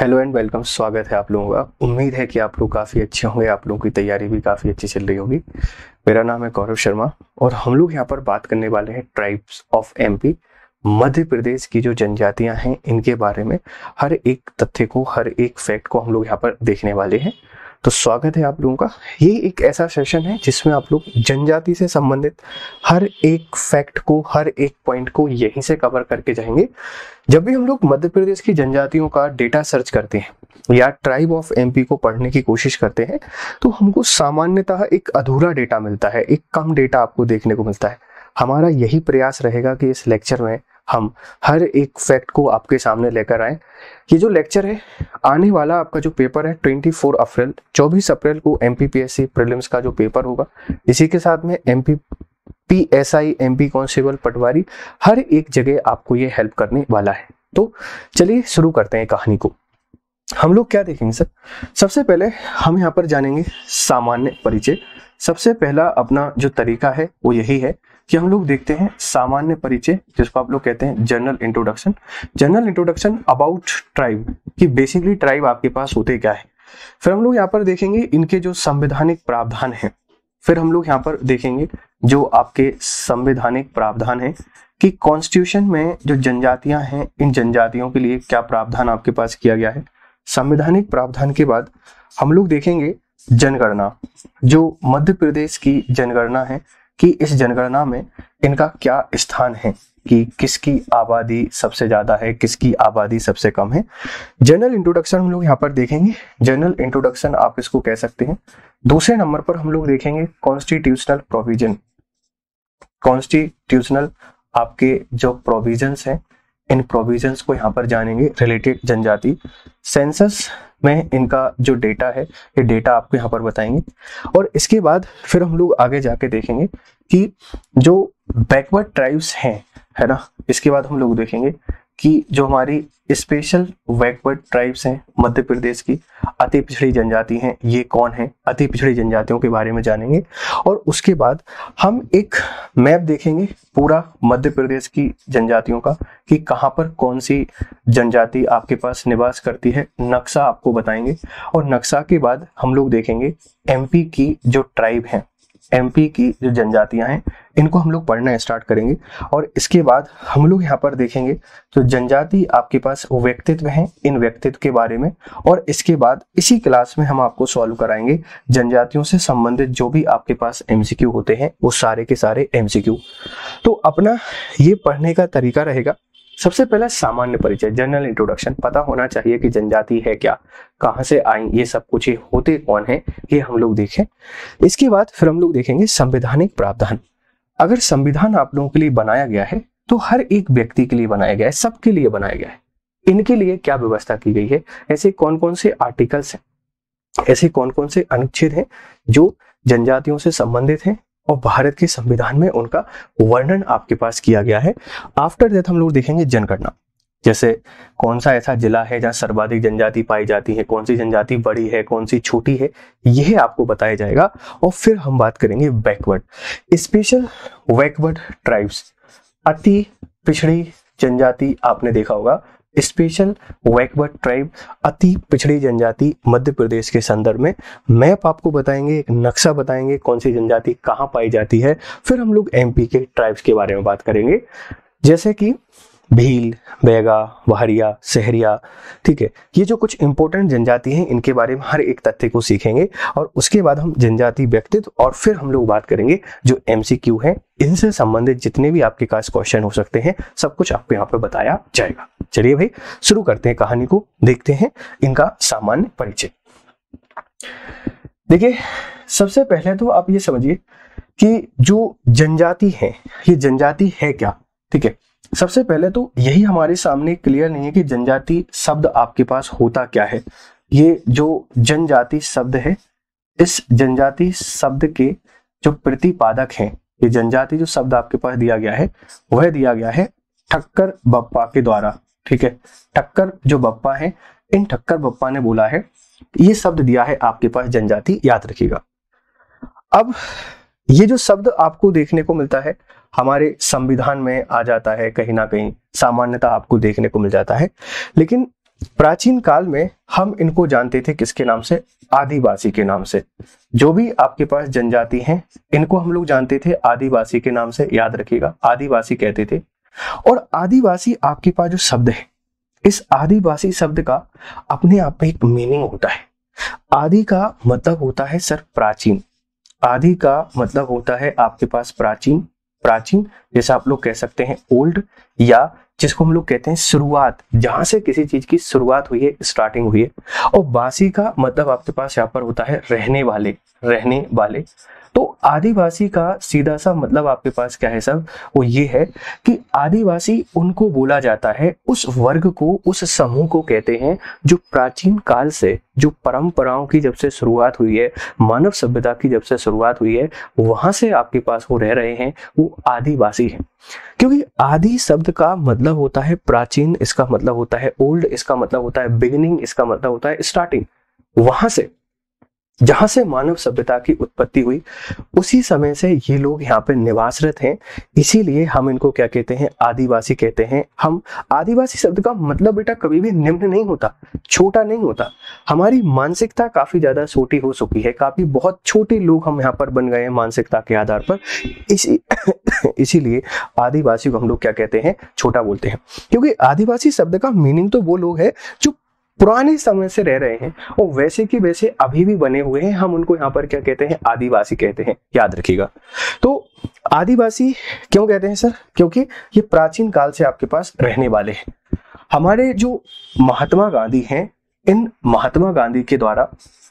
Hello and welcome स्वागत है आप लोगों का उम्मीद है कि आप लोग काफ़ी अच्छे होंगे आप लोगों की तैयारी भी काफ़ी अच्छी चल रही होगी मेरा नाम है गौरव शर्मा और हम लोग यहाँ पर बात करने वाले हैं tribes of MP Madhya Pradesh की जो जनजातियाँ हैं इनके बारे में हर एक तथ्य को हर एक फैक्ट को हम लोग यहाँ पर देखने वाले हैं तो स्वागत है आप लोगों का ये एक ऐसा सेशन है जिसमें आप लोग जनजाति से संबंधित हर एक फैक्ट को हर एक पॉइंट को यहीं से कवर करके जाएंगे जब भी हम लोग मध्य प्रदेश की जनजातियों का डेटा सर्च करते हैं या ट्राइब ऑफ एमपी को पढ़ने की कोशिश करते हैं तो हमको सामान्यतः एक अधूरा डेटा मिलता है एक कम डेटा आपको देखने को मिलता है हमारा यही प्रयास रहेगा कि इस लेक्चर में हम हर एक फैक्ट को आपके सामने लेकर आए ये जो लेक्चर है आने वाला आपका जो पेपर है 24 अप्रैल 24 अप्रैल को एम पी का जो पेपर होगा इसी के साथ में M P P S I M P constable पटवारी हर एक जगह आपको ये हेल्प करने वाला है तो चलिए शुरू करते हैं कहानी को हम लोग क्या देखेंगे सर सबसे पहले हम यहाँ पर जानेंगे सामान्य परिचय सबसे पहला अपना जो तरीका है वो यही है कि हम लोग देखते हैं सामान्य परिचय जिसको आप लोग कहते हैं general introduction general introduction about tribe कि बेसिकली ट्राइब आपके पास होते क्या है फिर हम लोग यहाँ पर देखेंगे इनके जो संवैधानिक प्रावधान है फिर हम लोग यहाँ पर देखेंगे जो आपके संवैधानिक प्रावधान है कि कॉन्स्टिट्यूशन में जो जनजातियां हैं इन जनजातियों के लिए क्या प्रावधान आपके पास किया गया है संवैधानिक प्रावधान के बाद हम लोग देखेंगे जनगणना जो मध्य प्रदेश की जनगणना है कि इस जनगणना में इनका क्या स्थान है कि किसकी आबादी सबसे ज़्यादा है किसकी आबादी सबसे कम है जनरल इंट्रोडक्शन हम लोग यहाँ पर देखेंगे जनरल इंट्रोडक्शन आप इसको कह सकते हैं दूसरे नंबर पर हम लोग देखेंगे कॉन्स्टिट्यूशनल प्रोविजन कॉन्स्टिट्यूशनल आपके जो प्रोविजंस हैं इन प्रोविजंस को यहाँ पर जानेंगे रिलेटेड जनजाति सेंसस में इनका जो डेटा है ये डेटा आपको यहाँ पर बताएंगे और इसके बाद फिर हम लोग आगे जाके देखेंगे कि जो बैकवर्ड ट्राइब्स हैं है ना इसके बाद हम लोग देखेंगे कि जो हमारी स्पेशल बैकवर्ड ट्राइब्स हैं मध्य प्रदेश की अति पिछड़ी जनजाति हैं ये कौन है अति पिछड़ी जनजातियों के बारे में जानेंगे और उसके बाद हम एक मैप देखेंगे पूरा मध्य प्रदेश की जनजातियों का कि कहाँ पर कौन सी जनजाति आपके पास निवास करती है नक्शा आपको बताएंगे और नक्शा के बाद हम लोग देखेंगे एमपी की जो ट्राइब हैं एमपी की जो जनजातियां हैं इनको हम लोग पढ़ना स्टार्ट करेंगे और इसके बाद हम लोग यहाँ पर देखेंगे तो जनजाति आपके पास व्यक्तित्व हैं इन व्यक्तित्व के बारे में और इसके बाद इसी क्लास में हम आपको सॉल्व कराएंगे जनजातियों से संबंधित जो भी आपके पास एमसीक्यू होते हैं वो सारे के सारे एमसीक्यू तो अपना ये पढ़ने का तरीका रहेगा सबसे पहला सामान्य परिचय जनरल इंट्रोडक्शन पता होना चाहिए कि जनजाति है क्या कहां से आई ये सब कुछ होते कौन है ये हम लोग देखें इसके बाद फिर हम लोग देखेंगे संवैधानिक प्रावधान अगर संविधान आप लोगों के लिए बनाया गया है तो हर एक व्यक्ति के लिए बनाया गया है सबके लिए बनाया गया है इनके लिए क्या व्यवस्था की गई है ऐसे कौन कौन से आर्टिकल्स हैं ऐसे कौन कौन से अनुच्छेद हैं जो जनजातियों से संबंधित हैं और भारत के संविधान में उनका वर्णन आपके पास किया गया है आफ्टर डेथ हम लोग देखेंगे जनगणना जैसे कौन सा ऐसा जिला है जहां सर्वाधिक जनजाति पाई जाती है कौन सी जनजाति बड़ी है कौन सी छोटी है यह आपको बताया जाएगा और फिर हम बात करेंगे बैकवर्ड स्पेशल बैकवर्ड ट्राइब्स अति पिछड़ी जनजाति आपने देखा होगा स्पेशल वैकबर ट्राइब अति पिछड़ी जनजाति मध्य प्रदेश के संदर्भ में मैप आपको बताएंगे एक नक्शा बताएंगे कौन सी जनजाति कहाँ पाई जाती है फिर हम लोग एमपी के ट्राइब्स के बारे में बात करेंगे जैसे कि भील बैगा वहरिया सहरिया ठीक है ये जो कुछ इंपॉर्टेंट जनजाति हैं इनके बारे में हर एक तथ्य को सीखेंगे और उसके बाद हम जनजाति व्यक्तित्व और फिर हम लोग बात करेंगे जो एम है इनसे संबंधित जितने भी आपके पास क्वेश्चन हो सकते हैं सब कुछ आपको यहाँ पे बताया जाएगा चलिए भाई शुरू करते हैं कहानी को देखते हैं इनका सामान्य परिचय देखिए सबसे पहले तो आप ये समझिए कि जो जनजाति है ये जनजाति है क्या ठीक है सबसे पहले तो यही हमारे सामने क्लियर नहीं है कि जनजाति शब्द आपके पास होता क्या है ये जो जनजाति शब्द है इस जनजाति शब्द के जो प्रतिपादक हैं ये जनजाति जो शब्द आपके पास दिया गया है वह दिया गया है ठक्कर बप्पा के द्वारा ठीक है ठक्कर जो बप्पा है इन ठक्कर बप्पा ने बोला है ये शब्द दिया है आपके पास जनजाति याद रखिएगा अब ये जो शब्द आपको देखने को मिलता है हमारे संविधान में आ जाता है कहीं ना कहीं सामान्यता आपको देखने को मिल जाता है लेकिन प्राचीन काल में हम इनको जानते थे किसके नाम से आदिवासी के नाम से जो भी आपके पास जनजाति हैं इनको हम लोग जानते थे आदिवासी के नाम से याद रखिएगा आदिवासी कहते थे और आदिवासी आपके पास जो शब्द है इस आदिवासी शब्द का अपने आप में एक मीनिंग होता है आदि का मतलब होता है सर प्राचीन आदि का मतलब होता है आपके पास प्राचीन प्राचीन जैसे आप लोग कह सकते हैं ओल्ड या जिसको हम लोग कहते हैं शुरुआत जहां से किसी चीज की शुरुआत हुई है स्टार्टिंग हुई है और बासी का मतलब आपके पास यहाँ पर होता है रहने वाले रहने वाले तो आदिवासी का सीधा सा मतलब आपके पास क्या है सब वो ये है कि आदिवासी उनको बोला जाता है उस वर्ग को उस समूह को कहते हैं जो प्राचीन काल से जो परंपराओं की जब से शुरुआत हुई है मानव सभ्यता की जब से शुरुआत हुई है वहां से आपके पास वो रह रहे हैं वो आदिवासी हैं क्योंकि आदि शब्द का मतलब होता है प्राचीन इसका मतलब होता है ओल्ड इसका मतलब होता है बिगिनिंग इसका मतलब होता है स्टार्टिंग वहां से जहां से मानव सभ्यता की उत्पत्ति हुई उसी समय से ये लोग यहाँ पे निवासरत हैं इसीलिए हम इनको क्या कहते हैं आदिवासी कहते हैं हम आदिवासी शब्द का मतलब बेटा कभी भी निम्न नहीं होता छोटा नहीं होता हमारी मानसिकता काफी ज्यादा छोटी हो चुकी है काफी बहुत छोटे लोग हम यहाँ पर बन गए हैं मानसिकता के आधार पर इसी इसीलिए आदिवासी को हम लोग क्या कहते हैं छोटा बोलते हैं क्योंकि आदिवासी शब्द का मीनिंग तो वो लोग है जो पुराने समय से रह रहे हैं और वैसे की वैसे अभी भी बने हुए हैं हम उनको यहाँ पर क्या कहते हैं आदिवासी कहते हैं याद रखिएगा तो आदिवासी क्यों कहते हैं सर क्योंकि ये प्राचीन काल से आपके पास रहने वाले हैं हमारे जो महात्मा गांधी हैं इन महात्मा गांधी के द्वारा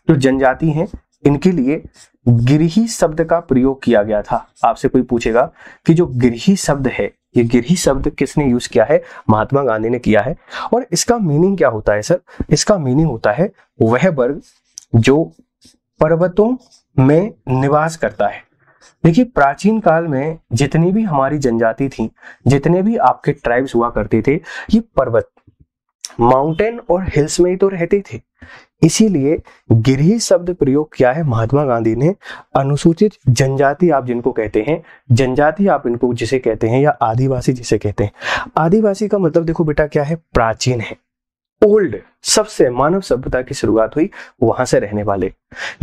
जो जनजाति हैं इनके लिए गिरही शब्द का प्रयोग किया गया था आपसे कोई पूछेगा कि जो गिरही शब्द है ये गिरही शब्द किसने यूज किया है महात्मा गांधी ने किया है और इसका मीनिंग क्या होता है सर इसका मीनिंग होता है वह वर्ग जो पर्वतों में निवास करता है देखिए प्राचीन काल में जितनी भी हमारी जनजाति थी जितने भी आपके ट्राइब्स हुआ करते थे ये पर्वत माउंटेन और हिल्स में ही तो रहते थे इसीलिए गिरही शब्द प्रयोग किया है महात्मा गांधी ने अनुसूचित जनजाति आप जिनको कहते हैं जनजाति आप इनको जिसे कहते हैं या आदिवासी जिसे कहते हैं आदिवासी का मतलब देखो बेटा क्या है प्राचीन है ओल्ड सबसे मानव सभ्यता की शुरुआत हुई वहां से रहने वाले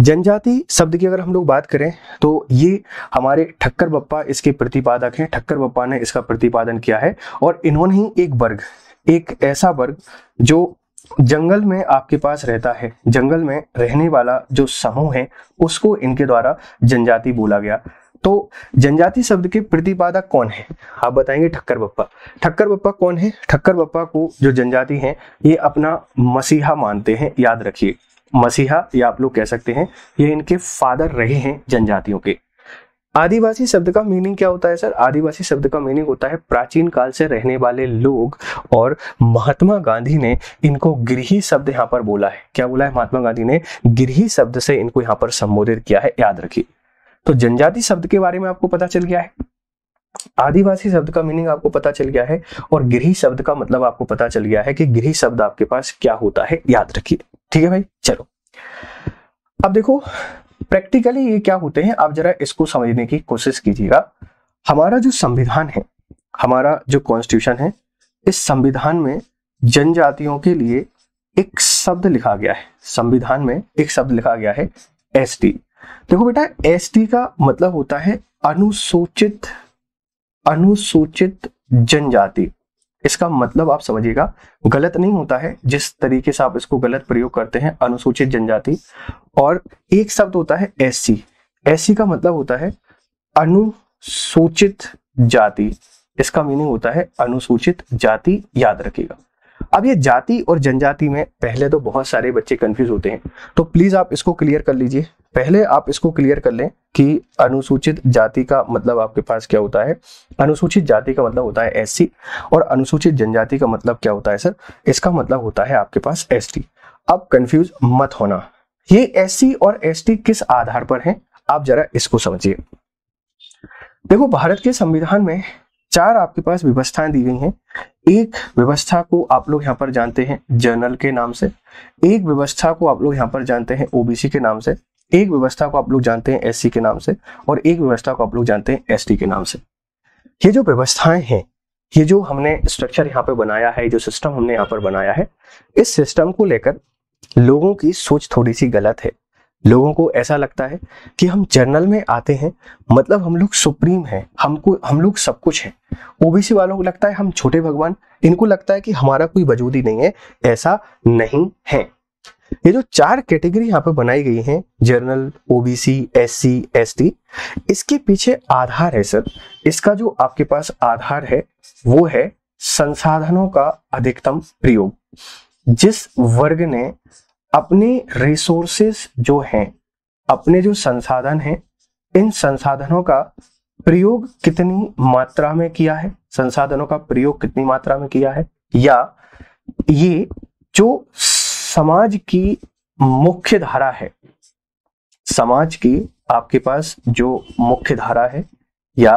जनजाति शब्द की अगर हम लोग बात करें तो ये हमारे ठक्कर बप्पा इसके प्रतिपादक हैं ठक्कर बप्पा ने इसका प्रतिपादन किया है और इन्होंने ही एक वर्ग एक ऐसा वर्ग जो जंगल में आपके पास रहता है जंगल में रहने वाला जो समूह है उसको इनके द्वारा जनजाति बोला गया तो जनजाति शब्द के प्रतिपादक कौन है आप बताएंगे ठक्कर बप्पा ठक्कर बप्पा कौन है ठक्कर बप्पा को जो जनजाति है ये अपना मसीहा मानते हैं याद रखिए मसीहा या आप लोग कह सकते हैं ये इनके फादर रहे हैं जनजातियों के आदिवासी शब्द का मीनिंग क्या होता है सर आदिवासी शब्द का मीनिंग होता है प्राचीन काल से रहने वाले लोग और महात्मा गांधी ने इनको गृह शब्द यहाँ पर बोला है क्या बोला है महात्मा गांधी ने गृह शब्द से इनको यहाँ पर संबोधित किया है याद रखिए तो जनजाति शब्द के बारे में आपको पता चल गया है आदिवासी शब्द का मीनिंग आपको पता चल गया है और गृह शब्द का मतलब आपको पता चल गया है कि गृह शब्द आपके पास क्या होता है याद रखिए ठीक है भाई चलो अब देखो प्रैक्टिकली ये क्या होते हैं आप जरा इसको समझने की कोशिश कीजिएगा हमारा जो संविधान है हमारा जो कॉन्स्टिट्यूशन है इस संविधान में जनजातियों के लिए एक शब्द लिखा गया है संविधान में एक शब्द लिखा गया है एस देखो बेटा एस का मतलब होता है अनुसूचित अनुसूचित जनजाति इसका मतलब आप समझिएगा गलत नहीं होता है जिस तरीके से आप इसको गलत प्रयोग करते हैं अनुसूचित जनजाति और एक शब्द होता है एस सी का मतलब होता है अनुसूचित जाति इसका मीनिंग होता है अनुसूचित जाति याद रखिएगा अब ये जाति और जनजाति में पहले तो बहुत सारे बच्चे कंफ्यूज होते हैं तो प्लीज आप इसको क्लियर कर लीजिए पहले आप इसको क्लियर कर लें कि अनुसूचित जाति का मतलब आपके पास क्या होता है अनुसूचित जाति का मतलब होता है एस और अनुसूचित जनजाति का मतलब क्या होता है सर इसका मतलब होता है आपके पास एस अब कंफ्यूज मत होना ये एस और एस किस आधार पर है आप जरा इसको समझिए देखो भारत के संविधान में चार आपके पास व्यवस्थाएं दी गई हैं एक व्यवस्था को आप लोग यहाँ पर जानते हैं जर्नल के नाम से एक व्यवस्था को आप लोग यहाँ पर जानते हैं ओबीसी के नाम से एक व्यवस्था को आप लोग जानते हैं एससी के नाम से और एक व्यवस्था को आप लोग जानते हैं एसटी के नाम से ये जो व्यवस्थाएं हैं ये जो हमने स्ट्रक्चर यहाँ पर बनाया है जो सिस्टम हमने यहाँ पर बनाया है इस सिस्टम को लेकर लोगों की सोच थोड़ी सी गलत है लोगों को ऐसा लगता है कि हम जर्नल में आते हैं मतलब हम लोग सुप्रीम हैं हमको हम लोग सब कुछ हैं ओबीसी वालों को लगता है हम छोटे भगवान इनको लगता है कि हमारा कोई वजूद ही नहीं है ऐसा नहीं है ये जो चार कैटेगरी यहाँ पर बनाई गई हैं जर्नल ओबीसी एससी एसटी इसके पीछे आधार है सर इसका जो आपके पास आधार है वो है संसाधनों का अधिकतम प्रयोग जिस वर्ग ने अपने रिसोर्सेस जो हैं अपने जो संसाधन हैं इन संसाधनों का प्रयोग कितनी मात्रा में किया है संसाधनों का प्रयोग कितनी मात्रा में किया है या ये जो समाज की मुख्य धारा है समाज की आपके पास जो मुख्य धारा है या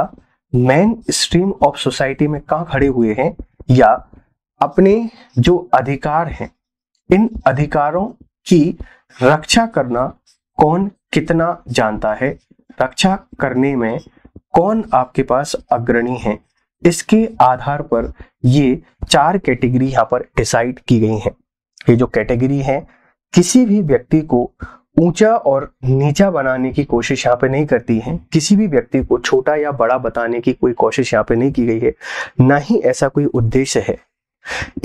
मेन स्ट्रीम ऑफ सोसाइटी में कहा खड़े हुए हैं या अपने जो अधिकार हैं इन अधिकारों की रक्षा करना कौन कितना जानता है रक्षा करने में कौन आपके पास अग्रणी है इसके आधार पर ये चार कैटेगरी यहाँ पर डिसाइड की गई हैं ये जो कैटेगरी है किसी भी व्यक्ति को ऊंचा और नीचा बनाने की कोशिश यहाँ पे नहीं करती है किसी भी व्यक्ति को छोटा या बड़ा बताने की कोई कोशिश यहाँ पे नहीं की गई है ना ही ऐसा कोई उद्देश्य है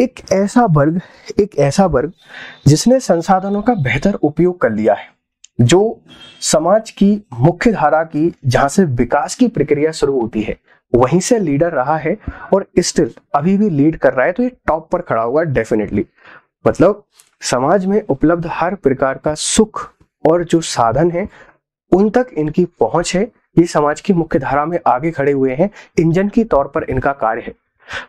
एक ऐसा वर्ग एक ऐसा वर्ग जिसने संसाधनों का बेहतर उपयोग कर लिया है जो समाज की मुख्य धारा की जहां से विकास की प्रक्रिया शुरू होती है वहीं से लीडर रहा है और स्टिल अभी भी लीड कर रहा है तो ये टॉप पर खड़ा हुआ डेफिनेटली मतलब समाज में उपलब्ध हर प्रकार का सुख और जो साधन है उन तक इनकी पहुंच है ये समाज की मुख्य धारा में आगे खड़े हुए हैं इंजन की तौर पर इनका कार्य है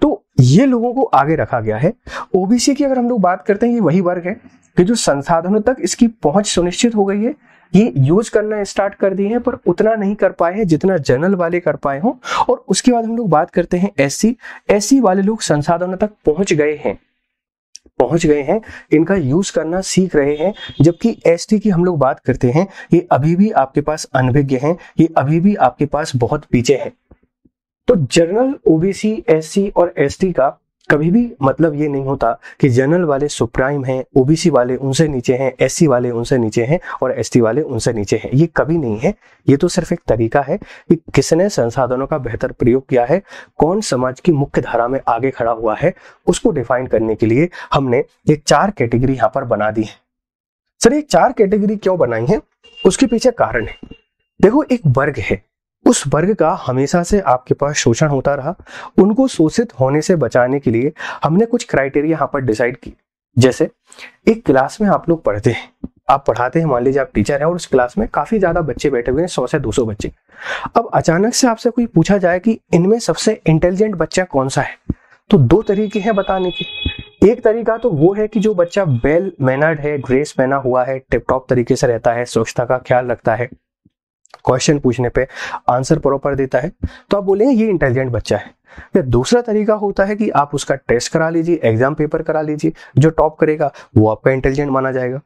तो ये लोगों को आगे रखा गया है ओबीसी की अगर हम लोग बात करते हैं ये वही वर्ग है कि जो संसाधनों तक इसकी पहुंच सुनिश्चित हो गई है ये यूज करना स्टार्ट कर दिए हैं पर उतना नहीं कर पाए हैं जितना जनरल वाले कर पाए हों और उसके बाद हम लोग बात करते हैं एससी एससी वाले लोग संसाधनों तक पहुंच गए हैं पहुंच गए हैं इनका यूज करना सीख रहे हैं जबकि एस की हम लोग बात करते हैं ये अभी भी आपके पास अनभिज्ञ हैं ये अभी भी आपके पास बहुत पीछे है तो जनरल ओबीसी एससी और एसटी का कभी भी मतलब ये नहीं होता कि जनरल वाले सुप्राइम हैं ओबीसी वाले उनसे नीचे हैं एससी वाले उनसे नीचे हैं और एसटी वाले उनसे नीचे हैं ये कभी नहीं है ये तो सिर्फ एक तरीका है कि किसने संसाधनों का बेहतर प्रयोग किया है कौन समाज की मुख्य धारा में आगे खड़ा हुआ है उसको डिफाइन करने के लिए हमने ये चार कैटेगरी यहाँ पर बना दी है सर ये चार कैटेगरी क्यों बनाई है उसके पीछे कारण है देखो एक वर्ग है उस वर्ग का हमेशा से आपके पास शोषण होता रहा उनको शोषित होने से बचाने के लिए हमने कुछ क्राइटेरिया यहाँ पर डिसाइड की जैसे एक क्लास में आप लोग पढ़ते हैं आप पढ़ाते हैं मान लीजिए आप टीचर हैं और उस क्लास में काफी ज्यादा बच्चे बैठे हुए हैं सौ से दो सौ बच्चे अब अचानक से आपसे कोई पूछा जाए कि इनमें सबसे इंटेलिजेंट बच्चा कौन सा है तो दो तरीके हैं बताने के एक तरीका तो वो है कि जो बच्चा वेल मैनर्ड है ड्रेस पहना हुआ है टिप टॉप तरीके से रहता है स्वच्छता का ख्याल रखता है क्वेश्चन पूछने पे आंसर प्रॉपर देता है तो आप बोलेंगे ये इंटेलिजेंट बच्चा है या दूसरा तरीका होता है कि आप उसका टेस्ट करा लीजिए एग्जाम पेपर करा लीजिए जो टॉप करेगा वो आपका इंटेलिजेंट माना जाएगा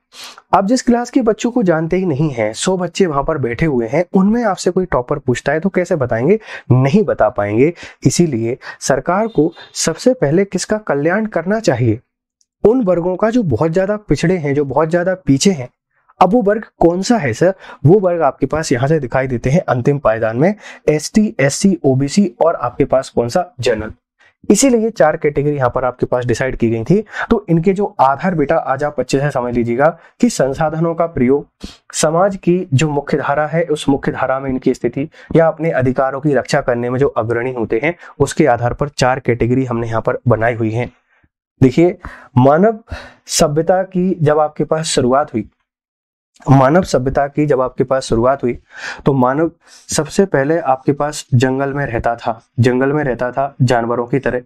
आप जिस क्लास के बच्चों को जानते ही नहीं है सौ बच्चे वहां पर बैठे हुए हैं उनमें आपसे कोई टॉपर पूछता है तो कैसे बताएंगे नहीं बता पाएंगे इसीलिए सरकार को सबसे पहले किसका कल्याण करना चाहिए उन वर्गों का जो बहुत ज़्यादा पिछड़े हैं जो बहुत ज़्यादा पीछे हैं अब वो वर्ग कौन सा है सर वो वर्ग आपके पास यहाँ से दिखाई देते हैं अंतिम पायदान में S T S C OBC और आपके पास कौन सा जनरल इसीलिए चार कैटेगरी यहाँ पर आपके पास डिसाइड की गई थी तो इनके जो आधार बेटा आज आप अच्छे से समझ लीजिएगा कि संसाधनों का प्रयोग समाज की जो मुख्य धारा है उस मुख्य धारा में इनकी स्थिति या अपने अधिकारों की रक्षा करने में जो अग्रणी होते हैं उसके आधार पर चार कैटेगरी हमने यहाँ पर बनाई हुई है देखिए मानव सभ्यता की जब आपके पास शुरुआत हुई मानव सभ्यता की जब आपके पास शुरुआत हुई तो मानव सबसे पहले आपके पास जंगल में रहता था जंगल में रहता था जानवरों की तरह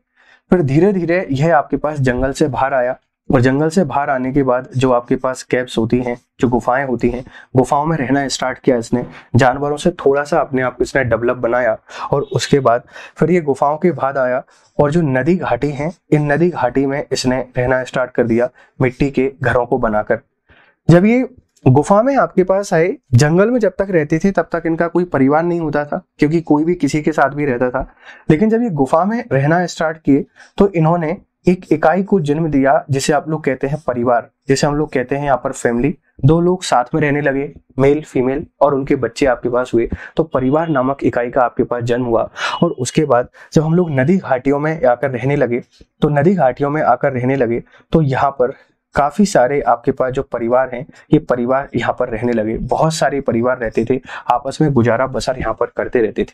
फिर धीरे धीरे यह आपके पास जंगल से बाहर आया और जंगल से बाहर आने के बाद जो आपके पास कैप्स होती हैं जो गुफाएं होती हैं गुफाओं में रहना स्टार्ट किया इसने जानवरों से थोड़ा सा अपने आप को इसने डेवलप बनाया और उसके बाद फिर ये गुफाओं के बाद आया और जो नदी घाटी हैं इन नदी घाटी में इसने रहना स्टार्ट कर दिया मिट्टी के घरों को बनाकर जब ये गुफा में आपके पास आए जंगल में जब तक रहते थे तब तक इनका कोई परिवार नहीं होता था क्योंकि कोई भी किसी के साथ भी रहता था लेकिन जब ये गुफा में रहना स्टार्ट किए तो इन्होंने एक इकाई को जन्म दिया जिसे आप लोग कहते हैं परिवार जिसे हम लोग कहते हैं यहाँ पर फैमिली दो लोग साथ में रहने लगे मेल फीमेल और उनके बच्चे आपके पास हुए तो परिवार नामक इकाई का आपके पास जन्म हुआ और उसके बाद जब हम लोग नदी घाटियों में आकर रहने लगे तो नदी घाटियों में आकर रहने लगे तो यहाँ पर काफ़ी सारे आपके पास जो परिवार हैं ये परिवार यहाँ पर रहने लगे बहुत सारे परिवार रहते थे आपस में गुजारा बसर यहाँ पर करते रहते थे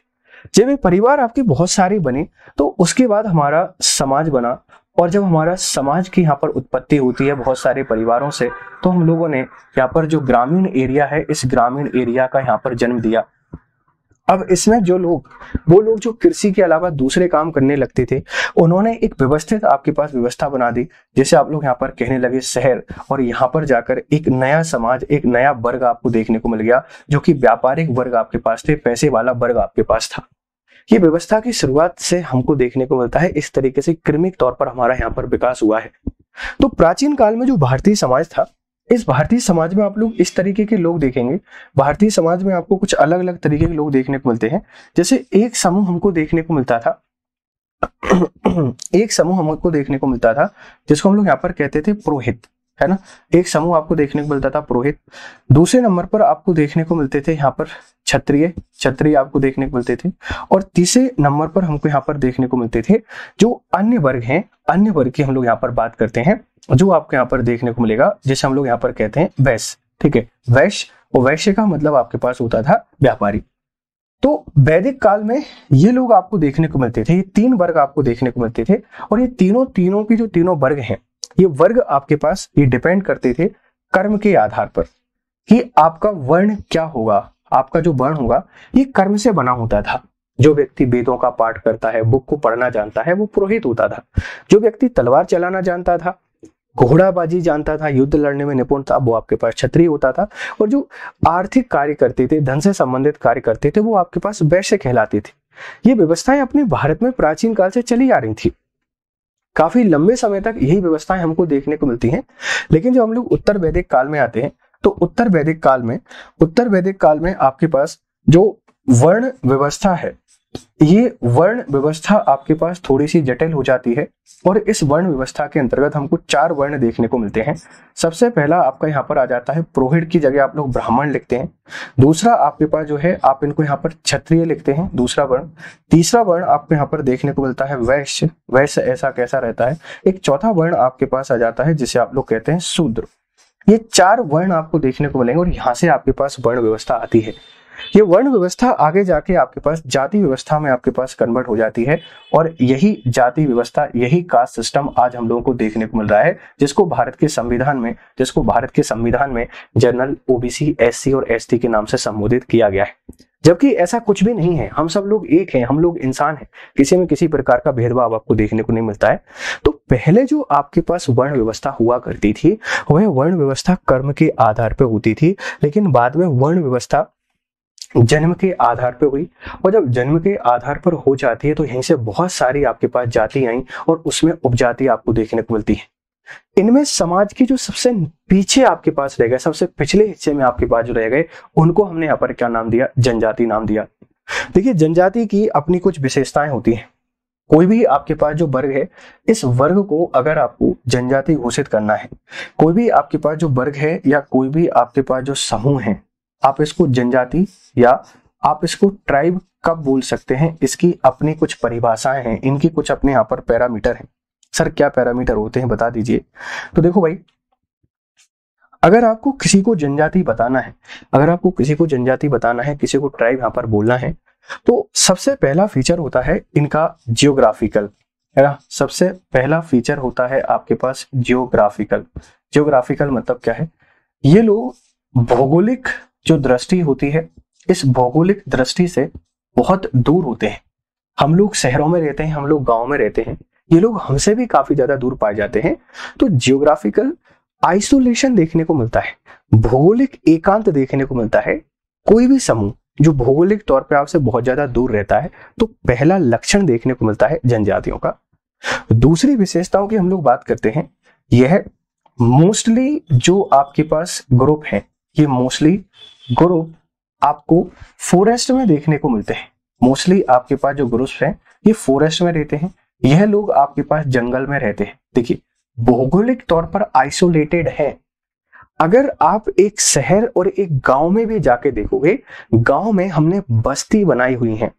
जब ये परिवार आपके बहुत सारे बने तो उसके बाद हमारा समाज बना और जब हमारा समाज की यहाँ पर उत्पत्ति होती है बहुत सारे परिवारों से तो हम लोगों ने यहाँ पर जो ग्रामीण एरिया है इस ग्रामीण एरिया का यहाँ पर जन्म दिया अब इसमें जो लोग वो लोग जो कृषि के अलावा दूसरे काम करने लगते थे उन्होंने एक व्यवस्थित आपके पास व्यवस्था बना दी जैसे आप लोग यहाँ पर कहने लगे शहर और यहाँ पर जाकर एक नया समाज एक नया वर्ग आपको देखने को मिल गया जो कि व्यापारिक वर्ग आपके पास थे पैसे वाला वर्ग आपके पास था ये व्यवस्था की शुरुआत से हमको देखने को मिलता है इस तरीके से क्रमिक तौर पर हमारा यहाँ पर विकास हुआ है तो प्राचीन काल में जो भारतीय समाज था इस भारतीय समाज में आप लोग इस तरीके के लोग देखेंगे भारतीय समाज में आपको कुछ अलग अलग तरीके के लोग देखने को मिलते हैं जैसे एक समूह हमको देखने को मिलता था एक समूह हमको देखने को मिलता था जिसको हम लोग यहाँ पर कहते थे पुरोहित है ना एक समूह आपको देखने को मिलता था पुरोहित दूसरे नंबर पर आपको देखने को मिलते थे यहाँ पर क्षत्रिय क्षत्रिय आपको देखने को मिलते थे और तीसरे नंबर पर हमको यहाँ पर देखने को मिलते थे जो अन्य वर्ग हैं अन्य वर्ग की हम लोग यहाँ पर बात करते हैं जो आपको यहाँ पर देखने को मिलेगा जिसे हम लोग यहाँ पर कहते हैं वैश्य ठीक है वैश्य और वैश्य का मतलब आपके पास होता था व्यापारी तो वैदिक काल में ये लोग आपको देखने को मिलते थे ये तीन वर्ग आपको देखने को मिलते थे और ये तीनों तीनों के जो तीनों वर्ग हैं ये वर्ग आपके पास ये डिपेंड करते थे कर्म के आधार पर कि आपका वर्ण क्या होगा आपका जो वर्ण होगा ये कर्म से बना होता था जो व्यक्ति वेदों का पाठ करता है बुक को पढ़ना जानता है वो पुरोहित होता था जो व्यक्ति तलवार चलाना जानता था घोड़ाबाजी जानता था युद्ध लड़ने में निपुण था वो आपके पास क्षत्रिय होता था और जो आर्थिक कार्य करते थे धन से संबंधित कार्य करते थे वो आपके पास वैश्य कहलाती थी ये व्यवस्थाएं अपने भारत में प्राचीन काल से चली आ रही थी काफी लंबे समय तक यही व्यवस्थाएं हमको देखने को मिलती हैं लेकिन जब हम लोग उत्तर वैदिक काल में आते हैं तो उत्तर वैदिक काल में उत्तर वैदिक काल में आपके पास जो वर्ण व्यवस्था है ये वर्ण व्यवस्था आपके पास थोड़ी सी जटिल हो जाती है और इस वर्ण व्यवस्था के अंतर्गत हमको चार वर्ण देखने को मिलते हैं सबसे पहला आपका यहाँ पर आ जाता है प्रोहिड की जगह आप लोग ब्राह्मण लिखते हैं दूसरा आपके पास जो है आप इनको यहाँ पर क्षत्रिय लिखते हैं दूसरा वर्ण तीसरा वर्ण आपको यहाँ पर देखने को मिलता है वैश्य वैश्य ऐसा कैसा रहता है एक चौथा वर्ण आपके पास आ जाता है जिसे आप लोग कहते हैं शूद्र ये चार वर्ण आपको देखने को मिलेंगे और यहाँ से आपके पास वर्ण व्यवस्था आती है ये वर्ण व्यवस्था आगे जाके आपके पास जाति व्यवस्था में आपके पास कन्वर्ट हो जाती है और यही जाति व्यवस्था यही कास्ट सिस्टम आज हम लोगों को देखने को मिल रहा है जिसको भारत के संविधान में जिसको भारत के संविधान में जनरल ओबीसी एससी और एसटी के नाम से संबोधित किया गया है जबकि ऐसा कुछ भी नहीं है हम सब लोग एक हैं हम लोग इंसान हैं किसी में किसी प्रकार का भेदभाव आपको देखने को नहीं मिलता है तो पहले जो आपके पास वर्ण व्यवस्था हुआ करती थी वह वर्ण व्यवस्था कर्म के आधार पर होती थी लेकिन बाद में वर्ण व्यवस्था जन्म के आधार पर हुई और जब जन्म के आधार पर हो जाती है तो यहीं से बहुत सारी आपके पास जाति आई और उसमें उपजाति आपको देखने को मिलती है इनमें समाज की जो सबसे पीछे आपके पास रह गए सबसे पिछले हिस्से में आपके पास जो रह गए उनको हमने यहाँ पर क्या नाम दिया जनजाति नाम दिया देखिए जनजाति की अपनी कुछ विशेषताएं होती हैं कोई भी आपके पास जो वर्ग है इस वर्ग को अगर आपको जनजाति घोषित करना है कोई भी आपके पास जो वर्ग है या कोई भी आपके पास जो समूह है आप इसको जनजाति या आप इसको ट्राइब कब बोल सकते हैं इसकी अपनी कुछ परिभाषाएं हैं इनकी कुछ अपने यहाँ पर पैरामीटर हैं सर क्या पैरामीटर होते हैं बता दीजिए तो देखो भाई अगर आपको किसी को जनजाति बताना है अगर आपको किसी को जनजाति बताना है किसी को ट्राइब यहाँ पर बोलना है तो सबसे पहला फीचर होता है इनका जियोग्राफिकल है ना सबसे पहला फीचर होता है आपके पास जियोग्राफिकल जियोग्राफिकल मतलब क्या है ये लोग भौगोलिक जो दृष्टि होती है इस भौगोलिक दृष्टि से बहुत दूर होते हैं हम लोग शहरों में रहते हैं हम लोग गाँव में रहते हैं ये लोग हमसे भी काफी ज्यादा दूर पाए जाते हैं तो जियोग्राफिकल आइसोलेशन देखने को मिलता है भौगोलिक एकांत देखने को मिलता है कोई भी समूह जो भौगोलिक तौर पर आपसे बहुत ज्यादा दूर रहता है तो पहला लक्षण देखने को मिलता है जनजातियों का दूसरी विशेषताओं की हम लोग बात करते हैं यह मोस्टली जो आपके पास ग्रुप है ये मोस्टली गुरु आपको फॉरेस्ट में देखने को मिलते हैं मोस्टली आपके पास जो गुरुस हैं ये फॉरेस्ट में रहते हैं यह लोग आपके पास जंगल में रहते हैं देखिए भौगोलिक तौर पर आइसोलेटेड है अगर आप एक शहर और एक गांव में भी जाके देखोगे गांव में हमने बस्ती बनाई हुई है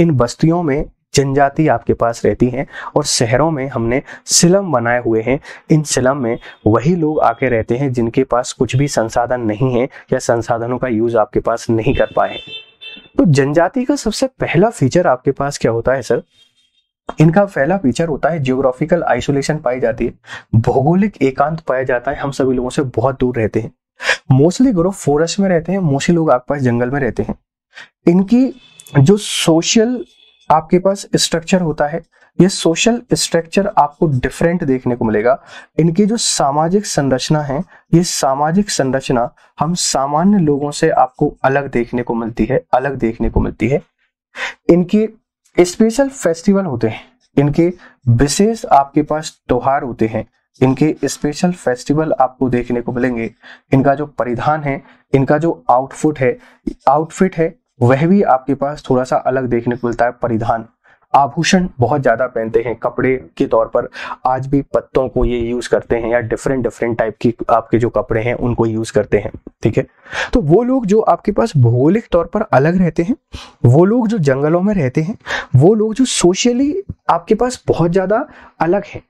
इन बस्तियों में जनजाति आपके पास रहती हैं और शहरों में हमने सिलम बनाए हुए हैं इन सिलम में वही लोग आके रहते हैं जिनके पास कुछ भी संसाधन नहीं है या संसाधनों का यूज आपके पास नहीं कर पाए तो जनजाति का सबसे पहला फीचर आपके पास क्या होता है सर इनका पहला फीचर होता है जियोग्राफिकल आइसोलेशन पाई जाती है भौगोलिक एकांत पाया जाता है हम सभी लोगों से बहुत दूर रहते हैं मोस्टली ग्रुप फॉरेस्ट में रहते हैं मोस्टली लोग आपके पास जंगल में रहते हैं इनकी जो सोशल आपके पास स्ट्रक्चर होता है ये सोशल स्ट्रक्चर आपको डिफरेंट देखने को मिलेगा इनकी जो सामाजिक संरचना है ये सामाजिक संरचना हम सामान्य लोगों से आपको अलग देखने को मिलती है अलग देखने को मिलती है इनके स्पेशल फेस्टिवल होते हैं इनके विशेष आपके पास त्योहार होते हैं इनके स्पेशल फेस्टिवल आपको देखने को मिलेंगे इनका जो परिधान है इनका जो आउटफुट है आउटफिट है वह भी आपके पास थोड़ा सा अलग देखने को मिलता है परिधान आभूषण बहुत ज़्यादा पहनते हैं कपड़े के तौर पर आज भी पत्तों को ये यूज़ करते हैं या डिफरेंट डिफरेंट टाइप की आपके जो कपड़े हैं उनको यूज़ करते हैं ठीक है तो वो लोग जो आपके पास भौगोलिक तौर पर अलग रहते हैं वो लोग जो जंगलों में रहते हैं वो लोग जो सोशली आपके पास बहुत ज़्यादा अलग हैं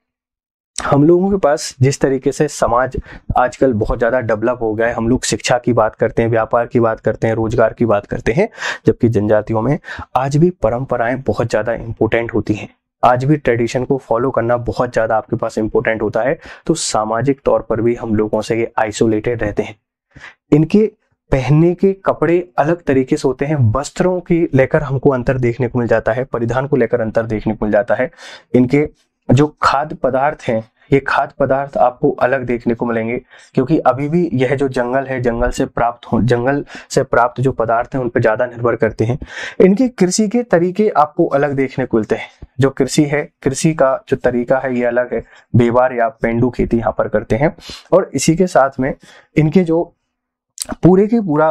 हम लोगों के पास जिस तरीके से समाज आजकल बहुत ज़्यादा डेवलप हो गया है हम लोग शिक्षा की बात करते हैं व्यापार की बात करते हैं रोजगार की बात करते हैं जबकि जनजातियों में आज भी परंपराएं बहुत ज़्यादा इंपोर्टेंट होती हैं आज भी ट्रेडिशन को फॉलो करना बहुत ज़्यादा आपके पास इम्पोर्टेंट होता है तो सामाजिक तौर पर भी हम लोगों से ये आइसोलेटेड रहते हैं इनके पहनने के कपड़े अलग तरीके से होते हैं वस्त्रों की लेकर हमको अंतर देखने को मिल जाता है परिधान को लेकर अंतर देखने को मिल जाता है इनके जो खाद्य पदार्थ हैं ये खाद्य पदार्थ आपको अलग देखने को मिलेंगे क्योंकि अभी भी यह जो जंगल है जंगल से प्राप्त हो जंगल से प्राप्त जो पदार्थ हैं उन पर ज़्यादा निर्भर करते हैं इनके कृषि के तरीके आपको अलग देखने को मिलते हैं जो कृषि है कृषि का जो तरीका है ये अलग है बेवार या पेंडू खेती यहाँ पर करते हैं और इसी के साथ में इनके जो पूरे के पूरा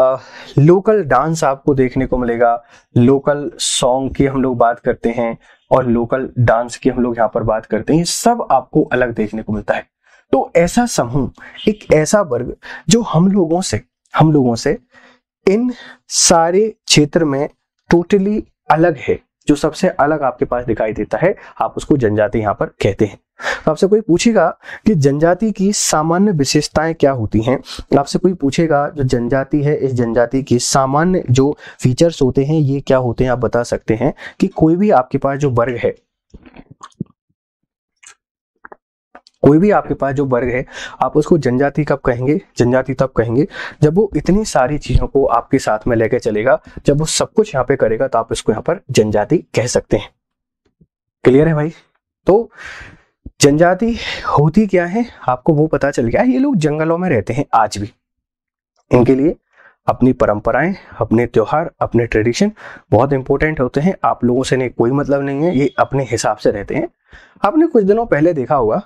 आ, लोकल डांस आपको देखने को मिलेगा लोकल सॉन्ग की हम लोग बात करते हैं और लोकल डांस की हम लोग यहाँ पर बात करते हैं सब आपको अलग देखने को मिलता है तो ऐसा समूह एक ऐसा वर्ग जो हम लोगों से हम लोगों से इन सारे क्षेत्र में टोटली अलग है जो सबसे अलग आपके पास दिखाई देता है आप उसको जनजाति यहाँ पर कहते हैं तो आपसे कोई पूछेगा कि जनजाति की सामान्य विशेषताएं क्या होती हैं आपसे कोई पूछेगा जो जनजाति है इस जनजाति की सामान्य जो फीचर्स होते हैं ये क्या होते हैं आप बता सकते हैं कि कोई भी आपके पास जो वर्ग है कोई भी आपके पास जो वर्ग है आप उसको जनजाति कब कहेंगे जनजाति तब कहेंगे जब वो इतनी सारी चीज़ों को आपके साथ में लेकर चलेगा जब वो सब कुछ यहाँ पे करेगा तो आप इसको यहाँ पर जनजाति कह सकते हैं क्लियर है भाई तो जनजाति होती क्या है आपको वो पता चल गया ये लोग जंगलों में रहते हैं आज भी इनके लिए अपनी परंपराएं अपने त्योहार अपने ट्रेडिशन बहुत इंपॉर्टेंट होते हैं आप लोगों से नहीं कोई मतलब नहीं है ये अपने हिसाब से रहते हैं आपने कुछ दिनों पहले देखा होगा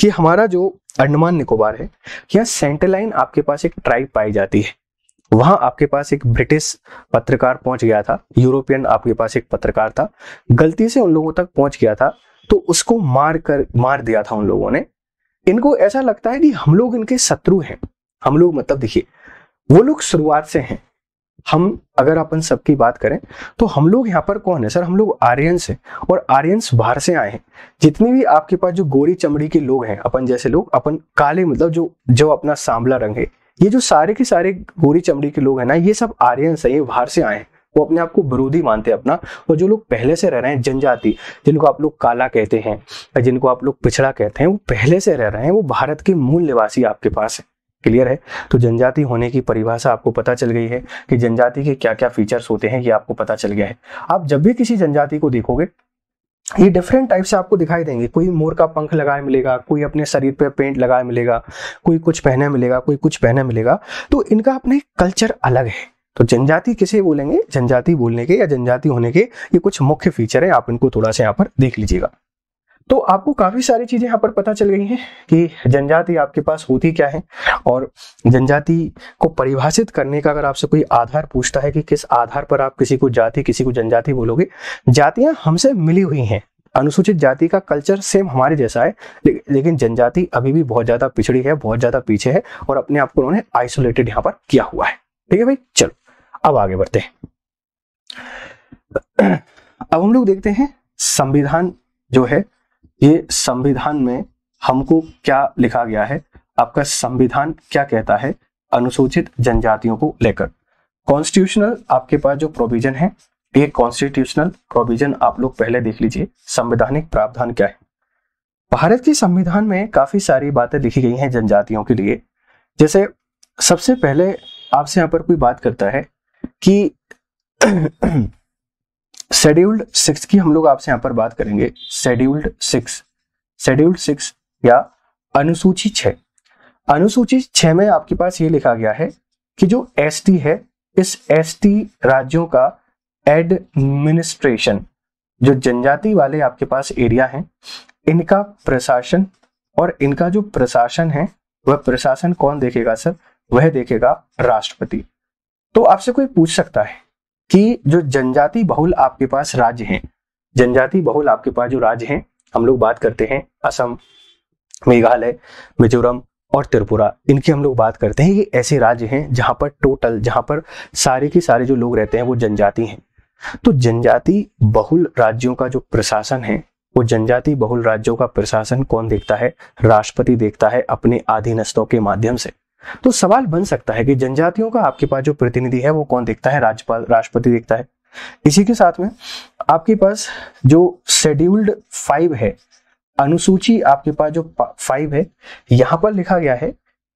कि हमारा जो अंडमान निकोबार है यहाँ सेंटेलाइन आपके पास एक ट्राइब पाई जाती है वहां आपके पास एक ब्रिटिश पत्रकार पहुंच गया था यूरोपियन आपके पास एक पत्रकार था गलती से उन लोगों तक पहुंच गया था तो उसको मार कर मार दिया था उन लोगों ने इनको ऐसा लगता है कि हम लोग इनके शत्रु हैं हम लोग मतलब देखिए वो लोग शुरुआत से हैं हम अगर अपन सबकी बात करें तो हम लोग यहाँ पर कौन है सर हम लोग आर्यंस हैं और आर्यंस बाहर से आए हैं जितने भी आपके पास जो गोरी चमड़ी के लोग हैं अपन जैसे लोग अपन काले मतलब जो जो अपना सांबला रंग है ये जो सारे के सारे गोरी चमड़ी के लोग हैं ना ये सब आर्यंस है ये बाहर से आए हैं वो अपने आप को विरोधी मानते हैं अपना और जो लोग पहले से रह रहे हैं जनजाति जिनको आप लोग काला कहते हैं जिनको आप लोग पिछड़ा कहते हैं वो पहले से रह रहे हैं वो भारत के मूल निवासी आपके पास है क्लियर है तो जनजाति होने की परिभाषा आपको पता चल गई है कि जनजाति के क्या क्या फीचर्स होते हैं ये आपको पता चल गया है आप जब भी किसी जनजाति को देखोगे ये डिफरेंट टाइप से आपको दिखाई देंगे कोई मोर का पंख लगाए मिलेगा कोई अपने शरीर पे पेंट लगाए मिलेगा कोई कुछ पहने मिलेगा कोई कुछ पहने मिलेगा तो इनका अपने कल्चर अलग है तो जनजाति किसे बोलेंगे जनजाति बोलने के या जनजाति होने के ये कुछ मुख्य फीचर है आप इनको थोड़ा सा यहाँ पर देख लीजिएगा तो आपको काफी सारी चीजें यहाँ पर पता चल गई हैं कि जनजाति आपके पास होती क्या है और जनजाति को परिभाषित करने का अगर आपसे कोई आधार पूछता है कि किस आधार पर आप किसी को जाति किसी को जनजाति बोलोगे जातियां हमसे मिली हुई हैं अनुसूचित जाति का कल्चर सेम हमारे जैसा है ले, लेकिन जनजाति अभी भी बहुत ज्यादा पिछड़ी है बहुत ज्यादा पीछे है और अपने आप को उन्होंने आइसोलेटेड यहाँ पर किया हुआ है ठीक है भाई चलो अब आगे बढ़ते हैं अब हम लोग देखते हैं संविधान जो है ये संविधान में हमको क्या लिखा गया है आपका संविधान क्या कहता है अनुसूचित जनजातियों को लेकर कॉन्स्टिट्यूशनल आपके पास जो प्रोविजन है ये कॉन्स्टिट्यूशनल प्रोविजन आप लोग पहले देख लीजिए संवैधानिक प्रावधान क्या है भारत के संविधान में काफी सारी बातें लिखी गई हैं जनजातियों के लिए जैसे सबसे पहले आपसे यहाँ पर कोई बात करता है कि शेड्यूल्ड सिक्स की हम लोग आपसे यहाँ पर बात करेंगे शेड्यूल्ड सिक्स शेड्यूल्ड सिक्स या अनुसूची छ अनुसूची छः में आपके पास ये लिखा गया है कि जो एस है इस एस राज्यों का एडमिनिस्ट्रेशन जो जनजाति वाले आपके पास एरिया हैं इनका प्रशासन और इनका जो प्रशासन है वह प्रशासन कौन देखेगा सर वह देखेगा राष्ट्रपति तो आपसे कोई पूछ सकता है कि जो जनजाति बहुल आपके पास राज्य हैं जनजाति बहुल आपके पास जो राज्य हैं हम लोग बात करते हैं असम मेघालय मिजोरम और त्रिपुरा इनकी हम लोग बात करते हैं ये ऐसे राज्य हैं जहां पर टोटल जहां पर सारे के सारे जो लोग रहते हैं वो जनजाति हैं तो जनजाति बहुल राज्यों का जो प्रशासन है वो जनजाति बहुल राज्यों का प्रशासन कौन देखता है राष्ट्रपति देखता है अपने अधीनस्थों के माध्यम से तो सवाल बन सकता है कि जनजातियों का आपके पास जो प्रतिनिधि है वो कौन देखता है राज्यपाल राष्ट्रपति देखता है इसी के साथ में आपके पास जो शेड्यूल्ड फाइव है अनुसूची आपके पास जो फाइव है यहां पर लिखा गया है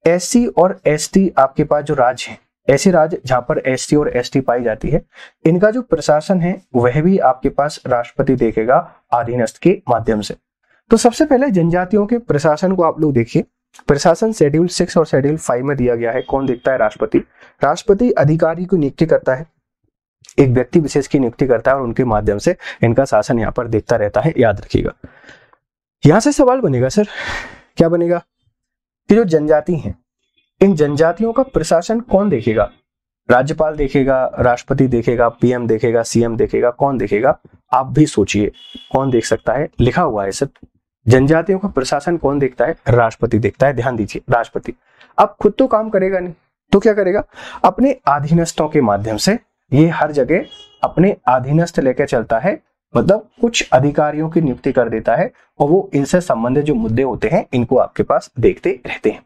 एस और एस आपके पास जो राज्य है ऐसे राज्य जहां पर एस और एस पाई जाती है इनका जो प्रशासन है वह भी आपके पास राष्ट्रपति देखेगा अधीनस्थ के माध्यम से तो सबसे पहले जनजातियों के प्रशासन को आप लोग देखिए प्रशासन शेड्यूल सिक्स और शेड्यूल फाइव में दिया गया है कौन देखता है राष्ट्रपति राष्ट्रपति अधिकारी को नियुक्ति करता है एक व्यक्ति विशेष की नियुक्ति करता है और उनके माध्यम से इनका शासन यहाँ पर देखता रहता है याद रखिएगा यहां से सवाल बनेगा सर क्या बनेगा कि जो जनजाति हैं इन जनजातियों का प्रशासन कौन देखेगा राज्यपाल देखेगा राष्ट्रपति देखेगा पीएम देखेगा सीएम देखेगा कौन देखेगा आप भी सोचिए कौन देख सकता है लिखा हुआ है सर जनजातियों का प्रशासन कौन देखता है राष्ट्रपति देखता है ध्यान दीजिए राष्ट्रपति अब खुद तो काम करेगा नहीं तो क्या करेगा अपने अधीनस्थों के माध्यम से ये हर जगह अपने अधीनस्थ लेकर चलता है मतलब कुछ अधिकारियों की नियुक्ति कर देता है और वो इनसे संबंधित जो मुद्दे होते हैं इनको आपके पास देखते रहते हैं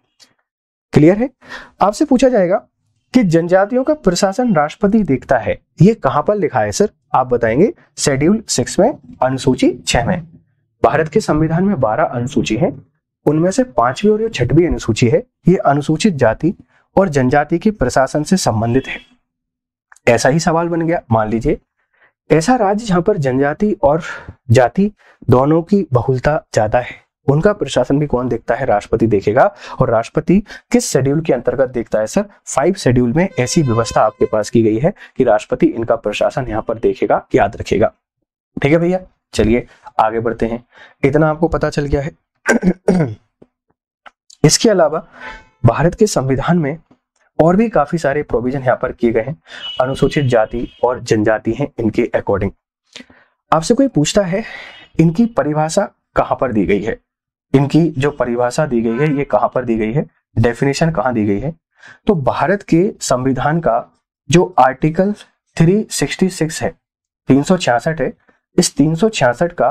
क्लियर है आपसे पूछा जाएगा कि जनजातियों का प्रशासन राष्ट्रपति देखता है ये कहां पर लिखा है सर आप बताएंगे शेड्यूल सिक्स में अनुसूची छह में भारत के संविधान में बारह अनुसूची है उनमें से पांचवी और छठवीं अनुसूची है ये अनुसूचित जाति और जनजाति के प्रशासन से संबंधित है ऐसा ही सवाल बन गया मान लीजिए ऐसा राज्य जहां पर जनजाति और जाति दोनों की बहुलता ज्यादा है उनका प्रशासन भी कौन देखता है राष्ट्रपति देखेगा और राष्ट्रपति किस शेड्यूल के अंतर्गत देखता है सर फाइव शेड्यूल में ऐसी व्यवस्था आपके पास की गई है कि राष्ट्रपति इनका प्रशासन यहाँ पर देखेगा याद रखेगा ठीक है भैया चलिए आगे बढ़ते हैं इतना आपको पता चल गया है इसके अलावा भारत के संविधान में और भी काफी सारे प्रोविजन यहाँ पर किए गए हैं अनुसूचित जाति और जनजाति हैं इनके अकॉर्डिंग आपसे कोई पूछता है इनकी परिभाषा कहाँ पर दी गई है इनकी जो परिभाषा दी गई है ये कहाँ पर दी गई है डेफिनेशन कहाँ दी गई है तो भारत के संविधान का जो आर्टिकल 366 है तीन है इस 366 का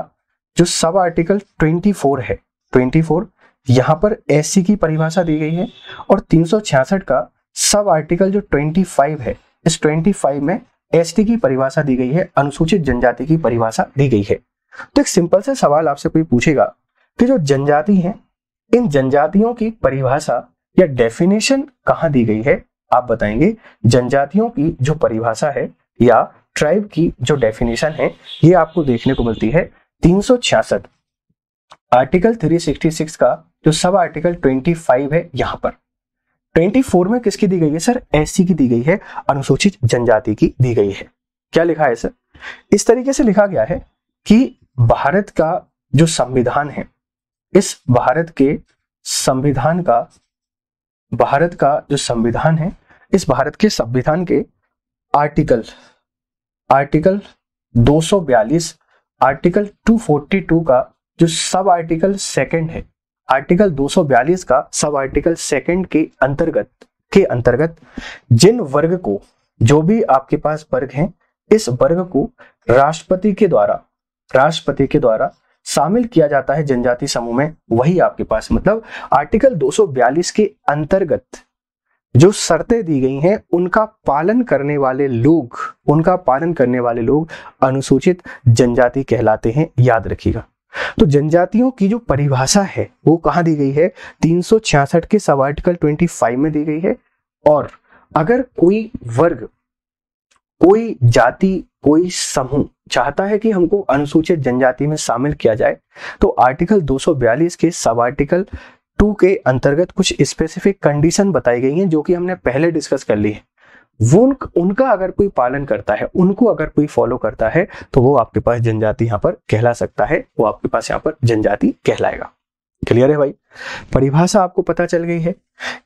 जो सब आर्टिकल 24 है 24 यहां पर एस की परिभाषा दी गई है और 366 का सब आर्टिकल जो 25 है इस 25 में एस की परिभाषा दी गई है अनुसूचित जनजाति की परिभाषा दी गई है तो एक सिंपल से सवाल आपसे कोई पूछेगा कि जो जनजाति है इन जनजातियों की परिभाषा या डेफिनेशन कहाँ दी गई है आप बताएंगे जनजातियों की जो परिभाषा है या ट्राइब की जो डेफिनेशन है ये आपको देखने को मिलती है तीन आर्टिकल 366 का जो सब आर्टिकल 25 है यहाँ पर 24 में किसकी दी गई है सर एससी की दी गई है अनुसूचित जनजाति की दी गई है क्या लिखा है सर इस तरीके से लिखा गया है कि भारत का जो संविधान है इस भारत के संविधान का भारत का जो संविधान है इस भारत के संविधान के आर्टिकल आर्टिकल 242 आर्टिकल 242 का जो सब आर्टिकल सेकंड है आर्टिकल 242 का सब आर्टिकल सेकंड के अंतर्गत के अंतर्गत जिन वर्ग को जो भी आपके पास वर्ग हैं इस वर्ग को राष्ट्रपति के द्वारा राष्ट्रपति के द्वारा शामिल किया जाता है जनजाति समूह में वही आपके पास मतलब आर्टिकल 242 के अंतर्गत जो शर्तें दी गई हैं उनका पालन करने वाले लोग उनका पालन करने वाले लोग अनुसूचित जनजाति कहलाते हैं याद रखिएगा तो जनजातियों की जो परिभाषा है वो कहाँ दी गई है तीन के सब आर्टिकल ट्वेंटी में दी गई है और अगर कोई वर्ग कोई जाति कोई समूह चाहता है कि हमको अनुसूचित जनजाति में शामिल किया जाए तो आर्टिकल 242 के सब आर्टिकल टू के अंतर्गत कुछ स्पेसिफिक कंडीशन बताई गई हैं जो कि हमने पहले डिस्कस कर ली है वो उन, उनका अगर कोई पालन करता है उनको अगर कोई फॉलो करता है तो वो आपके पास जनजाति यहाँ पर कहला सकता है वो आपके पास यहाँ पर जनजाति कहलाएगा क्लियर है भाई परिभाषा आपको पता चल गई है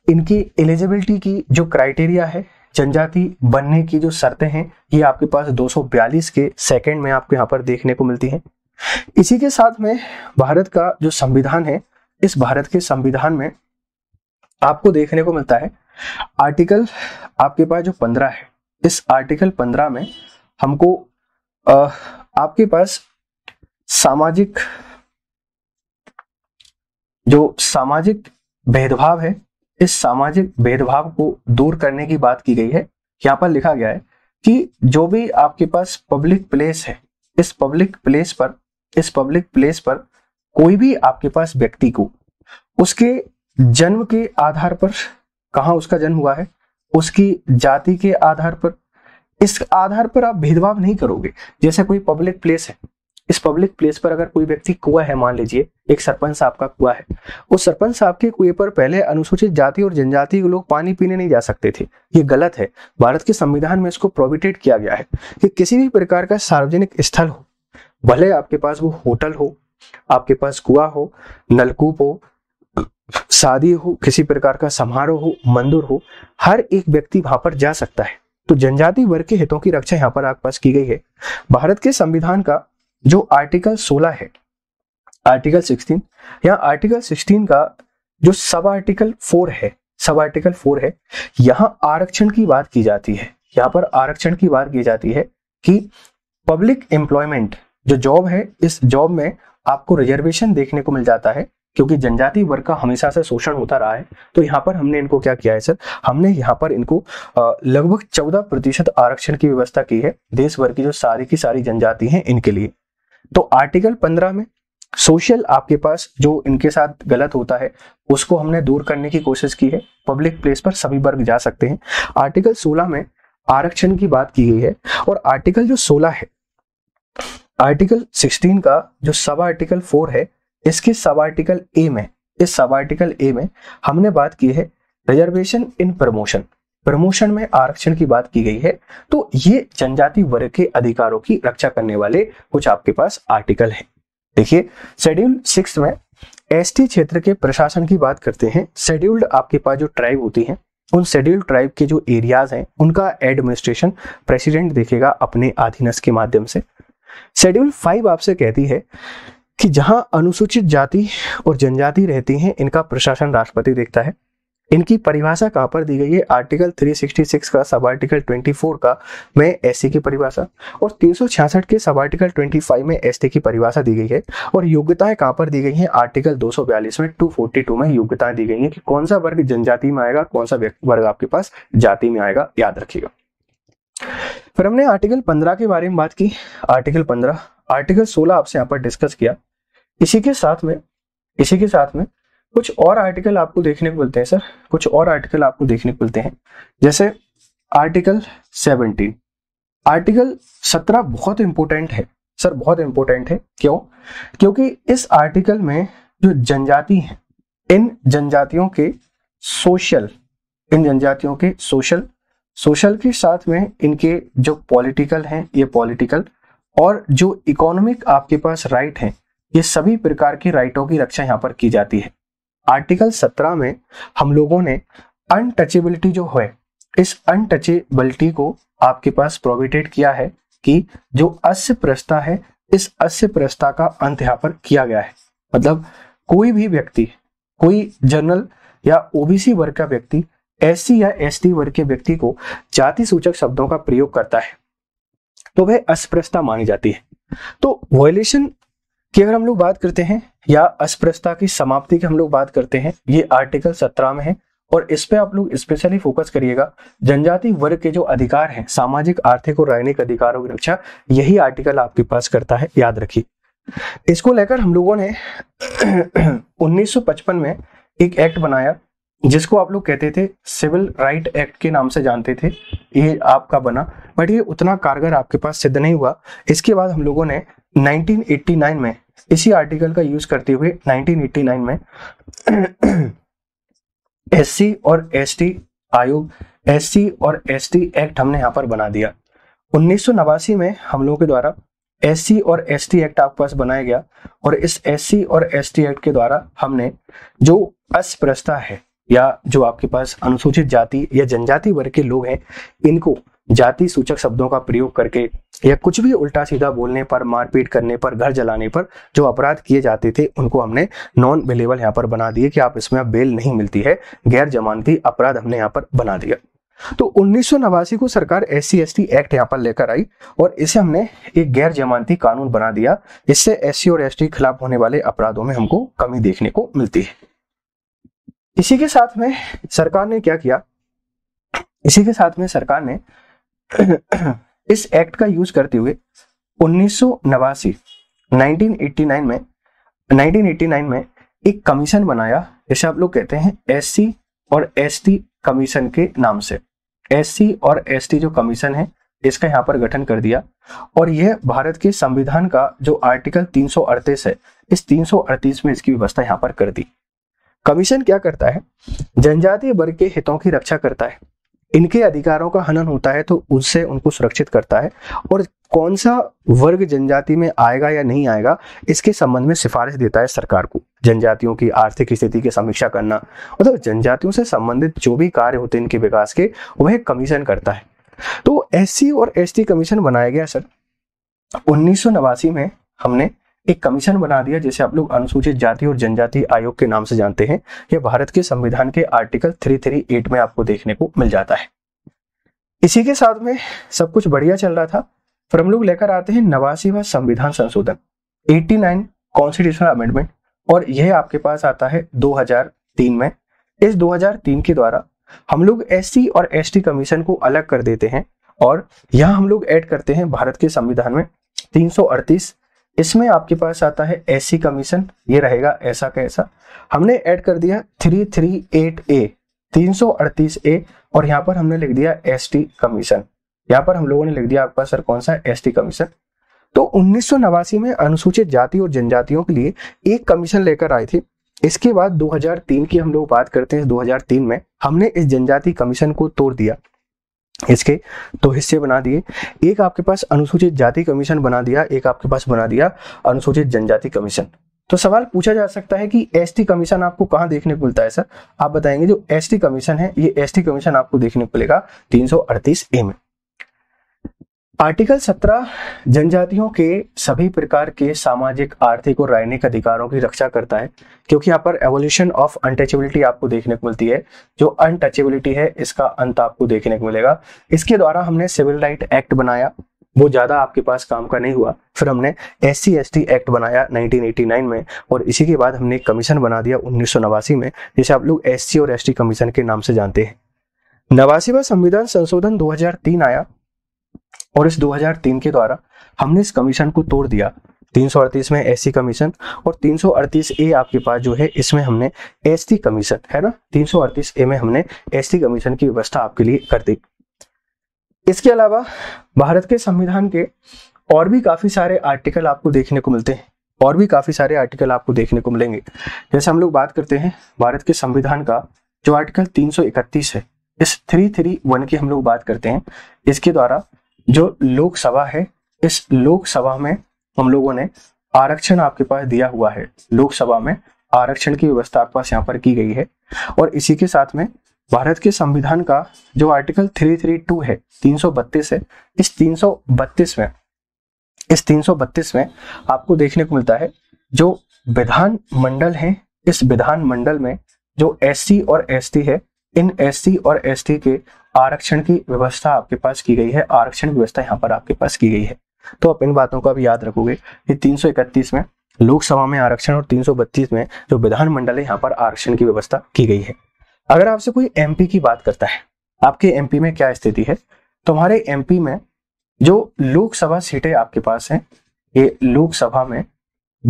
इनकी एलिजिबिलिटी की जो क्राइटेरिया है जनजाति बनने की जो शर्तें हैं ये आपके पास 242 के सेकंड में आपको यहाँ पर देखने को मिलती हैं इसी के साथ में भारत का जो संविधान है इस भारत के संविधान में आपको देखने को मिलता है आर्टिकल आपके पास जो पंद्रह है इस आर्टिकल पंद्रह में हमको आ, आपके पास सामाजिक जो सामाजिक भेदभाव है इस सामाजिक भेदभाव को दूर करने की बात की गई है यहां पर लिखा गया है कि जो भी आपके पास पब्लिक प्लेस है इस पब्लिक प्लेस पर इस पब्लिक प्लेस पर कोई भी आपके पास व्यक्ति को उसके जन्म के आधार पर कहा उसका जन्म हुआ है उसकी जाति के आधार पर इस आधार पर आप भेदभाव नहीं करोगे जैसे कोई पब्लिक प्लेस है इस पब्लिक प्लेस पर अगर कोई व्यक्ति कुआ है मान लीजिए एक सरपंच साहब का कुआ है उस सरपंच साहब के कुएं पर पहले अनुसूचित जाति और जनजाति के लोग पानी पीने नहीं जा सकते थे ये गलत है भारत के संविधान में इसको प्रोविटेट किया गया है कि किसी भी प्रकार का सार्वजनिक स्थल हो भले आपके पास वो होटल हो आपके पास कुआ हो नलकूप हो शादी हो किसी प्रकार का समारोह हो मंदिर हो हर एक व्यक्ति वहां पर जा सकता है तो जनजाति वर्ग के हितों की रक्षा यहाँ पर आपके पास की गई है भारत के संविधान का जो आर्टिकल 16 है आर्टिकल 16 यहाँ आर्टिकल 16 का जो सब आर्टिकल 4 है सब आर्टिकल 4 है यहाँ आरक्षण की बात की जाती है यहाँ पर आरक्षण की बात की जाती है कि पब्लिक एम्प्लॉयमेंट जो जॉब है इस जॉब में आपको रिजर्वेशन देखने को मिल जाता है क्योंकि जनजाति वर्ग का हमेशा से शोषण होता रहा है तो यहाँ पर हमने इनको क्या किया है सर हमने यहाँ पर इनको लगभग चौदह प्रतिशत आरक्षण की व्यवस्था की है देश भर की जो सारी की सारी जनजाति है इनके लिए तो आर्टिकल पंद्रह में सोशल आपके पास जो इनके साथ गलत होता है उसको हमने दूर करने की कोशिश की है पब्लिक प्लेस पर सभी वर्ग जा सकते हैं आर्टिकल सोलह में आरक्षण की बात की गई है और आर्टिकल जो सोलह है आर्टिकल 16 का जो सब आर्टिकल 4 है इसके सब आर्टिकल ए में इस सब आर्टिकल ए में हमने बात की है रिजर्वेशन इन प्रमोशन प्रमोशन में आरक्षण की बात की गई है तो ये जनजाति वर्ग के अधिकारों की रक्षा करने वाले कुछ आपके पास आर्टिकल है देखिए शेड्यूल सिक्स में एसटी क्षेत्र के प्रशासन की बात करते हैं शेड्यूल्ड आपके पास जो ट्राइब होती है उन शेड्यूल्ड ट्राइब के जो एरियाज हैं उनका एडमिनिस्ट्रेशन प्रेसिडेंट देखेगा अपने अधीनस्थ के माध्यम से शेड्यूल फाइव आपसे कहती है कि जहां अनुसूचित जाति और जनजाति रहती हैं इनका प्रशासन राष्ट्रपति देखता है इनकी परिभाषा कहां पर दी गई है आर्टिकल 366 का सब आर्टिकल 24 का में एससी की परिभाषा और 366 के सब आर्टिकल 25 में एसटी की परिभाषा दी गई है और योग्यताएं कहां पर दी गई हैं आर्टिकल 242 में 242 में योग्यताएं दी गई हैं कि कौन सा वर्ग जनजाति में आएगा कौन सा वर्ग आपके पास जाति में आएगा याद रखिएगा फिर हमने आर्टिकल 15 के बारे में बात की आर्टिकल 15 आर्टिकल 16 आपसे यहाँ पर डिस्कस किया इसी के साथ में इसी के साथ में कुछ और आर्टिकल आपको देखने को मिलते हैं सर कुछ और आर्टिकल आपको देखने को मिलते हैं जैसे आर्टिकल 17 आर्टिकल 17 बहुत इंपॉर्टेंट है सर बहुत इंपॉर्टेंट है क्यों क्योंकि इस आर्टिकल में जो जनजाति है इन जनजातियों के सोशल इन जनजातियों के सोशल सोशल के साथ में इनके जो पॉलिटिकल हैं ये पॉलिटिकल और जो इकोनॉमिक आपके पास राइट हैं ये सभी प्रकार की राइटों की रक्षा यहाँ पर की जाती है आर्टिकल 17 में हम लोगों ने अनटचेबिलिटी जो है इस अनटचेबिलिटी को आपके पास प्रोविडेड किया है कि जो अस्य प्रस्ता है इस अस्य प्रस्ता का अंत यहाँ पर किया गया है मतलब कोई भी व्यक्ति कोई जनरल या ओबीसी वर्ग का व्यक्ति एस या एस वर्ग के व्यक्ति को जाति सूचक शब्दों का प्रयोग करता है तो वह अस्पृश्यता मानी जाती है तो वॉयलेशन की अगर हम लोग बात करते हैं या अस्पृश्यता की समाप्ति की हम लोग बात करते हैं ये आर्टिकल सत्रह में है और इस पे आप लोग स्पेशली फोकस करिएगा जनजाति वर्ग के जो अधिकार हैं सामाजिक आर्थिक और राजनीतिक अधिकारों की रक्षा यही आर्टिकल आपके पास करता है याद रखिए इसको लेकर हम लोगों ने 1955 में एक एक्ट बनाया जिसको आप लोग कहते थे सिविल राइट एक्ट के नाम से जानते थे ये आपका बना बट ये उतना कारगर आपके पास सिद्ध नहीं हुआ इसके बाद हम लोगों ने 1989 में इसी आर्टिकल का यूज करते हुए 1989 में एससी और एसटी आयोग एससी और एसटी एक्ट हमने यहाँ पर बना दिया उन्नीस में हम लोगों के द्वारा एससी और एसटी एक्ट आपके पास बनाया गया और इस एससी और एसटी एक्ट के द्वारा हमने जो अस्प्रस्ता है या जो आपके पास अनुसूचित जाति या जनजाति वर्ग के लोग हैं इनको जाति सूचक शब्दों का प्रयोग करके या कुछ भी उल्टा सीधा बोलने पर मारपीट करने पर घर जलाने पर जो अपराध किए जाते थे उनको हमने नॉन बेलेबल यहाँ पर बना दिए कि आप इसमें अब बेल नहीं मिलती है गैर जमानती अपराध हमने यहाँ पर बना दिया तो उन्नीस को सरकार S C S T act यहाँ पर लेकर आई और इसे हमने एक गैर जमानती कानून बना दिया इससे एस और एस के खिलाफ होने वाले अपराधों में हमको कमी देखने को मिलती है इसी के साथ में सरकार ने क्या किया इसी के साथ में सरकार ने इस एक्ट का यूज करते हुए उन्नीस 1989 में 1989 में एक कमीशन बनाया जिसे आप लोग कहते हैं एससी और एसटी कमीशन के नाम से एससी और एसटी जो कमीशन है इसका यहाँ पर गठन कर दिया और यह भारत के संविधान का जो आर्टिकल तीन है इस तीन में इसकी व्यवस्था यहाँ पर कर दी कमीशन क्या करता है जनजातीय वर्ग के हितों की रक्षा करता है इनके अधिकारों का हनन होता है तो उससे उनको सुरक्षित करता है और कौन सा वर्ग जनजाति में आएगा या नहीं आएगा इसके संबंध में सिफारिश देता है सरकार को जनजातियों की आर्थिक स्थिति की समीक्षा करना मतलब तो जनजातियों से संबंधित जो भी कार्य होते हैं इनके विकास के वह कमीशन करता है तो एस और एस कमीशन बनाया गया सर उन्नीस में हमने एक कमीशन बना दिया जिसे आप लोग अनुसूचित जाति और जनजाति आयोग के नाम से जानते हैं यह भारत के संविधान के आर्टिकल 338 में आपको देखने को मिल जाता है इसी के साथ में सब कुछ बढ़िया चल रहा था फिर हम लोग लेकर आते हैं नवासीवा संविधान संशोधन 89 कॉन्स्टिट्यूशनल अमेंडमेंट और यह आपके पास आता है 2003 में इस 2003 के द्वारा हम लोग एस और टी कमीशन को अलग कर देते हैं और यहाँ हम लोग ऐड करते हैं भारत के संविधान में इसमें आपके पास आता है ऐसी कमीशन ये रहेगा ऐसा कैसा हमने ऐड कर दिया थ्री थ्री एट ए तीन सौ अड़तीस ए और यहाँ पर हमने लिख दिया एस टी कमीशन यहाँ पर हम लोगों ने लिख दिया आपका सर कौन सा एस टी कमीशन तो उन्नीस में अनुसूचित जाति और जनजातियों के लिए एक कमीशन लेकर आई थी इसके बाद 2003 की हम लोग बात करते हैं 2003 में हमने इस जनजाति कमीशन को तोड़ दिया इसके दो तो हिस्से बना दिए एक आपके पास अनुसूचित जाति कमीशन बना दिया एक आपके पास बना दिया अनुसूचित जनजाति कमीशन तो सवाल पूछा जा सकता है कि एस कमीशन आपको कहां देखने को मिलता है सर आप बताएंगे जो एस कमीशन है ये एस कमीशन आपको देखने को मिलेगा तीन ए में आर्टिकल 17 जनजातियों के सभी प्रकार के सामाजिक आर्थिक और राजनीतिक अधिकारों की रक्षा करता है क्योंकि यहाँ पर एवोल्यूशन ऑफ अनटचेबिलिटी आपको देखने को मिलती है जो अनटचेबिलिटी है इसका अंत आपको देखने को मिलेगा इसके द्वारा हमने सिविल राइट एक्ट बनाया वो ज़्यादा आपके पास काम का नहीं हुआ फिर हमने एस सी एक्ट बनाया 1989 में और इसी के बाद हमने कमीशन बना दिया उन्नीस में जिसे आप लोग एस और एस कमीशन के नाम से जानते हैं नवासीवा संविधान संशोधन 2003 आया और इस 2003 के द्वारा हमने इस कमीशन को तोड़ दिया 338 में एससी कमीशन और 338 ए आपके पास जो है इसमें हमने एसटी कमीशन है ना 338 ए में हमने एसटी कमीशन की व्यवस्था आपके लिए कर दी इसके अलावा भारत के संविधान के और भी काफी सारे आर्टिकल आपको देखने को मिलते हैं और भी काफी सारे आर्टिकल आपको देखने को मिलेंगे जैसे हम लोग बात करते हैं भारत के संविधान का जो आर्टिकल 331 है इस 331 की हम लोग बात करते हैं इसके द्वारा जो लोकसभा है इस लोकसभा में हम लोगों ने आरक्षण आपके पास दिया हुआ है लोकसभा में आरक्षण की व्यवस्था आपके पास यहाँ पर की गई है और इसी के साथ में भारत के संविधान का जो आर्टिकल 332 है 332 है इस 332 में इस 332 में आपको देखने को मिलता है जो विधान मंडल है इस विधान मंडल में जो एससी और एसटी है इन एससी और एसटी के आरक्षण की व्यवस्था आपके पास की गई है आरक्षण व्यवस्था यहाँ पर आपके पास की गई है तो आप इन बातों को आप याद रखोगे कि 331 में लोकसभा में आरक्षण और 332 में जो विधानमंडल है यहाँ पर आरक्षण की व्यवस्था की गई है अगर आपसे कोई एमपी की बात करता है आपके एमपी में क्या स्थिति है तुम्हारे तो एमपी में जो लोकसभा सीटें आपके पास हैं ये लोकसभा में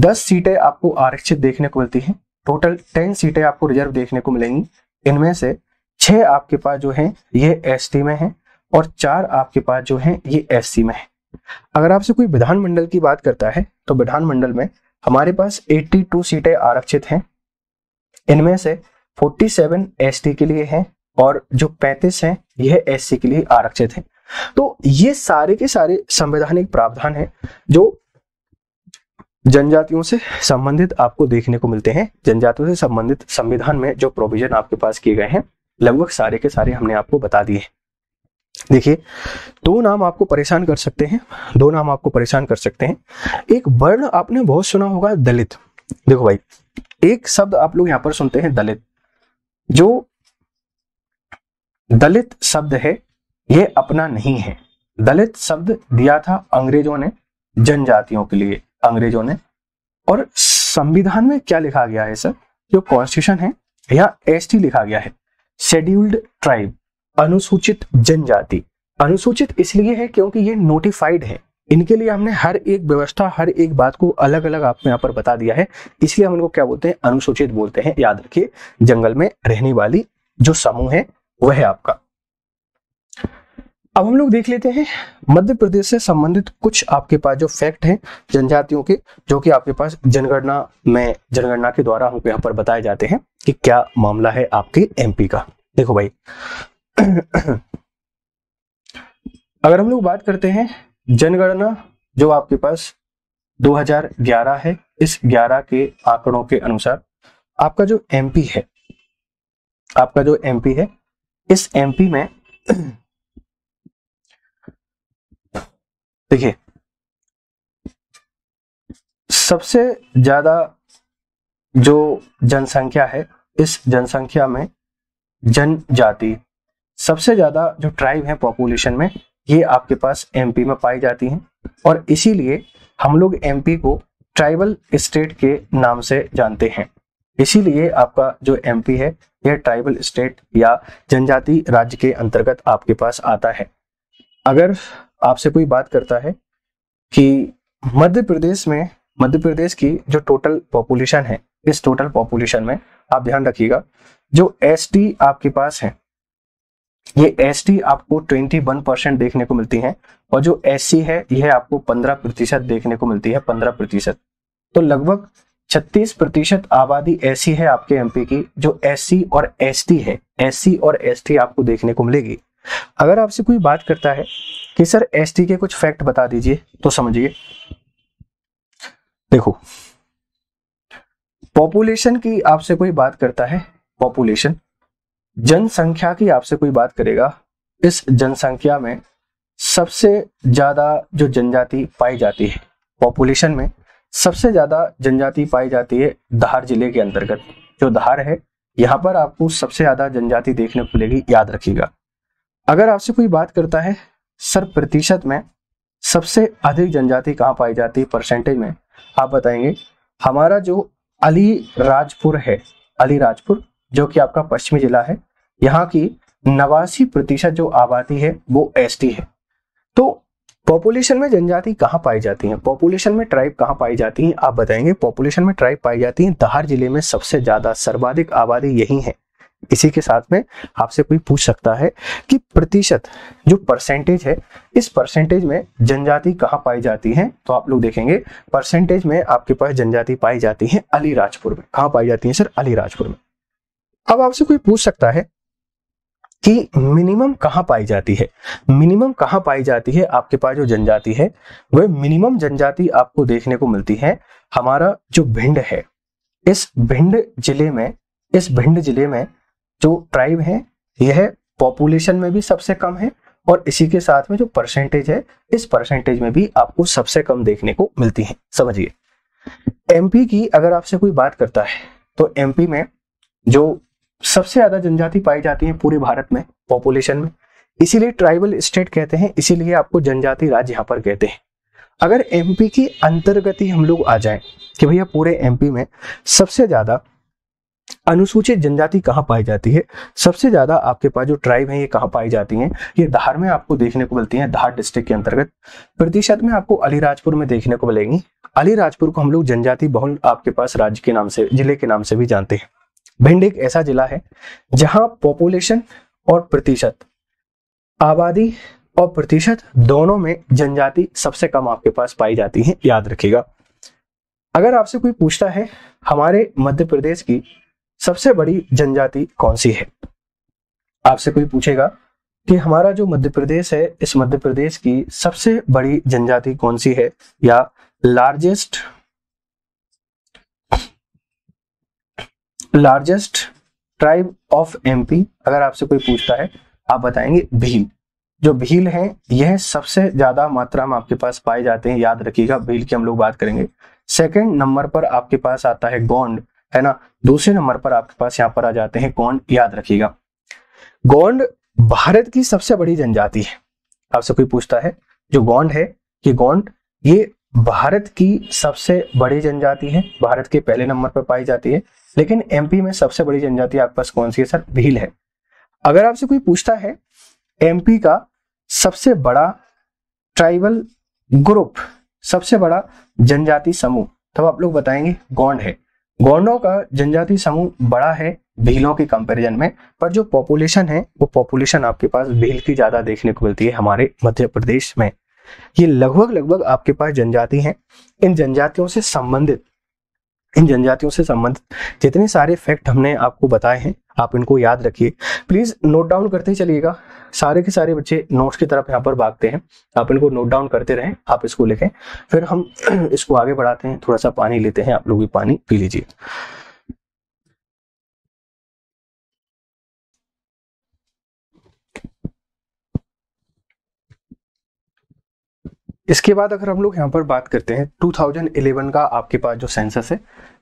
दस सीटें आपको आरक्षित देखने को मिलती हैं टोटल टेन सीटें आपको रिजर्व देखने को मिलेंगी इनमें से छह आपके पास जो है ये एस में है और चार आपके पास जो है ये एस में है अगर आपसे कोई विधानमंडल की बात करता है तो विधानमंडल में हमारे पास 82 सीटें आरक्षित हैं इनमें से 47 टी के लिए हैं और जो 35 हैं यह सी के लिए आरक्षित हैं तो ये सारे के सारे संवैधानिक प्रावधान हैं जो जनजातियों से संबंधित आपको देखने को मिलते हैं जनजातियों से संबंधित संविधान में जो प्रोविजन आपके पास किए गए हैं लगभग सारे के सारे हमने आपको बता दिए देखिए दो नाम आपको परेशान कर सकते हैं दो नाम आपको परेशान कर सकते हैं एक वर्ण आपने बहुत सुना होगा दलित देखो भाई एक शब्द आप लोग यहां पर सुनते हैं दलित जो दलित शब्द है यह अपना नहीं है दलित शब्द दिया था अंग्रेजों ने जनजातियों के लिए अंग्रेजों ने और संविधान में क्या लिखा गया है सर जो कॉन्स्टिट्यूशन है या एस लिखा गया है शेड्यूल्ड ट्राइब अनुसूचित जनजाति अनुसूचित इसलिए है क्योंकि ये नोटिफाइड है इनके लिए हमने हर एक व्यवस्था हर एक बात को अलग अलग आपको यहाँ पर बता दिया है इसलिए हम इनको क्या बोलते हैं अनुसूचित बोलते हैं याद रखिए जंगल में रहने वाली जो समूह है वह है आपका अब हम लोग देख लेते हैं मध्य प्रदेश से संबंधित कुछ आपके पास जो फैक्ट हैं जनजातियों के जो कि आपके पास जनगणना में जनगणना के द्वारा हमको यहाँ पर बताए जाते हैं कि क्या मामला है आपके एमपी का देखो भाई अगर हम लोग बात करते हैं जनगणना जो आपके पास 2011 है इस 11 के आंकड़ों के अनुसार आपका जो एमपी है आपका जो एमपी है इस एमपी में देखिए सबसे ज्यादा जो जनसंख्या है इस जनसंख्या में जनजाति सबसे ज्यादा जो ट्राइब है पॉपुलेशन में ये आपके पास एमपी में पाई जाती हैं और इसीलिए हम लोग एमपी को ट्राइबल स्टेट के नाम से जानते हैं इसीलिए आपका जो एमपी है यह ट्राइबल स्टेट या जनजाति राज्य के अंतर्गत आपके पास आता है अगर आपसे कोई बात करता है कि मध्य प्रदेश में मध्य प्रदेश की जो टोटल पॉपुलेशन है इस टोटल पॉपुलेशन में आप ध्यान रखिएगा जो एस आपके पास है ये एस आपको 21 परसेंट देखने को मिलती है और जो एस है यह आपको 15 प्रतिशत देखने को मिलती है 15 प्रतिशत तो लगभग 36 प्रतिशत आबादी ऐसी है आपके एमपी की जो एस और एस है एस और एस आपको देखने को मिलेगी अगर आपसे कोई बात करता है कि सर एस के कुछ फैक्ट बता दीजिए तो समझिए देखो पॉपुलेशन की आपसे कोई बात करता है पॉपुलेशन जनसंख्या की आपसे कोई बात करेगा इस जनसंख्या में सबसे ज्यादा जो जनजाति पाई जाती है पॉपुलेशन में सबसे ज्यादा जनजाति पाई जाती है धार जिले के अंतर्गत जो धार है यहां पर आपको सबसे ज्यादा जनजाति देखने को मिलेगी याद रखिएगा अगर आपसे कोई बात करता है सर प्रतिशत में सबसे अधिक जनजाति कहाँ पाई जाती है परसेंटेज में आप बताएंगे हमारा जो अली राजपुर है अली राजपुर जो कि आपका पश्चिमी जिला है यहाँ की नवासी प्रतिशत जो आबादी है वो एसटी है तो पॉपुलेशन में जनजाति कहाँ पाई जाती है पॉपुलेशन में ट्राइब कहाँ पाई जाती है आप बताएंगे पॉपुलेशन में ट्राइब पाई जाती है धार जिले में सबसे ज्यादा सर्वाधिक आबादी यही है इसी के साथ में आपसे कोई पूछ सकता है कि प्रतिशत जो परसेंटेज है इस परसेंटेज में जनजाति कहाँ पाई जाती है तो आप लोग देखेंगे परसेंटेज में आपके पास जनजाति पाई जाती है अलीराजपुर में कहाँ पाई जाती है सर अलीराजपुर में अब आपसे कोई पूछ सकता है कि मिनिमम कहाँ पाई जाती है मिनिमम कहाँ पाई जाती है आपके पास जो जनजाति है वह मिनिमम जनजाति आपको देखने को मिलती है हमारा जो भिंड है इस भिंड जिले में इस भिंड जिले में जो ट्राइब है यह पॉपुलेशन में भी सबसे कम है और इसी के साथ में जो परसेंटेज है इस परसेंटेज में भी आपको सबसे कम देखने को मिलती है समझिए एमपी की अगर आपसे कोई बात करता है तो एमपी में जो सबसे ज्यादा जनजाति पाई जाती है पूरे भारत में पॉपुलेशन में इसीलिए ट्राइबल स्टेट कहते हैं इसीलिए आपको जनजाति राज्य यहाँ पर कहते हैं अगर एमपी की अंतर्गत ही हम लोग आ जाए कि भैया पूरे एमपी में सबसे ज्यादा अनुसूचित जनजाति कहाँ पाई जाती है सबसे ज्यादा आपके पास जो ट्राइब है ये कहाँ पाई जाती हैं ये धार में आपको देखने को मिलती हैं धार डिस्ट्रिक्ट के अंतर्गत प्रतिशत में आपको अलीराजपुर में देखने को मिलेंगी अलीराजपुर को हम लोग जनजाति बहुल आपके पास राज्य के नाम से जिले के नाम से भी जानते हैं भिंड एक ऐसा जिला है जहां पॉपुलेशन और प्रतिशत आबादी और प्रतिशत दोनों में जनजाति सबसे कम आपके पास पाई जाती है याद रखिएगा अगर आपसे कोई पूछता है हमारे मध्य प्रदेश की सबसे बड़ी जनजाति कौन सी है आपसे कोई पूछेगा कि हमारा जो मध्य प्रदेश है इस मध्य प्रदेश की सबसे बड़ी जनजाति कौन सी है या largest largest tribe of MP अगर आपसे कोई पूछता है आप बताएंगे भील जो भील हैं यह सबसे ज्यादा मात्रा में आपके पास पाए जाते हैं याद रखिएगा भील की हम लोग बात करेंगे सेकंड नंबर पर आपके पास आता है गोंड है ना दूसरे नंबर पर आपके पास यहाँ पर आ जाते हैं गोंड याद रखिएगा गोंड भारत की सबसे बड़ी जनजाति है आपसे कोई पूछता है जो गोंड है ये गोंड ये भारत की सबसे बड़ी जनजाति है भारत के पहले नंबर पर पाई जाती है लेकिन एमपी में सबसे बड़ी जनजाति आपके पास कौन सी है सर भील है अगर आपसे कोई पूछता है एमपी का सबसे बड़ा ट्राइबल ग्रुप सबसे बड़ा जनजाति समूह तो आप लोग बताएंगे गोंड है गोंडों का जनजाति समूह बड़ा है भीलों के कंपैरिजन में पर जो पॉपुलेशन है वो पॉपुलेशन आपके पास भील की ज़्यादा देखने को मिलती है हमारे मध्य प्रदेश में ये लगभग लगभग आपके पास जनजाति हैं इन जनजातियों से संबंधित इन जनजातियों से संबंधित जितने सारे फैक्ट हमने आपको बताए हैं आप इनको याद रखिए प्लीज नोट डाउन करते चलिएगा सारे के सारे बच्चे नोट्स की तरफ यहाँ पर भागते हैं आप इनको नोट डाउन करते रहें आप इसको लिखें फिर हम इसको आगे बढ़ाते हैं थोड़ा सा पानी लेते हैं आप लोग भी पानी पी लीजिए इसके बाद अगर हम लोग यहाँ पर बात करते हैं 2011 का आपके पास जो सेंसस है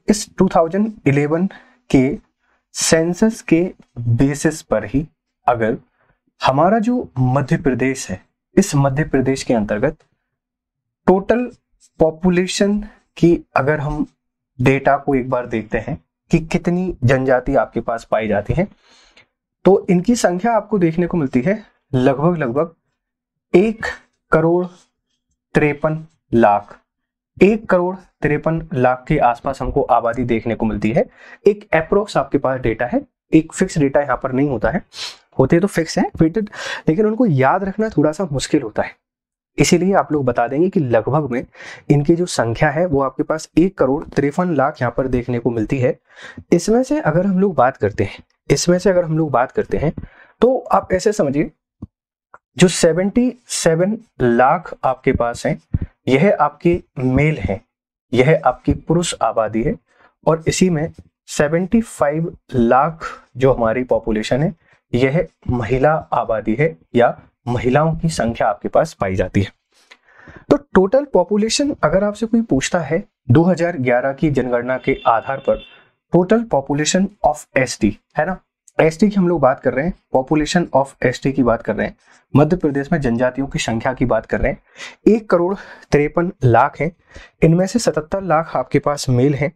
इस 2011 के सेंसस के बेसिस पर ही अगर हमारा जो मध्य प्रदेश है इस मध्य प्रदेश के अंतर्गत टोटल पॉपुलेशन की अगर हम डेटा को एक बार देखते हैं कि कितनी जनजाति आपके पास पाई जाती है तो इनकी संख्या आपको देखने को मिलती है लगभग लगभग एक करोड़ तिरपन लाख एक करोड़ तिरपन लाख के आसपास हमको आबादी देखने को मिलती है एक अप्रोक्स आपके पास डेटा है एक फिक्स डेटा यहाँ पर नहीं होता है होते तो फिक्स है फिटेड लेकिन उनको याद रखना थोड़ा सा मुश्किल होता है इसीलिए आप लोग बता देंगे कि लगभग में इनकी जो संख्या है वो आपके पास एक करोड़ तिरपन लाख यहाँ पर देखने को मिलती है इसमें से अगर हम लोग बात करते हैं इसमें से अगर हम लोग बात करते हैं तो आप ऐसे समझिए जो 77 लाख आपके पास हैं यह आपकी मेल है यह आपकी पुरुष आबादी है और इसी में 75 लाख जो हमारी पॉपुलेशन है यह महिला आबादी है या महिलाओं की संख्या आपके पास पाई जाती है तो टोटल पॉपुलेशन अगर आपसे कोई पूछता है 2011 की जनगणना के आधार पर टोटल पॉपुलेशन ऑफ एसटी है ना एसटी की हम लोग बात कर रहे हैं पॉपुलेशन ऑफ एसटी की बात कर रहे हैं मध्य प्रदेश में जनजातियों की संख्या की बात कर रहे हैं एक करोड़ तिरपन लाख है इनमें से सतहत्तर लाख आपके पास मेल हैं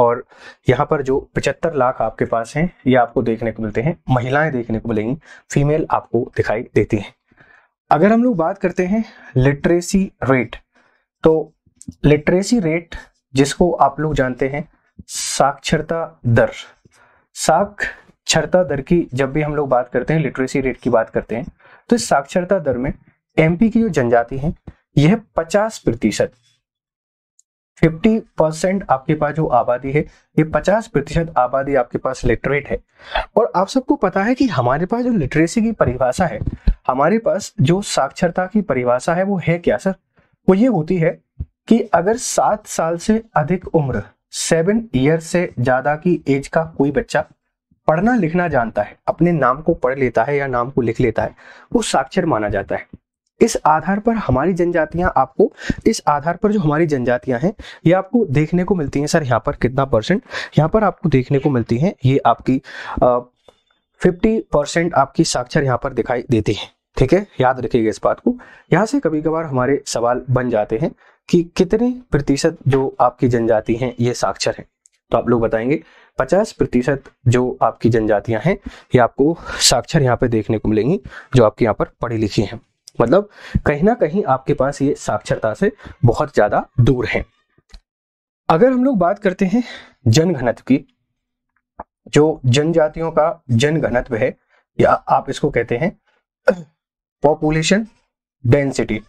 और यहाँ पर जो पचहत्तर लाख आपके पास हैं ये आपको देखने को मिलते हैं महिलाएं देखने को मिलेंगी फीमेल आपको दिखाई देती हैं अगर हम लोग बात करते हैं लिटरेसी रेट तो लिटरेसी रेट जिसको आप लोग जानते हैं साक्षरता दर साख साक्षरता दर की जब भी हम लोग बात करते हैं लिटरेसी रेट की बात करते हैं तो इस साक्षरता दर में एमपी की जो जनजाति है यह पचास प्रतिशत फिफ्टी परसेंट आपके पास जो आबादी है ये पचास प्रतिशत आबादी आपके पास लिटरेट है और आप सबको पता है कि हमारे पास जो लिटरेसी की परिभाषा है हमारे पास जो साक्षरता की परिभाषा है वो है क्या सर वो ये होती है कि अगर सात साल से अधिक उम्र सेवन ईयर से ज्यादा की एज का कोई बच्चा पढ़ना लिखना जानता है अपने नाम को पढ़ लेता है या नाम को लिख लेता है वो साक्षर माना जाता है इस आधार पर हमारी जनजातियां आपको इस आधार पर जो हमारी जनजातियां हैं ये आपको देखने को मिलती हैं सर यहाँ पर कितना परसेंट यहाँ पर आपको देखने को मिलती हैं ये आपकी फिफ्टी परसेंट आपकी साक्षर यहाँ पर दिखाई देती है ठीक है याद रखिएगा इस बात को यहाँ से कभी कभार हमारे सवाल बन जाते हैं कि कितने प्रतिशत जो आपकी जनजाति है ये साक्षर है तो आप लोग बताएंगे पचास प्रतिशत जो आपकी जनजातियां हैं ये आपको साक्षर यहाँ पे देखने को मिलेंगी जो आपके यहाँ पर पढ़ी लिखी हैं मतलब कहीं ना कहीं आपके पास ये साक्षरता से बहुत ज़्यादा दूर है अगर हम लोग बात करते हैं जनघनत्व की जो जनजातियों का जनघनत्व है या आप इसको कहते हैं पॉपुलेशन डेंसिटी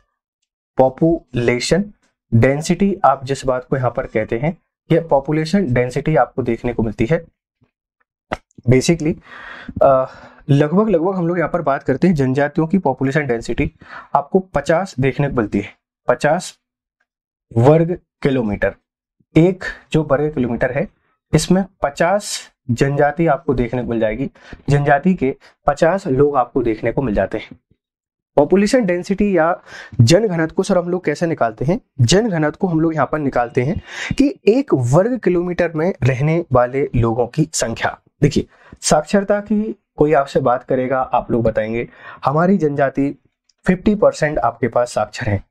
पॉपुलेशन डेंसिटी आप जिस बात को यहाँ पर कहते हैं यह पॉपुलेशन डेंसिटी आपको देखने को मिलती है बेसिकली लगभग लगभग हम लोग यहाँ पर बात करते हैं जनजातियों की पॉपुलेशन डेंसिटी आपको 50 देखने को मिलती है 50 वर्ग किलोमीटर एक जो वर्ग किलोमीटर है इसमें 50 जनजाति आपको देखने को मिल जाएगी जनजाति के 50 लोग आपको देखने को मिल जाते हैं पॉपुलेशन डेंसिटी या जन घनत्व को सर हम लोग कैसे निकालते हैं जन घनत्व को हम लोग यहाँ पर निकालते हैं कि एक वर्ग किलोमीटर में रहने वाले लोगों की संख्या देखिए साक्षरता की कोई आपसे बात करेगा आप लोग बताएंगे हमारी जनजाति 50 परसेंट आपके पास साक्षर है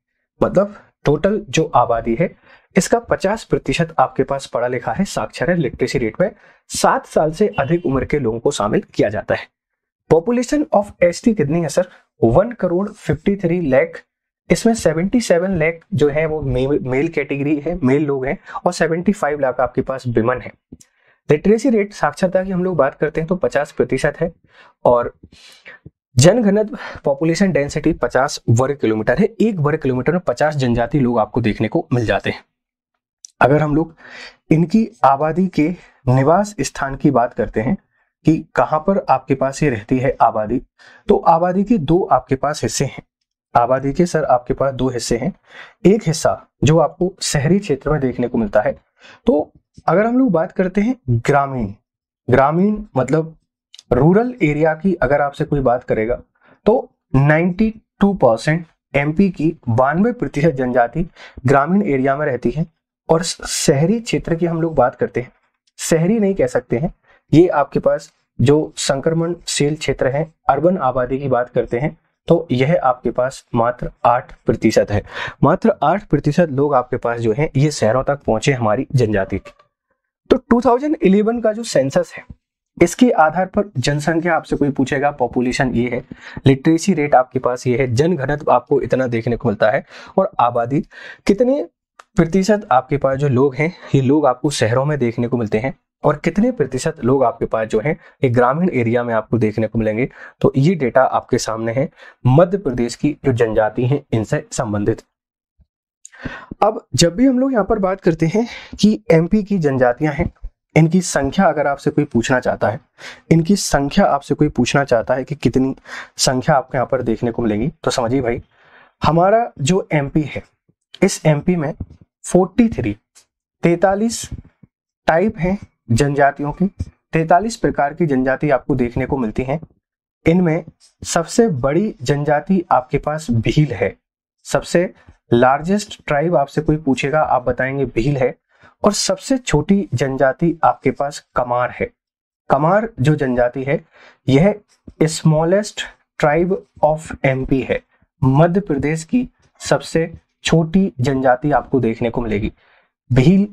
मतलब टोटल जो आबादी है इसका 50 प्रतिशत आपके पास पढ़ा लिखा है साक्षर है लिटरेसी रेट में सात साल से अधिक उम्र के लोगों को शामिल किया जाता है पॉपुलेशन ऑफ एसटी कितनी है sir one crore fifty three lakh इसमें सेवेंटी सेवन लैख जो है वो मेल कैटेगरी है मेल लोग हैं और सेवेंटी फाइव लाख आपके पास विमन है लिटरेसी रेट साक्षरता की हम लोग बात करते हैं तो पचास प्रतिशत है और जनघनत्व पॉपुलेशन डेंसिटी पचास वर्ग किलोमीटर है एक वर्ग किलोमीटर में पचास जनजाति लोग आपको देखने को मिल जाते हैं अगर हम लोग इनकी आबादी के निवास स्थान की बात करते हैं कि कहां पर आपके पास ये रहती है आबादी तो आबादी के दो आपके पास हिस्से हैं आबादी के सर आपके पास दो हिस्से हैं एक हिस्सा जो आपको शहरी क्षेत्र में देखने को मिलता है तो अगर हम लोग बात करते हैं ग्रामीण ग्रामीण मतलब रूरल एरिया की अगर आपसे कोई बात करेगा तो 92 परसेंट एमपी की बानवे प्रतिशत जनजाति ग्रामीण एरिया में रहती है और शहरी क्षेत्र की हम लोग बात करते हैं शहरी नहीं कह सकते हैं ये आपके पास जो संक्रमण सेल क्षेत्र है अर्बन आबादी की बात करते हैं तो यह आपके पास मात्र आठ प्रतिशत है मात्र आठ प्रतिशत लोग आपके पास जो है ये शहरों तक पहुंचे हमारी जनजाति की तो 2011 का जो सेंसस है इसके आधार पर जनसंख्या आपसे कोई पूछेगा पॉपुलेशन ये है लिटरेसी रेट आपके पास ये है जन घनत्व आपको इतना देखने को मिलता है और आबादी कितने प्रतिशत आपके पास जो लोग हैं ये लोग आपको शहरों में देखने को मिलते हैं और कितने प्रतिशत लोग आपके पास जो है ये ग्रामीण एरिया में आपको देखने को मिलेंगे तो ये डेटा आपके सामने है मध्य प्रदेश की जो जनजाति है इनसे संबंधित अब जब भी हम लोग यहाँ पर बात करते हैं कि एमपी की जनजातियां हैं इनकी संख्या अगर आपसे कोई पूछना चाहता है इनकी संख्या आपसे कोई पूछना चाहता है कि कितनी संख्या आपको यहाँ पर देखने को मिलेगी तो समझिए भाई हमारा जो एमपी है इस एमपी में 43 तैतालीस टाइप हैं जनजातियों की तैतालीस प्रकार की जनजाति आपको देखने को मिलती हैं इनमें सबसे बड़ी जनजाति आपके पास भील है सबसे लार्जेस्ट ट्राइब आपसे कोई पूछेगा आप बताएंगे भील है और सबसे छोटी जनजाति आपके पास कमार है कमार जो जनजाति है यह स्मॉलेस्ट ट्राइब ऑफ एमपी है मध्य प्रदेश की सबसे छोटी जनजाति आपको देखने को मिलेगी भील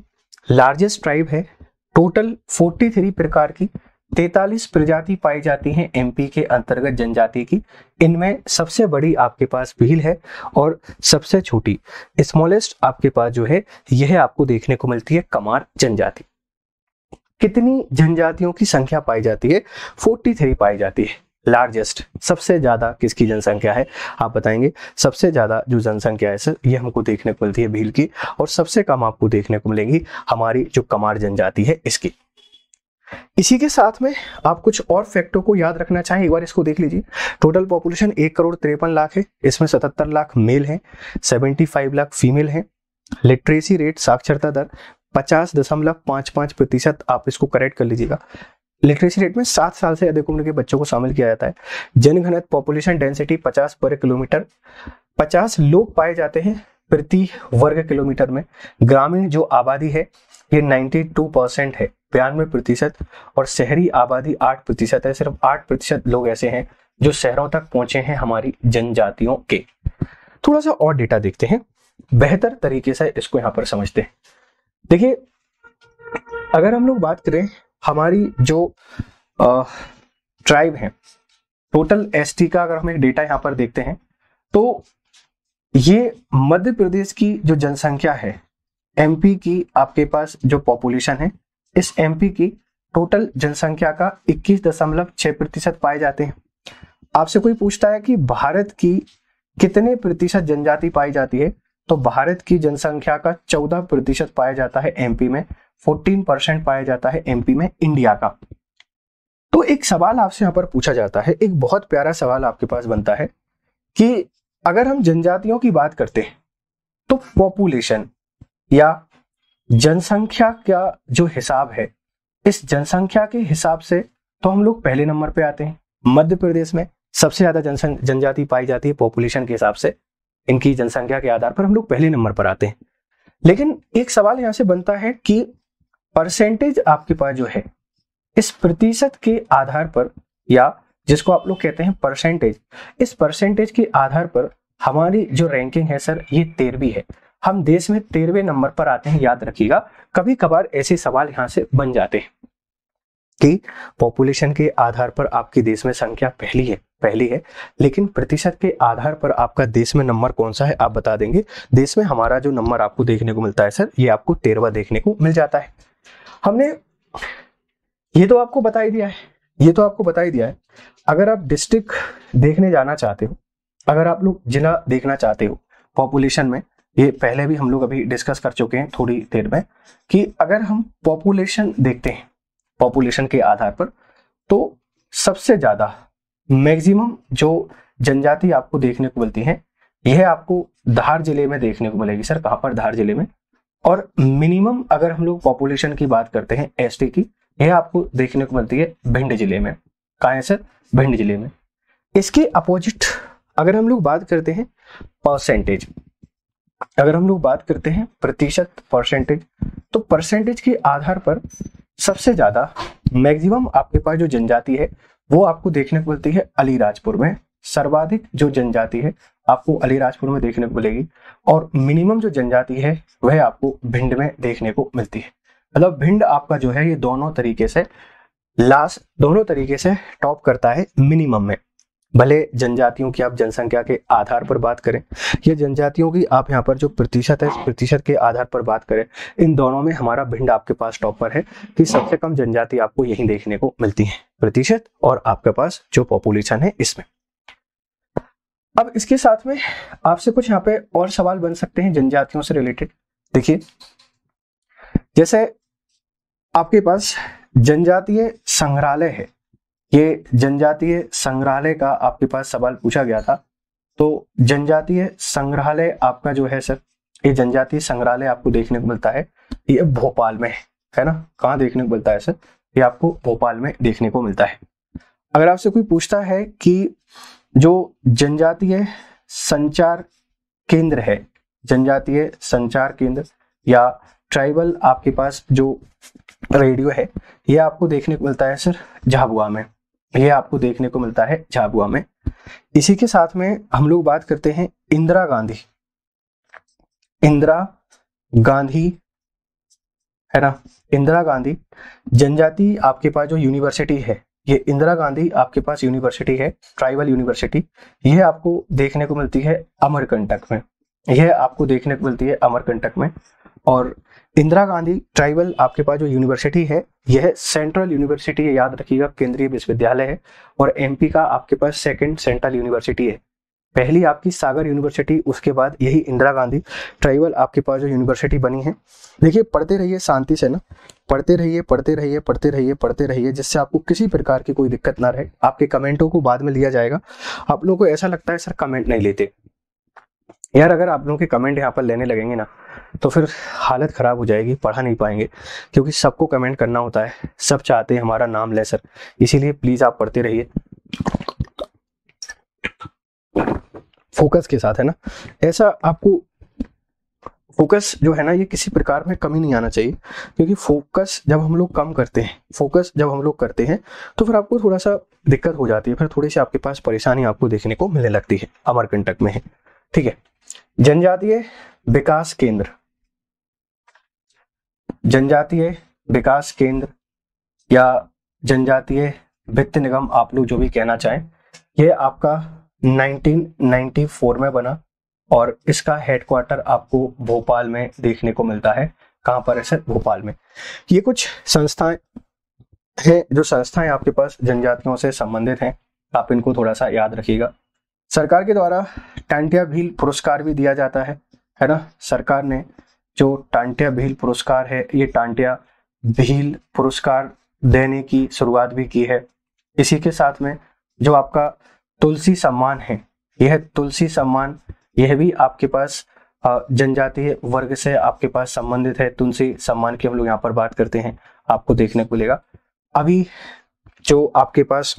लार्जेस्ट ट्राइब है टोटल 43 प्रकार की 43 प्रजाति पाई जाती हैं एमपी के अंतर्गत जनजाति की इनमें सबसे बड़ी आपके पास भील है और सबसे छोटी स्मॉलेस्ट आपके पास जो है यह आपको देखने को मिलती है कमार जनजाति कितनी जनजातियों की संख्या पाई जाती है 43 पाई जाती है लार्जेस्ट सबसे ज़्यादा किसकी जनसंख्या है आप बताएंगे सबसे ज़्यादा जो जनसंख्या है सर ये हमको देखने को मिलती है भील की और सबसे कम आपको देखने को मिलेंगी हमारी जो कमार जनजाति है इसकी इसी के साथ में आप कुछ और फैक्टों को याद रखना चाहें एक बार इसको देख लीजिए टोटल पॉपुलेशन एक करोड़ तिरपन लाख है इसमें सतहत्तर लाख मेल हैं फाइव लाख फीमेल हैं लिटरेसी रेट साक्षरता दर पचास दशमलव पांच पांच प्रतिशत आप इसको करेक्ट कर लीजिएगा लिटरेसी रेट में सात साल से अधिक उम्र के बच्चों को शामिल किया जाता है जनघनत्व पॉपुलेशन डेंसिटी पचास पर किलोमीटर पचास लोग पाए जाते हैं प्रति वर्ग किलोमीटर में ग्रामीण जो आबादी है ये 92 परसेंट है बयानवे प्रतिशत और शहरी आबादी 8 प्रतिशत है सिर्फ 8 प्रतिशत लोग ऐसे हैं जो शहरों तक पहुंचे हैं हमारी जनजातियों के थोड़ा सा और डेटा देखते हैं बेहतर तरीके से इसको यहाँ पर समझते हैं देखिए अगर हम लोग बात करें हमारी जो ट्राइब है टोटल एस का अगर हम एक डेटा यहाँ पर देखते हैं तो ये मध्य प्रदेश की जो जनसंख्या है एमपी की आपके पास जो पॉपुलेशन है इस एमपी की टोटल जनसंख्या का इक्कीस दशमलव प्रतिशत पाए जाते हैं आपसे कोई पूछता है कि भारत की कितने प्रतिशत जनजाति पाई जाती है तो भारत की जनसंख्या का चौदह प्रतिशत पाया जाता है एमपी में फोर्टीन परसेंट पाया जाता है एमपी में इंडिया का तो एक सवाल आपसे यहाँ पर पूछा जाता है एक बहुत प्यारा सवाल आपके पास बनता है कि अगर हम जनजातियों की बात करते हैं तो पॉपुलेशन या जनसंख्या का जो हिसाब है इस जनसंख्या के हिसाब से तो हम लोग पहले नंबर पे आते हैं मध्य प्रदेश में सबसे ज्यादा जनसंख्या जनजाति पाई जाती है पॉपुलेशन के हिसाब से इनकी जनसंख्या के आधार पर हम लोग पहले नंबर पर आते हैं लेकिन एक सवाल यहाँ से बनता है कि परसेंटेज आपके पास जो है इस प्रतिशत के आधार पर या जिसको आप लोग कहते हैं परसेंटेज इस परसेंटेज के आधार पर हमारी जो रैंकिंग है सर ये तेरहवीं है हम देश में तेरहवें नंबर पर आते हैं याद रखिएगा कभी कभार ऐसे सवाल यहाँ से बन जाते हैं कि पॉपुलेशन के आधार पर आपके देश में संख्या पहली है पहली है लेकिन प्रतिशत के आधार पर आपका देश में नंबर कौन सा है आप बता देंगे देश में हमारा जो नंबर आपको देखने को मिलता है सर ये आपको तेरवा देखने को मिल जाता है हमने ये तो आपको बता ही दिया है ये तो आपको बता ही दिया है अगर आप डिस्ट्रिक्ट देखने जाना चाहते हो अगर आप लोग जिला देखना चाहते हो पॉपुलेशन में ये पहले भी हम लोग अभी डिस्कस कर चुके हैं थोड़ी देर में कि अगर हम पॉपुलेशन देखते हैं पॉपुलेशन के आधार पर तो सबसे ज़्यादा मैक्सिमम जो जनजाति आपको देखने को मिलती है यह आपको धार जिले में देखने को मिलेगी सर कहाँ पर धार जिले में और मिनिमम अगर हम लोग पॉपुलेशन की बात करते हैं एस की यह आपको देखने को मिलती है भिंड जिले में कहा है सर भिंड जिले में इसके अपोजिट अगर हम लोग बात करते हैं परसेंटेज अगर हम लोग बात करते हैं प्रतिशत परसेंटेज तो परसेंटेज के आधार पर सबसे ज्यादा मैक्सिमम आपके पास जो जनजाति है वो आपको देखने को मिलती है अलीराजपुर में सर्वाधिक जो जनजाति है आपको अलीराजपुर में देखने को मिलेगी और मिनिमम जो जनजाति है वह आपको भिंड में देखने को मिलती है मतलब भिंड आपका जो है ये दोनों तरीके से लास्ट दोनों तरीके से टॉप करता है मिनिमम में भले जनजातियों की आप जनसंख्या के आधार पर बात करें या जनजातियों की आप यहाँ पर जो प्रतिशत है प्रतिशत के आधार पर बात करें इन दोनों में हमारा भिंड आपके पास टॉपर है कि सबसे कम जनजाति आपको यही देखने को मिलती है प्रतिशत और आपके पास जो पॉपुलेशन है इसमें अब इसके साथ में आपसे कुछ यहाँ पे और सवाल बन सकते हैं जनजातियों से रिलेटेड देखिए जैसे आपके पास जनजातीय संग्रहालय है ये जनजातीय संग्रहालय का आपके पास सवाल पूछा गया था तो जनजातीय संग्रहालय आपका जो है सर ये जनजातीय संग्रहालय आपको देखने को मिलता है ये भोपाल में है ना कहाँ देखने को मिलता है सर ये आपको भोपाल में देखने को मिलता है अगर आपसे कोई पूछता है कि जो जनजातीय संचार केंद्र है जनजातीय संचार केंद्र या ट्राइबल आपके पास जो रेडियो है ये आपको देखने को मिलता है सर झाबुआ में ये आपको देखने को मिलता है झाबुआ में इसी के साथ में हम लोग बात करते हैं इंदिरा गांधी इंदिरा गांधी है ना इंदिरा गांधी जनजाति आपके पास जो यूनिवर्सिटी है ये इंदिरा गांधी आपके पास यूनिवर्सिटी है ट्राइबल यूनिवर्सिटी यह आपको देखने को मिलती है अमरकंटक में यह आपको देखने को मिलती है अमरकंटक में और इंदिरा गांधी ट्राइबल आपके पास जो यूनिवर्सिटी है यह सेंट्रल यूनिवर्सिटी है याद रखिएगा केंद्रीय विश्वविद्यालय है और एमपी का आपके पास सेकंड सेंट्रल यूनिवर्सिटी है पहली आपकी सागर यूनिवर्सिटी उसके बाद यही इंदिरा गांधी ट्राइबल आपके पास जो यूनिवर्सिटी बनी है देखिए पढ़ते रहिए शांति से ना पढ़ते रहिए पढ़ते रहिए पढ़ते रहिए पढ़ते रहिए जिससे आपको किसी प्रकार की कोई दिक्कत ना रहे आपके कमेंटों को बाद में लिया जाएगा आप लोगों को ऐसा लगता है सर कमेंट नहीं लेते यार अगर आप लोगों के कमेंट यहाँ पर लेने लगेंगे ना तो फिर हालत ख़राब हो जाएगी पढ़ा नहीं पाएंगे क्योंकि सबको कमेंट करना होता है सब चाहते हैं हमारा नाम ले सर इसीलिए प्लीज़ आप पढ़ते रहिए फोकस के साथ है ना ऐसा आपको फोकस जो है ना ये किसी प्रकार में कमी नहीं आना चाहिए क्योंकि फोकस जब हम लोग कम करते हैं फोकस जब हम लोग करते हैं तो फिर आपको थोड़ा सा दिक्कत हो जाती है फिर थोड़ी सी आपके पास परेशानी आपको देखने को मिलने लगती है अमरकंटक में है ठीक है जनजातीय विकास केंद्र जनजातीय विकास केंद्र या जनजातीय वित्त निगम आप लोग जो भी कहना चाहें यह आपका 1994 में बना और इसका हेडक्वार्टर आपको भोपाल में देखने को मिलता है कहाँ पर है सर भोपाल में ये कुछ संस्थाएं हैं जो संस्थाएं आपके पास जनजातियों से संबंधित हैं आप इनको थोड़ा सा याद रखिएगा सरकार के द्वारा टांटिया भील पुरस्कार भी दिया जाता है है ना सरकार ने जो टांटिया भील पुरस्कार है ये टांटिया भील पुरस्कार देने की शुरुआत भी की है इसी के साथ में जो आपका तुलसी सम्मान है यह तुलसी सम्मान यह भी आपके पास जनजातीय वर्ग से आपके पास संबंधित है तुलसी सम्मान की हम लोग यहाँ पर बात करते हैं आपको देखने को मिलेगा अभी जो आपके पास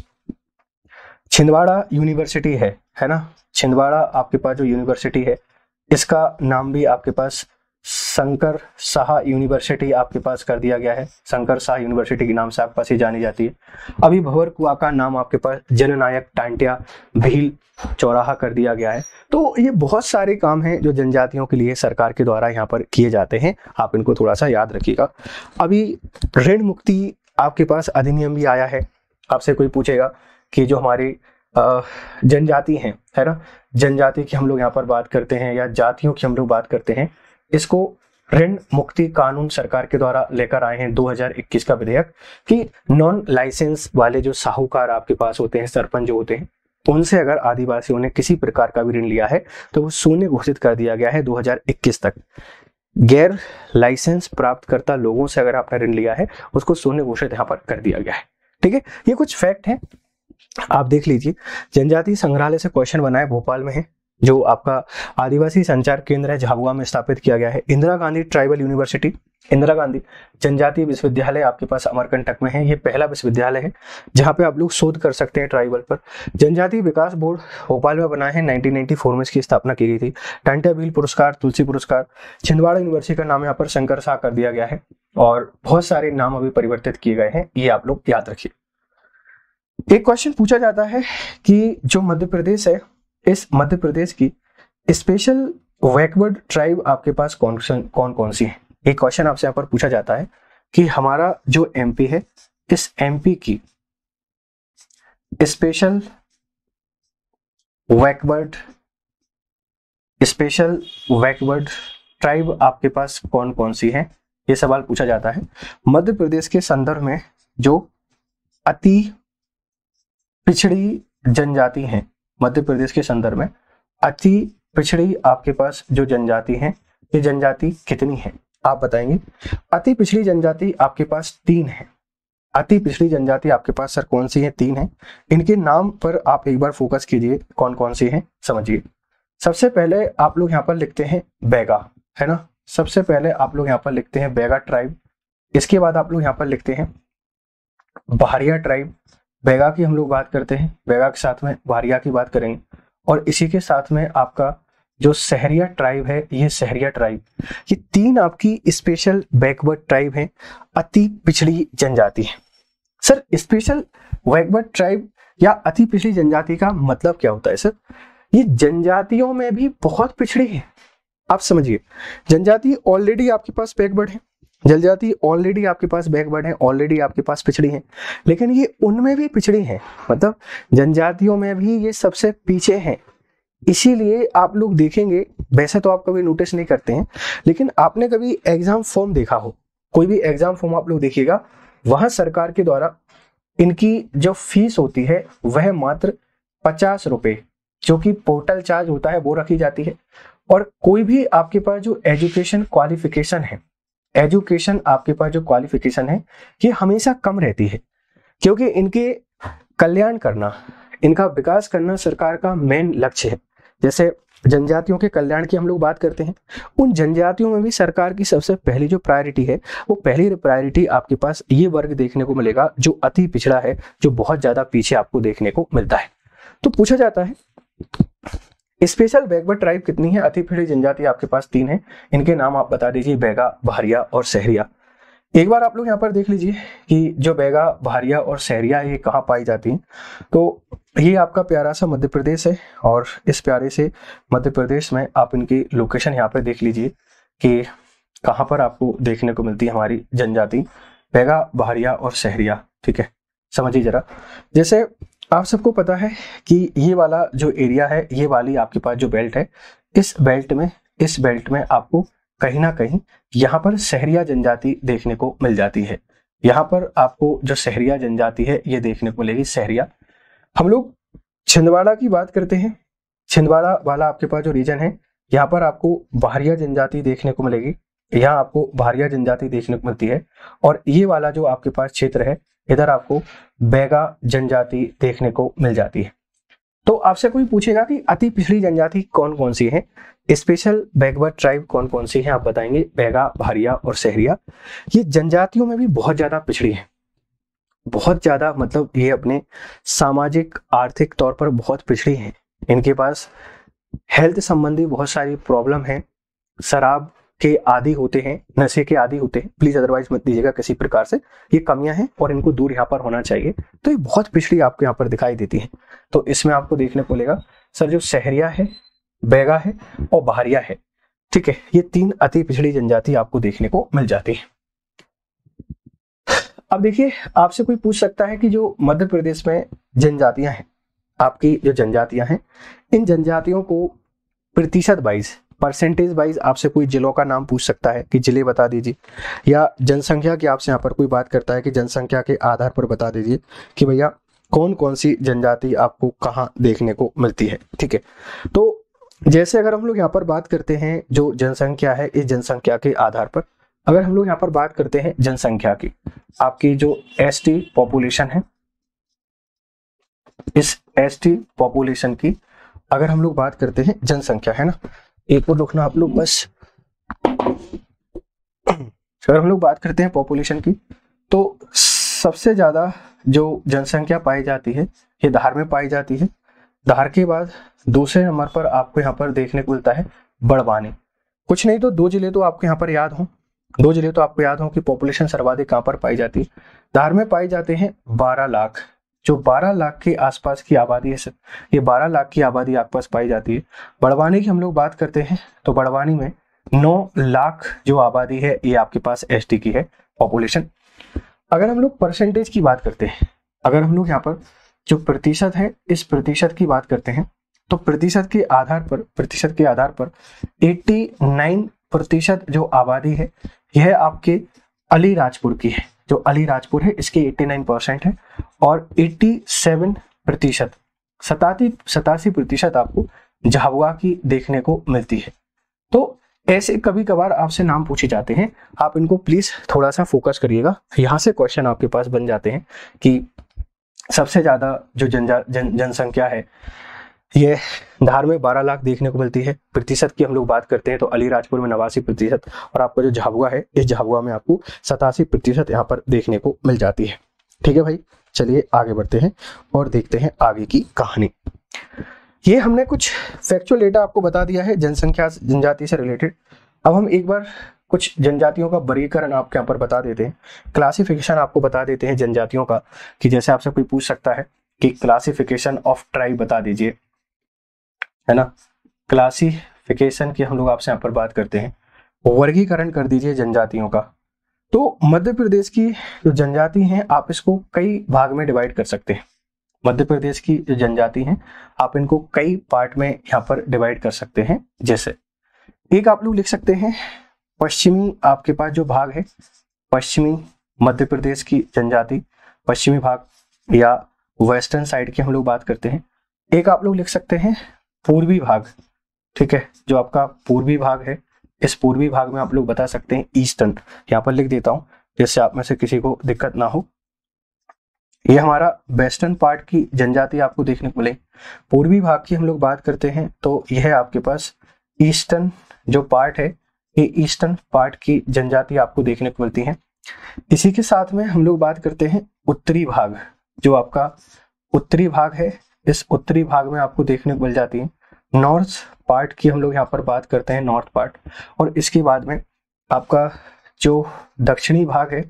छिंदवाड़ा यूनिवर्सिटी है है ना छिंदवाड़ा आपके पास जो यूनिवर्सिटी है इसका नाम भी आपके पास शंकर शाह यूनिवर्सिटी आपके पास कर दिया गया है शंकर शाह यूनिवर्सिटी के नाम से आपके पास ही जानी जाती है अभी भवर कुआ का नाम आपके पास जननायक टांटिया भील चौराहा कर दिया गया है तो ये बहुत सारे काम हैं जो जनजातियों के लिए सरकार के द्वारा यहाँ पर किए जाते हैं आप इनको थोड़ा सा याद रखिएगा अभी ऋण मुक्ति आपके पास अधिनियम भी आया है आपसे कोई पूछेगा कि जो हमारी जनजाति है है ना जनजाति की हम लोग यहाँ पर बात करते हैं या जातियों की हम लोग बात करते हैं इसको ऋण मुक्ति कानून सरकार के द्वारा लेकर आए हैं 2021 का विधेयक कि नॉन लाइसेंस वाले जो साहूकार आपके पास होते हैं सरपंच जो होते हैं उनसे अगर आदिवासियों ने किसी प्रकार का भी ऋण लिया है तो वो शून्य घोषित कर दिया गया है 2021 तक गैर लाइसेंस प्राप्तकर्ता लोगों से अगर आपने ऋण लिया है उसको शून्य घोषित यहाँ पर कर दिया गया है ठीक है ये कुछ फैक्ट है आप देख लीजिए जनजातीय संग्रहालय से क्वेश्चन बनाए भोपाल में है जो आपका आदिवासी संचार केंद्र है झाबुआ में स्थापित किया गया है इंदिरा गांधी ट्राइबल यूनिवर्सिटी इंदिरा गांधी जनजातीय विश्वविद्यालय आपके पास अमरकंटक में है ये पहला विश्वविद्यालय है जहाँ पे आप लोग शोध कर सकते हैं ट्राइबल पर जनजातीय विकास बोर्ड भोपाल में बना है 1994 में इसकी स्थापना की गई थी टंटा भील पुरस्कार तुलसी पुरस्कार छिंदवाड़ा यूनिवर्सिटी का नाम यहाँ पर शंकर शाह कर दिया गया है और बहुत सारे नाम अभी परिवर्तित किए गए हैं ये आप लोग याद रखिए एक क्वेश्चन पूछा जाता है कि जो मध्य प्रदेश है इस मध्य प्रदेश की स्पेशल वैकवर्ड ट्राइब आपके पास कौन कौन कौन सी है एक क्वेश्चन आपसे यहाँ पर पूछा जाता है कि हमारा जो एमपी है इस एमपी की special backward special backward tribe आपके पास कौन कौन सी है ये सवाल पूछा जाता है मध्य प्रदेश के संदर्भ में जो अति पिछड़ी जनजाति हैं मध्य प्रदेश के संदर्भ में अति पिछड़ी आपके पास जो जनजाति है ये जनजाति कितनी है आप बताएंगे अति पिछड़ी जनजाति आपके पास तीन है अति पिछड़ी जनजाति आपके पास सर कौन सी है तीन है इनके नाम पर आप एक बार फोकस कीजिए कौन कौन सी है समझिए सबसे पहले आप लोग यहाँ पर लिखते हैं बैगा है ना सबसे पहले आप लोग यहाँ पर लिखते हैं बैगा ट्राइब इसके बाद आप लोग यहाँ पर लिखते हैं बहारिया ट्राइब बैगा की हम लोग बात करते हैं बैगा के साथ में वारिया की बात करेंगे और इसी के साथ में आपका जो सहरिया ट्राइब है ये सहरिया ट्राइब ये तीन आपकी स्पेशल बैकवर्ड ट्राइब है अति पिछड़ी जनजाति है सर स्पेशल बैकवर्ड ट्राइब या अति पिछड़ी जनजाति का मतलब क्या होता है सर ये जनजातियों में भी बहुत पिछड़ी है आप समझिए जनजाति ऑलरेडी आपके पास बैकवर्ड है जलजाति ऑलरेडी आपके पास बैकवर्ड है ऑलरेडी आपके पास पिछड़ी है लेकिन ये उनमें भी पिछड़ी है मतलब जनजातियों में भी ये सबसे पीछे हैं इसीलिए आप लोग देखेंगे वैसे तो आप कभी नोटिस नहीं करते हैं लेकिन आपने कभी एग्जाम फॉर्म देखा हो कोई भी एग्जाम फॉर्म आप लोग देखिएगा वहां सरकार के द्वारा इनकी जो फीस होती है वह मात्र पचास रुपये जो कि पोर्टल चार्ज होता है वो रखी जाती है और कोई भी आपके पास जो एजुकेशन क्वालिफिकेशन है एजुकेशन आपके पास जो क्वालिफिकेशन है ये हमेशा कम रहती है क्योंकि इनके कल्याण करना इनका विकास करना सरकार का मेन लक्ष्य है जैसे जनजातियों के कल्याण की हम लोग बात करते हैं उन जनजातियों में भी सरकार की सबसे पहली जो प्रायोरिटी है वो पहली प्रायोरिटी आपके पास ये वर्ग देखने को मिलेगा जो अति पिछड़ा है जो बहुत ज़्यादा पीछे आपको देखने को मिलता है तो पूछा जाता है स्पेशल बैकवर्ड ट्राइब कितनी है अति पीढ़ी जनजाति आपके पास तीन है इनके नाम आप बता दीजिए बैगा बहरिया और सहरिया एक बार आप लोग यहाँ पर देख लीजिए कि जो बैगा भारिया और सहरिया ये कहाँ पाई जाती हैं तो ये आपका प्यारा सा मध्य प्रदेश है और इस प्यारे से मध्य प्रदेश में आप इनकी लोकेशन यहाँ पर देख लीजिए कि कहाँ पर आपको देखने को मिलती है हमारी जनजाति बैगा भारिया और सहरिया ठीक है समझिए जरा जैसे आप सबको पता है कि ये वाला जो एरिया है ये वाली आपके पास जो बेल्ट है इस बेल्ट में इस बेल्ट में आपको कहीं ना कहीं यहाँ पर शहरिया जनजाति देखने को मिल जाती है यहाँ पर आपको जो शहरिया जनजाति है ये देखने को मिलेगी शहरिया हम लोग छिंदवाड़ा की बात करते हैं छिंदवाड़ा वाला आपके पास जो रीजन है यहाँ पर आपको बाहरिया जनजाति देखने को मिलेगी यहाँ आपको भारिया जनजाति देखने को मिलती है और ये वाला जो आपके पास क्षेत्र है इधर आपको बैगा जनजाति देखने को मिल जाती है तो आपसे कोई पूछेगा कि अति पिछड़ी जनजाति कौन कौन सी है स्पेशल बैगवर ट्राइब कौन कौन सी है आप बताएंगे बैगा भारिया और सहरिया ये जनजातियों में भी बहुत ज्यादा पिछड़ी है बहुत ज्यादा मतलब ये अपने सामाजिक आर्थिक तौर पर बहुत पिछड़ी हैं इनके पास हेल्थ संबंधी बहुत सारी प्रॉब्लम है शराब के आदि होते हैं नशे के आदि होते हैं प्लीज अदरवाइज मत दीजिएगा किसी प्रकार से ये कमियां हैं और इनको दूर यहाँ पर होना चाहिए तो ये बहुत पिछड़ी आपको यहाँ पर दिखाई देती है तो इसमें आपको देखने को मिलेगा सर जो शहरिया है बैगा है और बहरिया है ठीक है ये तीन अति पिछड़ी जनजाति आपको देखने को मिल जाती है अब देखिए आपसे कोई पूछ सकता है कि जो मध्य प्रदेश में जनजातियां हैं आपकी जो जनजातियां हैं इन जनजातियों को प्रतिशत वाइज परसेंटेज वाइज आपसे कोई जिलों का नाम पूछ सकता है कि जिले बता दीजिए या जनसंख्या की आपसे यहाँ पर कोई बात करता है कि जनसंख्या के आधार पर बता दीजिए कि भैया कौन कौन सी जनजाति आपको कहाँ देखने को मिलती है ठीक है तो जैसे अगर हम लोग यहाँ पर बात करते हैं जो जनसंख्या है इस जनसंख्या के आधार पर अगर हम लोग यहाँ पर बात करते हैं जनसंख्या की आपकी जो एस टी पॉपुलेशन है इस एस टी पॉपुलेशन की अगर हम लोग बात करते हैं जनसंख्या है ना एक और रुकना आप लोग बस अगर हम लोग बात करते हैं पॉपुलेशन की तो सबसे ज़्यादा जो जनसंख्या पाई जाती है ये धार में पाई जाती है धार के बाद दूसरे नंबर पर आपको यहाँ पर देखने को मिलता है बड़वानी कुछ नहीं तो दो जिले तो आपको यहाँ पर याद हों दो जिले तो आपको याद हो कि पॉपुलेशन सर्वाधिक कहाँ पर पाई जाती है धार में पाए जाते हैं बारह लाख जो 12 लाख के आसपास की आबादी है सर ये 12 लाख की आबादी आसपास पाई जाती है बड़वानी की हम लोग बात करते हैं तो बड़वानी में 9 लाख जो आबादी है ये आपके पास एस की है पॉपुलेशन अगर हम लोग परसेंटेज की बात करते हैं अगर हम लोग यहाँ पर जो प्रतिशत है इस प्रतिशत की बात करते हैं तो प्रतिशत के आधार पर प्रतिशत के आधार पर 89 प्रतिशत जो आबादी है यह आपके अलीराजपुर की है जो अली राजपुर है इसके 89 परसेंट है और 87 प्रतिशत सतासी सतासी प्रतिशत आपको झाबुआ की देखने को मिलती है तो ऐसे कभी कभार आपसे नाम पूछे जाते हैं आप इनको प्लीज थोड़ा सा फोकस करिएगा यहाँ से क्वेश्चन आपके पास बन जाते हैं कि सबसे ज्यादा जो जनजा जन जनसंख्या है ये धार में 12 लाख देखने को मिलती है प्रतिशत की हम लोग बात करते हैं तो अलीराजपुर में नवासी प्रतिशत और आपका जो झाबुआ है इस झाबुआ में आपको सतासी प्रतिशत यहाँ पर देखने को मिल जाती है ठीक है भाई चलिए आगे बढ़ते हैं और देखते हैं आगे की कहानी ये हमने कुछ फैक्चुअल डेटा आपको बता दिया है जनसंख्या जनजाति से रिलेटेड अब हम एक बार कुछ जनजातियों का वर्गीकरण आपके यहाँ पर बता देते हैं क्लासिफिकेशन आपको बता देते हैं जनजातियों का कि जैसे आपसे कोई पूछ सकता है कि क्लासिफिकेशन ऑफ ट्राइब बता दीजिए है ना क्लासिफिकेशन की हम लोग आपसे यहाँ पर बात करते हैं वर्गीकरण कर दीजिए जनजातियों का तो मध्य प्रदेश की जो जनजाति हैं आप इसको कई भाग में डिवाइड कर सकते हैं मध्य प्रदेश की जो जनजाति हैं आप इनको कई पार्ट में यहाँ पर डिवाइड कर सकते हैं जैसे एक आप लोग लिख सकते हैं पश्चिमी आपके पास जो भाग है पश्चिमी मध्य प्रदेश की जनजाति पश्चिमी भाग या वेस्टर्न साइड की हम लोग बात करते हैं एक आप लोग लिख सकते हैं पूर्वी भाग ठीक है जो आपका पूर्वी भाग है इस पूर्वी भाग में आप लोग बता सकते हैं ईस्टर्न यहाँ पर लिख देता हूं जिससे आप में से किसी को दिक्कत ना हो ये हमारा वेस्टर्न पार्ट की जनजाति आपको देखने को मिले पूर्वी भाग की हम लोग बात करते हैं तो यह आपके पास ईस्टर्न जो पार्ट है ये ईस्टर्न पार्ट की जनजाति आपको देखने को मिलती है इसी के साथ में हम लोग बात करते हैं उत्तरी भाग जो आपका उत्तरी भाग है इस उत्तरी भाग में आपको देखने को मिल जाती है नॉर्थ पार्ट की हम लोग यहाँ पर बात करते हैं नॉर्थ पार्ट और इसके बाद में आपका जो दक्षिणी भाग है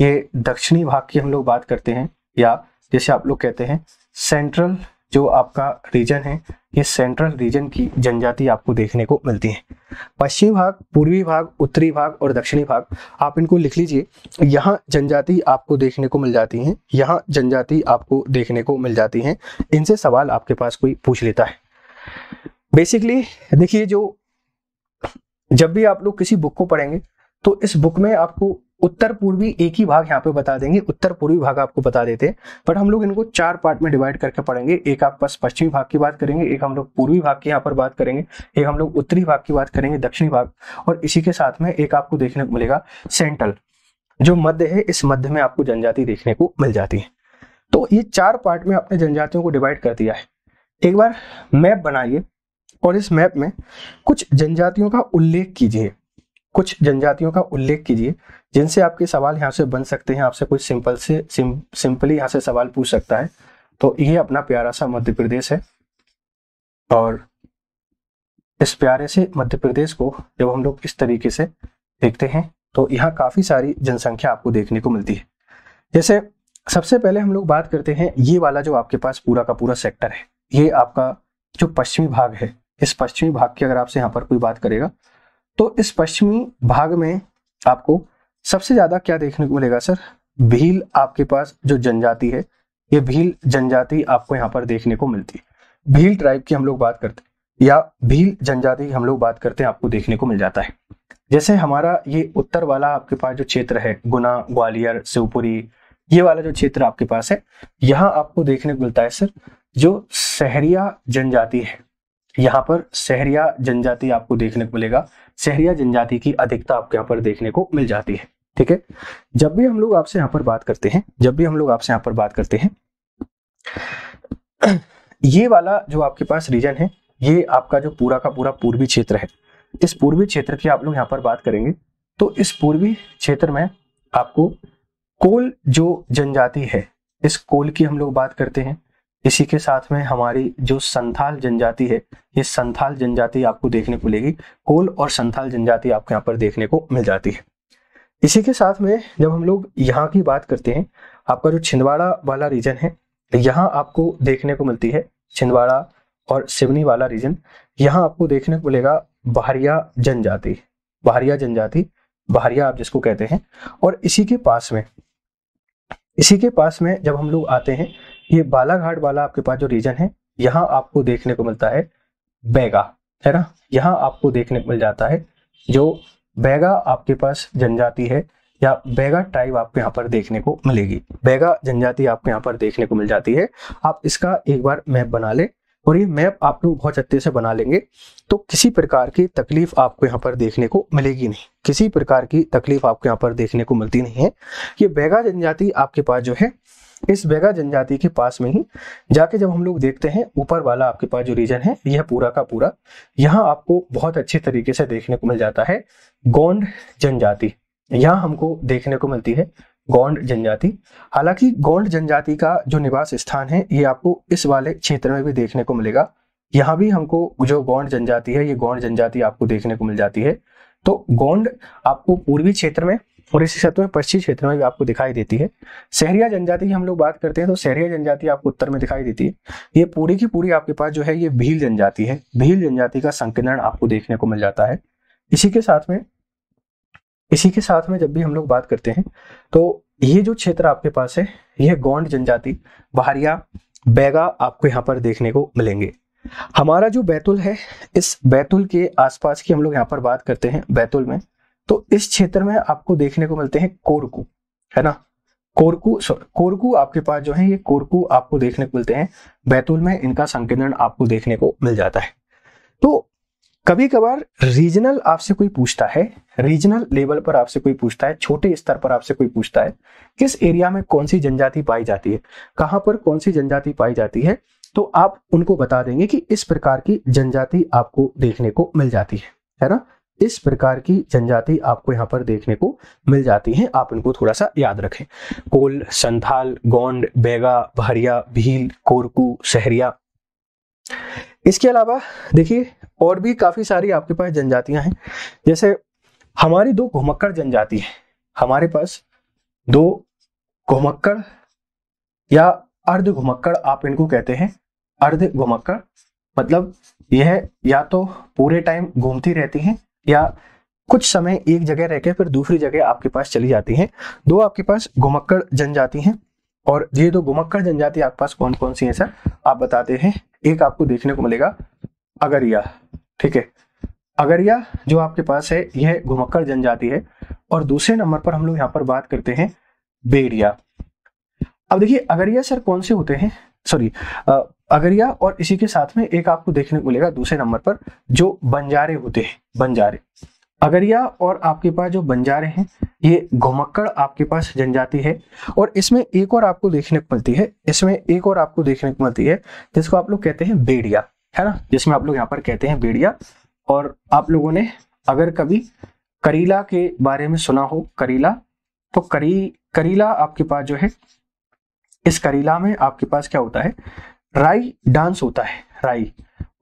ये दक्षिणी भाग की हम लोग बात करते हैं या जैसे आप लोग कहते हैं सेंट्रल जो आपका रीजन है ये सेंट्रल रीजन की जनजाति आपको देखने को मिलती है पश्चिमी भाग पूर्वी भाग उत्तरी भाग और दक्षिणी भाग आप इनको लिख लीजिए यहाँ जनजाति आपको देखने को मिल जाती है यहाँ जनजाति आपको देखने को मिल जाती है इनसे सवाल आपके पास कोई पूछ लेता है बेसिकली देखिए जो जब भी आप लोग किसी बुक को पढ़ेंगे तो इस बुक में आपको उत्तर पूर्वी एक ही भाग यहाँ पे बता देंगे उत्तर पूर्वी भाग आपको बता देते बट हम लोग इनको चार पार्ट में डिवाइड करके पढ़ेंगे एक आप बस पश्चिमी भाग की बात करेंगे एक हम लोग पूर्वी भाग की यहाँ पर बात करेंगे एक हम लोग उत्तरी भाग की बात करेंगे दक्षिणी भाग और इसी के साथ में एक आपको देखने को मिलेगा सेंट्रल जो मध्य है इस मध्य में आपको जनजाति देखने को मिल जाती है तो ये चार पार्ट में आपने जनजातियों को डिवाइड कर दिया है एक बार मैप बनाइए और इस मैप में कुछ जनजातियों का उल्लेख कीजिए कुछ जनजातियों का उल्लेख कीजिए जिनसे आपके सवाल यहाँ से बन सकते हैं आपसे कुछ सिंपल से सिं, सिंपली यहाँ से सवाल पूछ सकता है तो ये अपना प्यारा सा मध्य प्रदेश है और इस प्यारे से मध्य प्रदेश को जब हम लोग इस तरीके से देखते हैं तो यहाँ काफ़ी सारी जनसंख्या आपको देखने को मिलती है जैसे सबसे पहले हम लोग बात करते हैं ये वाला जो आपके पास पूरा का पूरा सेक्टर है ये आपका जो पश्चिमी भाग है इस पश्चिमी भाग की अगर आपसे यहाँ पर कोई बात करेगा तो इस पश्चिमी भाग में आपको सबसे ज़्यादा क्या देखने को मिलेगा सर भील आपके पास जो जनजाति है ये भील जनजाति आपको यहाँ पर देखने को मिलती है भील ट्राइब की हम लोग बात करते हैं या भील जनजाति की हम लोग बात करते हैं आपको देखने को मिल जाता है जैसे हमारा ये उत्तर वाला आपके पास जो क्षेत्र है गुना ग्वालियर शिवपुरी ये वाला जो क्षेत्र आपके पास है यहाँ आपको देखने को मिलता है सर जो शहरिया जनजाति है यहाँ पर शहरिया जनजाति आपको देखने को मिलेगा शहरिया जनजाति की अधिकता आपके यहाँ पर देखने को मिल जाती है ठीक है जब भी हम लोग आपसे यहाँ पर बात करते हैं जब भी हम लोग आपसे यहाँ पर बात करते हैं ये वाला जो आपके पास रीजन है ये आपका जो पूरा का पूरा पूर्वी क्षेत्र है इस पूर्वी क्षेत्र की आप लोग यहाँ पर बात करेंगे तो इस पूर्वी क्षेत्र में आपको कोल जो जनजाति है इस कोल की हम लोग बात करते हैं इसी के साथ में हमारी जो संथाल जनजाति है ये संथाल जनजाति आपको देखने को मिलेगी कोल और संथाल जनजाति आपको यहाँ पर देखने को मिल जाती है इसी के साथ में जब हम लोग यहाँ की बात करते हैं आपका जो छिंदवाड़ा वाला रीजन है यहाँ आपको देखने को मिलती है छिंदवाड़ा और सिवनी वाला रीजन यहाँ आपको देखने को मिलेगा बहरिया जनजाति बहरिया जनजाति बहरिया आप जिसको कहते हैं और इसी के पास में इसी के पास में जब हम लोग आते हैं ये बालाघाट वाला आपके पास जो रीजन है यहाँ आपको देखने को मिलता है बैगा है ना यहाँ आपको देखने को मिल जाता है जो बैगा आपके पास जनजाति है या बैगा ट्राइब आपको यहाँ पर देखने को मिलेगी बैगा जनजाति आपको यहाँ पर देखने को मिल जाती है आप इसका एक बार मैप बना ले और ये मैप आप लोग बहुत अच्छे से बना लेंगे तो किसी प्रकार की तकलीफ आपको यहाँ पर देखने को मिलेगी नहीं किसी प्रकार की तकलीफ आपको यहाँ पर देखने को मिलती नहीं है ये बैगा जनजाति आपके पास जो है इस बेगा जनजाति के पास में ही जाके जब हम लोग देखते हैं ऊपर वाला आपके पास जो रीजन है यह पूरा का पूरा यहाँ आपको बहुत अच्छे तरीके से देखने को मिल जाता है गोंड जनजाति यहाँ हमको देखने को मिलती है गोंड जनजाति हालांकि गोंड जनजाति का जो निवास स्थान है ये आपको इस वाले क्षेत्र में भी देखने को मिलेगा यहाँ भी हमको जो गोंड जनजाति है ये गोंड जनजाति आपको देखने को मिल जाती है तो गोंड आपको पूर्वी क्षेत्र में और इसी क्षेत्र में पश्चिमी क्षेत्र में भी आपको दिखाई देती है शहरिया जनजाति की हम लोग बात करते हैं तो शहरिया जनजाति आपको उत्तर में दिखाई देती है ये पूरी की पूरी आपके पास जो है ये भील जनजाति है भील जनजाति का संकीर्ण आपको देखने को मिल जाता है इसी के साथ में इसी के साथ में जब भी हम लोग बात करते हैं तो ये जो क्षेत्र आपके पास है यह गौंड जनजाति बहरिया बैगा आपको यहाँ पर देखने को मिलेंगे हमारा जो बैतुल है इस बैतुल के आसपास की हम लोग यहाँ पर बात करते हैं बैतुल में तो इस क्षेत्र में आपको देखने को मिलते हैं कोरकू है ना कोरकू सॉरी कोरकू आपके पास जो है ये कोरकू आपको देखने को मिलते हैं बैतूल में इनका संकीर्ण आपको देखने को मिल जाता है तो कभी कभार रीजनल आपसे कोई पूछता है रीजनल लेवल पर आपसे कोई पूछता है छोटे स्तर पर आपसे कोई पूछता है किस एरिया में कौन सी जनजाति पाई जाती है कहां पर कौन सी जनजाति पाई जाती है तो आप उनको बता देंगे कि इस प्रकार की जनजाति आपको देखने को मिल जाती है है ना इस प्रकार की जनजाति आपको यहाँ पर देखने को मिल जाती है आप इनको थोड़ा सा याद रखें कोल संथाल गोंड बेगा भरिया भील कोरकू सहरिया इसके अलावा देखिए और भी काफ़ी सारी आपके पास जनजातियां हैं जैसे हमारी दो घुमक्कड़ जनजाति है हमारे पास दो घुमक्कड़ या अर्ध घुमक्कड़ आप इनको कहते हैं अर्ध घुमक्कड़ मतलब यह या तो पूरे टाइम घूमती रहती हैं या कुछ समय एक जगह रहकर फिर दूसरी जगह आपके पास चली जाती हैं दो आपके पास घुमक्कड़ जनजाति हैं और ये दो घुमक्कड़ जनजाति आपके पास कौन कौन सी है सर आप बताते हैं एक आपको देखने को मिलेगा अगरिया ठीक है अगरिया जो आपके पास है यह घुमक्कड़ जनजाति है और दूसरे नंबर पर हम लोग यहाँ पर बात करते हैं बेड़िया अब देखिए अगरिया सर कौन से होते हैं सॉरी अगरिया और इसी के साथ में एक आपको देखने को मिलेगा दूसरे नंबर पर जो बंजारे होते हैं बंजारे अगरिया और आपके पास जो बंजारे हैं ये घुमक्कड़ आपके पास जनजाति है और इसमें एक और आपको देखने को मिलती है इसमें एक और आपको देखने को मिलती है जिसको आप लोग कहते हैं बेड़िया है ना जिसमें आप लोग यहाँ पर कहते हैं बेड़िया और आप लोगों ने अगर कभी करीला के बारे में सुना हो करीला तो करी करीला आपके पास जो है इस करीला में आपके पास क्या होता है राई डांस होता है राई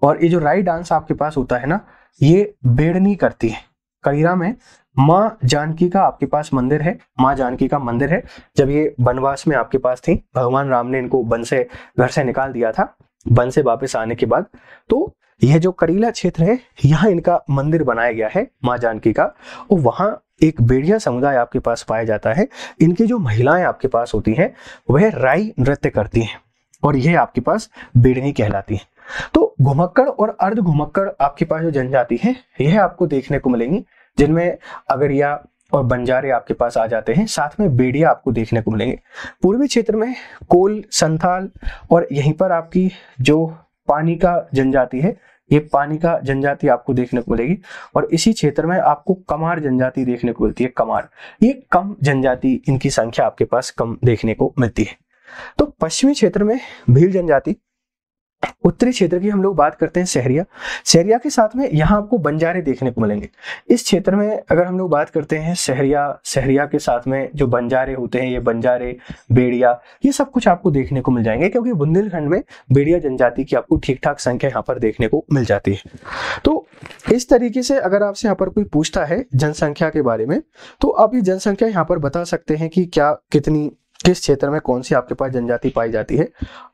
और ये जो राई डांस आपके पास होता है ना ये बेड़नी करती है करीला में माँ जानकी का आपके पास मंदिर है माँ जानकी का मंदिर है जब ये वनवास में आपके पास थी भगवान राम ने इनको वन से घर से निकाल दिया था वन से वापस आने के बाद तो यह जो करीला क्षेत्र है यहाँ इनका मंदिर बनाया गया है माँ जानकी का और वहाँ एक बेड़िया समुदाय आपके पास पाया जाता है इनकी जो महिलाएं आपके पास होती हैं वह राई नृत्य करती हैं और यह आपके पास बेड़नी कहलाती है तो घुमक्कड़ और अर्ध घुमक्कड़ आपके पास जो जनजाति है यह आपको देखने को मिलेंगी जिनमें अगरिया और बंजारे आपके पास आ जाते हैं साथ में बेड़िया आपको देखने को मिलेंगे पूर्वी क्षेत्र में कोल संथाल और यहीं पर आपकी जो पानी का जनजाति है ये पानी का जनजाति आपको देखने को मिलेगी और इसी क्षेत्र में आपको कमार जनजाति देखने को मिलती है कमार ये कम जनजाति इनकी संख्या आपके पास कम देखने को मिलती है तो पश्चिमी क्षेत्र में भील जनजाति उत्तरी क्षेत्र की हम लोग बात करते हैं सहरिया सहरिया के साथ में यहाँ आपको बंजारे देखने को मिलेंगे इस क्षेत्र में अगर हम लोग बात करते हैं सहरिया सहरिया के साथ में जो बंजारे होते हैं ये बंजारे बेड़िया ये सब कुछ आपको देखने को मिल जाएंगे क्योंकि बुंदेलखंड में बेड़िया जनजाति की आपको ठीक ठाक संख्या यहाँ पर देखने को मिल जाती है तो इस तरीके से अगर आपसे यहाँ पर कोई पूछता है जनसंख्या के बारे में तो आप ये जनसंख्या यहाँ पर बता सकते हैं कि क्या कितनी किस क्षेत्र में कौन सी आपके पास जनजाति पाई जाती है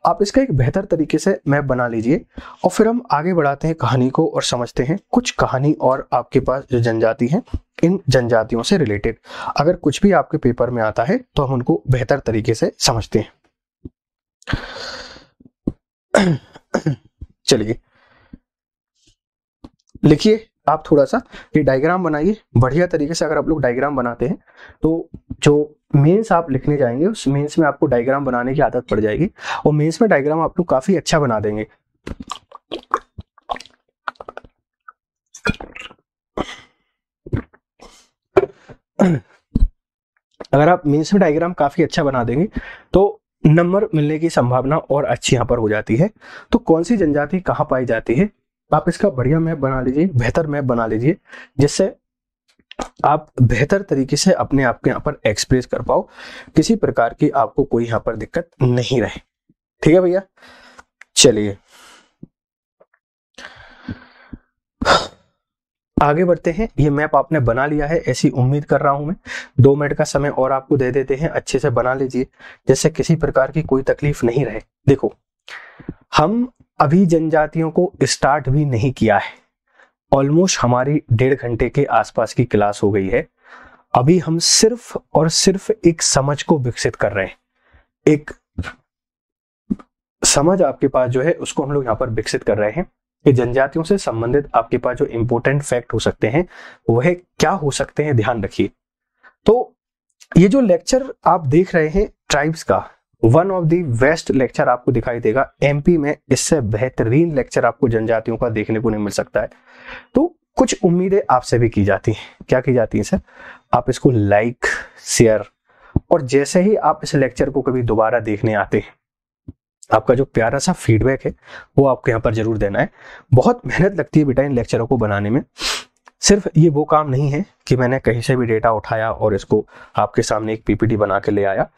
आप इसका एक बेहतर तरीके से मैप बना लीजिए और फिर हम आगे बढ़ाते हैं कहानी को और समझते हैं कुछ कहानी और आपके पास जो जनजाति है इन जनजातियों से रिलेटेड अगर कुछ भी आपके पेपर में आता है तो हम उनको बेहतर तरीके से समझते हैं चलिए लिखिए आप थोड़ा सा ये डायग्राम बनाइए बढ़िया तरीके से अगर आप लोग डायग्राम बनाते हैं तो जो मेंस आप लिखने जाएंगे उस मेंस में आपको डायग्राम बनाने की आदत पड़ जाएगी और मेंस में डायग्राम आप लोग काफ़ी अच्छा बना देंगे अगर आप मेंस में डायग्राम काफ़ी अच्छा बना देंगे तो नंबर मिलने की संभावना और अच्छी यहाँ पर हो जाती है तो कौन सी जनजाति कहाँ पाई जाती है आप इसका बढ़िया मैप बना लीजिए बेहतर मैप बना लीजिए जिससे आप बेहतर तरीके से अपने आप के यहाँ पर एक्सप्रेस कर पाओ किसी प्रकार की आपको कोई यहाँ पर दिक्कत नहीं रहे ठीक है भैया चलिए आगे बढ़ते हैं ये मैप आपने बना लिया है ऐसी उम्मीद कर रहा हूं मैं दो मिनट का समय और आपको दे देते हैं अच्छे से बना लीजिए जिससे किसी प्रकार की कोई तकलीफ नहीं रहे देखो हम अभी जनजातियों को स्टार्ट भी नहीं किया है ऑलमोस्ट हमारी डेढ़ घंटे के आसपास की क्लास हो गई है अभी हम सिर्फ और सिर्फ एक समझ को विकसित कर रहे हैं एक समझ आपके पास जो है उसको हम लोग यहाँ पर विकसित कर रहे हैं कि जनजातियों से संबंधित आपके पास जो इंपोर्टेंट फैक्ट हो सकते हैं वह क्या हो सकते हैं ध्यान रखिए तो ये जो लेक्चर आप देख रहे हैं ट्राइब्स का one of the best lecture आपको दिखाई देगा एमपी में इससे बेहतरीन लेक्चर आपको जनजातियों का देखने को नहीं मिल सकता है तो कुछ उम्मीदें आपसे भी की जाती हैं क्या की जाती हैं सर आप इसको लाइक शेयर और जैसे ही आप इस लेक्चर को कभी दोबारा देखने आते हैं आपका जो प्यारा सा फीडबैक है वो आपको यहाँ पर जरूर देना है बहुत मेहनत लगती है बेटा इन लेक्चरों को बनाने में सिर्फ ये वो काम नहीं है कि मैंने कहीं से भी डेटा उठाया और इसको आपके सामने एक पीपीटी बना के ले आया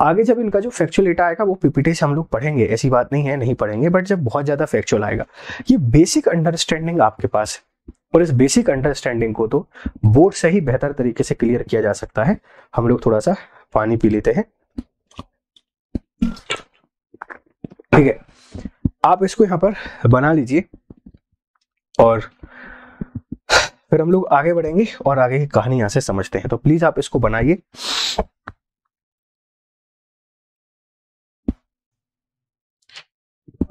आगे जब इनका जो फैक्चुअल डेटा आएगा वो पीपीटी से हम लोग पढ़ेंगे ऐसी बात नहीं है नहीं पढ़ेंगे बट जब बहुत ज़्यादा फैक्चुअल आएगा ये बेसिक अंडरस्टैंडिंग आपके पास है और इस बेसिक अंडरस्टैंडिंग को तो बोर्ड से ही बेहतर तरीके से क्लियर किया जा सकता है हम लोग थोड़ा सा पानी पी लेते हैं ठीक है आप इसको यहां पर बना लीजिए और फिर हम लोग आगे बढ़ेंगे और आगे की कहानी यहां से समझते हैं तो प्लीज आप इसको बनाइए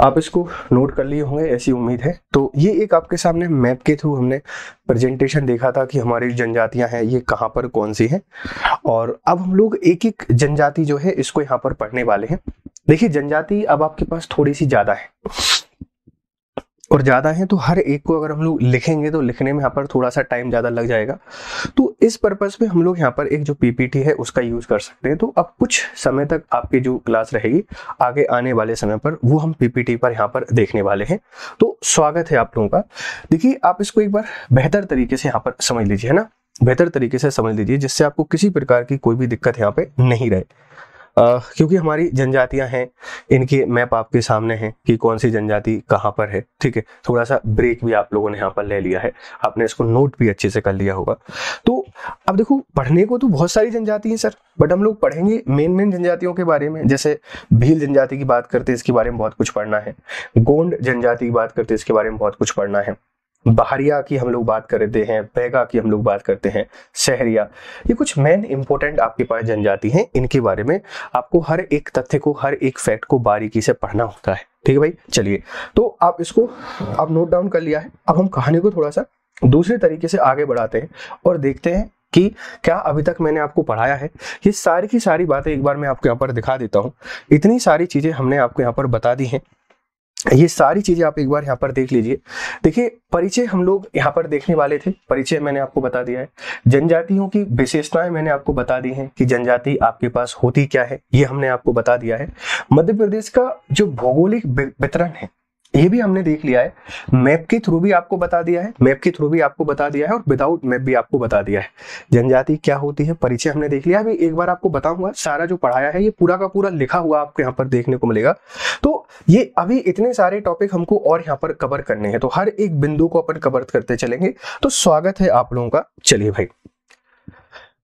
आप इसको नोट कर लिए होंगे ऐसी उम्मीद है तो ये एक आपके सामने मैप के थ्रू हमने प्रेजेंटेशन देखा था कि हमारी जनजातियां हैं ये कहाँ पर कौन सी हैं और अब हम लोग एक एक जनजाति जो है इसको यहाँ पर पढ़ने वाले हैं देखिए जनजाति अब आपके पास थोड़ी सी ज़्यादा है और ज़्यादा हैं तो हर एक को अगर हम लोग लिखेंगे तो लिखने में यहाँ पर थोड़ा सा टाइम ज़्यादा लग जाएगा तो इस पर्पज़ पे हम लोग यहाँ पर एक जो पीपीटी है उसका यूज़ कर सकते हैं तो अब कुछ समय तक आपकी जो क्लास रहेगी आगे आने वाले समय पर वो हम पीपीटी पर यहाँ पर देखने वाले हैं तो स्वागत है आप लोगों का देखिए आप इसको एक बार बेहतर तरीके से यहाँ पर समझ लीजिए है ना बेहतर तरीके से समझ लीजिए जिससे आपको किसी प्रकार की कोई भी दिक्कत यहाँ पे नहीं रहे क्योंकि हमारी जनजातियां हैं इनके मैप आपके सामने हैं कि कौन सी जनजाति कहाँ पर है ठीक है थोड़ा सा ब्रेक भी आप लोगों ने यहाँ पर ले लिया है आपने इसको नोट भी अच्छे से कर लिया होगा तो अब देखो पढ़ने को तो बहुत सारी जनजाति हैं सर बट हम लोग पढ़ेंगे मेन मेन जनजातियों के बारे में जैसे भील जनजाति की बात करते हैं इसके बारे में बहुत कुछ पढ़ना है गोंड जनजाति की बात करते हैं इसके बारे में बहुत कुछ पढ़ना है बहरिया की हम लोग बात करते हैं बैगा की हम लोग बात करते हैं शहरिया ये कुछ मेन इंपॉर्टेंट आपके पास जनजाति हैं इनके बारे में आपको हर एक तथ्य को हर एक फैक्ट को बारीकी से पढ़ना होता है ठीक है भाई चलिए तो आप इसको आप नोट डाउन कर लिया है अब हम कहानी को थोड़ा सा दूसरे तरीके से आगे बढ़ाते हैं और देखते हैं कि क्या अभी तक मैंने आपको पढ़ाया है ये सारी की सारी बातें एक बार मैं आपको यहाँ पर दिखा देता हूँ इतनी सारी चीज़ें हमने आपको यहाँ पर बता दी हैं ये सारी चीज़ें आप एक बार यहाँ पर देख लीजिए देखिए परिचय हम लोग यहाँ पर देखने वाले थे परिचय मैंने आपको बता दिया है जनजातियों की विशेषताएं मैंने आपको बता दी हैं कि जनजाति आपके पास होती क्या है ये हमने आपको बता दिया है मध्य प्रदेश का जो भौगोलिक वितरण है ये भी हमने देख लिया है मैप के थ्रू भी आपको बता दिया है मैप के थ्रू भी आपको बता दिया है और विदाउट मैप भी आपको बता दिया है जनजाति क्या होती है परिचय हमने देख लिया अभी एक बार आपको बताऊंगा सारा जो पढ़ाया है ये पूरा का पूरा लिखा हुआ आपको यहाँ पर देखने को मिलेगा तो ये अभी इतने सारे टॉपिक हमको और यहाँ पर कवर करने हैं तो हर एक बिंदु को अपन कवर करते चलेंगे तो स्वागत है आप लोगों का चलिए भाई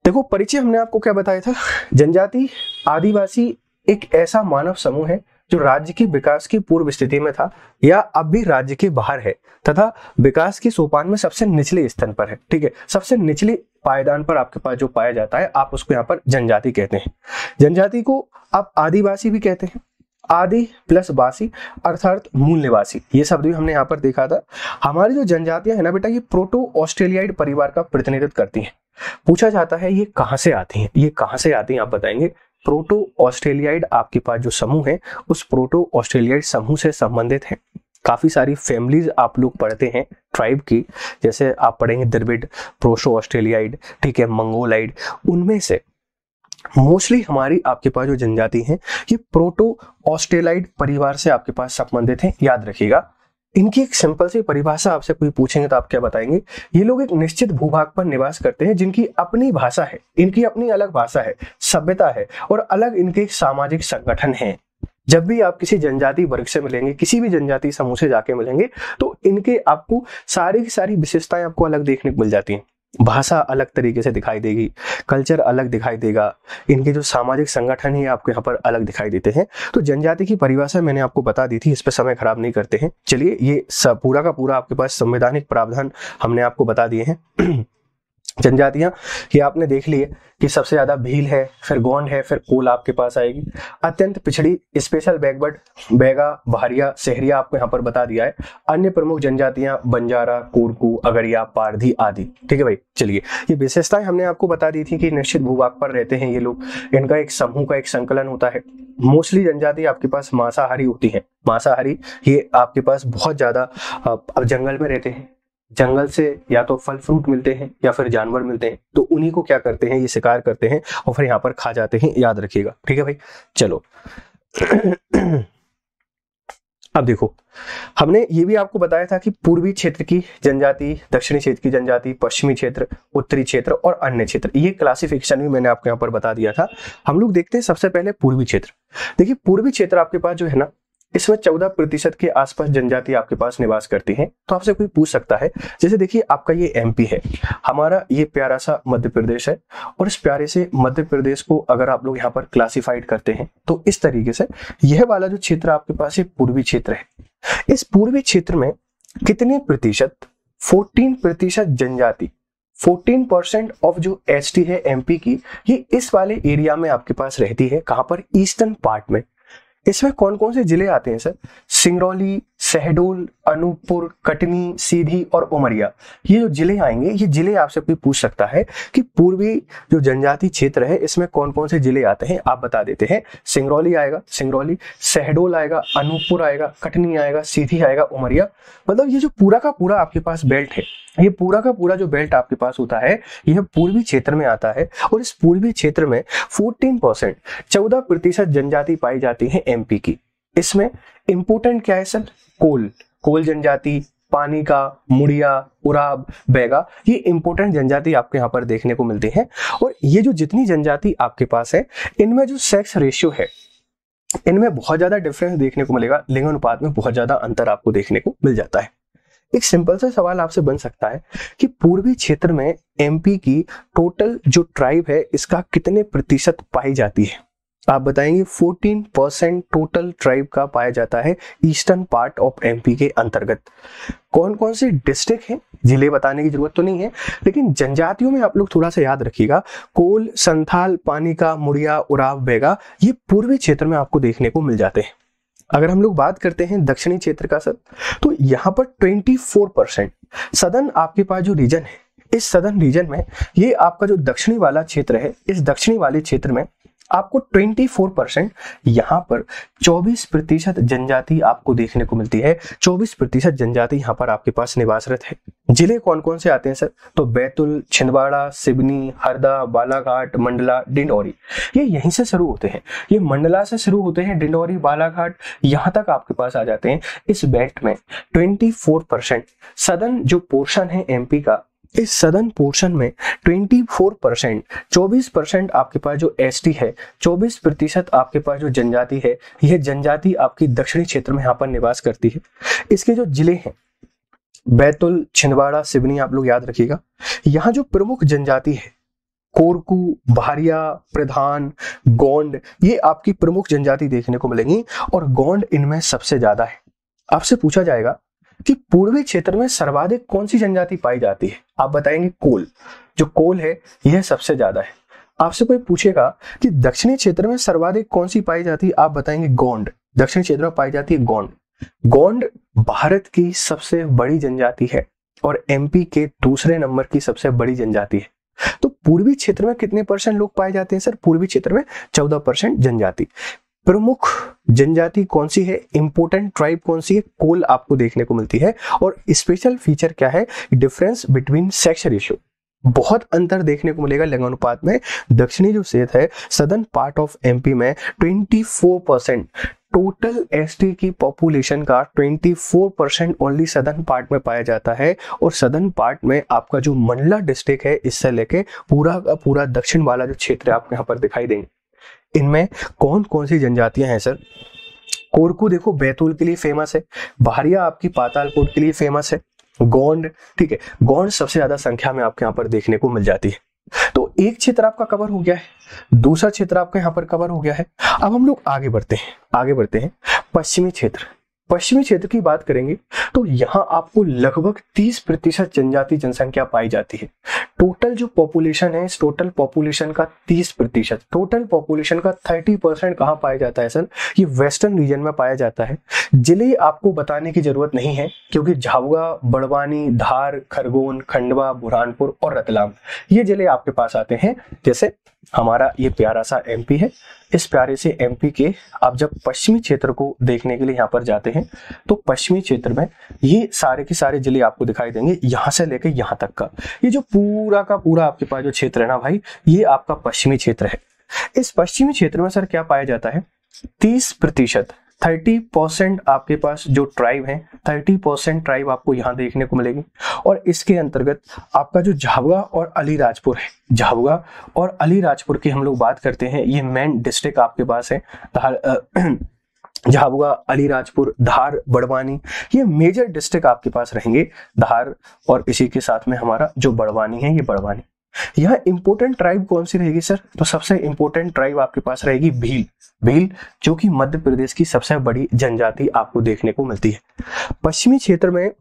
देखो परिचय हमने आपको क्या बताया था जनजाति आदिवासी एक ऐसा मानव समूह है जो राज्य के विकास की पूर्व स्थिति में था या अब भी राज्य के बाहर है तथा विकास के सोपान में सबसे निचले स्थान पर है ठीक है सबसे निचले पायदान पर आपके पास जो पाया जाता है आप उसको यहाँ पर जनजाति कहते हैं जनजाति को आप आदिवासी भी कहते हैं आदि प्लस वासी अर्थात मूल निवासी ये शब्द भी हमने यहाँ पर देखा था हमारी जो जनजातियां है ना बेटा ये प्रोटो ऑस्ट्रेलियाइड परिवार का प्रतिनिधित्व करती हैं पूछा जाता है ये कहाँ से आती हैं ये कहाँ से आती हैं आप बताएंगे प्रोटो ऑस्ट्रेलियाइड आपके पास जो समूह है उस प्रोटो ऑस्ट्रेलियाइड समूह से संबंधित है काफ़ी सारी फैमिलीज आप लोग पढ़ते हैं ट्राइब की जैसे आप पढ़ेंगे द्रविड प्रोशो ऑस्ट्रेलियाइड ठीक है मंगोलाइड उनमें से मोस्टली हमारी आपके पास जो जनजाति है ये प्रोटो ऑस्ट्रेलाइड परिवार से आपके पास संबंधित है याद रखिएगा इनकी एक सिंपल सी परिभाषा आपसे कोई पूछेंगे तो आप क्या बताएंगे ये लोग एक निश्चित भूभाग पर निवास करते हैं जिनकी अपनी भाषा है इनकी अपनी अलग भाषा है सभ्यता है और अलग इनके एक सामाजिक संगठन है जब भी आप किसी जनजाति वर्ग से मिलेंगे किसी भी जनजाति समूह से जाके मिलेंगे तो इनके आपको सारी की सारी विशेषताएं आपको अलग देखने को मिल जाती हैं भाषा अलग तरीके से दिखाई देगी कल्चर अलग दिखाई देगा इनके जो सामाजिक संगठन है आपको यहाँ पर अलग दिखाई देते हैं तो जनजाति की परिभाषा मैंने आपको बता दी थी इस पर समय खराब नहीं करते हैं चलिए ये पूरा का पूरा आपके पास संवैधानिक प्रावधान हमने आपको बता दिए हैं जनजातियां ये आपने देख ली है कि सबसे ज्यादा भील है फिर गोंड है फिर कोल आपके पास आएगी अत्यंत पिछड़ी स्पेशल बैकवर्ड बैगा भारिया सहरिया आपको यहाँ पर बता दिया है अन्य प्रमुख जनजातियां बंजारा कोरकू अगरिया पारधी आदि ठीक है भाई चलिए ये विशेषताएं हमने आपको बता दी थी कि निश्चित भूभाग पर रहते हैं ये लोग इनका एक समूह का एक संकलन होता है मोस्टली जनजाति आपके पास मांसाहारी होती है मांसाहारी ये आपके पास बहुत ज्यादा जंगल में रहते हैं जंगल से या तो फल फ्रूट मिलते हैं या फिर जानवर मिलते हैं तो उन्हीं को क्या करते हैं ये शिकार करते हैं और फिर यहाँ पर खा जाते हैं याद रखिएगा ठीक है भाई चलो अब देखो हमने ये भी आपको बताया था कि पूर्वी क्षेत्र की जनजाति दक्षिणी क्षेत्र की जनजाति पश्चिमी क्षेत्र उत्तरी क्षेत्र और अन्य क्षेत्र ये क्लासिफिकेशन भी मैंने आपको यहाँ पर बता दिया था हम लोग देखते हैं सबसे पहले पूर्वी क्षेत्र देखिए पूर्वी क्षेत्र आपके पास जो है ना इसमें चौदह प्रतिशत के आसपास जनजाति आपके पास निवास करती है तो आपसे कोई पूछ सकता है जैसे देखिए आपका ये एमपी है हमारा ये प्यारा सा मध्य प्रदेश है और इस प्यारे से मध्य प्रदेश को अगर आप लोग यहाँ पर क्लासिफाइड करते हैं तो इस तरीके से यह वाला जो क्षेत्र आपके पास है पूर्वी क्षेत्र है इस पूर्वी क्षेत्र में कितने प्रतिशत फोर्टीन प्रतिशत जनजाति 14 परसेंट ऑफ जो एस है एमपी की ये इस वाले एरिया में आपके पास रहती है कहां पर ईस्टर्न पार्ट में इसमें कौन कौन से जिले आते हैं सर सिंगरौली शहडोल अनूपपुर कटनी सीधी और उमरिया ये जो जिले आएंगे ये जिले आपसे कोई पूछ सकता है कि पूर्वी जो जनजाति क्षेत्र है इसमें कौन कौन से जिले आते हैं आप बता देते हैं सिंगरौली आएगा सिंगरौली शहडोल आएगा अनूपपुर आएगा कटनी आएगा सीधी आएगा उमरिया मतलब ये जो पूरा का पूरा आपके पास बेल्ट है ये पूरा का पूरा जो बेल्ट आपके पास होता है यह पूर्वी क्षेत्र में आता है और इस पूर्वी क्षेत्र में 14 परसेंट चौदह प्रतिशत जनजाति पाई जाती है एमपी की इसमें इंपोर्टेंट क्या है सर कोल कोल जनजाति पानी का मुड़िया उराब बैगा ये इंपोर्टेंट जनजाति आपके यहाँ पर देखने को मिलती है और ये जो जितनी जनजाति आपके पास है इनमें जो सेक्स रेशियो है इनमें बहुत ज्यादा डिफरेंस देखने को मिलेगा लिंगानुपात में बहुत ज्यादा अंतर आपको देखने को मिल जाता है एक सिंपल सा सवाल आपसे बन सकता है कि पूर्वी क्षेत्र में एमपी की टोटल जो ट्राइब है इसका कितने प्रतिशत पाई जाती है आप बताएंगे 14 परसेंट टोटल ट्राइब का पाया जाता है ईस्टर्न पार्ट ऑफ एमपी के अंतर्गत कौन कौन से डिस्ट्रिक्ट हैं जिले बताने की जरूरत तो नहीं है लेकिन जनजातियों में आप लोग थोड़ा सा याद रखिएगा कोल संथाल पानीका मुड़िया उराव बेगा ये पूर्वी क्षेत्र में आपको देखने को मिल जाते हैं अगर हम लोग बात करते हैं दक्षिणी क्षेत्र का सर तो यहाँ पर ट्वेंटी परसेंट सदन आपके पास जो रीजन है इस सदन रीजन में ये आपका जो दक्षिणी वाला क्षेत्र है इस दक्षिणी वाले क्षेत्र में आपको 24 परसेंट यहाँ पर 24 प्रतिशत जनजाति आपको देखने को मिलती है 24 प्रतिशत जनजाति यहाँ पर आपके पास निवासरत है जिले कौन कौन से आते हैं सर तो बैतुल छिंदवाड़ा सिवनी हरदा बालाघाट मंडला डिंडौरी ये यहीं से शुरू होते हैं ये मंडला से शुरू होते हैं डिंडौरी बालाघाट यहाँ तक आपके पास आ जाते हैं इस बैट में ट्वेंटी परसेंट सदन जो पोर्शन है एमपी का इस सदन पोर्शन में 24 परसेंट चौबीस परसेंट आपके पास जो एस है 24 प्रतिशत आपके पास जो जनजाति है यह जनजाति आपकी दक्षिणी क्षेत्र में यहाँ पर निवास करती है इसके जो जिले हैं बैतुल छिंदवाड़ा सिवनी आप लोग याद रखिएगा यहाँ जो प्रमुख जनजाति है कोरकू भारिया प्रधान गोंड ये आपकी प्रमुख जनजाति देखने को मिलेंगी और गोंड इनमें सबसे ज्यादा है आपसे पूछा जाएगा कि पूर्वी क्षेत्र में सर्वाधिक कौन सी जनजाति पाई जाती है आप बताएंगे कोल जो कोल है यह सबसे ज्यादा है आपसे कोई पूछेगा कि दक्षिणी क्षेत्र में सर्वाधिक कौन सी पाई जाती है आप बताएंगे गोंड दक्षिणी क्षेत्र में पाई जाती है गोंड गोंड भारत की सबसे बड़ी जनजाति है और एमपी के दूसरे नंबर की सबसे बड़ी जनजाति है तो पूर्वी क्षेत्र में कितने परसेंट लोग पाए जाते हैं सर पूर्वी क्षेत्र में चौदह परसेंट जनजाति प्रमुख जनजाति कौन सी है इंपोर्टेंट ट्राइब कौन सी है कोल आपको देखने को मिलती है और स्पेशल फीचर क्या है डिफरेंस बिटवीन सेक्स रेशियो बहुत अंतर देखने को मिलेगा लिंगानुपात में दक्षिणी जो सेत है सदन पार्ट ऑफ एमपी में 24 परसेंट टोटल एसटी की पॉपुलेशन का 24 परसेंट ओनली सदन पार्ट में पाया जाता है और सदन पार्ट में आपका जो मंडला डिस्ट्रिक्ट है इससे लेके पूरा पूरा दक्षिण वाला जो क्षेत्र है आपको यहाँ पर दिखाई देंगे इनमें कौन कौन सी जनजातियां हैं सर कोरकू देखो बैतूल के लिए फेमस है बहरिया आपकी पातालकोट के लिए फेमस है गोंड ठीक है गोंड सबसे ज्यादा संख्या में आपके यहाँ पर देखने को मिल जाती है तो एक क्षेत्र आपका कवर हो गया है दूसरा क्षेत्र आपका यहाँ पर कवर हो गया है अब हम लोग आगे बढ़ते हैं आगे बढ़ते हैं पश्चिमी क्षेत्र पश्चिमी क्षेत्र की बात करेंगे तो यहाँ आपको लगभग 30 प्रतिशत जनजाति जनसंख्या पाई जाती है टोटल जो पॉपुलेशन है इस टोटल पॉपुलेशन का 30 प्रतिशत टोटल पॉपुलेशन का 30 परसेंट कहाँ पाया जाता है सर ये वेस्टर्न रीजन में पाया जाता है जिले आपको बताने की जरूरत नहीं है क्योंकि झाबुआ बड़वानी धार खरगोन खंडवा बुरहानपुर और रतलाम ये जिले आपके पास आते हैं जैसे हमारा ये प्यारा सा एमपी है इस प्यारे से एमपी के आप जब पश्चिमी क्षेत्र को देखने के लिए यहाँ पर जाते हैं तो पश्चिमी क्षेत्र में ये सारे के सारे जिले आपको दिखाई देंगे यहां से लेकर यहाँ तक का ये जो पूरा का पूरा आपके पास जो क्षेत्र है ना भाई ये आपका पश्चिमी क्षेत्र है इस पश्चिमी क्षेत्र में सर क्या पाया जाता है तीस प्रतिशत थर्टी परसेंट आपके पास जो ट्राइब है थर्टी परसेंट ट्राइब आपको यहाँ देखने को मिलेगी और इसके अंतर्गत आपका जो झाबुआ और अलीराजपुर है झाबुआ और अलीराजपुर की हम लोग बात करते हैं ये मेन डिस्ट्रिक्ट आपके पास है झाबुआ अलीराजपुर धार बड़वानी ये मेजर डिस्ट्रिक्ट आपके पास रहेंगे धार और इसी के साथ में हमारा जो बड़वानी है ये बड़वानी यह इंपोर्टेंट ट्राइब कौन सी रहेगी सर तो सबसे इंपोर्टेंट ट्राइब आपके पास रहेगी भील भील जो कि मध्य प्रदेश की सबसे बड़ी जनजाति आपको देखने को मिलती है पश्चिमी क्षेत्र में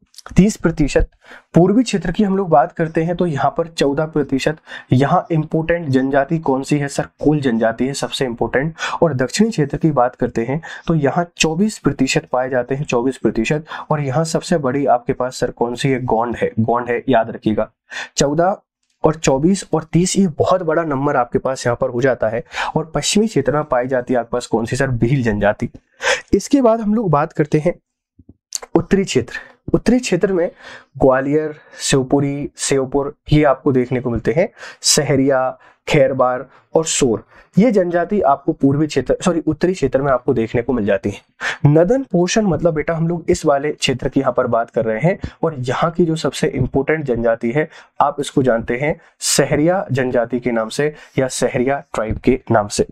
30 प्रतिशत पूर्वी क्षेत्र की हम लोग बात करते हैं तो यहाँ पर 14 प्रतिशत यहाँ इंपोर्टेंट जनजाति कौन सी है सर कुल जनजाति है सबसे इंपोर्टेंट और दक्षिणी क्षेत्र की बात करते हैं तो यहाँ चौबीस प्रतिशत पाए जाते हैं चौबीस प्रतिशत और यहाँ सबसे बड़ी आपके पास सर कौन सी है गोंड है गोंड है याद रखिएगा चौदह और 24 और 30 ये बहुत बड़ा नंबर आपके पास यहाँ पर हो जाता है और पश्चिमी चेतना पाई जाती है आपके पास कौन सी सर भील जनजाति इसके बाद हम लोग बात करते हैं उत्तरी क्षेत्र उत्तरी क्षेत्र में ग्वालियर शिवपुरी शिवपुर ये आपको देखने को मिलते हैं सहरिया खैरबार और सोर ये जनजाति आपको पूर्वी क्षेत्र सॉरी उत्तरी क्षेत्र में आपको देखने को मिल जाती है नदन पोषण मतलब बेटा हम लोग इस वाले क्षेत्र की यहाँ पर बात कर रहे हैं और यहाँ की जो सबसे इंपोर्टेंट जनजाति है आप इसको जानते हैं सहरिया जनजाति के नाम से या सहरिया ट्राइब के नाम से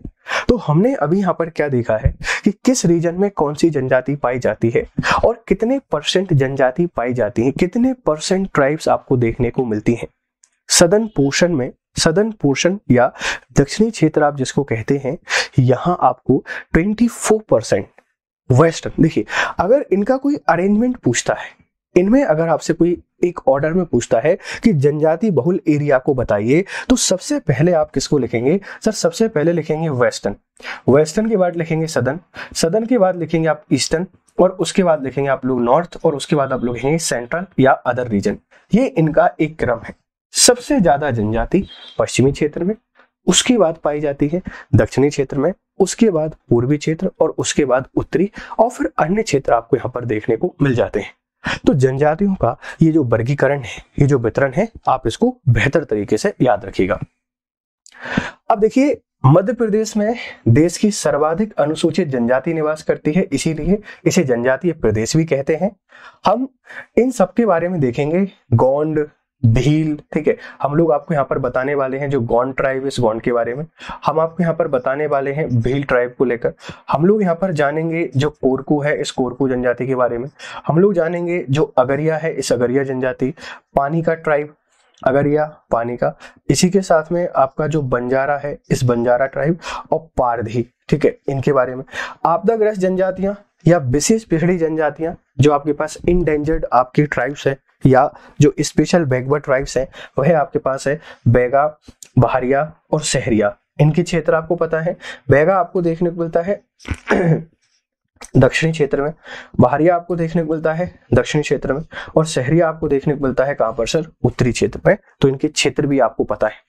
तो हमने अभी यहाँ पर क्या देखा है कि किस रीजन में कौन सी जनजाति पाई जाती है और कितने परसेंट जनजाति पाई जाती है कितने परसेंट ट्राइब्स आपको देखने को मिलती है सदन पोषण में सदन पोर्शन या दक्षिणी क्षेत्र आप जिसको कहते हैं यहां आपको 24 परसेंट वेस्टर्न देखिए अगर इनका कोई अरेंजमेंट पूछता है इनमें अगर आपसे कोई एक ऑर्डर में पूछता है कि जनजाति बहुल एरिया को बताइए तो सबसे पहले आप किसको लिखेंगे सर सबसे पहले लिखेंगे वेस्टर्न वेस्टर्न के बाद लिखेंगे सदन सदन के बाद लिखेंगे आप ईस्टर्न और उसके बाद लिखेंगे आप लोग नॉर्थ और उसके बाद आप लोग लिखेंगे सेंट्रल या अदर रीजन ये इनका एक क्रम है सबसे ज्यादा जनजाति पश्चिमी क्षेत्र में उसके बाद पाई जाती है दक्षिणी क्षेत्र में उसके बाद पूर्वी क्षेत्र और उसके बाद उत्तरी और फिर अन्य क्षेत्र आपको यहाँ पर देखने को मिल जाते हैं तो जनजातियों का ये जो वर्गीकरण है ये जो वितरण है आप इसको बेहतर तरीके से याद रखिएगा अब देखिए मध्य प्रदेश में देश की सर्वाधिक अनुसूचित जनजाति निवास करती है इसीलिए इसे जनजातीय प्रदेश भी कहते हैं हम इन सबके बारे में देखेंगे गोंड भील ठीक है हम लोग आपको यहाँ पर बताने वाले हैं जो गौंड ट्राइब इस गौंड के बारे में हम आपको यहाँ पर बताने वाले हैं भील ट्राइब को लेकर हम लोग यहाँ पर जानेंगे जो कोरकू है इस कोरकू जनजाति के बारे में हम लोग जानेंगे जो अगरिया है इस अगरिया जनजाति पानी का ट्राइब अगरिया पानी का इसी के साथ में आपका जो बंजारा है इस बंजारा ट्राइब और पारधी ठीक है इनके बारे में आपदाग्रस्त जनजातियां या विशेष पिछड़ी जनजातियां जो आपके पास इनडेंजर्ड आपकी ट्राइब्स है या जो स्पेशल बैकवर्ड ट्राइब्स हैं वह आपके पास है बैगा बहारिया और सहरिया इनके क्षेत्र आपको पता है बैगा आपको देखने को मिलता है दक्षिणी क्षेत्र में बहारिया आपको देखने को मिलता है दक्षिणी क्षेत्र में और सहरिया आपको देखने को मिलता है कहां पर सर उत्तरी क्षेत्र में तो इनके क्षेत्र भी आपको पता है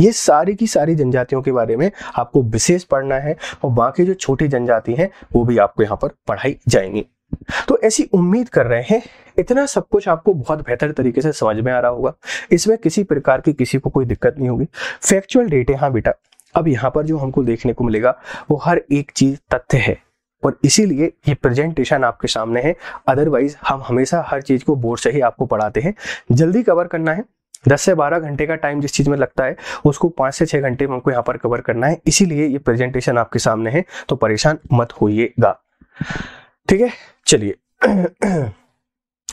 ये सारी की सारी जनजातियों के बारे में आपको विशेष पढ़ना है और बाकी जो छोटी जनजाति हैं वो भी आपको यहाँ पर पढ़ाई जाएंगी तो ऐसी उम्मीद कर रहे हैं इतना सब कुछ आपको बहुत बेहतर तरीके से समझ में आ रहा होगा इसमें किसी प्रकार की किसी को कोई दिक्कत नहीं होगी फैक्चुअल डेटे हाँ बेटा अब यहाँ पर जो हमको देखने को मिलेगा वो हर एक चीज तथ्य है और इसीलिए ये प्रेजेंटेशन आपके सामने है अदरवाइज हम हमेशा हर चीज को बोर्ड से ही आपको पढ़ाते हैं जल्दी कवर करना है दस से बारह घंटे का टाइम जिस चीज़ में लगता है उसको पांच से छह घंटे में हमको यहाँ पर कवर करना है इसीलिए ये प्रेजेंटेशन आपके सामने है तो परेशान मत होइएगा ठीक है चलिए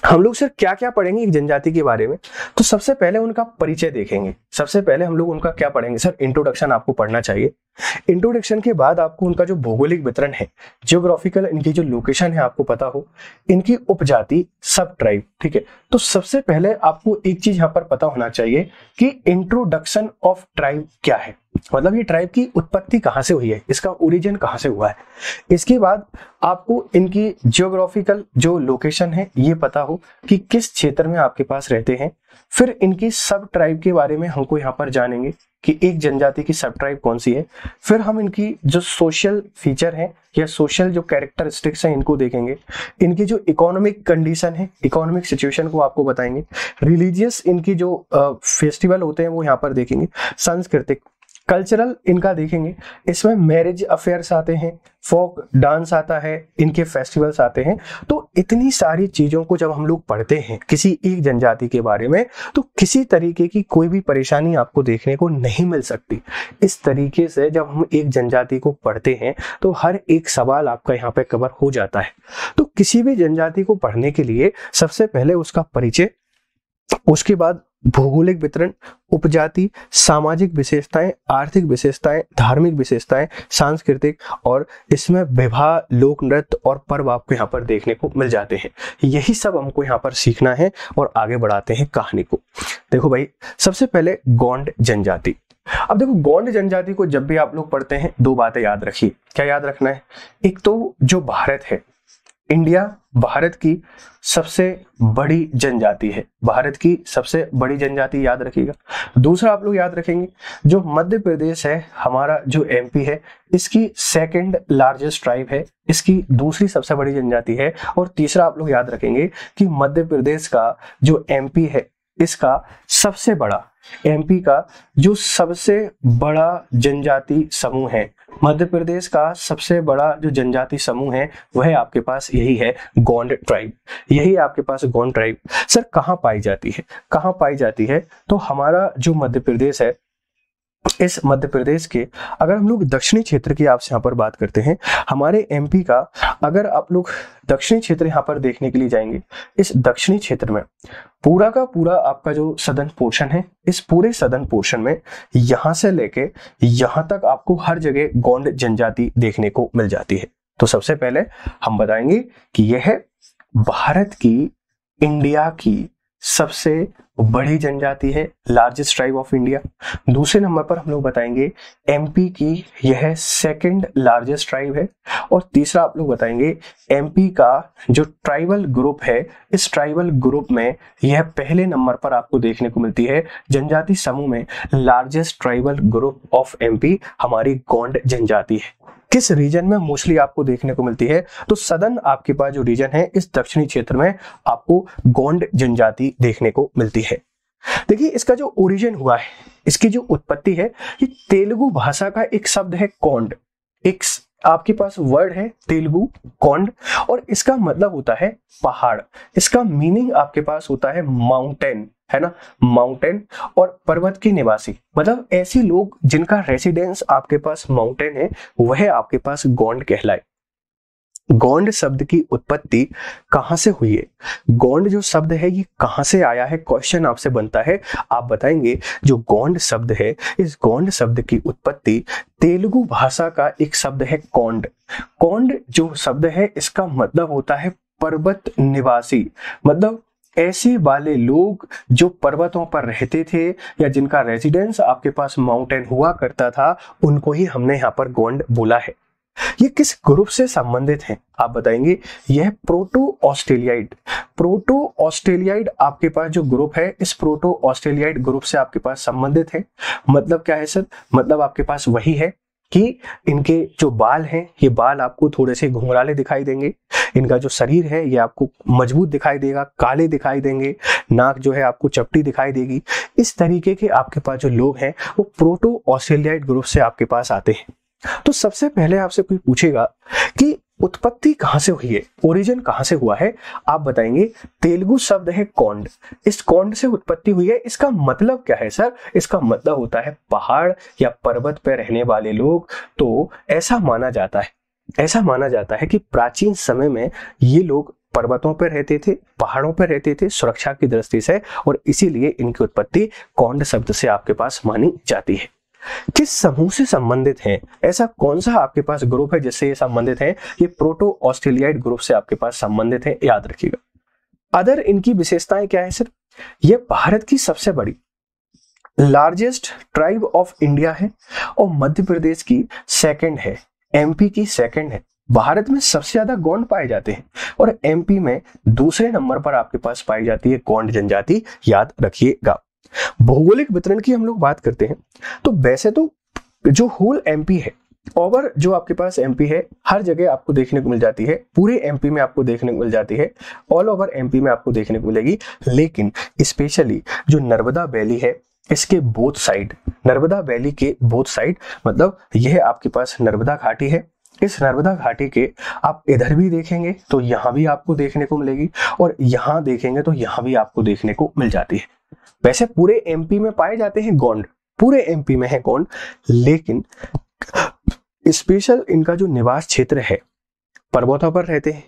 हम लोग सर क्या क्या पढ़ेंगे एक जनजाति के बारे में तो सबसे पहले उनका परिचय देखेंगे सबसे पहले हम लोग उनका क्या पढ़ेंगे सर इंट्रोडक्शन आपको पढ़ना चाहिए इंट्रोडक्शन के बाद आपको उनका जो भौगोलिक वितरण है जियोग्राफिकल इनकी जो लोकेशन है आपको पता हो इनकी उपजाति सब ट्राइब ठीक है तो सबसे पहले आपको एक चीज यहाँ पर पता होना चाहिए कि इंट्रोडक्शन ऑफ ट्राइब क्या है मतलब ये ट्राइब की उत्पत्ति कहाँ से हुई है इसका ओरिजिन कहाँ से हुआ है इसके बाद आपको इनकी जियोग्राफिकल जो लोकेशन है ये पता हो कि किस क्षेत्र में आपके पास रहते हैं फिर इनकी सब ट्राइब के बारे में हमको यहाँ पर जानेंगे कि एक जनजाति की सब ट्राइब कौन सी है फिर हम इनकी जो सोशल फीचर है या सोशल जो कैरेक्टरिस्टिक्स हैं इनको देखेंगे इनकी जो इकोनॉमिक कंडीशन है इकोनॉमिक सिचुएशन को आपको बताएंगे रिलीजियस इनकी जो फेस्टिवल होते हैं वो यहाँ पर देखेंगे सांस्कृतिक कल्चरल इनका देखेंगे इसमें मैरिज अफेयर्स आते हैं फोक डांस आता है इनके फेस्टिवल्स आते हैं तो इतनी सारी चीज़ों को जब हम लोग पढ़ते हैं किसी एक जनजाति के बारे में तो किसी तरीके की कोई भी परेशानी आपको देखने को नहीं मिल सकती इस तरीके से जब हम एक जनजाति को पढ़ते हैं तो हर एक सवाल आपका यहाँ पे कवर हो जाता है तो किसी भी जनजाति को पढ़ने के लिए सबसे पहले उसका परिचय उसके बाद भौगोलिक वितरण उपजाति सामाजिक विशेषताएं आर्थिक विशेषताएं धार्मिक विशेषताएं सांस्कृतिक और इसमें विवाह लोक नृत्य और पर्व आपको यहाँ पर देखने को मिल जाते हैं यही सब हमको यहाँ पर सीखना है और आगे बढ़ाते हैं कहानी को देखो भाई सबसे पहले गौंड जनजाति अब देखो गौंड जनजाति को जब भी आप लोग पढ़ते हैं दो बातें याद रखिए क्या याद रखना है एक तो जो भारत है इंडिया भारत की सबसे बड़ी जनजाति है भारत की सबसे बड़ी जनजाति याद रखिएगा दूसरा आप लोग याद रखेंगे जो मध्य प्रदेश है हमारा जो एमपी है इसकी सेकंड लार्जेस्ट ट्राइब है इसकी दूसरी सबसे बड़ी जनजाति है और तीसरा आप लोग याद रखेंगे कि मध्य प्रदेश का जो एमपी है इसका सबसे बड़ा एमपी का जो सबसे बड़ा जनजाति समूह है मध्य प्रदेश का सबसे बड़ा जो जनजाति समूह है वह आपके पास यही है गोंड ट्राइब यही आपके पास गोंड ट्राइब सर कहाँ पाई जाती है कहाँ पाई जाती है तो हमारा जो मध्य प्रदेश है इस मध्य प्रदेश के अगर हम लोग दक्षिणी क्षेत्र की आपसे यहाँ पर बात करते हैं हमारे एमपी का अगर आप लोग दक्षिणी क्षेत्र यहाँ पर देखने के लिए जाएंगे इस दक्षिणी क्षेत्र में पूरा का पूरा आपका जो सदन पोर्शन है इस पूरे सदन पोर्शन में यहाँ से लेके यहाँ तक आपको हर जगह गोंड जनजाति देखने को मिल जाती है तो सबसे पहले हम बताएंगे कि यह है भारत की इंडिया की सबसे बड़ी जनजाति है लार्जेस्ट ट्राइब ऑफ इंडिया दूसरे नंबर पर हम लोग बताएंगे एमपी की यह सेकंड लार्जेस्ट ट्राइब है और तीसरा आप लोग बताएंगे एमपी का जो ट्राइबल ग्रुप है इस ट्राइबल ग्रुप में यह पहले नंबर पर आपको देखने को मिलती है जनजाति समूह में largest tribal group of M हमारी गोंड जनजाति है किस रीजन में मोस्टली आपको देखने को मिलती है तो सदन आपके पास जो रीजन है इस दक्षिणी क्षेत्र में आपको गोंड जनजाति देखने को मिलती है देखिए इसका जो ओरिजिन हुआ है इसकी जो उत्पत्ति है ये तेलुगु भाषा का एक शब्द है कौंड एक आपके पास वर्ड है तेलुगु कौंड और इसका मतलब होता है पहाड़ इसका मीनिंग आपके पास होता है माउंटेन है ना माउंटेन और पर्वत के निवासी मतलब ऐसे लोग जिनका रेसिडेंस आपके पास माउंटेन है वह आपके पास गोंड कहलाए गोंड शब्द की उत्पत्ति कहां से हुई है गोंड जो शब्द है ये कहाँ से आया है क्वेश्चन आपसे बनता है आप बताएंगे जो गोंड शब्द है इस गोंड शब्द की उत्पत्ति तेलुगु भाषा का एक शब्द है कौंड कौंड जो शब्द है इसका मतलब होता है पर्वत निवासी मतलब ऐसे वाले लोग जो पर्वतों पर रहते थे या जिनका रेजिडेंस आपके पास माउंटेन हुआ करता था उनको ही हमने यहाँ पर गोंड बोला है ये किस ग्रुप से संबंधित है आप बताएंगे यह प्रोटो ऑस्ट्रेलियाइड प्रोटो ऑस्ट्रेलियाइड आपके पास जो ग्रुप है इस प्रोटो ऑस्ट्रेलियाइड ग्रुप से आपके पास संबंधित है मतलब क्या है सर मतलब आपके पास वही है कि इनके जो बाल हैं ये बाल आपको थोड़े से घुंघराले दिखाई देंगे इनका जो शरीर है ये आपको मजबूत दिखाई देगा काले दिखाई देंगे नाक जो है आपको चपटी दिखाई देगी इस तरीके के आपके पास जो लोग हैं वो प्रोटो ऑस्ट्रेलियाइड ग्रुप से आपके पास आते हैं तो सबसे पहले आपसे कोई पूछेगा कि उत्पत्ति कहां से हुई है ओरिजिन कहां से हुआ है आप बताएंगे तेलुगु शब्द है कौंड इस कौंड से उत्पत्ति हुई है इसका मतलब क्या है सर इसका मतलब होता है पहाड़ या पर्वत पर रहने वाले लोग तो ऐसा माना जाता है ऐसा माना जाता है कि प्राचीन समय में ये लोग पर्वतों पर रहते थे पहाड़ों पर रहते थे सुरक्षा की दृष्टि से और इसीलिए इनकी उत्पत्ति कौंड शब्द से आपके पास मानी जाती है किस समूह से संबंधित है ऐसा कौन सा आपके पास ग्रुप है जिससे ये संबंधित है ये प्रोटो ऑस्ट्रेलियाइड ग्रुप से आपके पास संबंधित है याद रखिएगा अदर इनकी विशेषताएं क्या है सर ये भारत की सबसे बड़ी लार्जेस्ट ट्राइब ऑफ इंडिया है और मध्य प्रदेश की सेकंड है एमपी की सेकंड है भारत में सबसे ज्यादा गोंड पाए जाते हैं और एमपी में दूसरे नंबर पर आपके पास पाई जाती है गोंड जनजाति याद रखिएगा भौगोलिक वितरण की हम लोग बात करते हैं तो वैसे तो जो होल एमपी है ओवर जो आपके पास एमपी है हर जगह आपको देखने को मिल जाती है पूरे एमपी में आपको देखने को मिल जाती है ऑल ओवर एमपी में आपको देखने को मिलेगी लेकिन स्पेशली जो नर्मदा वैली है इसके बोथ साइड नर्मदा वैली के बोथ साइड मतलब यह आपके पास नर्मदा घाटी है इस नर्मदा घाटी के आप इधर भी देखेंगे तो यहाँ भी आपको देखने को मिलेगी और यहाँ देखेंगे तो यहाँ भी आपको देखने को मिल जाती है वैसे पूरे एमपी में पाए जाते हैं गोंड पूरे एमपी में है गोंड लेकिन स्पेशल इनका जो निवास क्षेत्र है पर्वतों पर रहते हैं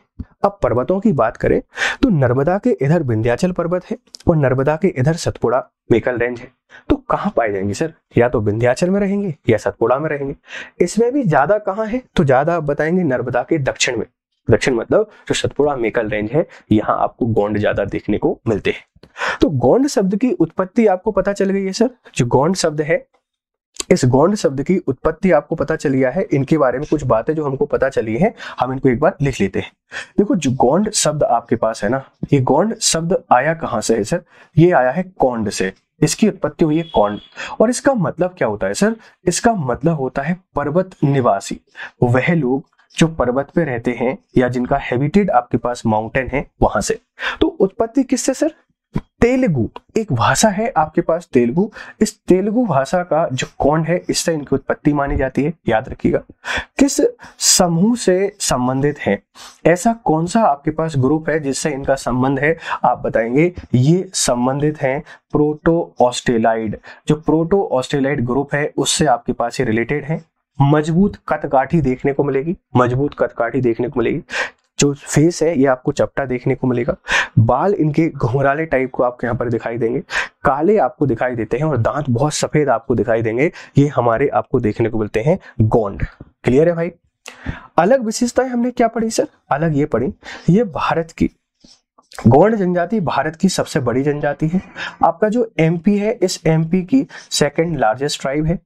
अब पर्वतों की बात करें तो नर्मदा के इधर विंध्याचल पर्वत है और नर्मदा के इधर सतपुड़ा मेकल रेंज है तो कहाँ पाए जाएंगे सर या तो विंध्याचल में रहेंगे या सतपुड़ा में रहेंगे इसमें भी ज्यादा कहाँ है तो ज्यादा आप बताएंगे नर्मदा के दक्षिण में दक्षिण मतलब जो सतपुड़ा मेकल रेंज है यहाँ आपको गोंड ज्यादा देखने को मिलते हैं तो गोंड शब्द की उत्पत्ति आपको पता चल गई है सर जो गोंड शब्द है इस गोंड शब्द की उत्पत्ति आपको पता चल गया है इनके बारे में कुछ बातें जो हमको पता चली है हम इनको एक बार लिख लेते हैं देखो जो गोंड शब्द आपके पास है ना ये गोंड शब्द आया कहाँ से है सर ये आया है कौंड से इसकी उत्पत्ति हुई है कौंड और इसका मतलब क्या होता है सर इसका मतलब होता है पर्वत निवासी वह लोग जो पर्वत पे रहते हैं या जिनका हैबिटेट आपके पास माउंटेन है वहां से तो उत्पत्ति किससे सर तेलुगु एक भाषा है आपके पास तेलुगु इस तेलुगु भाषा का जो कौन है इससे इनकी उत्पत्ति मानी जाती है याद रखिएगा किस समूह से संबंधित है ऐसा कौन सा आपके पास ग्रुप है जिससे इनका संबंध है आप बताएंगे ये संबंधित है प्रोटो ऑस्ट्रेलाइड जो प्रोटो ऑस्ट्रेलाइड ग्रुप है उससे आपके पास ये रिलेटेड है मजबूत कथकाठी देखने को मिलेगी मजबूत कथकाठी देखने को मिलेगी जो फेस है ये आपको चपटा देखने को मिलेगा बाल इनके घुमराले टाइप को आपको यहाँ पर दिखाई देंगे काले आपको दिखाई देते हैं और दांत बहुत सफेद आपको दिखाई देंगे ये हमारे आपको देखने को मिलते हैं गोंड क्लियर है भाई अलग विशेषताएं हमने क्या पढ़ी सर अलग ये पढ़ी ये भारत की गोंड जनजाति भारत की सबसे बड़ी जनजाति है आपका जो एमपी है इस एमपी की सेकंड लार्जेस्ट ट्राइब है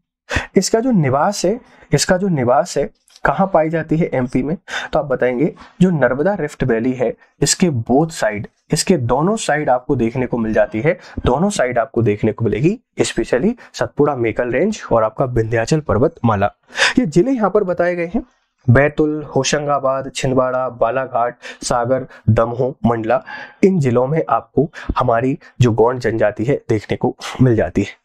इसका जो निवास है इसका जो निवास है कहाँ पाई जाती है एमपी में तो आप बताएंगे जो नर्मदा रिफ्ट वैली है इसके बोथ साइड इसके दोनों साइड आपको देखने को मिल जाती है दोनों साइड आपको देखने को मिलेगी स्पेशली सतपुड़ा मेकल रेंज और आपका विंध्याचल पर्वत माला ये जिले यहाँ पर बताए गए हैं बैतुल होशंगाबाद छिंदवाड़ा बालाघाट सागर दमहो मंडला इन जिलों में आपको हमारी जो गौंड जनजाति है देखने को मिल जाती है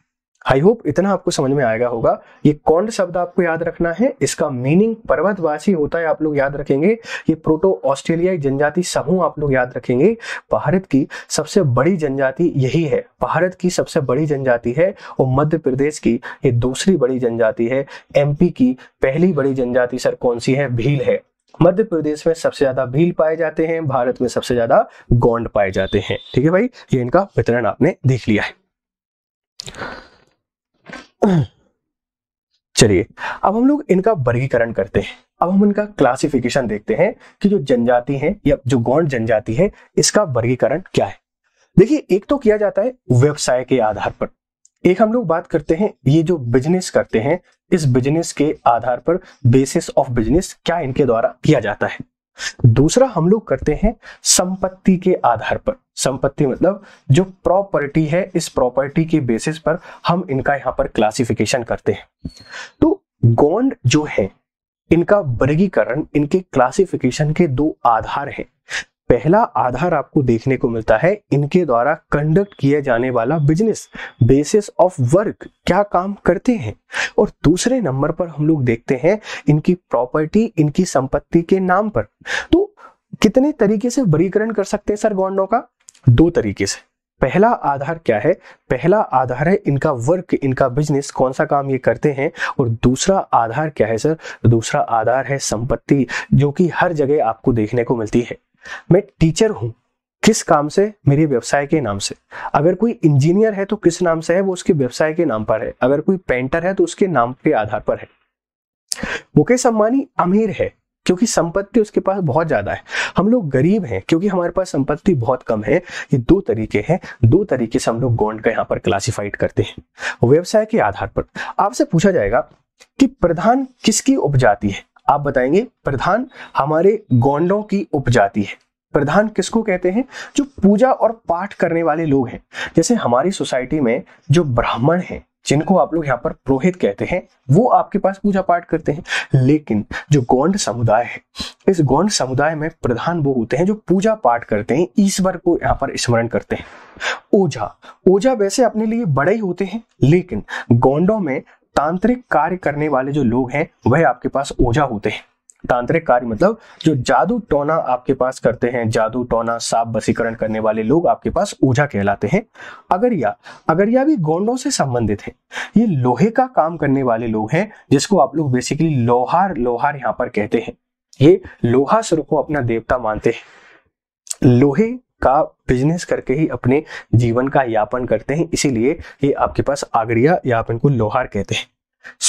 आई होप इतना आपको समझ में आएगा होगा ये कौन शब्द आपको याद रखना है इसका मीनिंग पर्वतवासी होता है आप लोग याद रखेंगे ये प्रोटो ऑस्ट्रेलियाई जनजाति समूह आप लोग याद रखेंगे भारत की सबसे बड़ी जनजाति यही है भारत की सबसे बड़ी जनजाति है और मध्य प्रदेश की ये दूसरी बड़ी जनजाति है एमपी की पहली बड़ी जनजाति सर कौन सी है भील है मध्य प्रदेश में सबसे ज्यादा भील पाए जाते हैं भारत में सबसे ज्यादा गोंड पाए जाते हैं ठीक है भाई ये इनका वितरण आपने देख लिया है चलिए अब हम लोग इनका वर्गीकरण करते हैं अब हम इनका क्लासिफिकेशन देखते हैं कि जो जनजाति है या जो गौंड जनजाति है इसका वर्गीकरण क्या है देखिए एक तो किया जाता है व्यवसाय के आधार पर एक हम लोग बात करते हैं ये जो बिजनेस करते हैं इस बिजनेस के आधार पर बेसिस ऑफ बिजनेस क्या इनके द्वारा किया जाता है दूसरा हम लोग करते हैं संपत्ति के आधार पर संपत्ति मतलब जो प्रॉपर्टी है इस प्रॉपर्टी के बेसिस पर हम इनका यहां पर क्लासिफिकेशन करते हैं तो गोंड जो है इनका वर्गीकरण इनके क्लासिफिकेशन के दो आधार हैं पहला आधार आपको देखने को मिलता है इनके द्वारा कंडक्ट किया जाने वाला बिजनेस बेसिस ऑफ वर्क क्या काम करते हैं और दूसरे नंबर पर हम लोग देखते हैं इनकी प्रॉपर्टी इनकी संपत्ति के नाम पर तो कितने तरीके से वरीकरण कर सकते हैं सर गौंडो का दो तरीके से पहला आधार क्या है पहला आधार है इनका वर्क इनका बिजनेस कौन सा काम ये करते हैं और दूसरा आधार क्या है सर दूसरा आधार है संपत्ति जो कि हर जगह आपको देखने को मिलती है मैं टीचर हूं किस काम से मेरे व्यवसाय के नाम से अगर कोई इंजीनियर है तो किस नाम से है वो उसके व्यवसाय के नाम पर है अगर कोई पेंटर है तो उसके नाम के आधार पर है मुकेश अंबानी अमीर है क्योंकि संपत्ति उसके पास बहुत ज्यादा है हम लोग गरीब हैं क्योंकि हमारे पास संपत्ति बहुत कम है ये दो तरीके हैं दो तरीके से हम लोग गोंड का यहाँ पर क्लासिफाइड करते हैं व्यवसाय के आधार पर आपसे पूछा जाएगा कि प्रधान किसकी उपजाति है आप बताएंगे प्रधान हमारे गोंडों की उपजाति है प्रधान किसको कहते हैं जो पूजा और पाठ करने वाले लोग हैं जैसे हमारी सोसाइटी में जो ब्राह्मण हैं जिनको आप लोग यहाँ पर पुरोहित कहते हैं वो आपके पास पूजा पाठ करते हैं लेकिन जो गौंड समुदाय है इस गौंड समुदाय में प्रधान वो होते हैं जो पूजा पाठ करते हैं ईश्वर को यहाँ पर स्मरण करते हैं ओझा ओझा वैसे अपने लिए बड़े ही होते हैं लेकिन गौंडों में तांत्रिक कार्य करने वाले जो लोग हैं वह आपके पास ओझा होते हैं तांत्रिक कार्य मतलब जो जादू टोना आपके पास करते हैं जादू टोना साप बसीकरण करने वाले लोग आपके पास ओझा कहलाते हैं अगरिया अगरिया भी गोंडों से संबंधित है ये लोहे का काम करने वाले लोग हैं जिसको आप लोग बेसिकली लोहार लोहार यहाँ पर कहते हैं ये लोहा सुर को अपना देवता मानते हैं लोहे का बिजनेस करके ही अपने जीवन का यापन करते हैं इसीलिए ये आपके पास आगरिया या आप इनको लोहार कहते हैं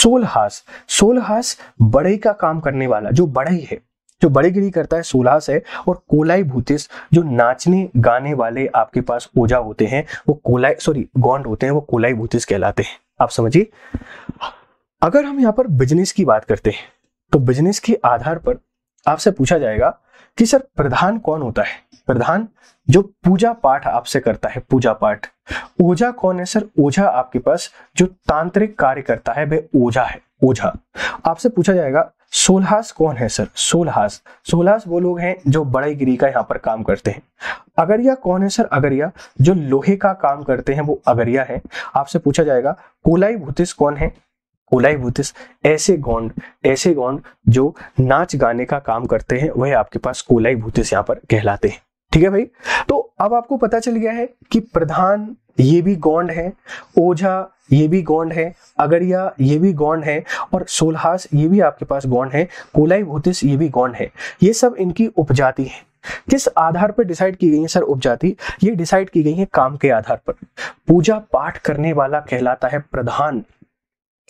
सोलहास सोलहास बड़े का काम करने वाला जो बड़ई है जो बड़ेगिरी करता है सोलहास है और कोलाई भूतिस जो नाचने गाने वाले आपके पास ओझा होते हैं वो कोलाई सॉरी गौंड होते हैं वो कोलाई भूतिस कहलाते हैं आप समझिए अगर हम यहाँ पर बिजनेस की बात करते हैं तो बिजनेस के आधार पर आपसे पूछा जाएगा कि सर प्रधान कौन होता है प्रधान जो पूजा पाठ आपसे करता है पूजा पाठ ओझा कौन है सर ओझा आपके पास जो तांत्रिक कार्य करता है वह ओझा है ओझा आपसे पूछा जाएगा सोलहास कौन है सर सोलहास सोलहास वो लोग हैं जो बड़े गिरी का यहाँ पर काम करते हैं अगरिया कौन है सर अगरिया जो लोहे का काम करते हैं वो अगरिया है आपसे पूछा जाएगा कोलाई भूतिस कौन है कोलाइबुतिस ऐसे गौंड ऐसे गौंड जो नाच गाने का काम करते हैं वह आपके पास भूतिस यहाँ पर कहलाते हैं ठीक है भाई तो अब आपको पता चल गया है कि प्रधान ये भी गौंड है ओझा ये भी गौंड है अगरिया ये भी गौंड है और सोलहास ये भी आपके पास गौंड है कोलाई भूतिस ये भी गौंड है ये सब इनकी उपजाति है किस आधार पर डिसाइड की गई है सर उपजाति ये डिसाइड की गई है काम के आधार पर पूजा पाठ करने वाला कहलाता है प्रधान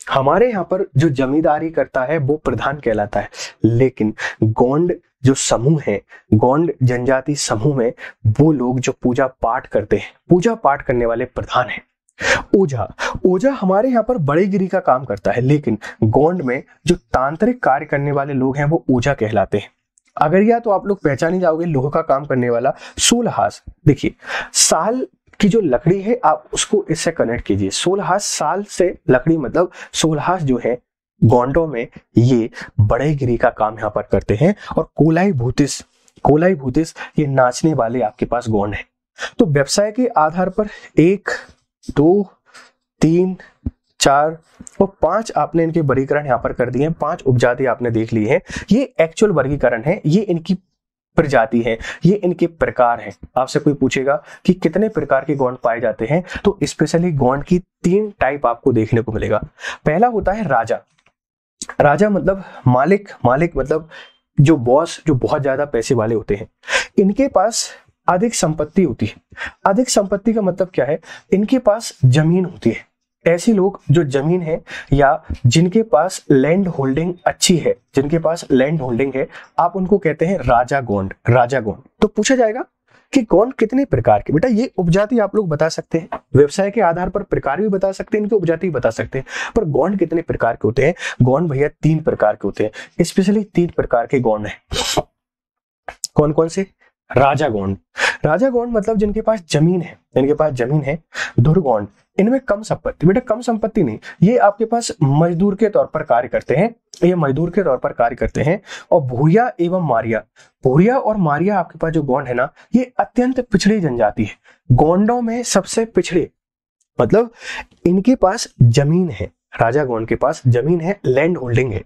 हमारे यहाँ पर जो जमींदारी करता है वो प्रधान कहलाता है लेकिन गोंड जो समूह है गोंड जनजाति समूह में वो लोग जो पूजा पाठ करते हैं पूजा पाठ करने वाले प्रधान है ओझा ओझा हमारे यहाँ पर बड़े गिरी का काम करता है लेकिन गोंड में जो तांत्रिक कार्य करने वाले लोग हैं वो ओझा कहलाते हैं अगर या तो आप लोग पहचान ही जाओगे लोह का काम करने वाला सोलहास देखिए साल कि जो लकड़ी है आप उसको इससे कनेक्ट कीजिए सोलह साल से लकड़ी मतलब सोलह जो है गोंडो में ये बड़े गिरी का काम यहाँ पर करते हैं और कोलाई भूतिस कोलाई भूतिस ये नाचने वाले आपके पास गोंड है तो व्यवसाय के आधार पर एक दो तीन चार और पांच आपने इनके वर्गीकरण यहाँ पर कर दिए हैं पांच उपजाति आपने देख ली है ये एक्चुअल वर्गीकरण है ये इनकी प्रजाति है ये इनके प्रकार हैं आपसे कोई पूछेगा कि कितने प्रकार के गौंड पाए जाते हैं तो स्पेशली गौंड की तीन टाइप आपको देखने को मिलेगा पहला होता है राजा राजा मतलब मालिक मालिक मतलब जो बॉस जो बहुत ज्यादा पैसे वाले होते हैं इनके पास अधिक संपत्ति होती है अधिक संपत्ति का मतलब क्या है इनके पास जमीन होती है ऐसे लोग जो जमीन है या जिनके पास लैंड होल्डिंग अच्छी है जिनके पास लैंड होल्डिंग है आप उनको कहते हैं राजा गोंड राजा गोंड तो पूछा जाएगा कि गोंड कितने प्रकार के बेटा ये उपजाति आप लोग बता सकते हैं व्यवसाय के आधार पर प्रकार भी बता सकते हैं इनके उपजाति भी बता सकते हैं पर गोंड कितने प्रकार के होते हैं गोंड भैया तीन प्रकार के होते हैं स्पेशली तीन प्रकार के गोंड है कौन कौन से राजा गोंड राजा गौंड मतलब जिनके पास जमीन है जिनके पास जमीन है दुर्गौंड इनमें कम संपत्ति बेटा कम संपत्ति नहीं ये आपके पास मजदूर के तौर पर कार्य करते हैं ये मजदूर के तौर पर कार्य करते हैं और भूरिया एवं मारिया भूरिया और मारिया आपके पास जो गौंड है ना ये अत्यंत पिछड़ी जनजाति है गौंडों में सबसे पिछड़े मतलब इनके पास जमीन है राजा गौंड के पास जमीन है लैंड होल्डिंग है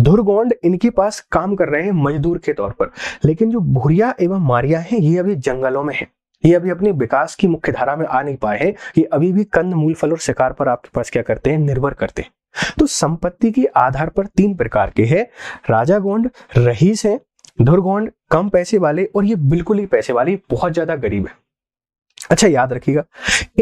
धुरगोंड इनके पास काम कर रहे हैं मजदूर के तौर पर लेकिन जो भूरिया एवं मारिया हैं ये अभी जंगलों में हैं ये अभी अपने विकास की मुख्य धारा में आ नहीं पाए हैं ये अभी भी कंद मूल फल और शिकार पर आपके पास क्या करते हैं निर्भर करते हैं तो संपत्ति के आधार पर तीन प्रकार के है राजा गोंड रहीस है धुरगोंड कम पैसे वाले और ये बिल्कुल ही पैसे वाले बहुत ज्यादा गरीब है अच्छा याद रखिएगा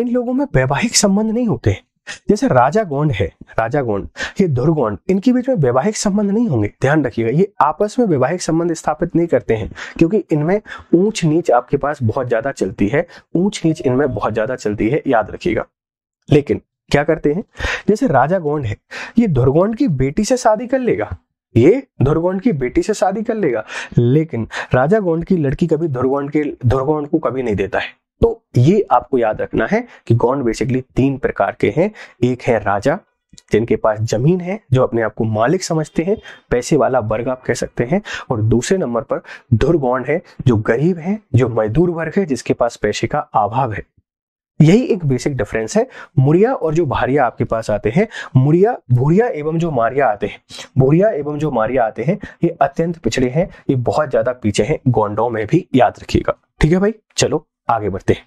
इन लोगों में वैवाहिक संबंध नहीं होते हैं जैसे राजा गोंड है राजा गोंड ये दुर्गोंड इनके बीच में वैवाहिक संबंध नहीं होंगे ध्यान रखिएगा ये आपस में वैवाहिक संबंध स्थापित नहीं करते हैं क्योंकि इनमें ऊंच नीच आपके पास बहुत ज्यादा चलती है ऊंच नीच इनमें बहुत ज्यादा चलती है याद रखिएगा लेकिन क्या करते हैं जैसे राजा गोंड है ये दुर्गोंड की बेटी से शादी कर लेगा ये दुर्गोंड की बेटी से शादी कर लेगा लेकिन राजा गोंड की लड़की कभी दुर्गोंड के दुर्गोंड को कभी नहीं देता है तो ये आपको याद रखना है कि गौंड बेसिकली तीन प्रकार के हैं एक है राजा जिनके पास जमीन है जो अपने आप को मालिक समझते हैं पैसे वाला वर्ग आप कह सकते हैं और दूसरे नंबर पर गौंड है जो गरीब है जो मजदूर वर्ग है जिसके पास पैसे का अभाव है यही एक बेसिक डिफरेंस है मुरिया और जो भारिया आपके पास आते हैं मुरिया भूरिया एवं जो मारिया आते हैं भूरिया एवं जो मारिया आते हैं ये अत्यंत पिछड़े हैं ये बहुत ज्यादा पीछे हैं गोंडों में भी याद रखिएगा ठीक है भाई चलो आगे बढ़ते हैं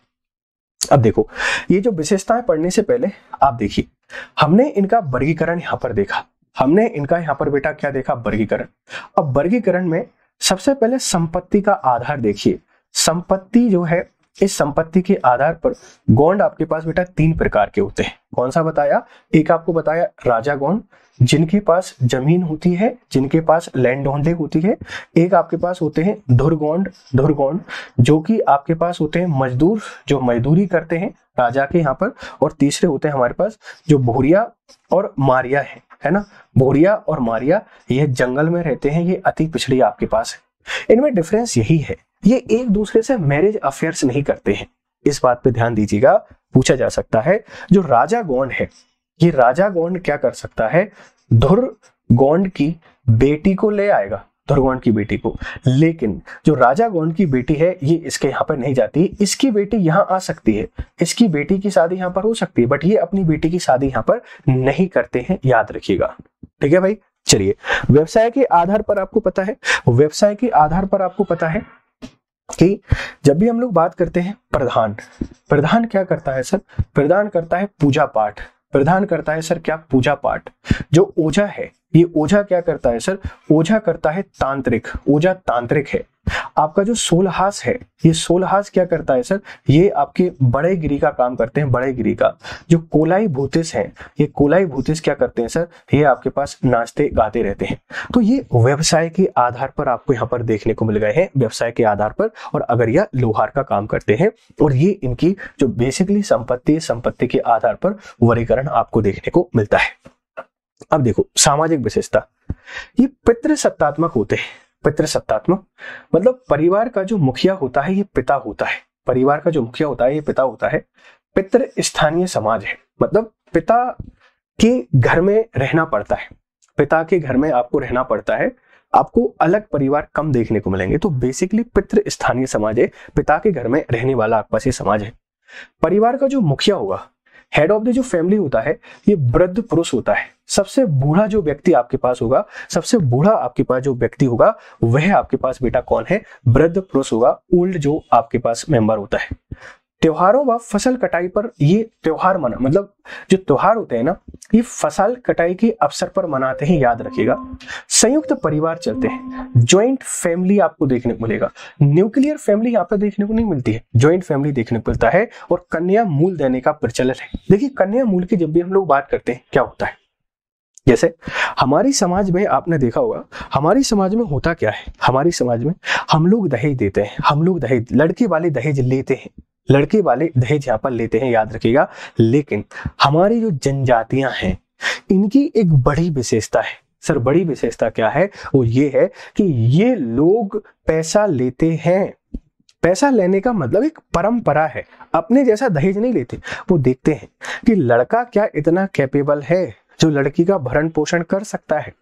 अब देखो ये जो विशेषताएं पढ़ने से पहले आप देखिए हमने इनका वर्गीकरण यहां पर देखा हमने इनका यहाँ पर बेटा क्या देखा वर्गीकरण अब वर्गीकरण में सबसे पहले संपत्ति का आधार देखिए संपत्ति जो है इस संपत्ति के आधार पर गोंड आपके पास बेटा तीन प्रकार के होते हैं कौन सा बताया एक आपको बताया राजा गौंड जिनके पास जमीन होती है जिनके पास लैंड ओनले होती है एक आपके पास होते हैं धुरगौंड धुरगौंड जो कि आपके पास होते हैं मजदूर जो मजदूरी करते हैं राजा के यहाँ पर और तीसरे होते हैं हमारे पास जो भोरिया और मारिया है है ना भोरिया और मारिया ये जंगल में रहते हैं ये अति पिछड़ी आपके पास है इनमें डिफरेंस यही है ये एक दूसरे से मैरिज अफेयर्स नहीं करते हैं इस बात पे ध्यान दीजिएगा पूछा जा सकता है जो राजा गौंड है ये राजा गौंड क्या कर सकता है धुर गौंड की बेटी को ले आएगा धुरगौंड की बेटी को लेकिन जो राजा गौंड की बेटी है ये इसके यहाँ पर नहीं जाती इसकी बेटी यहाँ आ सकती है इसकी बेटी की शादी यहाँ पर हो सकती है बट ये अपनी बेटी की शादी यहाँ पर नहीं करते हैं याद रखिएगा ठीक है भाई चलिए व्यवसाय के आधार पर आपको पता है व्यवसाय के आधार पर आपको पता है कि जब भी हम लोग बात करते हैं प्रधान प्रधान क्या करता है सर प्रधान करता है पूजा पाठ प्रधान करता है सर क्या पूजा पाठ जो ओझा है ये ओझा क्या करता है सर ओझा करता है तांत्रिक ओझा तांत्रिक है आपका जो सोलहास है ये सोलहास क्या करता है सर ये आपके बड़े गिरी का काम करते हैं बड़े गिरी का जो कोलाई भूतिस है ये कोलाई भूतिस क्या करते हैं सर ये आपके पास नाचते गाते रहते हैं तो ये व्यवसाय के आधार पर आपको यहाँ पर देखने को मिल गए हैं व्यवसाय के आधार पर और अगर यह लोहार का काम करते हैं और ये इनकी जो बेसिकली संपत्ति संपत्ति के आधार पर वर्गीकरण आपको देखने को मिलता है अब देखो सामाजिक विशेषता ये पितृ सत्तात्मक होते हैं पितृ सत्तात्मक मतलब परिवार का जो मुखिया होता है ये पिता होता है परिवार का जो मुखिया होता है ये पिता होता है पितृ स्थानीय समाज है मतलब पिता के घर में रहना पड़ता है पिता के घर में आपको रहना पड़ता है आपको अलग परिवार कम देखने को मिलेंगे तो बेसिकली पितृ स्थानीय समाज है पिता के घर में रहने वाला आपका से समाज है परिवार का जो मुखिया होगा हेड ऑफ द जो फैमिली होता है ये वृद्ध पुरुष होता है सबसे बूढ़ा जो व्यक्ति आपके पास होगा सबसे बूढ़ा आपके पास जो व्यक्ति होगा वह आपके पास बेटा कौन है वृद्ध पुरुष होगा ओल्ड जो आपके पास मेंबर होता है त्योहारों व फसल कटाई पर ये त्योहार मना मतलब जो त्योहार होते हैं ना ये फसल कटाई के अवसर पर मनाते हैं याद रखिएगा संयुक्त परिवार चलते हैं ज्वाइंट फैमिली आपको देखने को मिलेगा न्यूक्लियर फैमिली यहाँ पे देखने को नहीं मिलती है ज्वाइंट फैमिली देखने को मिलता है और कन्या मूल देने का प्रचलन है देखिए कन्या मूल की जब भी हम लोग बात करते हैं क्या होता है जैसे हमारी समाज में आपने देखा होगा हमारी समाज में होता क्या है हमारी समाज में हम लोग दहेज देते हैं हम लोग दहेज लड़के वाले दहेज लेते हैं लड़के वाले दहेज यहाँ पर लेते हैं याद रखिएगा लेकिन हमारी जो जनजातियां हैं इनकी एक बड़ी विशेषता है सर बड़ी विशेषता क्या है वो ये है कि ये लोग पैसा लेते हैं पैसा लेने का मतलब एक परंपरा है अपने जैसा दहेज नहीं लेते वो देखते हैं कि लड़का क्या इतना कैपेबल है जो लड़की का भरण पोषण कर सकता है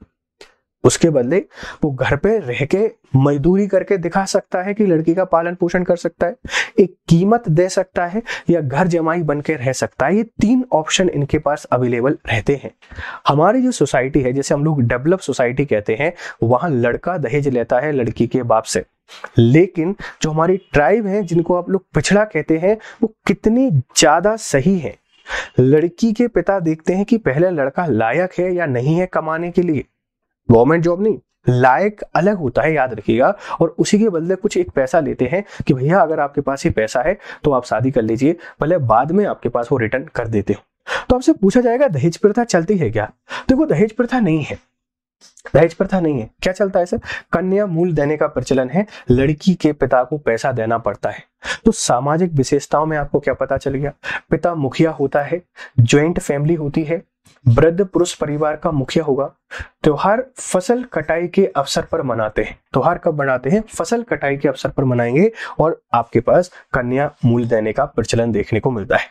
उसके बदले वो घर पे रह के मजदूरी करके दिखा सकता है कि लड़की का पालन पोषण कर सकता है एक कीमत दे सकता है या घर जमाई बन के रह सकता है ये तीन ऑप्शन इनके पास अवेलेबल रहते हैं हमारी जो सोसाइटी है जैसे हम लोग डेवलप सोसाइटी कहते हैं वहां लड़का दहेज लेता है लड़की के बाप से लेकिन जो हमारी ट्राइब है जिनको आप लोग पिछड़ा कहते हैं वो कितनी ज्यादा सही है लड़की के पिता देखते हैं कि पहले लड़का लायक है या नहीं है कमाने के लिए गवर्नमेंट जॉब नहीं लायक अलग होता है याद रखिएगा और उसी के बदले कुछ एक पैसा लेते हैं कि भैया अगर आपके पास ये पैसा है तो आप शादी कर लीजिए भले बाद में आपके पास वो रिटर्न कर देते हो तो आपसे पूछा जाएगा दहेज प्रथा चलती है क्या तो दहेज प्रथा नहीं है दहेज प्रथा नहीं है क्या चलता है सर कन्या मूल देने का प्रचलन है लड़की के पिता को पैसा देना पड़ता है तो सामाजिक विशेषताओं में आपको क्या पता चल गया पिता मुखिया होता है ज्वाइंट फैमिली होती है वृद्ध पुरुष परिवार का मुखिया होगा त्योहार फसल कटाई के अवसर पर मनाते हैं त्योहार कब मनाते हैं फसल कटाई के अवसर पर मनाएंगे और आपके पास कन्या मूल देने का प्रचलन देखने को मिलता है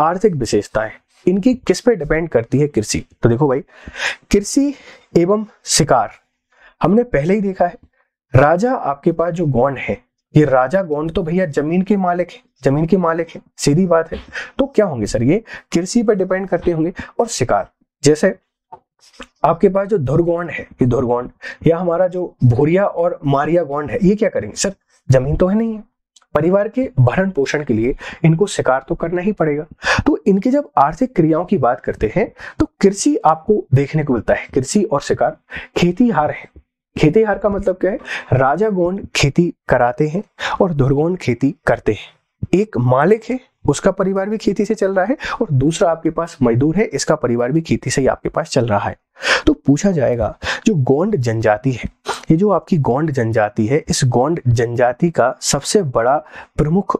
आर्थिक विशेषताएं इनकी किस पे डिपेंड करती है कृषि तो देखो भाई कृषि एवं शिकार हमने पहले ही देखा है राजा आपके पास जो गौंड है ये राजा गौंड तो भैया जमीन के मालिक है जमीन के मालिक है सीधी बात है तो क्या होंगे सर ये कृषि पर डिपेंड करते होंगे और शिकार जैसे आपके पास जो धुरगौंड है ये धुरगौंड या हमारा जो भोरिया और मारिया गौंड है ये क्या करेंगे सर जमीन तो है नहीं है परिवार के भरण पोषण के लिए इनको शिकार तो करना ही पड़ेगा तो इनके जब आर्थिक क्रियाओं की बात करते हैं तो कृषि आपको देखने को मिलता है कृषि और शिकार खेती हार है खेती हार का मतलब क्या है राजा गोंड खेती कराते हैं और दुर्गोंड खेती करते हैं एक मालिक है उसका परिवार भी खेती से चल रहा है और दूसरा आपके पास मजदूर है इसका परिवार भी खेती से ही आपके पास चल रहा है तो पूछा जाएगा जो गोंड जनजाति है ये जो आपकी गोंड जनजाति है इस गोंड जनजाति का सबसे बड़ा प्रमुख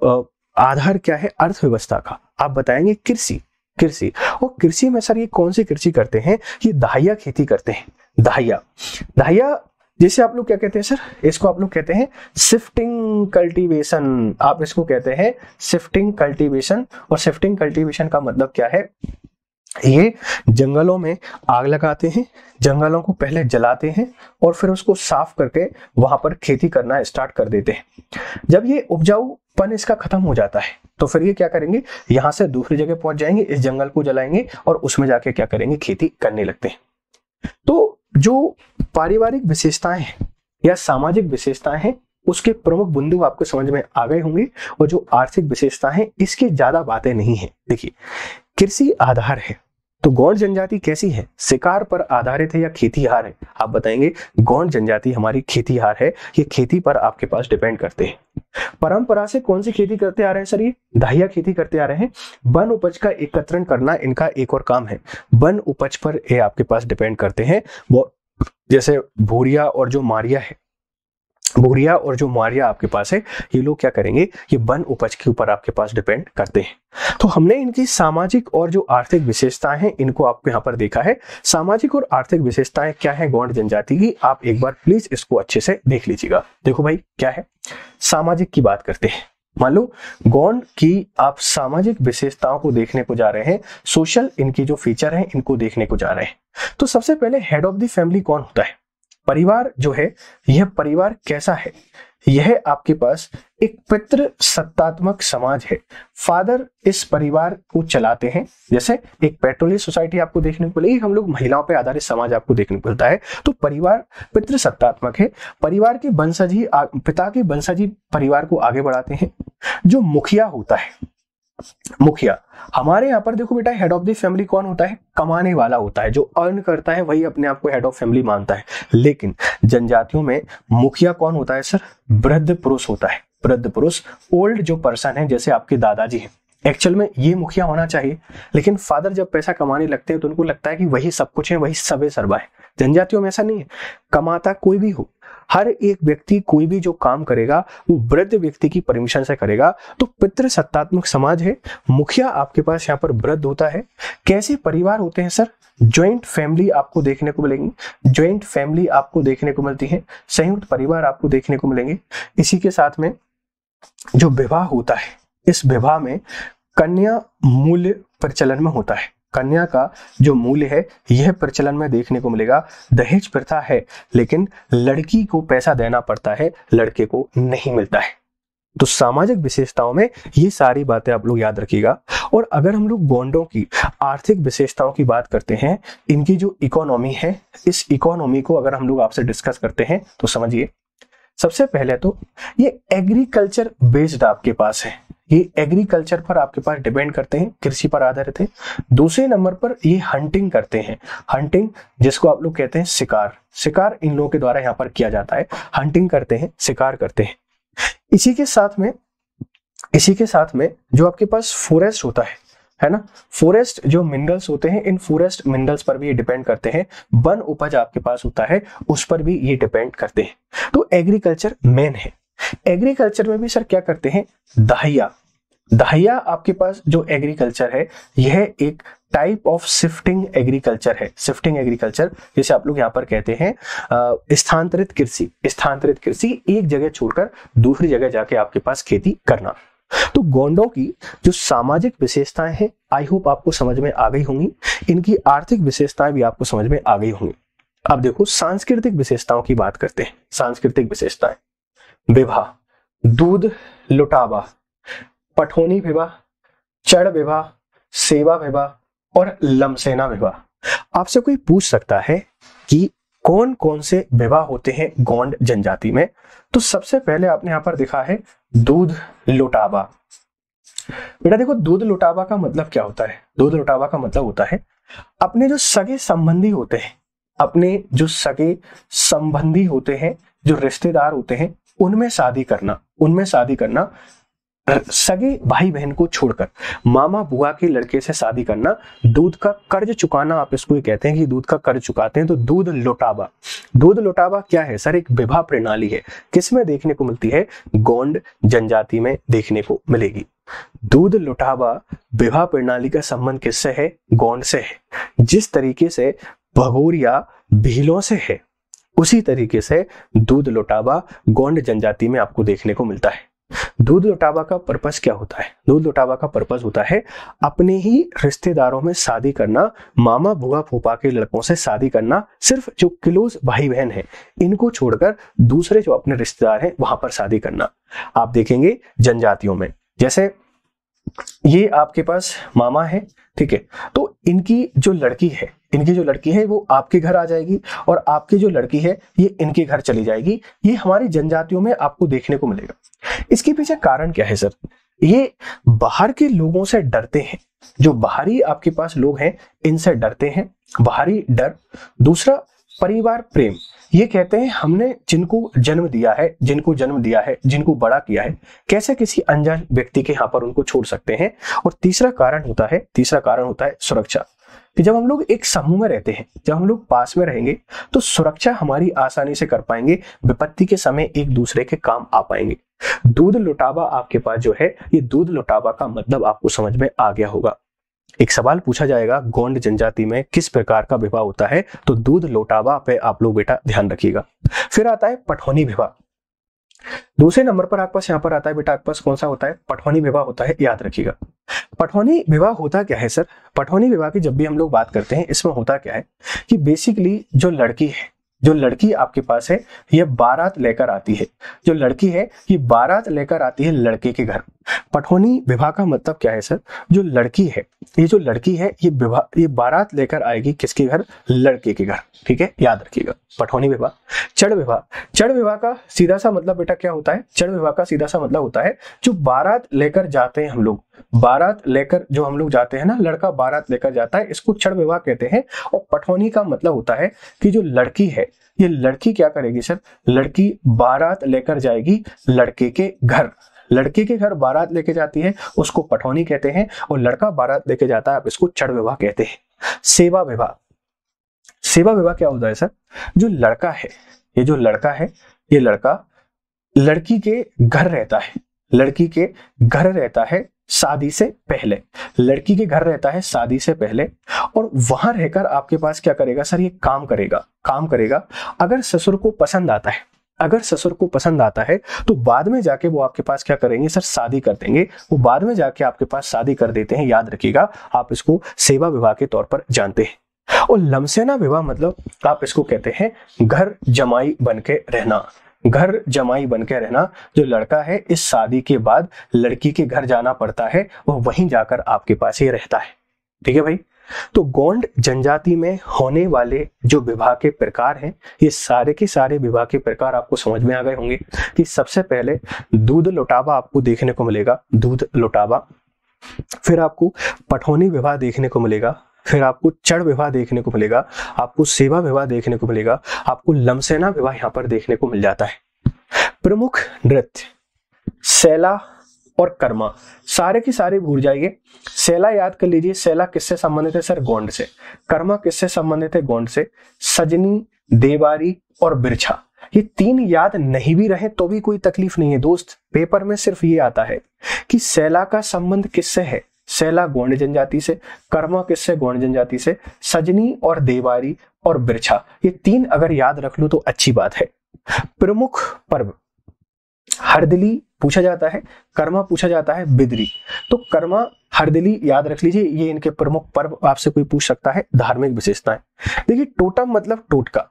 आधार क्या है अर्थव्यवस्था का आप बताएंगे कृषि कृषि और कृषि में सर ये कौन सी कृषि करते हैं ये दहाइया खेती करते हैं दहाइया दहाइया जैसे आप लोग क्या कहते हैं सर इसको आप लोग कहते हैं शिफ्टिंग कल्टीवेशन आप इसको कहते हैं शिफ्टिंग कल्टीवेशन और शिफ्टिंग कल्टीवेशन का मतलब क्या है ये जंगलों में आग लगाते हैं जंगलों को पहले जलाते हैं और फिर उसको साफ करके वहां पर खेती करना स्टार्ट कर देते हैं जब ये उपजाऊपन इसका खत्म हो जाता है तो फिर ये क्या करेंगे यहां से दूसरी जगह पहुंच जाएंगे इस जंगल को जलाएंगे और उसमें जाके क्या करेंगे खेती करने लगते हैं तो जो पारिवारिक विशेषताएं या सामाजिक विशेषताएं हैं उसके प्रमुख बिंदु आपको समझ में आ गए होंगे और जो आर्थिक विशेषता है इसकी ज्यादा बातें नहीं है देखिए कृषि आधार है तो गौंड जनजाति कैसी है शिकार पर आधारित है या खेतीहार है आप बताएंगे गौंड जनजाति हमारी खेतीहार है ये खेती पर आपके पास डिपेंड करते हैं परंपरा से कौन सी खेती करते आ रहे हैं सर ये दाहिया खेती करते आ रहे हैं वन उपज का एकत्रण करना इनका एक और काम है वन उपज पर ये आपके पास डिपेंड करते हैं वो जैसे भूरिया और जो मारिया है बोरिया और जो मारिया आपके पास है ये लोग क्या करेंगे ये वन उपज के ऊपर आपके पास डिपेंड करते हैं तो हमने इनकी सामाजिक और जो आर्थिक विशेषताएं हैं इनको आपको यहाँ पर देखा है सामाजिक और आर्थिक विशेषताएं क्या है गौंड जनजाति की आप एक बार प्लीज इसको अच्छे से देख लीजिएगा देखो भाई क्या है सामाजिक की बात करते हैं मान लो गौंड की आप सामाजिक विशेषताओं को देखने को जा रहे हैं सोशल इनकी जो फीचर है इनको देखने को जा रहे हैं तो सबसे पहले हेड ऑफ द फैमिली कौन होता है परिवार जो है यह परिवार कैसा है यह आपके पास एक पितृ सत्तात्मक समाज है फादर इस परिवार को चलाते हैं जैसे एक पेट्रोलियम सोसाइटी आपको देखने को मिलेगी हम लोग महिलाओं पर आधारित समाज आपको देखने को मिलता है तो परिवार पितृ सत्तात्मक है परिवार के वंशज पिता के वंशज परिवार को आगे बढ़ाते हैं जो मुखिया होता है मुखिया हमारे यहाँ पर देखो बेटा हेड ऑफ दी फैमिली कौन होता है कमाने वाला होता है जो अर्न करता है वही अपने आप को हेड ऑफ फैमिली मानता है लेकिन जनजातियों में मुखिया कौन होता है सर वृद्ध पुरुष होता है वृद्ध पुरुष ओल्ड जो पर्सन है जैसे आपके दादाजी हैं एक्चुअल में ये मुखिया होना चाहिए लेकिन फादर जब पैसा कमाने लगते हैं तो उनको लगता है कि वही सब कुछ है वही सबे सरबा है जनजातियों में ऐसा नहीं है कमाता कोई भी हो हर एक व्यक्ति कोई भी जो काम करेगा वो वृद्ध व्यक्ति की परमिशन से करेगा तो पितृ सत्तात्मक समाज है मुखिया आपके पास यहाँ पर वृद्ध होता है कैसे परिवार होते हैं सर ज्वाइंट फैमिली आपको देखने को मिलेंगी ज्वाइंट फैमिली आपको देखने को मिलती है संयुक्त परिवार आपको देखने को मिलेंगे इसी के साथ में जो विवाह होता है इस विवाह में कन्या मूल्य प्रचलन में होता है कन्या का जो मूल्य है यह प्रचलन में देखने को मिलेगा दहेज प्रथा है लेकिन लड़की को पैसा देना पड़ता है लड़के को नहीं मिलता है तो सामाजिक विशेषताओं में ये सारी बातें आप लोग याद रखिएगा और अगर हम लोग गोंडों की आर्थिक विशेषताओं की बात करते हैं इनकी जो इकोनॉमी है इस इकोनॉमी को अगर हम लोग आपसे डिस्कस करते हैं तो समझिए सबसे पहले तो ये एग्रीकल्चर बेस्ड आपके पास है ये एग्रीकल्चर पर आपके पास डिपेंड करते हैं कृषि पर आधारित है दूसरे नंबर पर ये हंटिंग करते हैं हंटिंग जिसको आप लोग कहते हैं शिकार शिकार इन लोगों के द्वारा यहाँ पर किया जाता है हंटिंग करते हैं शिकार करते हैं इसी के साथ में इसी के साथ में जो आपके पास फॉरेस्ट होता है है ना फॉरेस्ट जो मिनरल्स होते हैं इन फॉरेस्ट मिनरल्स पर भी ये डिपेंड करते हैं वन उपज आपके पास होता है उस पर भी ये डिपेंड करते हैं तो एग्रीकल्चर मेन है एग्रीकल्चर में भी सर क्या करते हैं दहिया दहिया आपके पास जो एग्रीकल्चर है यह एक टाइप ऑफ शिफ्टिंग एग्रीकल्चर है शिफ्टिंग एग्रीकल्चर जिसे आप लोग यहाँ पर कहते हैं स्थानांतरित कृषि स्थानांतरित कृषि एक जगह छोड़कर दूसरी जगह जाके आपके पास खेती करना तो गोंडों की जो सामाजिक विशेषताएं हैं आई होप आपको समझ में आ गई होंगी इनकी आर्थिक विशेषताएं भी आपको समझ में आ गई होंगी अब देखो सांस्कृतिक विशेषताओं की बात करते हैं सांस्कृतिक विशेषताएं विवाह दूध लुटावा पठोनी विवाह चढ़ विवाह सेवा विवाह और लमसेना विवाह आपसे कोई पूछ सकता है कि कौन कौन से विवाह होते हैं गोंड जनजाति में तो सबसे पहले आपने यहां पर देखा है दूध लुटावा बेटा देखो दूध लुटावा का मतलब क्या होता है दूध लुटावा का मतलब होता है अपने जो सगे संबंधी होते हैं अपने जो सगे संबंधी होते हैं जो रिश्तेदार होते हैं उनमें शादी करना उनमें शादी करना सगे भाई बहन को छोड़कर मामा बुआ के लड़के से शादी करना दूध का कर्ज चुकाना आप इसको ये कहते हैं कि दूध का कर्ज चुकाते हैं तो दूध लोटाबा दूध लोटाबा क्या है सर एक विवाह प्रणाली है किसमें देखने को मिलती है गोंड जनजाति में देखने को मिलेगी दूध लोटाबा विवाह प्रणाली का संबंध किससे है गोंड से है जिस तरीके से भगोरिया भीलों से है उसी तरीके से दूध लोटावा गोंड जनजाति में आपको देखने को मिलता है दूध लोटावा का पर्पस क्या होता है दूध लोटावा का पर्पस होता है अपने ही रिश्तेदारों में शादी करना मामा बुआ फूफा के लड़कों से शादी करना सिर्फ जो क्लोज भाई बहन है इनको छोड़कर दूसरे जो अपने रिश्तेदार हैं वहां पर शादी करना आप देखेंगे जनजातियों में जैसे ये आपके पास मामा है ठीक है तो इनकी जो लड़की है इनकी जो लड़की है वो आपके घर आ जाएगी और आपकी जो लड़की है ये इनके घर चली जाएगी ये हमारी जनजातियों में आपको देखने को मिलेगा इसके पीछे कारण क्या है सर ये बाहर के लोगों से डरते हैं जो बाहरी आपके पास लोग हैं इनसे डरते हैं बाहरी डर दूसरा परिवार प्रेम ये कहते हैं हमने जिनको जन्म दिया है जिनको जन्म दिया है जिनको बड़ा किया है कैसे किसी अनजान व्यक्ति के यहाँ पर उनको छोड़ सकते हैं और तीसरा कारण होता है तीसरा कारण होता है सुरक्षा कि जब हम लोग एक समूह में रहते हैं जब हम लोग पास में रहेंगे तो सुरक्षा हमारी आसानी से कर पाएंगे विपत्ति के समय एक दूसरे के काम आ पाएंगे दूध लुटावा आपके पास जो है ये दूध लुटावा का मतलब आपको समझ में आ गया होगा एक सवाल पूछा जाएगा गोंड जनजाति में किस प्रकार का विवाह होता है तो दूध लोटावा पे आप लोग बेटा ध्यान रखिएगा फिर आता है पठौनी विवाह दूसरे नंबर पर आपके पास यहाँ पर आता है बेटा आपके पास कौन सा होता है पठौनी विवाह होता है याद रखिएगा पठौनी विवाह होता क्या है सर पठौनी विवाह की जब भी हम लोग बात करते हैं इसमें होता क्या है कि बेसिकली जो लड़की है जो लड़की आपके पास है ये बारात लेकर आती है जो लड़की है ये बारात लेकर आती है लड़के के घर पठोनी विवाह का मतलब क्या है सर जो लड़की है ये जो लड़की है ये विवाह ये बारात लेकर आएगी किसके घर लड़के के घर ठीक है याद रखिएगा पठोनी विवाह चढ़ विवाह चढ़ विवाह का सीधा सा मतलब बेटा क्या होता है चढ़ विवाह का सीधा सा मतलब होता है जो बारात लेकर जाते हैं हम लोग बारात लेकर जो हम लोग जाते हैं ना लड़का बारात लेकर जाता है इसको क्षण विवाह कहते हैं और पठौनी का मतलब होता है कि जो लड़की है ये लड़की क्या करेगी सर लड़की बारात लेकर जाएगी लड़के के घर लड़के के घर बारात लेके जाती है उसको पठौनी कहते हैं और लड़का बारात लेके जाता है आप इसको क्षण विवाह कहते हैं सेवा विवाह सेवा विवाह क्या होता है सर जो लड़का है ये जो लड़का है ये लड़का लड़की के घर रहता है लड़की के घर रहता है शादी से पहले लड़की के घर रहता है शादी से पहले और वहां रहकर आपके पास क्या करेगा सर ये काम करेगा काम करेगा अगर ससुर को पसंद आता है अगर ससुर को पसंद आता है तो बाद में जाके वो आपके पास क्या करेंगे सर शादी कर देंगे वो बाद में जाके आपके पास शादी कर देते हैं याद रखिएगा आप इसको सेवा विवाह के तौर पर जानते हैं और लमसेना विवाह मतलब आप इसको कहते हैं घर जमाई बन के रहना घर जमाई बन के रहना जो लड़का है इस शादी के बाद लड़की के घर जाना पड़ता है वह वहीं जाकर आपके पास ही रहता है ठीक है भाई तो गोंड जनजाति में होने वाले जो विवाह के प्रकार हैं ये सारे के सारे विवाह के प्रकार आपको समझ में आ गए होंगे कि सबसे पहले दूध लोटावा आपको देखने को मिलेगा दूध लोटावा फिर आपको पठोनी विवाह देखने को मिलेगा फिर आपको चढ़ विवाह देखने को मिलेगा आपको सेवा विवाह देखने को मिलेगा आपको लमसेना विवाह यहाँ पर देखने को मिल जाता है प्रमुख नृत्य सैला और कर्मा सारे के सारे भूल जाइए सेला याद कर लीजिए सेला किससे संबंधित है सर गोंड से कर्मा किससे संबंधित है गोंड से सजनी देवारी और बिरछा ये तीन याद नहीं भी रहे तो भी कोई तकलीफ नहीं है दोस्त पेपर में सिर्फ ये आता है कि सेला का संबंध किससे है सैला गौंड जनजाति से कर्मा किससे गौंड जनजाति से सजनी और देवारी और बिरछा ये तीन अगर याद रख लो तो अच्छी बात है प्रमुख पर्व हरदली पूछा जाता है कर्मा पूछा जाता है बिदरी तो कर्मा हरदली याद रख लीजिए ये इनके प्रमुख पर्व आपसे कोई पूछ सकता है धार्मिक विशेषताएं देखिए टोटम मतलब टोटका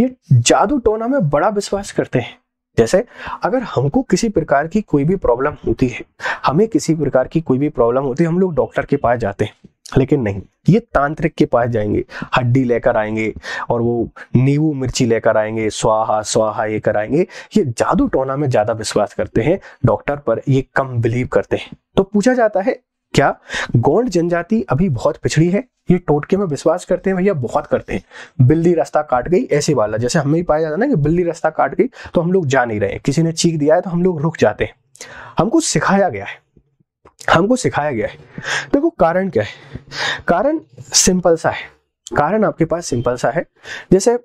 ये जादू टोना में बड़ा विश्वास करते हैं जैसे अगर हमको किसी प्रकार की कोई भी प्रॉब्लम होती है हमें किसी प्रकार की कोई भी प्रॉब्लम होती है हम लोग डॉक्टर के पास जाते हैं लेकिन नहीं ये तांत्रिक के पास जाएंगे हड्डी लेकर आएंगे और वो नींबू मिर्ची लेकर आएंगे स्वाहा स्वाहा ये कराएंगे ये जादू टोना में ज्यादा विश्वास करते हैं डॉक्टर पर ये कम बिलीव करते हैं तो पूछा जाता है क्या गोंड जनजाति अभी बहुत पिछड़ी है ये टोटके में विश्वास करते हैं भैया बहुत करते हैं बिल्ली रास्ता काट गई ऐसे वाला जैसे हमें पाया जाता ना कि बिल्ली रास्ता काट गई तो हम लोग जा नहीं रहे किसी ने चीख दिया है तो हम लोग रुक जाते हैं हमको सिखाया गया है हमको सिखाया गया है देखो तो कारण क्या है कारण सिंपल सा है कारण आपके पास सिंपल सा है जैसे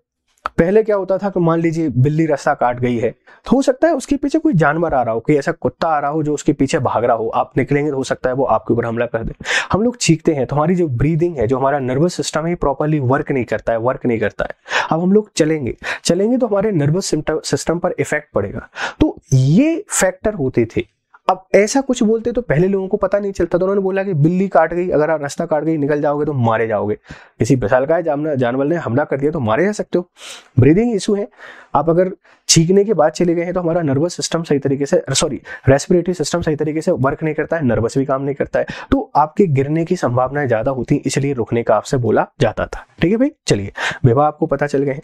पहले क्या होता था कि मान लीजिए बिल्ली रास्ता काट गई है तो हो सकता है उसके पीछे कोई जानवर आ रहा हो कोई ऐसा कुत्ता आ रहा हो जो उसके पीछे भाग रहा हो आप निकलेंगे तो हो सकता है वो आपके ऊपर हमला कर दे हम लोग चीखते हैं तो हमारी जो ब्रीदिंग है जो हमारा नर्वस सिस्टम है प्रॉपरली वर्क नहीं करता है वर्क नहीं करता है अब हम लोग चलेंगे चलेंगे तो हमारे नर्वस सिस्टम पर इफेक्ट पड़ेगा तो ये फैक्टर होते थे अब ऐसा कुछ बोलते तो पहले लोगों को पता नहीं चलता तो उन्होंने बोला कि बिल्ली काट गई अगर आप रास्ता काट गई निकल जाओगे तो मारे जाओगे किसी विशाल का जानवर ने हमला कर दिया तो मारे जा सकते हो ब्रीदिंग इशू है आप अगर छींकने के बाद चले गए हैं तो हमारा नर्वस सिस्टम सही तरीके से सॉरी रेस्पिरेटरी सिस्टम सही तरीके से वर्क नहीं करता है नर्वस भी काम नहीं करता है तो आपके गिरने की संभावनाएं ज़्यादा होती इसलिए रुकने का आपसे बोला जाता था ठीक है भाई चलिए विवाह आपको पता चल गए हैं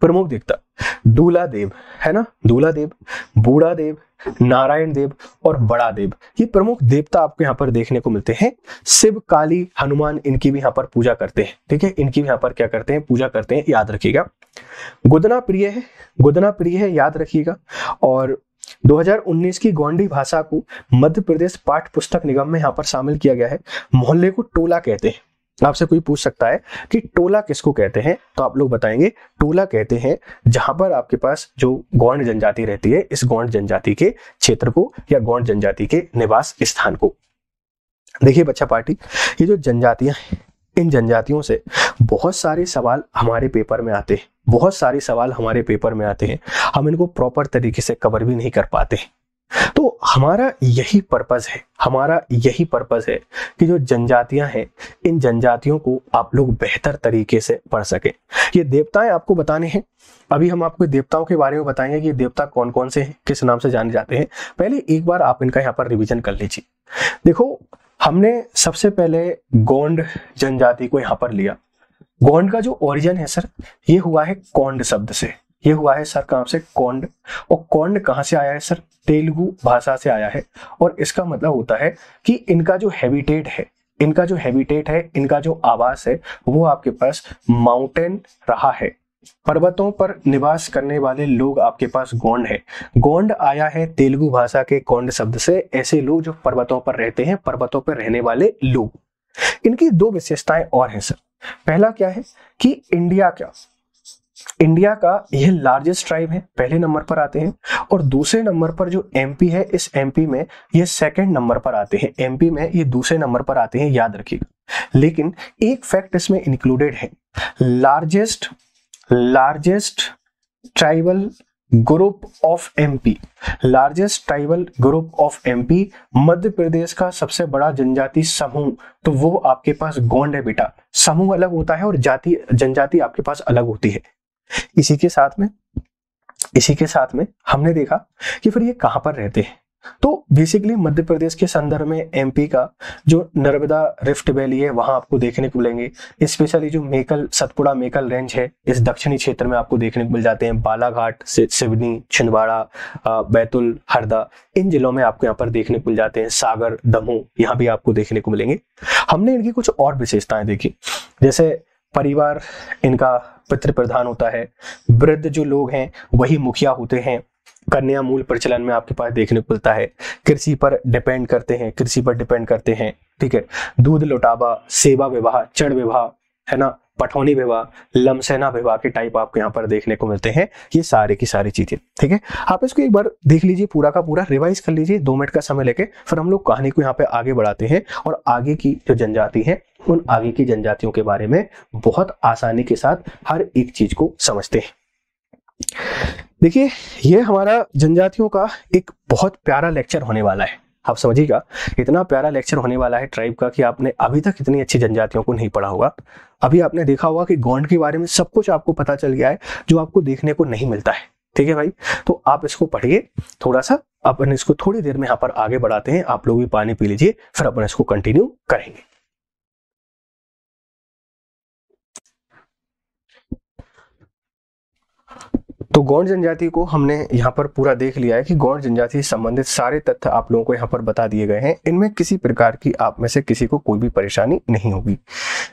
प्रमुख देवता दूल्हा देव है ना दूल्हा देव बूढ़ा देव नारायण देव और बड़ा देव ये प्रमुख देवता आपको यहाँ पर देखने को मिलते हैं शिव काली हनुमान इनकी भी यहाँ पर पूजा करते हैं ठीक है इनकी भी यहाँ पर क्या करते हैं पूजा करते हैं याद रखिएगा गुदना प्रिय है गुदना प्रिय है याद रखिएगा और 2019 की गोंडी भाषा को मध्य प्रदेश पाठ पुस्तक निगम में यहाँ पर शामिल किया गया है मोहल्ले को टोला कहते हैं आपसे कोई पूछ सकता है कि टोला किसको कहते हैं तो आप लोग बताएंगे टोला कहते हैं जहां पर आपके पास जो गौंड जनजाति रहती है इस गौंड जनजाति के क्षेत्र को या गौंड जनजाति के निवास स्थान को देखिए बच्चा पार्टी ये जो जनजातियां हैं इन जनजातियों से बहुत सारे सवाल हमारे पेपर में आते हैं बहुत सारे सवाल हमारे पेपर में आते हैं हम इनको प्रॉपर तरीके से कवर भी नहीं कर पाते तो हमारा यही पर्पज है हमारा यही पर्पज है कि जो जनजातियां हैं इन जनजातियों को आप लोग बेहतर तरीके से पढ़ सके ये देवताएं आपको बताने हैं अभी हम आपको देवताओं के बारे में बताएंगे कि देवता कौन कौन से हैं किस नाम से जाने जाते हैं पहले एक बार आप इनका यहाँ पर रिविजन कर लीजिए देखो हमने सबसे पहले गोंड जनजाति को यहाँ पर लिया गोंड का जो ओरिजिन है सर ये हुआ है कौंड शब्द से ये हुआ है सर कहाँ से कौंड और कौंड कहाँ से आया है सर तेलुगु भाषा से आया है और इसका मतलब होता है कि इनका जो हैबिटेट है इनका जो हैबिटेट है इनका जो आवास है वो आपके पास माउंटेन रहा है पर्वतों पर निवास करने वाले लोग आपके पास गोंड है गोंड आया है तेलुगु भाषा के गोंड शब्द से ऐसे लोग जो पर्वतों पर रहते हैं पर्वतों पर रहने वाले लोग इनकी दो विशेषताएं और हैं सर पहला क्या है कि इंडिया का इंडिया का यह लार्जेस्ट ट्राइब है पहले नंबर पर आते हैं और दूसरे नंबर पर जो एमपी है इस एमपी में ये सेकंड नंबर पर आते हैं एमपी में ये दूसरे नंबर पर आते हैं याद रखिएगा लेकिन एक फैक्ट इसमें इंक्लूडेड है largest largest tribal group of MP largest tribal group of MP Madhya Pradesh का सबसे बड़ा जनजाति समूह तो वो आपके पास गोंड है बेटा समूह अलग होता है और जाति जनजाति आपके पास अलग होती है इसी के साथ में इसी के साथ में हमने देखा कि फिर ये कहां पर रहते हैं तो बेसिकली मध्य प्रदेश के संदर्भ में एमपी का जो नर्मदा रिफ्ट वैली है वहां आपको देखने को मिलेंगे स्पेशली जो मेकल सतपुड़ा मेकल रेंज है इस दक्षिणी क्षेत्र में आपको देखने को मिल जाते हैं बालाघाट सिवनी छिंदवाड़ा बैतुल हरदा इन जिलों में आपको यहाँ पर देखने को मिल जाते हैं सागर दमोह यहाँ भी आपको देखने को मिलेंगे हमने इनकी कुछ और विशेषताएं देखी जैसे परिवार इनका पितृ प्रधान होता है वृद्ध जो लोग हैं वही मुखिया होते हैं कन्या मूल प्रचलन में आपके पास देखने को मिलता है कृषि पर डिपेंड करते हैं कृषि पर डिपेंड करते हैं ठीक है दूध लुटावा सेवा विवाह चढ़ विवाह है ना पठौनी विवाह लमसेना विवाह के टाइप आपको यहाँ पर देखने को मिलते हैं ये सारे की सारी चीजें ठीक है आप इसको एक बार देख लीजिए पूरा का पूरा रिवाइज कर लीजिए दो मिनट का समय लेके फिर हम लोग कहानी को यहाँ पे आगे बढ़ाते हैं और आगे की जो जनजाति है उन आगे की जनजातियों के बारे में बहुत आसानी के साथ हर एक चीज को समझते हैं देखिए ये हमारा जनजातियों का एक बहुत प्यारा लेक्चर होने वाला है आप समझिएगा इतना प्यारा लेक्चर होने वाला है ट्राइब का कि आपने अभी तक इतनी अच्छी जनजातियों को नहीं पढ़ा होगा अभी आपने देखा होगा कि गोंड के बारे में सब कुछ आपको पता चल गया है जो आपको देखने को नहीं मिलता है ठीक है भाई तो आप इसको पढ़िए थोड़ा सा अपन इसको थोड़ी देर में यहाँ पर आगे बढ़ाते हैं आप लोग भी पानी पी लीजिए फिर अपन इसको कंटिन्यू करेंगे तो गौड़ जनजाति को हमने यहाँ पर पूरा देख लिया है कि गौंड जनजाति से संबंधित सारे तथ्य आप लोगों को यहाँ पर बता दिए गए हैं इनमें किसी प्रकार की आप में से किसी को कोई भी परेशानी नहीं होगी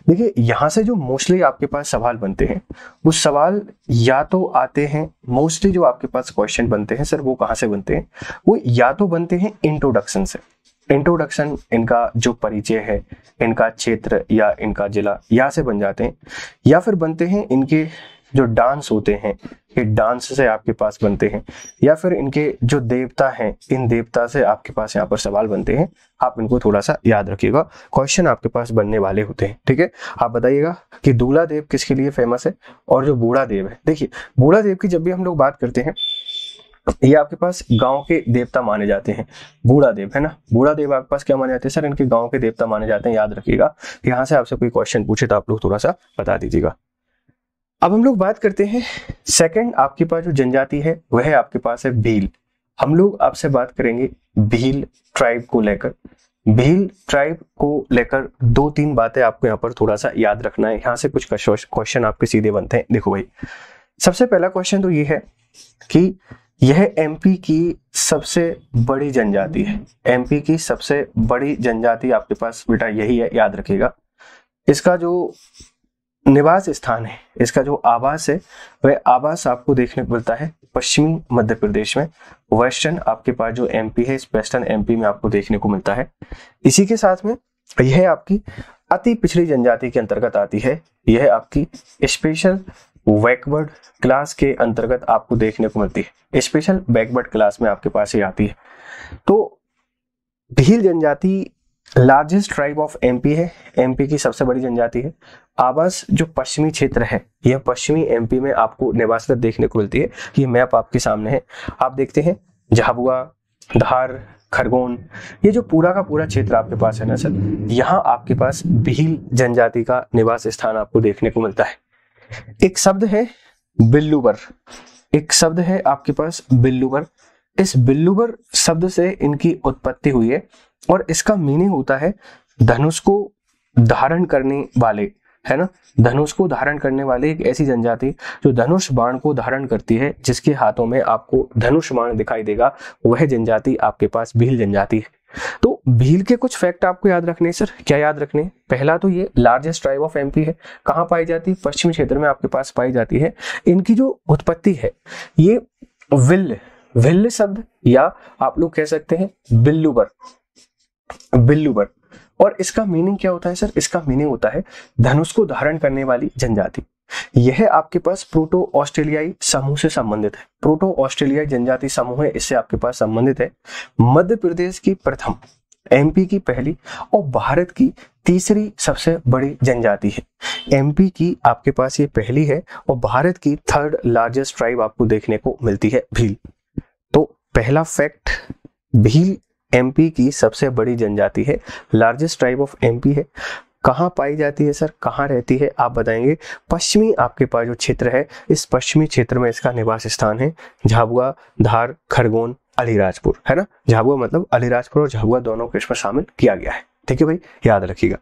देखिए यहाँ से जो मोस्टली आपके पास सवाल बनते हैं वो सवाल या तो आते हैं मोस्टली जो आपके पास क्वेश्चन बनते हैं सर वो कहाँ से बनते हैं वो या तो बनते हैं इंट्रोडक्शन से इंट्रोडक्शन इनका जो परिचय है इनका क्षेत्र या इनका जिला यहाँ से बन जाते हैं या फिर बनते हैं इनके जो डांस होते हैं ये डांस से आपके पास बनते हैं या फिर इनके जो देवता हैं इन देवता से आपके पास यहाँ पर सवाल बनते हैं आप इनको थोड़ा सा याद रखिएगा क्वेश्चन आपके पास बनने वाले होते हैं ठीक है आप बताइएगा कि दूल्हा देव किसके लिए फेमस है और जो बूढ़ा देव है देखिए बूढ़ा देव की जब भी हम लोग बात करते हैं ये आपके पास गांव के देवता माने जाते हैं बूढ़ा देव है ना बूढ़ा देव आपके पास क्या माने जाते हैं सर इनके गांव के देवता माने जाते हैं याद रखिएगा यहाँ से आपसे कोई क्वेश्चन पूछे तो आप लोग थोड़ा सा बता दीजिएगा अब हम लोग बात करते हैं सेकंड आपके पास जो जनजाति है वह आपके पास है भील हम लोग आपसे बात करेंगे भील ट्राइब को लेकर भील ट्राइब को लेकर दो तीन बातें आपको यहाँ पर थोड़ा सा याद रखना है यहां से कुछ क्वेश्चन आपके सीधे बनते हैं देखो भाई सबसे पहला क्वेश्चन तो ये है कि यह एमपी की सबसे बड़ी जनजाति है एमपी की सबसे बड़ी जनजाति आपके पास बेटा यही है याद रखिएगा इसका जो निवास स्थान है इसका जो आवास है वह आवास आपको देखने को मिलता है पश्चिमी मध्य प्रदेश में वेस्टर्न आपके पास जो एमपी है इस वेस्टर्न एमपी में आपको देखने को मिलता है इसी के साथ में यह आपकी अति पिछड़ी जनजाति के अंतर्गत आती है यह आपकी स्पेशल बैकवर्ड क्लास के अंतर्गत आपको देखने को मिलती है स्पेशल बैकवर्ड क्लास में आपके पास ही आती है तो भील जनजाति लार्जेस्ट ट्राइब ऑफ एमपी है एमपी की सबसे बड़ी जनजाति है आवास जो पश्चिमी क्षेत्र है यह पश्चिमी एमपी में आपको निवासरत देखने को मिलती है ये मैप आपके सामने है आप देखते हैं झाबुआ धार खरगोन ये जो पूरा का पूरा क्षेत्र आपके पास है ना सर यहाँ आपके पास भील जनजाति का निवास स्थान आपको देखने को मिलता है एक शब्द है बिल्लूबर एक शब्द है आपके पास बिल्लूबर इस बिल्लूबर शब्द से इनकी उत्पत्ति हुई है और इसका मीनिंग होता है धनुष को धारण करने वाले है ना धनुष को धारण करने वाले एक ऐसी जनजाति जो धनुष बाण को धारण करती है जिसके हाथों में आपको धनुष बाण दिखाई देगा वह जनजाति आपके पास भील जनजाति है तो भील के कुछ फैक्ट आपको याद रखने सर क्या याद रखने पहला तो ये लार्जेस्ट ट्राइब ऑफ एमपी है कहाँ पाई जाती है पश्चिमी क्षेत्र में आपके पास पाई जाती है इनकी जो उत्पत्ति है ये विल्ल विल्ल शब्द या आप लोग कह सकते हैं बिल्लूबर बिल्लूबर और इसका मीनिंग क्या होता है सर इसका मीनिंग होता है धनुष को धारण करने वाली जनजाति यह आपके पास प्रोटो ऑस्ट्रेलियाई समूह से संबंधित है प्रोटो ऑस्ट्रेलियाई जनजाति समूह है इससे आपके पास संबंधित है मध्य प्रदेश की प्रथम एमपी की पहली और भारत की तीसरी सबसे बड़ी जनजाति है एमपी की आपके पास ये पहली है और भारत की थर्ड लार्जेस्ट ट्राइब आपको देखने को मिलती है भील तो पहला फैक्ट भील एमपी की सबसे बड़ी जनजाति है लार्जेस्ट ट्राइब ऑफ एमपी है कहाँ पाई जाती है सर कहाँ रहती है आप बताएंगे पश्चिमी आपके पास जो क्षेत्र है इस पश्चिमी क्षेत्र में इसका निवास स्थान है झाबुआ धार खरगोन अलीराजपुर है ना झाबुआ मतलब अलीराजपुर और झाबुआ दोनों को इसमें शामिल किया गया है ठीक है भाई याद रखिएगा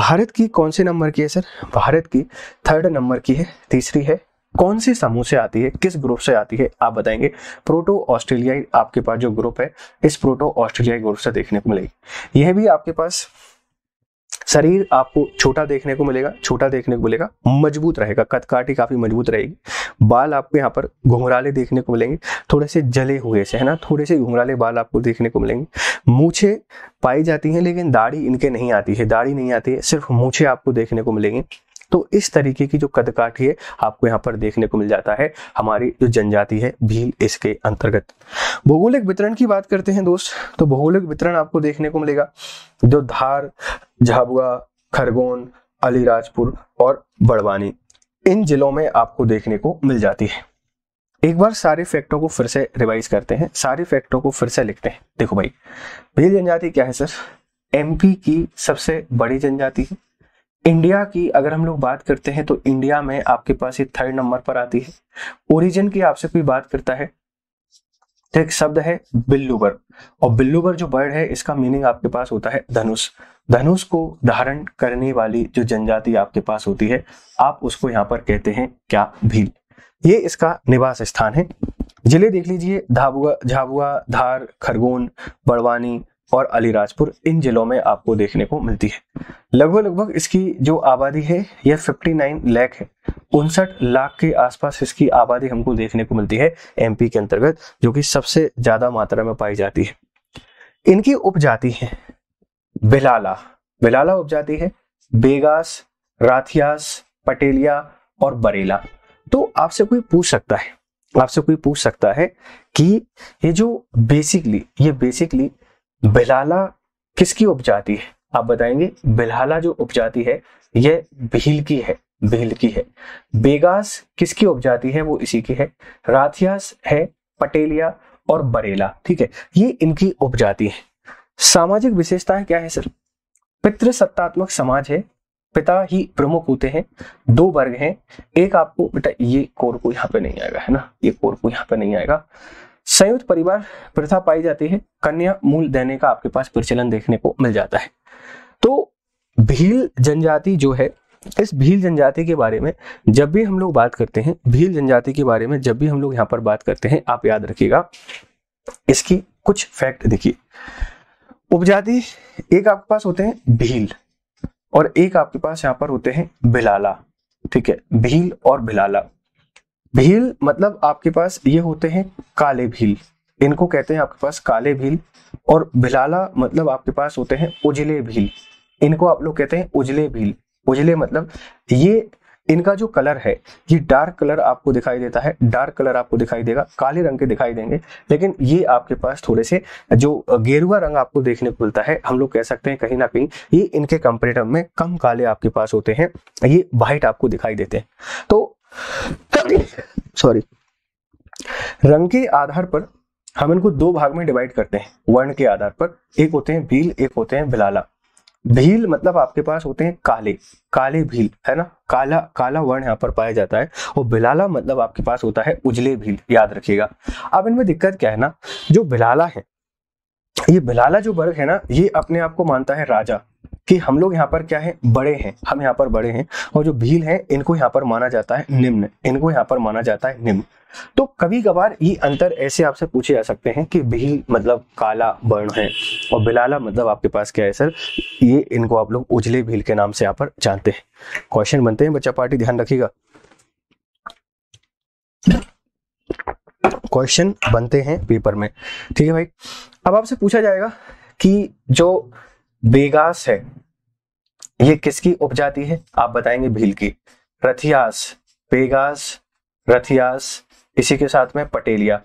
भारत की कौन से नंबर की है सर भारत की थर्ड नंबर की है तीसरी है कौन से समूह से आती है किस ग्रुप से आती है आप बताएंगे प्रोटो ऑस्ट्रेलियाई आपके पास जो ग्रुप है इस प्रोटो ऑस्ट्रेलियाई ग्रुप से देखने को मिलेगी यह भी आपके पास शरीर आपको छोटा देखने को मिलेगा छोटा देखने को मिलेगा मजबूत रहेगा कथकाठी काफी मजबूत रहेगी बाल आपको यहाँ पर घुंघराले देखने को मिलेंगे थोड़े से जले हुए से है ना थोड़े से घुंघराले बाल आपको देखने को मिलेंगे मूछे पाई जाती हैं लेकिन दाढ़ी इनके नहीं आती है दाढ़ी नहीं आती है सिर्फ मूछे आपको देखने को मिलेंगे तो इस तरीके की जो कदकाठी है आपको यहाँ पर देखने को मिल जाता है हमारी जो जनजाति है भील इसके अंतर्गत भौगोलिक वितरण की बात करते हैं दोस्त तो भौगोलिक वितरण आपको देखने को मिलेगा जो धार झाबुआ खरगोन अलीराजपुर और बड़वानी इन जिलों में आपको देखने को मिल जाती है एक बार सारे फैक्टों को फिर से रिवाइज करते हैं सारे फैक्टों को फिर से लिखते हैं देखो भाई भील जनजाति क्या है सर एमपी की सबसे बड़ी जनजाति है इंडिया की अगर हम लोग बात करते हैं तो इंडिया में आपके पास ये थर्ड नंबर पर आती है ओरिजिन की आपसे कोई बात करता है तो एक शब्द है बिल्लूबर और बिल्लूबर जो बर्ड है इसका मीनिंग आपके पास होता है धनुष धनुष को धारण करने वाली जो जनजाति आपके पास होती है आप उसको यहाँ पर कहते हैं क्या भील ये इसका निवास स्थान है जिले देख लीजिए धाबुआ झाबुआ धार खरगोन बड़वानी और अलीराजपुर इन जिलों में आपको देखने को मिलती है लगभग लगभग इसकी जो आबादी है यह 59 लाख है उनसठ लाख के आसपास इसकी आबादी हमको देखने को मिलती है एमपी के अंतर्गत जो कि सबसे ज्यादा मात्रा में पाई जाती है इनकी उपजाति है बिलाला बिलाला उपजाति है बेगास राथियास पटेलिया और बरेला तो आपसे कोई पूछ सकता है आपसे कोई पूछ सकता है कि ये जो बेसिकली ये बेसिकली हम्म। बिलाला किसकी उपजाति है आप बताएंगे बिलाला जो उपजाति है यह भील की है भील की है बेगास किसकी उपजाति है वो इसी की है राथियास है पटेलिया और बरेला ठीक है ये इनकी उपजाति है सामाजिक विशेषताएं क्या है सर सत्तात्मक समाज है पिता ही प्रमुख होते हैं दो वर्ग हैं एक आपको बेटा ये कोर को यहाँ पे नहीं आएगा है ना ये कोर को यहाँ पे नहीं आएगा संयुक्त परिवार प्रथा पाई जाती है कन्या मूल देने का आपके पास प्रचलन देखने को मिल जाता है तो भील जनजाति जो है इस भील जनजाति के बारे में जब भी हम लोग बात करते हैं भील जनजाति के बारे में जब भी हम लोग यहाँ पर बात करते हैं आप याद रखिएगा इसकी कुछ फैक्ट देखिए उपजाति एक आपके पास होते हैं भील और एक आपके पास यहाँ पर होते हैं भिलाला ठीक है भील और बिलाला भील मतलब आपके पास ये होते हैं काले भील इनको कहते हैं आपके पास काले भील और भिलाला मतलब आपके पास होते हैं उजले भील इनको आप लोग कहते हैं उजले भील उजले मतलब ये इनका जो कलर है ये डार्क कलर आपको दिखाई देता है डार्क कलर आपको दिखाई देगा काले रंग के दिखाई देंगे लेकिन ये आपके पास थोड़े से जो गेरुआ रंग आपको देखने को मिलता है हम लोग कह सकते हैं कहीं ना कहीं ये इनके कंपेरेटिव में कम काले आपके पास होते हैं ये व्हाइट आपको दिखाई देते हैं तो सॉरी रंग के आधार पर हम इनको दो भाग में डिवाइड करते हैं वर्ण के आधार पर एक होते हैं भील एक होते हैं बिलाला भील मतलब आपके पास होते हैं काले काले भील है ना काला काला वर्ण यहाँ पर पाया जाता है और बिलाला मतलब आपके पास होता है उजले भील याद रखिएगा अब इनमें दिक्कत क्या है ना जो बिलाला है ये बिलाला जो वर्ग है ना ये अपने आप को मानता है राजा कि हम लोग यहाँ पर क्या है बड़े हैं हम यहाँ पर बड़े हैं और जो भील है इनको यहाँ पर माना जाता है निम्न इनको यहाँ पर माना जाता है निम्न तो कभी कभार ये अंतर ऐसे आपसे पूछे जा सकते हैं कि भील मतलब काला वर्ण है और बिलाला मतलब आपके पास क्या है सर ये इनको आप लोग उजले भील के नाम से यहाँ पर जानते हैं क्वेश्चन बनते हैं बच्चा पार्टी ध्यान रखिएगा क्वेश्चन बनते हैं पेपर में ठीक है भाई अब आपसे पूछा जाएगा कि जो बेगास है ये किसकी उपजाति है आप बताएंगे भील की रथियास पेगास रथियास इसी के साथ में पटेलिया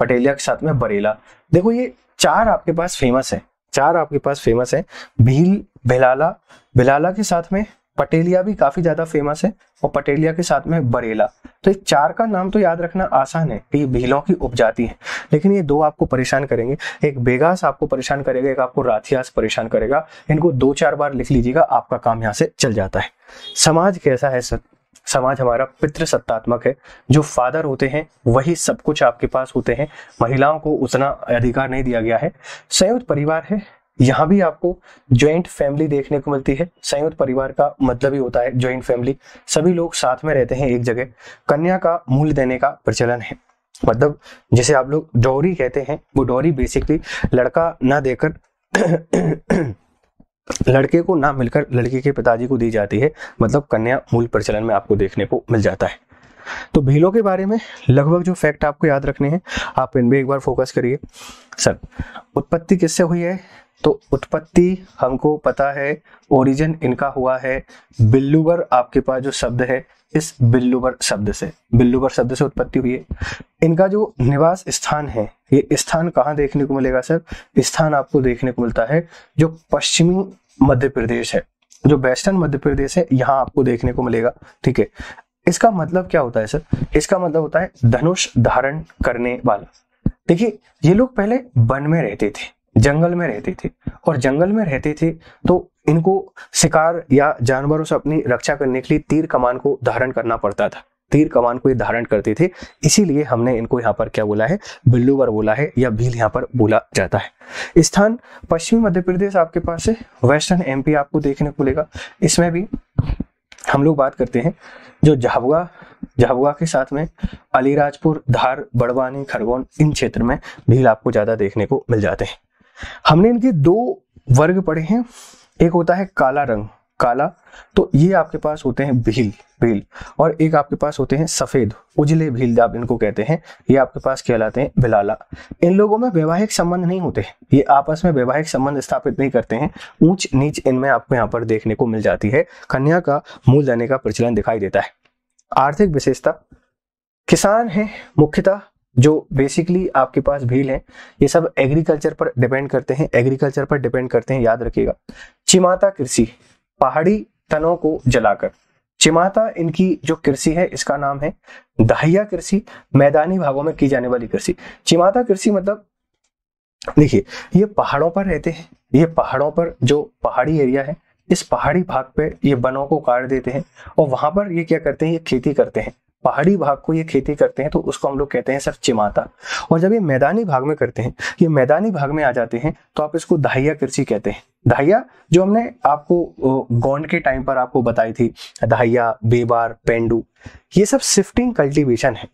पटेलिया के साथ में बरेला देखो ये चार आपके पास फेमस है चार आपके पास फेमस है भील भिलाला भिलाला के साथ में पटेलिया भी काफी ज्यादा फेमस है और पटेलिया के साथ में बरेला तो ये चार का नाम तो याद रखना आसान है ये भीलों की उपजाति है लेकिन ये दो आपको परेशान करेंगे एक बेगास आपको परेशान करेगा एक आपको राथियास परेशान करेगा इनको दो चार बार लिख लीजिएगा आपका काम यहाँ से चल जाता है समाज कैसा है सर समाज हमारा पितृसत्तात्मक है जो फादर होते हैं वही सब कुछ आपके पास होते हैं महिलाओं को उतना अधिकार नहीं दिया गया है संयुक्त परिवार है यहाँ भी आपको ज्वाइंट फैमिली देखने को मिलती है संयुक्त परिवार का मतलब ही होता है ज्वाइंट फैमिली सभी लोग साथ में रहते हैं एक जगह कन्या का मूल्य देने का प्रचलन है मतलब जिसे आप लोग डोरी कहते हैं वो डोरी बेसिकली लड़का ना देकर लड़के को ना मिलकर लड़के के पिताजी को दी जाती है मतलब कन्या मूल प्रचलन में आपको देखने को मिल जाता है तो भीलों के बारे में लगभग जो फैक्ट आपको याद रखने हैं आप इनमें एक बार फोकस करिए सर उत्पत्ति किससे हुई है तो उत्पत्ति हमको पता है ओरिजिन इनका हुआ है बिल्लूबर आपके पास जो शब्द है इस बिल्लूबर शब्द से बिल्लूबर शब्द से उत्पत्ति हुई है इनका जो निवास स्थान है ये स्थान कहाँ देखने को मिलेगा सर स्थान आपको देखने को मिलता है जो पश्चिमी मध्य प्रदेश है जो वेस्टर्न मध्य प्रदेश है यहाँ आपको देखने को मिलेगा ठीक है इसका मतलब क्या होता है सर इसका मतलब होता है धनुष धारण करने वाला देखिए ये लोग पहले वन में रहते थे जंगल में रहते थे और जंगल में रहते थे तो इनको शिकार या जानवरों से अपनी रक्षा करने के लिए तीर कमान को धारण करना पड़ता था तीर कमान को ये धारण करते थे इसीलिए हमने इनको यहाँ पर क्या बोला है बिल्लूवर बोला है या भील यहाँ पर बोला जाता है स्थान पश्चिमी मध्य प्रदेश आपके पास है वेस्टर्न एमपी आपको देखने को मिलेगा इसमें भी हम लोग बात करते हैं जो झाबुआ झाबुआ के साथ में अलीराजपुर धार बड़वानी खरगोन इन क्षेत्र में भील आपको ज्यादा देखने को मिल जाते हैं हमने इनके दो वर्ग पढ़े हैं एक होता है काला रंग काला तो ये आपके पास होते हैं भील भील और एक आपके पास होते हैं सफेद उजले भील आप इनको कहते हैं ये आपके पास कहलाते हैं बिलाला इन लोगों में वैवाहिक संबंध नहीं होते ये आपस में वैवाहिक संबंध स्थापित नहीं करते हैं ऊंच नीच इनमें आपको यहाँ पर देखने को मिल जाती है कन्या का मूल देने का प्रचलन दिखाई देता है आर्थिक विशेषता किसान है मुख्यतः जो बेसिकली आपके पास भील है ये सब एग्रीकल्चर पर डिपेंड करते हैं एग्रीकल्चर पर डिपेंड करते हैं याद रखिएगा चिमाता कृषि पहाड़ी तनों को जलाकर चिमाता इनकी जो कृषि है इसका नाम है दहिया कृषि मैदानी भागों में की जाने वाली कृषि चिमाता कृषि मतलब देखिए ये पहाड़ों पर रहते हैं ये पहाड़ों पर जो पहाड़ी एरिया है इस पहाड़ी भाग पे ये वनों को काट देते हैं और वहां पर ये क्या करते हैं ये खेती करते हैं पहाड़ी भाग को ये खेती करते हैं तो उसको हम लोग कहते हैं सर चिमाता और जब ये मैदानी भाग में करते हैं ये मैदानी भाग में आ जाते हैं तो आप इसको दाहिया कृषि कहते हैं दाहिया जो हमने आपको गोंड के टाइम पर आपको बताई थी दहाइया बेबार पेंडू ये सब शिफ्टिंग कल्टिवेशन है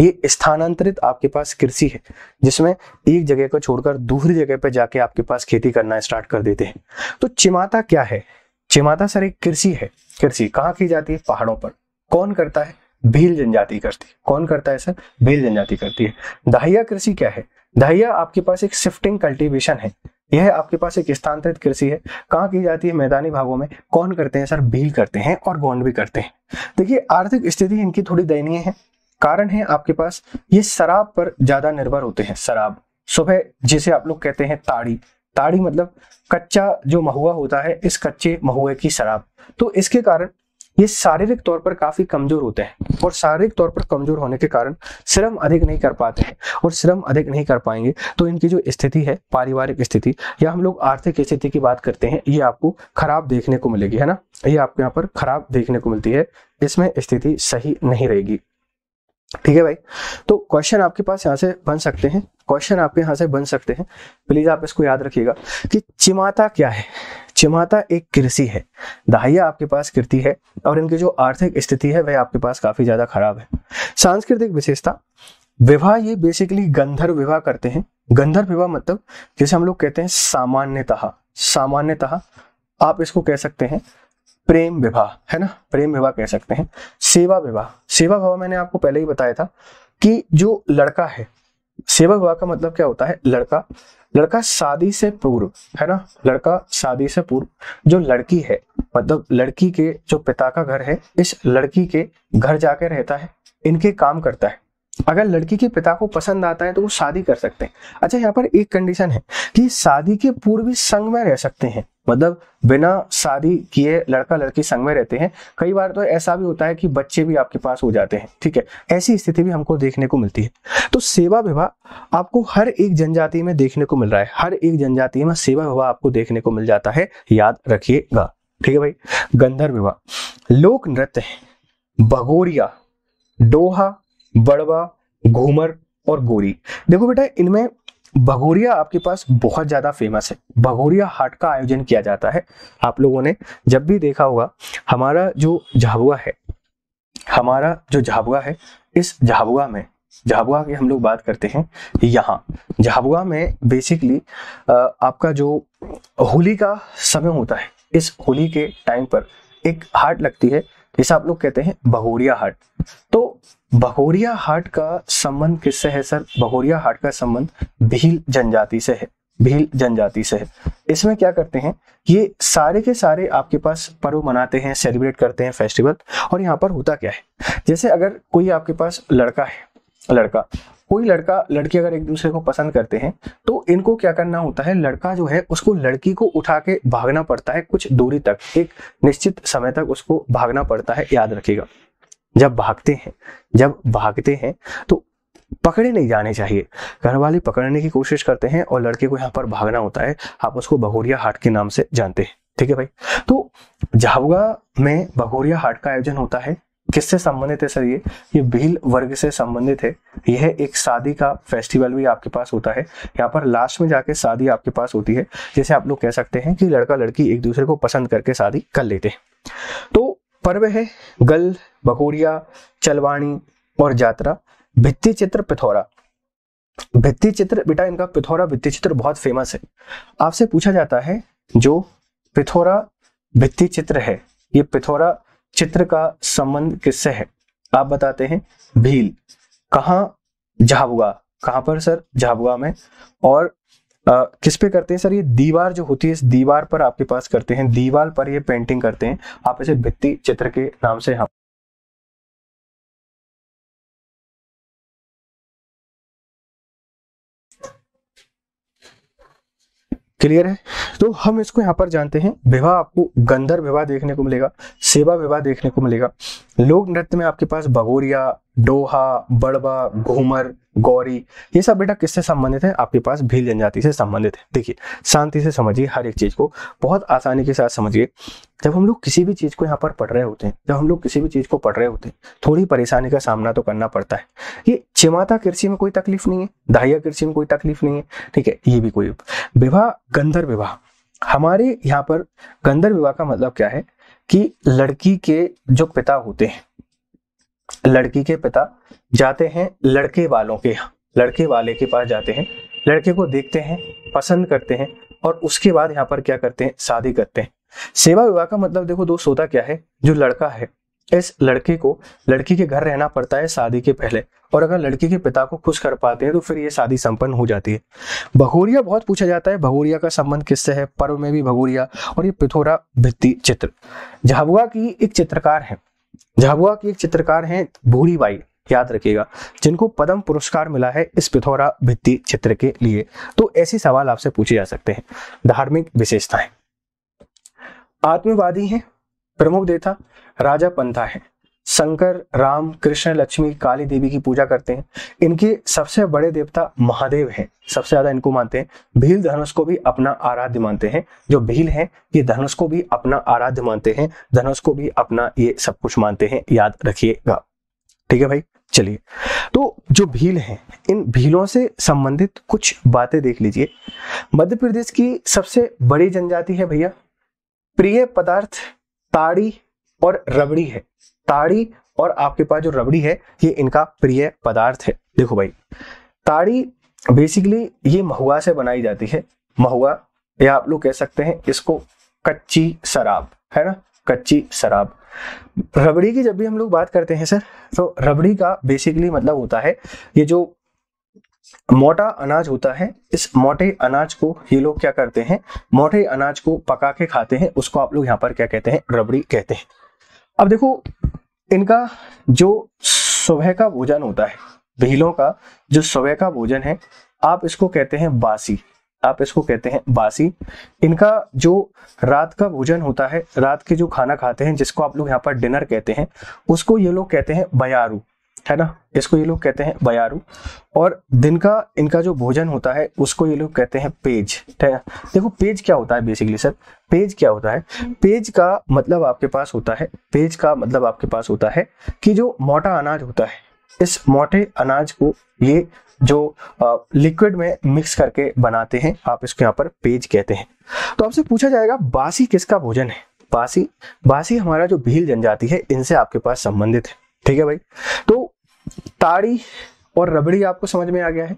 ये स्थानांतरित आपके पास कृषि है जिसमें एक जगह को छोड़कर दूसरी जगह पर जाके आपके पास खेती करना स्टार्ट कर देते हैं तो चिमाता क्या है चिमाता सर एक कृषि है कृषि कहाँ की जाती है पहाड़ों पर कौन करता है भील जनजाति करती है कौन करता है सर भील जनजाति करती है दाहिया कृषि क्या है दाहिया आपके पास एक शिफ्टिंग कल्टीवेशन है यह आपके पास एक स्थानांतरित कृषि है कहाँ की जाती है मैदानी भागों में कौन करते हैं सर भील करते हैं और गोंड भी करते हैं देखिए आर्थिक स्थिति इनकी थोड़ी दयनीय है कारण है आपके पास ये शराब पर ज्यादा निर्भर होते हैं शराब सुबह जिसे आप लोग कहते हैं ताड़ी ताड़ी मतलब कच्चा जो महुआ होता है इस कच्चे महुए की शराब तो इसके कारण ये शारीरिक तौर पर काफी कमजोर होते हैं और शारीरिक तौर पर कमजोर होने के कारण श्रम अधिक नहीं कर पाते हैं और श्रम अधिक नहीं कर पाएंगे तो इनकी जो स्थिति है पारिवारिक स्थिति या हम लोग आर्थिक स्थिति की बात करते हैं ये आपको खराब देखने को मिलेगी है ना ये आपके यहाँ पर खराब देखने को मिलती है इसमें स्थिति सही नहीं रहेगी ठीक है भाई तो क्वेश्चन आपके पास यहाँ से बन सकते हैं क्वेश्चन आपके यहाँ से बन सकते हैं प्लीज आप इसको याद रखिएगा कि चिमाता क्या है चिमाता एक कृषि है दहाइया आपके पास कृति है और इनकी जो आर्थिक स्थिति है वह आपके पास काफी ज्यादा खराब है सांस्कृतिक विशेषता विवाह ये बेसिकली गंधर्व विवाह करते हैं गंधर्व विवाह मतलब जैसे हम लोग कहते हैं सामान्यतः सामान्यतः आप इसको कह सकते हैं प्रेम विवाह है ना प्रेम विवाह कह सकते हैं सेवा विवाह सेवा विवाह मैंने आपको पहले ही बताया था कि जो लड़का है सेवा विवाह का मतलब क्या होता है लड़का लड़का शादी से पूर्व है ना लड़का शादी से पूर्व जो लड़की है मतलब लड़की के जो पिता का घर है इस लड़की के घर जाके रहता है इनके काम करता है अगर लड़की के पिता को पसंद आता है तो वो शादी कर सकते हैं अच्छा यहाँ पर एक कंडीशन है कि शादी के पूर्व भी संग में रह सकते हैं मतलब बिना शादी किए लड़का लड़की संग में रहते हैं कई बार तो ऐसा भी होता है कि बच्चे भी आपके पास हो जाते हैं ठीक है ऐसी स्थिति भी हमको देखने को मिलती है तो सेवा विवाह आपको हर एक जनजाति में देखने को मिल रहा है हर एक जनजाति में सेवा विवाह आपको देखने को मिल जाता है याद रखिएगा ठीक है भाई गंधर्व विवाह लोक नृत्य भगोरिया डोहा बड़वा घूमर और गोरी देखो बेटा इनमें भगोरिया आपके पास बहुत ज्यादा फेमस है भगोरिया हाट का आयोजन किया जाता है आप लोगों ने जब भी देखा होगा हमारा जो झाबुआ है हमारा जो झाबुआ है इस झाबुआ में झाबुआ की हम लोग बात करते हैं यहाँ झाबुआ में बेसिकली आपका जो होली का समय होता है इस होली के टाइम पर एक हाट लगती है जिसे आप लोग कहते हैं भगोरिया हाट तो बहोरिया हाट का संबंध किससे है सर बहोरिया हाट का संबंध भील जनजाति से है भील जनजाति से है इसमें क्या करते हैं ये सारे के सारे आपके पास पर्व मनाते हैं सेलिब्रेट करते हैं फेस्टिवल और यहाँ पर होता क्या है जैसे अगर कोई आपके पास लड़का है लड़का कोई लड़का लड़की अगर एक दूसरे को पसंद करते हैं तो इनको क्या करना होता है लड़का जो है उसको लड़की को उठा के भागना पड़ता है कुछ दूरी तक एक निश्चित समय तक उसको भागना पड़ता है याद रखिएगा जब भागते हैं जब भागते हैं तो पकड़े नहीं जाने चाहिए घर वाले पकड़ने की कोशिश करते हैं और लड़के को यहाँ पर भागना होता है आप उसको बघोरिया हाट के नाम से जानते हैं ठीक है भाई तो झाबुआ में बघोरिया हाट का आयोजन होता है किससे संबंधित है सर ये ये भील वर्ग से संबंधित है यह एक शादी का फेस्टिवल भी आपके पास होता है यहाँ पर लास्ट में जाके शादी आपके पास होती है जैसे आप लोग कह सकते हैं कि लड़का लड़की एक दूसरे को पसंद करके शादी कर लेते हैं तो पर्व है गल बकोरिया चलवाणी और जात्रा भित्ति चित्र पिथौरा भित्ति चित्र बेटा इनका पिथौरा भित्ति चित्र बहुत फेमस है आपसे पूछा जाता है जो पिथौरा भित्ति चित्र है ये पिथौरा चित्र का संबंध किससे है आप बताते हैं भील कहाँ झाबुआ कहाँ पर सर झाबुआ में और आ, किस पे करते हैं सर ये दीवार जो होती है इस दीवार पर आपके पास करते हैं दीवार पर ये पेंटिंग करते हैं आप इसे भित्ति चित्र के नाम से यहाँ क्लियर है तो हम इसको यहाँ पर जानते हैं विवाह आपको गंधर्व विवाह देखने को मिलेगा सेवा विवाह देखने को मिलेगा लोक नृत्य में आपके पास भगोरिया डोहा बड़बा घूमर गौरी ये सब बेटा किससे संबंधित है आपके पास भील जनजाति से संबंधित है देखिए शांति से समझिए हर एक चीज को बहुत आसानी के साथ समझिए जब हम लोग किसी भी चीज को यहाँ पर पढ़ रहे होते हैं जब हम लोग किसी भी चीज को पढ़ रहे होते हैं थोड़ी परेशानी का सामना तो करना पड़ता है ये चिमाता कृषि में कोई तकलीफ नहीं है दाहिया कृषि में कोई तकलीफ नहीं है ठीक है ये भी कोई विवाह गंधर्व विवाह हमारे यहाँ पर गंधर विवाह का मतलब क्या है कि लड़की के जो पिता होते हैं लड़की के पिता जाते हैं लड़के वालों के यहाँ लड़के वाले के पास जाते हैं लड़के को देखते हैं पसंद करते हैं और उसके बाद यहाँ पर क्या करते हैं शादी करते हैं सेवा विवाह का मतलब देखो दोस्त होता क्या है जो लड़का है इस लड़के को लड़की के घर रहना पड़ता है शादी के पहले और अगर लड़की के पिता को खुश कर पाते हैं तो फिर ये शादी संपन्न हो जाती है भगोरिया बहुत पूछा जाता है भगोरिया का संबंध किससे है पर्व में भी भगोरिया और ये पिथोरा भित्ति चित्र झाबुआ की एक चित्रकार है झाबुआ की एक चित्रकार हैं भूरी बाई याद रखिएगा जिनको पद्म पुरस्कार मिला है इस पिथौरा भित्ति चित्र के लिए तो ऐसे सवाल आपसे पूछे जा सकते हैं धार्मिक विशेषताएं आत्मवादी हैं प्रमुख देवता राजा पंथा है शंकर राम कृष्ण लक्ष्मी काली देवी की पूजा करते हैं इनके सबसे बड़े देवता महादेव हैं सबसे ज्यादा इनको मानते हैं भील धनुष को भी अपना आराध्य मानते हैं जो भील हैं ये धनुष को भी अपना आराध्य मानते हैं धनुष को भी अपना ये सब कुछ मानते हैं याद रखिएगा ठीक है भाई चलिए तो जो भील हैं इन भीलों से संबंधित कुछ बातें देख लीजिए मध्य प्रदेश की सबसे बड़ी जनजाति है भैया प्रिय पदार्थ ताड़ी और रबड़ी है ताड़ी और आपके पास जो रबड़ी है ये इनका प्रिय पदार्थ है देखो भाई ताड़ी बेसिकली ये महुआ से बनाई जाती है महुआ या आप लोग कह सकते हैं इसको कच्ची शराब है ना कच्ची शराब रबड़ी की जब भी हम लोग बात करते हैं सर तो रबड़ी का बेसिकली मतलब होता है ये जो मोटा अनाज होता है इस मोटे अनाज को ये लोग क्या करते हैं मोटे अनाज को पका के खाते हैं उसको आप लोग यहाँ पर क्या कहते हैं रबड़ी कहते हैं अब देखो इनका जो सुबह का भोजन होता है भीलों का जो सुबह का भोजन है आप इसको कहते हैं बासी आप इसको कहते हैं बासी इनका जो रात का भोजन होता है रात के जो खाना खाते हैं जिसको आप लोग यहाँ पर डिनर कहते हैं उसको ये लोग कहते हैं बयारू है ना इसको ये लोग कहते हैं बयारू और दिन का इनका जो भोजन होता है उसको ये लोग कहते हैं पेज है देखो पेज क्या होता है बेसिकली सर पेज क्या होता है पेज का मतलब आपके पास होता है पेज का मतलब आपके पास होता है कि जो मोटा अनाज होता है इस मोटे अनाज को ये जो लिक्विड में मिक्स करके बनाते हैं आप इसको यहाँ पर पेज कहते हैं तो आपसे पूछा जाएगा बासी किसका भोजन है बासी बासी हमारा जो भील जनजाति है इनसे आपके पास संबंधित है ठीक है भाई तो ताड़ी और रबड़ी आपको समझ में आ गया है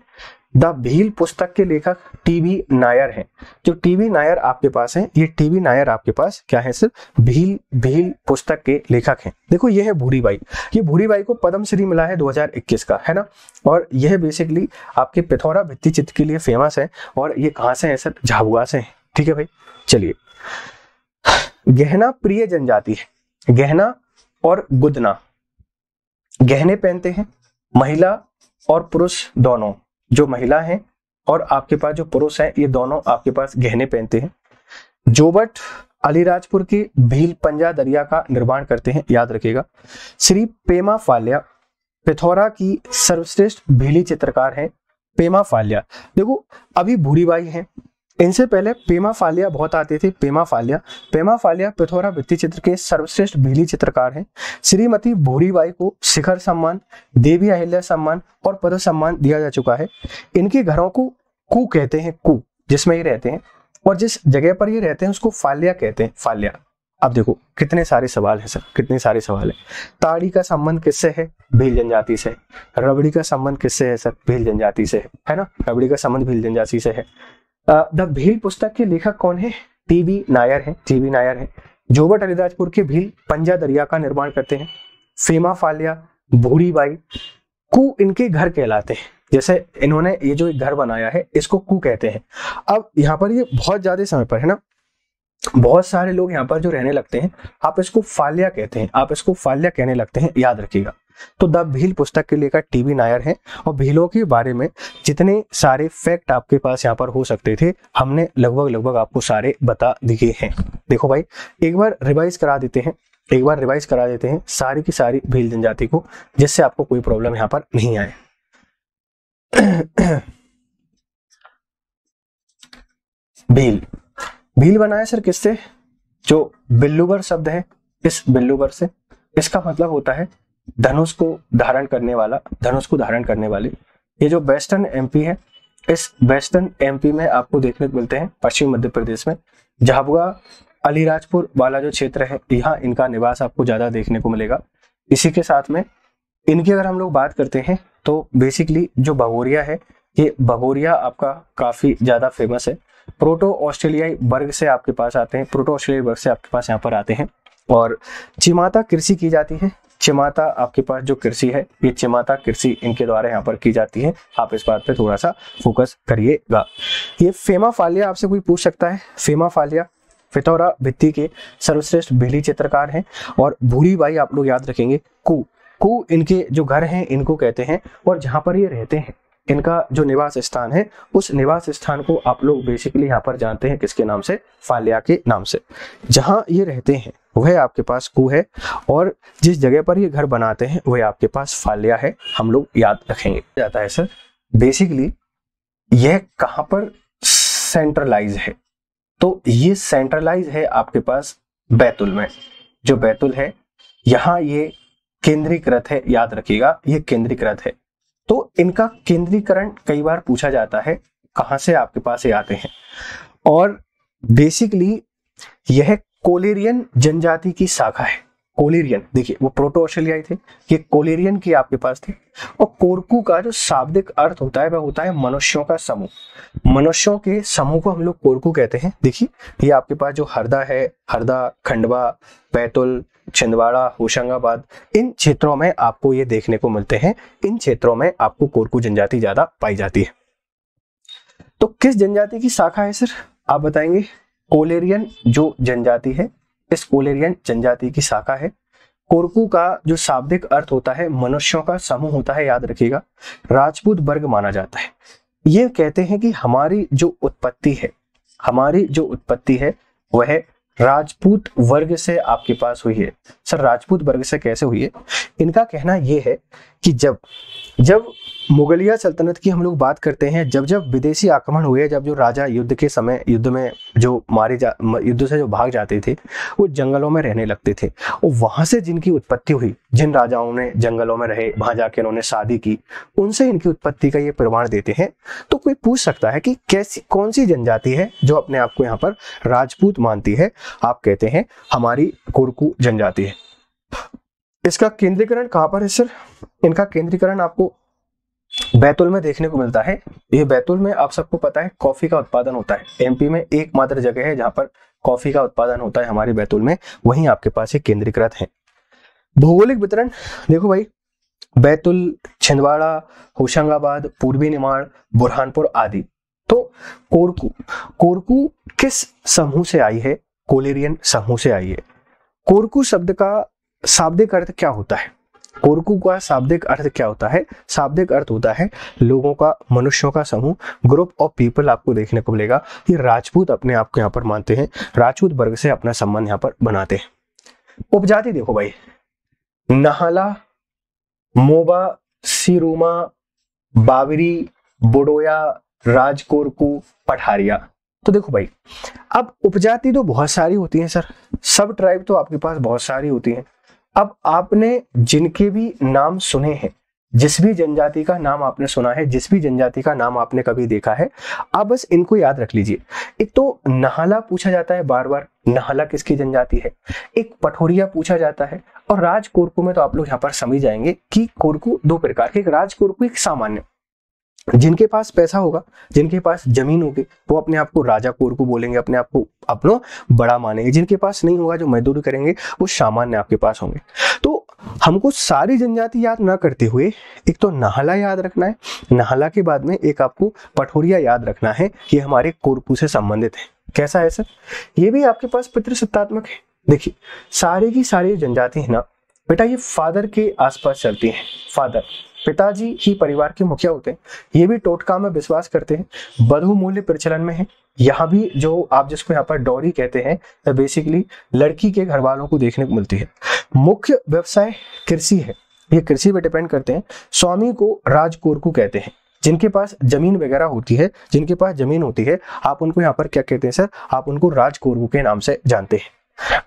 द भील पुस्तक के लेखक टीबी नायर हैं जो टीबी नायर आपके पास हैं ये टीवी नायर आपके पास क्या है सिर्फ भील भील पुस्तक के लेखक हैं देखो ये है भूरी बाई ये भूरी बाई को पद्म श्री मिला है 2021 का है ना और यह बेसिकली आपके पिथौरा भित्ति चित्र के लिए फेमस है और ये कहाँ से है सर झाबुआ से है ठीक है भाई चलिए गहना प्रिय जनजाति है गहना और गुदना गहने पहनते हैं महिला और पुरुष दोनों जो महिला है और आपके पास जो पुरुष है ये दोनों आपके पास गहने पहनते हैं जोबट अलीराजपुर की भील पंजा दरिया का निर्माण करते हैं याद रखिएगा श्री पेमा फाल्या पिथौरा की सर्वश्रेष्ठ भीली चित्रकार हैं पेमा फाल्या देखो अभी भूरीबाई हैं इनसे पहले पेमा फालिया बहुत आते थे पेमा फालिया पेमा फालिया पिथौरा भित्ति चित्र के सर्वश्रेष्ठ भीली चित्रकार हैं श्रीमती भूरीबाई को शिखर सम्मान देवी अहिल्या सम्मान और पद सम्मान दिया जा चुका है इनके घरों को कु कहते हैं कु जिसमें ये रहते हैं और जिस जगह पर ये रहते हैं उसको फालिया कहते हैं फालिया अब देखो कितने सारे सवाल हैं सर कितने सारे सवाल हैं ताड़ी का संबंध किससे है भील जनजाति से रबड़ी का संबंध किससे है सर भील जनजाति से है ना रबड़ी का संबंध भील जनजाति से है द भील पुस्तक के लेखक कौन है टीवी नायर है टीवी नायर है जोबट अलीराजपुर के भील पंजा दरिया का निर्माण करते हैं फेमा फालिया भूरी बाई कु इनके घर कहलाते हैं जैसे इन्होंने ये जो एक घर बनाया है इसको कु कहते हैं अब यहाँ पर ये बहुत ज्यादा समय पर है ना बहुत सारे लोग यहाँ पर जो रहने लगते हैं आप इसको फालिया कहते हैं आप इसको फालिया कहने लगते हैं याद रखिएगा तो द भील पुस्तक के लेकर टी नायर है और भीलों के बारे में जितने सारे फैक्ट आपके पास यहाँ पर हो सकते थे हमने लगभग लगभग आपको सारे बता दिए हैं देखो भाई एक बार रिवाइज करा देते हैं एक बार रिवाइज करा देते हैं सारी की सारी भील जनजाति को जिससे आपको कोई प्रॉब्लम यहाँ पर नहीं आए भील भील बनाया सर किससे जो बिल्लूबर शब्द है इस बिल्लूबर से इसका मतलब होता है धनुष को धारण करने वाला धनुष को धारण करने वाले ये जो वेस्टर्न एमपी है इस वेस्टर्न एमपी में आपको देखने को मिलते हैं पश्चिम मध्य प्रदेश में झाबुआ अलीराजपुर वाला जो क्षेत्र है यहाँ इनका निवास आपको ज्यादा देखने को मिलेगा इसी के साथ में इनकी अगर हम लोग बात करते हैं तो बेसिकली जो भगोरिया है ये भगोरिया आपका काफी ज्यादा फेमस है प्रोटो ऑस्ट्रेलियाई वर्ग से आपके पास आते हैं प्रोटो ऑस्ट्रेलियाई वर्ग से आपके पास यहाँ पर आते हैं और चिमाता कृषि की जाती है चिमाता आपके पास जो कृषि है ये चिमाता कृषि इनके द्वारा यहाँ पर की जाती है आप इस बात पे थोड़ा सा फोकस करिएगा ये फेमा फालिया आपसे कोई पूछ सकता है फेमा फालिया फिथौरा भित्ती के सर्वश्रेष्ठ भेली चित्रकार हैं और भूरी बाई आप लोग याद रखेंगे कु कु इनके जो घर हैं इनको कहते हैं और जहाँ पर ये रहते हैं इनका जो निवास स्थान है उस निवास स्थान को आप लोग बेसिकली यहाँ पर जानते हैं किसके नाम से फालिया के नाम से जहाँ ये रहते हैं वह आपके पास कु है और जिस जगह पर ये घर बनाते हैं वह आपके पास फालिया है हम लोग याद रखेंगे जाता है सर बेसिकली यह कहाँ पर सेंट्रलाइज है तो ये सेंट्रलाइज है आपके पास बैतुल में जो बैतुल है यहाँ ये केंद्रीकृत है याद रखिएगा ये केंद्रीकृत है तो इनका केंद्रीकरण कई बार पूछा जाता है कहां से आपके पास ये आते हैं और बेसिकली यह कोलेरियन जनजाति की शाखा है कोलेरियन देखिए वो प्रोटो ऑस्ट्रेलियाई थे ये कोलेरियन की आपके पास थे और कोरकू का जो शाब्दिक अर्थ होता है वह होता है मनुष्यों का समूह मनुष्यों के समूह को हम लोग कोरकू कहते हैं देखिए ये आपके पास जो हरदा है हरदा खंडवा बैतुल छिंदवाड़ा होशंगाबाद इन क्षेत्रों में आपको ये देखने को मिलते हैं इन क्षेत्रों में आपको कोरकू जनजाति ज्यादा पाई जाती है तो किस जनजाति की शाखा है सर आप बताएंगे कोलेरियन जो जनजाति है इस कोलेरियन जनजाति की शाखा है कोरकू का जो शाब्दिक अर्थ होता है मनुष्यों का समूह होता है याद रखिएगा राजपूत वर्ग माना जाता है ये कहते हैं कि हमारी जो उत्पत्ति है हमारी जो उत्पत्ति है वह राजपूत वर्ग से आपके पास हुई है सर राजपूत वर्ग से कैसे हुई है इनका कहना यह है कि जब जब मुगलिया सल्तनत की हम लोग बात करते हैं जब जब विदेशी आक्रमण हुए जब जो राजा युद्ध के समय युद्ध में जो मारे जा युद्ध से जो भाग जाते थे वो जंगलों में रहने लगते थे और वहां से जिनकी उत्पत्ति हुई जिन राजाओं ने जंगलों में रहे वहां जाके उन्होंने शादी की उनसे इनकी उत्पत्ति का ये प्रमाण देते हैं तो कोई पूछ सकता है कि कैसी कौन सी जनजाति है जो अपने आप को यहाँ पर राजपूत मानती है आप कहते हैं हमारी कुरकू जनजाति है इसका केंद्रीकरण कहां पर है सर इनका केंद्रीकरण आपको बैतूल में देखने को मिलता है ये बैतूल में आप सबको पता है कॉफी का उत्पादन होता है एमपी में एकमात्र जगह है जहां पर कॉफी का उत्पादन होता है हमारे बैतूल में वहीं आपके पास ये केंद्रीकृत है भौगोलिक वितरण देखो भाई बैतूल छिंदवाड़ा होशंगाबाद पूर्वी निमाड़ बुरहानपुर आदि तो कोरकू कोरकू किस समूह से आई है कोलेरियन समूह से आई है कोरकू शब्द का शाब्दिक अर्थ क्या होता है कोरकू का शाब्दिक अर्थ क्या होता है शाब्दिक अर्थ होता है लोगों का मनुष्यों का समूह ग्रुप ऑफ पीपल आपको देखने को मिलेगा ये राजपूत अपने आप को यहाँ पर मानते हैं राजपूत वर्ग से अपना संबंध यहाँ पर बनाते हैं उपजाति देखो भाई नहाला मोबा सिरुमा बावरी बोडोया राजकोरकू पठारिया तो देखो भाई अब उपजाति तो बहुत सारी होती है सर सब ट्राइब तो आपके पास बहुत सारी होती है अब आपने जिनके भी नाम सुने हैं जिस भी जनजाति का नाम आपने सुना है जिस भी जनजाति का नाम आपने कभी देखा है आप बस इनको याद रख लीजिए एक तो नहाला पूछा जाता है बार बार नहाला किसकी जनजाति है एक पठोरिया पूछा जाता है और राज कोरकू में तो आप लोग यहाँ पर समझ जाएंगे कि कोरकू दो प्रकार के एक राज कोरकू एक सामान्य जिनके पास पैसा होगा जिनके पास जमीन होगी वो अपने आप को राजा कोर को बोलेंगे अपने आप को अपनो बड़ा मानेंगे जिनके पास नहीं होगा जो मजदूरी करेंगे वो सामान्य आपके पास होंगे तो हमको सारी जनजाति याद ना करते हुए एक तो नाहला याद रखना है नाहला के बाद में एक आपको पठोरिया याद रखना है ये हमारे कोरपू से संबंधित है कैसा है सर ये भी आपके पास पितृसत्तात्मक है देखिए सारे की सारी जनजाति है ना बेटा ये फादर के आसपास चलती है फादर पिताजी ही परिवार के मुखिया होते हैं ये भी टोटका में विश्वास करते हैं बधु मूल्य प्रचलन में है यहाँ भी जो आप जिसको यहाँ पर डोरी कहते हैं तो बेसिकली लड़की के घर वालों को देखने को मिलती है मुख्य व्यवसाय कृषि है ये कृषि पर डिपेंड करते हैं स्वामी को राजकोरकू कहते हैं जिनके पास जमीन वगैरह होती है जिनके पास जमीन होती है आप उनको यहाँ पर क्या कहते हैं सर आप उनको राजकोरकू के नाम से जानते हैं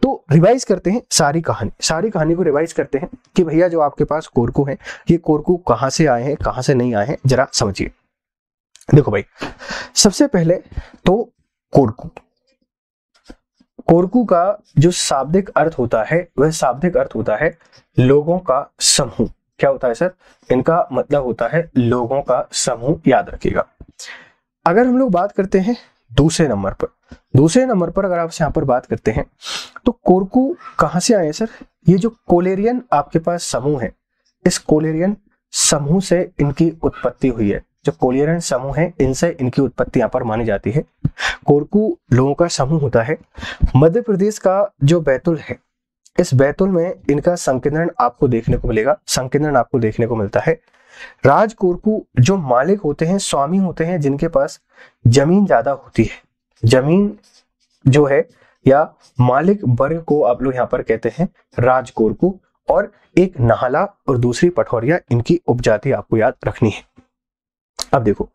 तो रिवाइज करते हैं सारी कहानी सारी कहानी को रिवाइज करते हैं कि भैया जो आपके पास कोरकू है ये कोरकू कहां से आए हैं कहां से नहीं आए हैं जरा समझिए देखो भाई सबसे पहले तो कोरकू कोरकू का जो शाब्दिक अर्थ होता है वह शाब्दिक अर्थ होता है लोगों का समूह क्या होता है सर इनका मतलब होता है लोगों का समूह याद रखिएगा अगर हम लोग बात करते हैं दूसरे नंबर पर दूसरे नंबर पर अगर आप यहाँ पर बात करते हैं तो कोरकू कहाँ से आए सर ये जो कोलेरियन आपके पास समूह है इस कोलेरियन समूह से इनकी उत्पत्ति हुई है जो कोलेरियन समूह है इनसे इनकी उत्पत्ति यहाँ पर मानी जाती है कोरकू लोगों का समूह होता है मध्य प्रदेश का जो बैतुल है इस बैतुल में इनका संकेंद्रण आपको देखने को मिलेगा संकेंद्रण आपको देखने को मिलता है राजकोरकू जो मालिक होते हैं स्वामी होते हैं जिनके पास जमीन ज्यादा होती है जमीन जो है या मालिक वर्ग को आप लोग यहाँ पर कहते हैं राजकोरकू और एक नहाला और दूसरी पठौरिया इनकी उपजाति आपको याद रखनी है अब देखो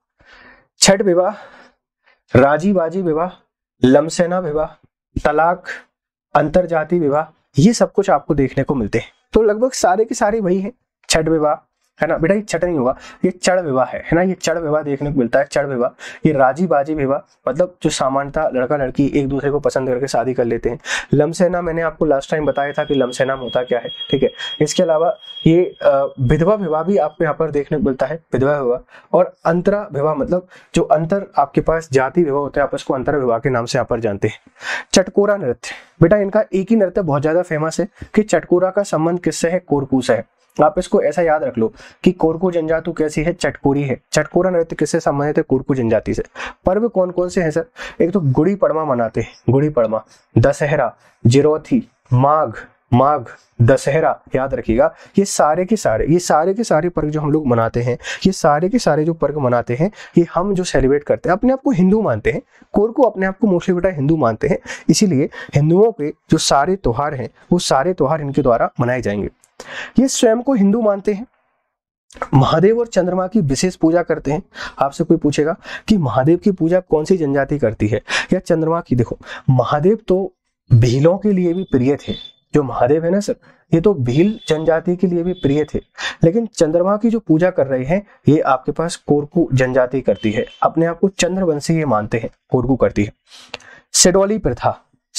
छठ विवाह राजीबाजी विवाह लमसेना विवाह तलाक अंतर जाति विवाह ये सब कुछ आपको देखने को मिलते हैं तो लगभग सारे के सारे वही हैं छठ विवाह है ना बेटा ये छठ नहीं होगा ये चढ़ विवाह है है ना ये चढ़ विवाह देखने को मिलता है चढ़ विवाह ये राजी बाजी विवाह मतलब जो सामान्यता लड़का लड़की एक दूसरे को पसंद करके शादी कर लेते हैं लमसेना मैंने आपको लास्ट टाइम बताया था कि लमसेना होता क्या है ठीक है इसके अलावा ये विधवा विवाह भी आपको यहाँ पर देखने को मिलता है विधवा विवाह और अंतरा विवाह मतलब जो अंतर आपके पास जाति विवाह होता है आप उसको अंतर विवाह के नाम से यहाँ पर जानते हैं चटकोरा नृत्य बेटा इनका एक ही नृत्य बहुत ज्यादा फेमस है कि चटकोरा का संबंध किससे है कोरकू से है आप इसको ऐसा याद रख लो कि कोरकू जनजातु कैसी है चटकोरी है चटकोरा नृत्य किससे संबंधित है कोरकू जनजाति से पर्व कौन कौन से हैं सर एक तो गुड़ी पड़वा मनाते हैं गुड़ी पड़मा दशहरा जिरोथी माघ माघ दशहरा याद रखिएगा ये सारे के सारे ये सारे के सारे पर्व जो हम लोग मनाते हैं ये सारे के सारे जो पर्व मनाते हैं ये हम जो सेलिब्रेट करते हैं अपने आप को हिंदू मानते हैं कोरको अपने आप को मोस्टली बेटा हिंदू मानते हैं इसीलिए हिंदुओं के जो सारे त्यौहार हैं वो सारे त्यौहार इनके द्वारा मनाए जाएंगे ये स्वयं को हिंदू मानते हैं महादेव और चंद्रमा की विशेष पूजा करते हैं आपसे कोई पूछेगा कि महादेव की पूजा कौन सी जनजाति करती है या चंद्रमा की देखो महादेव तो भीलों के लिए भी प्रिय थे जो महादेव है ना सर ये तो भील जनजाति के लिए भी प्रिय थे लेकिन चंद्रमा की जो पूजा कर रहे हैं ये आपके पास कोरकू जनजाति करती है अपने आप को चंद्रवंशी ये मानते हैं कोरकू करती है सेडोली प्रथा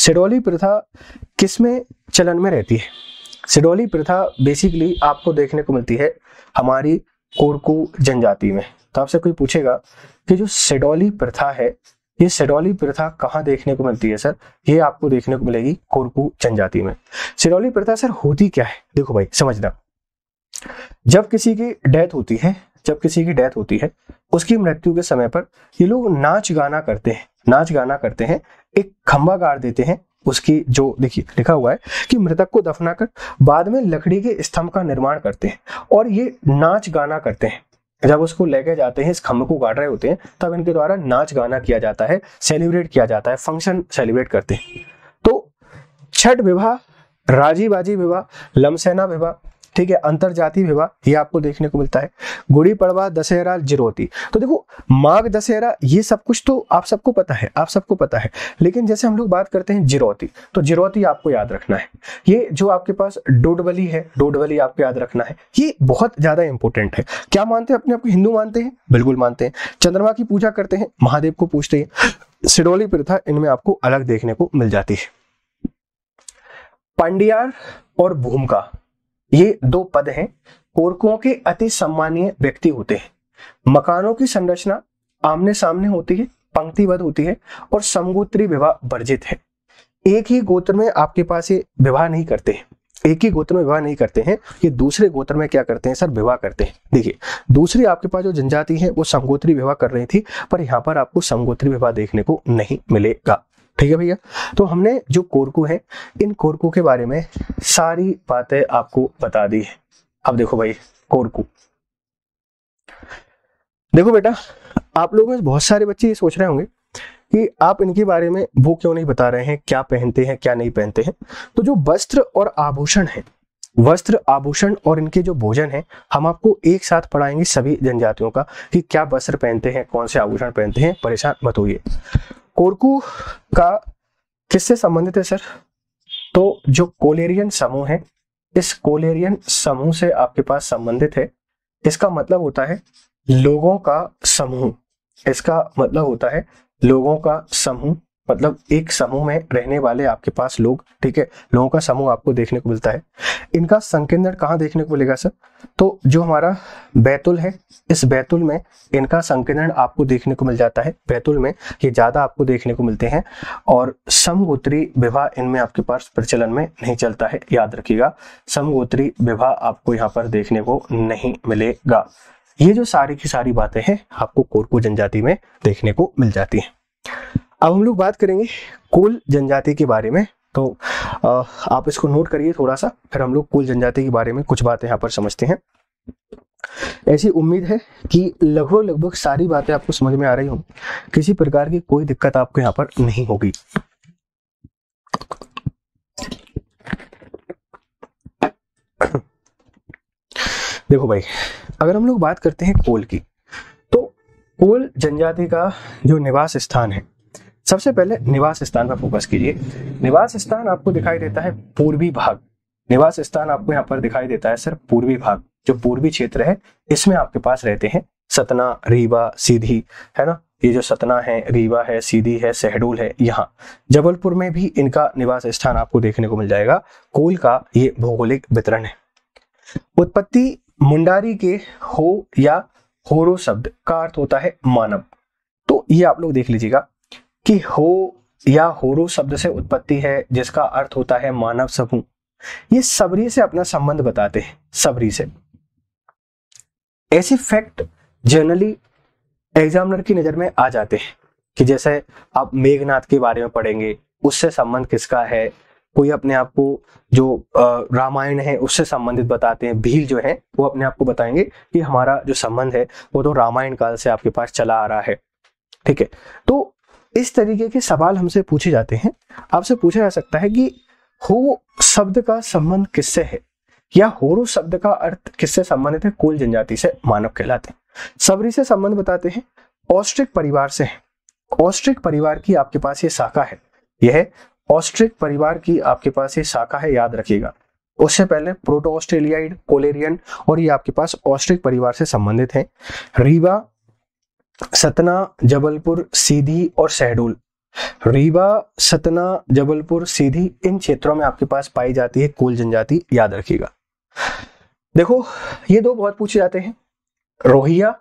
सेडोली प्रथा किसमें चलन में रहती है सिडोली प्रथा बेसिकली आपको देखने को मिलती है हमारी कोरकू जनजाति में तो आपसे कोई पूछेगा कि जो सिडोली प्रथा है ये सिडोली प्रथा कहाँ देखने को मिलती है सर ये आपको देखने को मिलेगी कोरकू जनजाति में सिडोली प्रथा सर होती क्या है देखो भाई समझना जब किसी की डेथ होती है जब किसी की डेथ होती है उसकी मृत्यु के समय पर ये लोग नाच गाना करते हैं नाच गाना करते हैं एक खंबा गाड़ देते हैं उसकी जो देखिए लिखा हुआ है कि मृतक को दफनाकर बाद में लकड़ी के स्तंभ का निर्माण करते हैं और ये नाच गाना करते हैं जब उसको लेके जाते हैं इस खम्भ को काट रहे होते हैं तब इनके द्वारा नाच गाना किया जाता है सेलिब्रेट किया जाता है फंक्शन सेलिब्रेट करते हैं तो छठ विवाह राजीबाजी विवाह लमसेना विवाह ठीक है अंतर जाति विवाह ये आपको देखने को मिलता है गुड़ी पड़वा दशहरा जिरोती तो देखो माघ दशहरा ये सब कुछ तो आप सबको पता है आप सबको पता है लेकिन जैसे हम लोग बात करते हैं जिरोती तो जिरोती आपको याद रखना है ये जो आपके पास डोडवली है डोडवली आपको याद रखना है ये बहुत ज्यादा इंपॉर्टेंट है क्या मानते हैं अपने आप को हिंदू मानते हैं बिल्कुल मानते हैं चंद्रमा की पूजा करते हैं महादेव को पूछते हैं सिडोली प्रथा इनमें आपको अलग देखने को मिल जाती है पांडियार और भूमिका ये दो पद हैं कोरकुओं के अति सम्मानीय व्यक्ति होते हैं मकानों की संरचना आमने सामने होती है पंक्तिबद्ध होती है और समगोत्री विवाह वर्जित है एक ही गोत्र में आपके पास ये विवाह नहीं करते हैं एक ही गोत्र में विवाह नहीं करते हैं ये दूसरे गोत्र में क्या करते हैं सर विवाह करते हैं देखिए दूसरी आपके पास जो जनजाति है वो समगोत्री विवाह कर रही थी पर यहाँ पर आपको समगोत्री विवाह देखने को नहीं मिलेगा ठीक है भैया तो हमने जो कोरकू है इन कोरकू के बारे में सारी बातें आपको बता दी है अब देखो भाई कोरकू देखो बेटा आप लोगों में बहुत सारे बच्चे ये सोच रहे होंगे कि आप इनके बारे में वो क्यों नहीं बता रहे हैं क्या पहनते हैं क्या नहीं पहनते हैं तो जो वस्त्र और आभूषण है वस्त्र आभूषण और इनके जो भोजन है हम आपको एक साथ पढ़ाएंगे सभी जनजातियों का कि क्या वस्त्र पहनते हैं कौन से आभूषण पहनते हैं परेशान मत होइए कोरकू का किससे संबंधित है सर तो जो कोलेरियन समूह है इस कोलेरियन समूह से आपके पास संबंधित है इसका मतलब होता है लोगों का समूह इसका मतलब होता है लोगों का समूह मतलब एक समूह में रहने वाले आपके पास लोग ठीक है लोगों का समूह आपको देखने को मिलता है इनका संकेंद्रण कहाँ देखने को मिलेगा सर तो जो हमारा बैतुल है इस बैतुल में इनका संकेंद्रण आपको देखने को मिल जाता है बैतुल में ये ज़्यादा आपको देखने को मिलते हैं और समगोत्री विवाह इनमें आपके पास प्रचलन में नहीं चलता है याद रखिएगा समगोत्री विवाह आपको यहाँ पर देखने को नहीं मिलेगा ये जो सारी की सारी बातें हैं आपको कोरकू जनजाति में देखने को मिल जाती है अब हम लोग बात करेंगे कुल जनजाति के बारे में तो आप इसको नोट करिए थोड़ा सा फिर हम लोग कुल जनजाति के बारे में कुछ बातें यहाँ पर समझते हैं ऐसी उम्मीद है कि लगभग लगभग सारी बातें आपको समझ में आ रही होंगी किसी प्रकार की कोई दिक्कत आपको यहाँ पर नहीं होगी देखो भाई अगर हम लोग बात करते हैं कोल की तो कोल जनजाति का जो निवास स्थान है सबसे पहले निवास स्थान पर फोकस कीजिए निवास स्थान आपको दिखाई देता है पूर्वी भाग निवास स्थान आपको यहाँ पर दिखाई देता है सर पूर्वी भाग जो पूर्वी क्षेत्र है इसमें आपके पास रहते हैं सतना रीवा सीधी है ना ये जो सतना है रीवा है सीधी है शहडोल है यहाँ जबलपुर में भी इनका निवास स्थान आपको देखने को मिल जाएगा कोल का ये भौगोलिक वितरण है उत्पत्ति मुंडारी के हो या होरो शब्द का अर्थ होता है मानव तो ये आप लोग देख लीजिएगा कि हो या होरो शब्द से उत्पत्ति है जिसका अर्थ होता है मानव समूह ये सबरी से अपना संबंध बताते हैं सबरी से ऐसे फैक्ट जनरली एग्जामिनर की नजर में आ जाते हैं कि जैसे आप मेघनाथ के बारे में पढ़ेंगे उससे संबंध किसका है कोई अपने आप को जो रामायण है उससे संबंधित बताते हैं भील जो है वो अपने आप को बताएंगे कि हमारा जो संबंध है वो तो रामायण काल से आपके पास चला आ रहा है ठीक है तो इस तरीके के सवाल हमसे पूछे जाते हैं आपसे पूछा जा सकता है कि हो शब्द का संबंध किससे है या होरो शब्द का अर्थ किससे संबंधित है कुल जनजाति से मानव कहलाते हैं सबरी से संबंध बताते हैं ऑस्ट्रिक परिवार से है ऑस्ट्रिक परिवार की आपके पास ये शाखा है यह ऑस्ट्रिक परिवार की आपके पास ये शाखा है याद रखिएगा उससे पहले प्रोटो ऑस्ट्रेलियाइड कोलेरियन और ये आपके पास ऑस्ट्रिक परिवार से संबंधित है रीवा सतना जबलपुर सीधी और शहडोल रीवा सतना जबलपुर सीधी इन क्षेत्रों में आपके पास पाई जाती है कोल जनजाति याद रखिएगा देखो ये दो बहुत पूछे जाते हैं रोहिया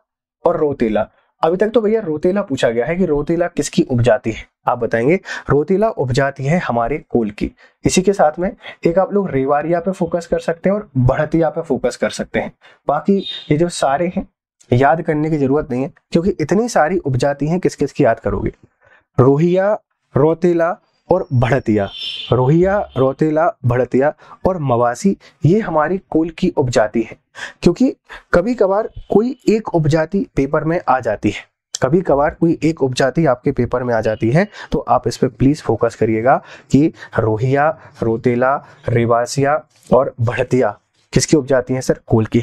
और रोतेला अभी तक तो भैया रोतेला पूछा गया है कि रोतेला किसकी उपजाति है आप बताएंगे रोतीला उपजाति है हमारे कोल की इसी के साथ में एक आप लोग रेवारिया पे फोकस कर सकते हैं और बढ़तिया पे फोकस कर सकते हैं बाकी ये जो सारे हैं याद करने की जरूरत नहीं है क्योंकि इतनी सारी उपजाती हैं किस किस की याद करोगे रोहिया रोतेला और भड़तिया रोहिया रोतेला भड़तिया और मवासी ये हमारी कुल की उपजाति है क्योंकि कभी कभार कोई एक उपजाति पेपर में आ जाती है कभी कभार कोई एक उपजाति आपके पेपर में आ जाती है तो आप इस पर प्लीज़ फोकस करिएगा कि रोहिया रोतेला रिवासिया और भड़तिया किसकी उपजाति हैं सर कोल की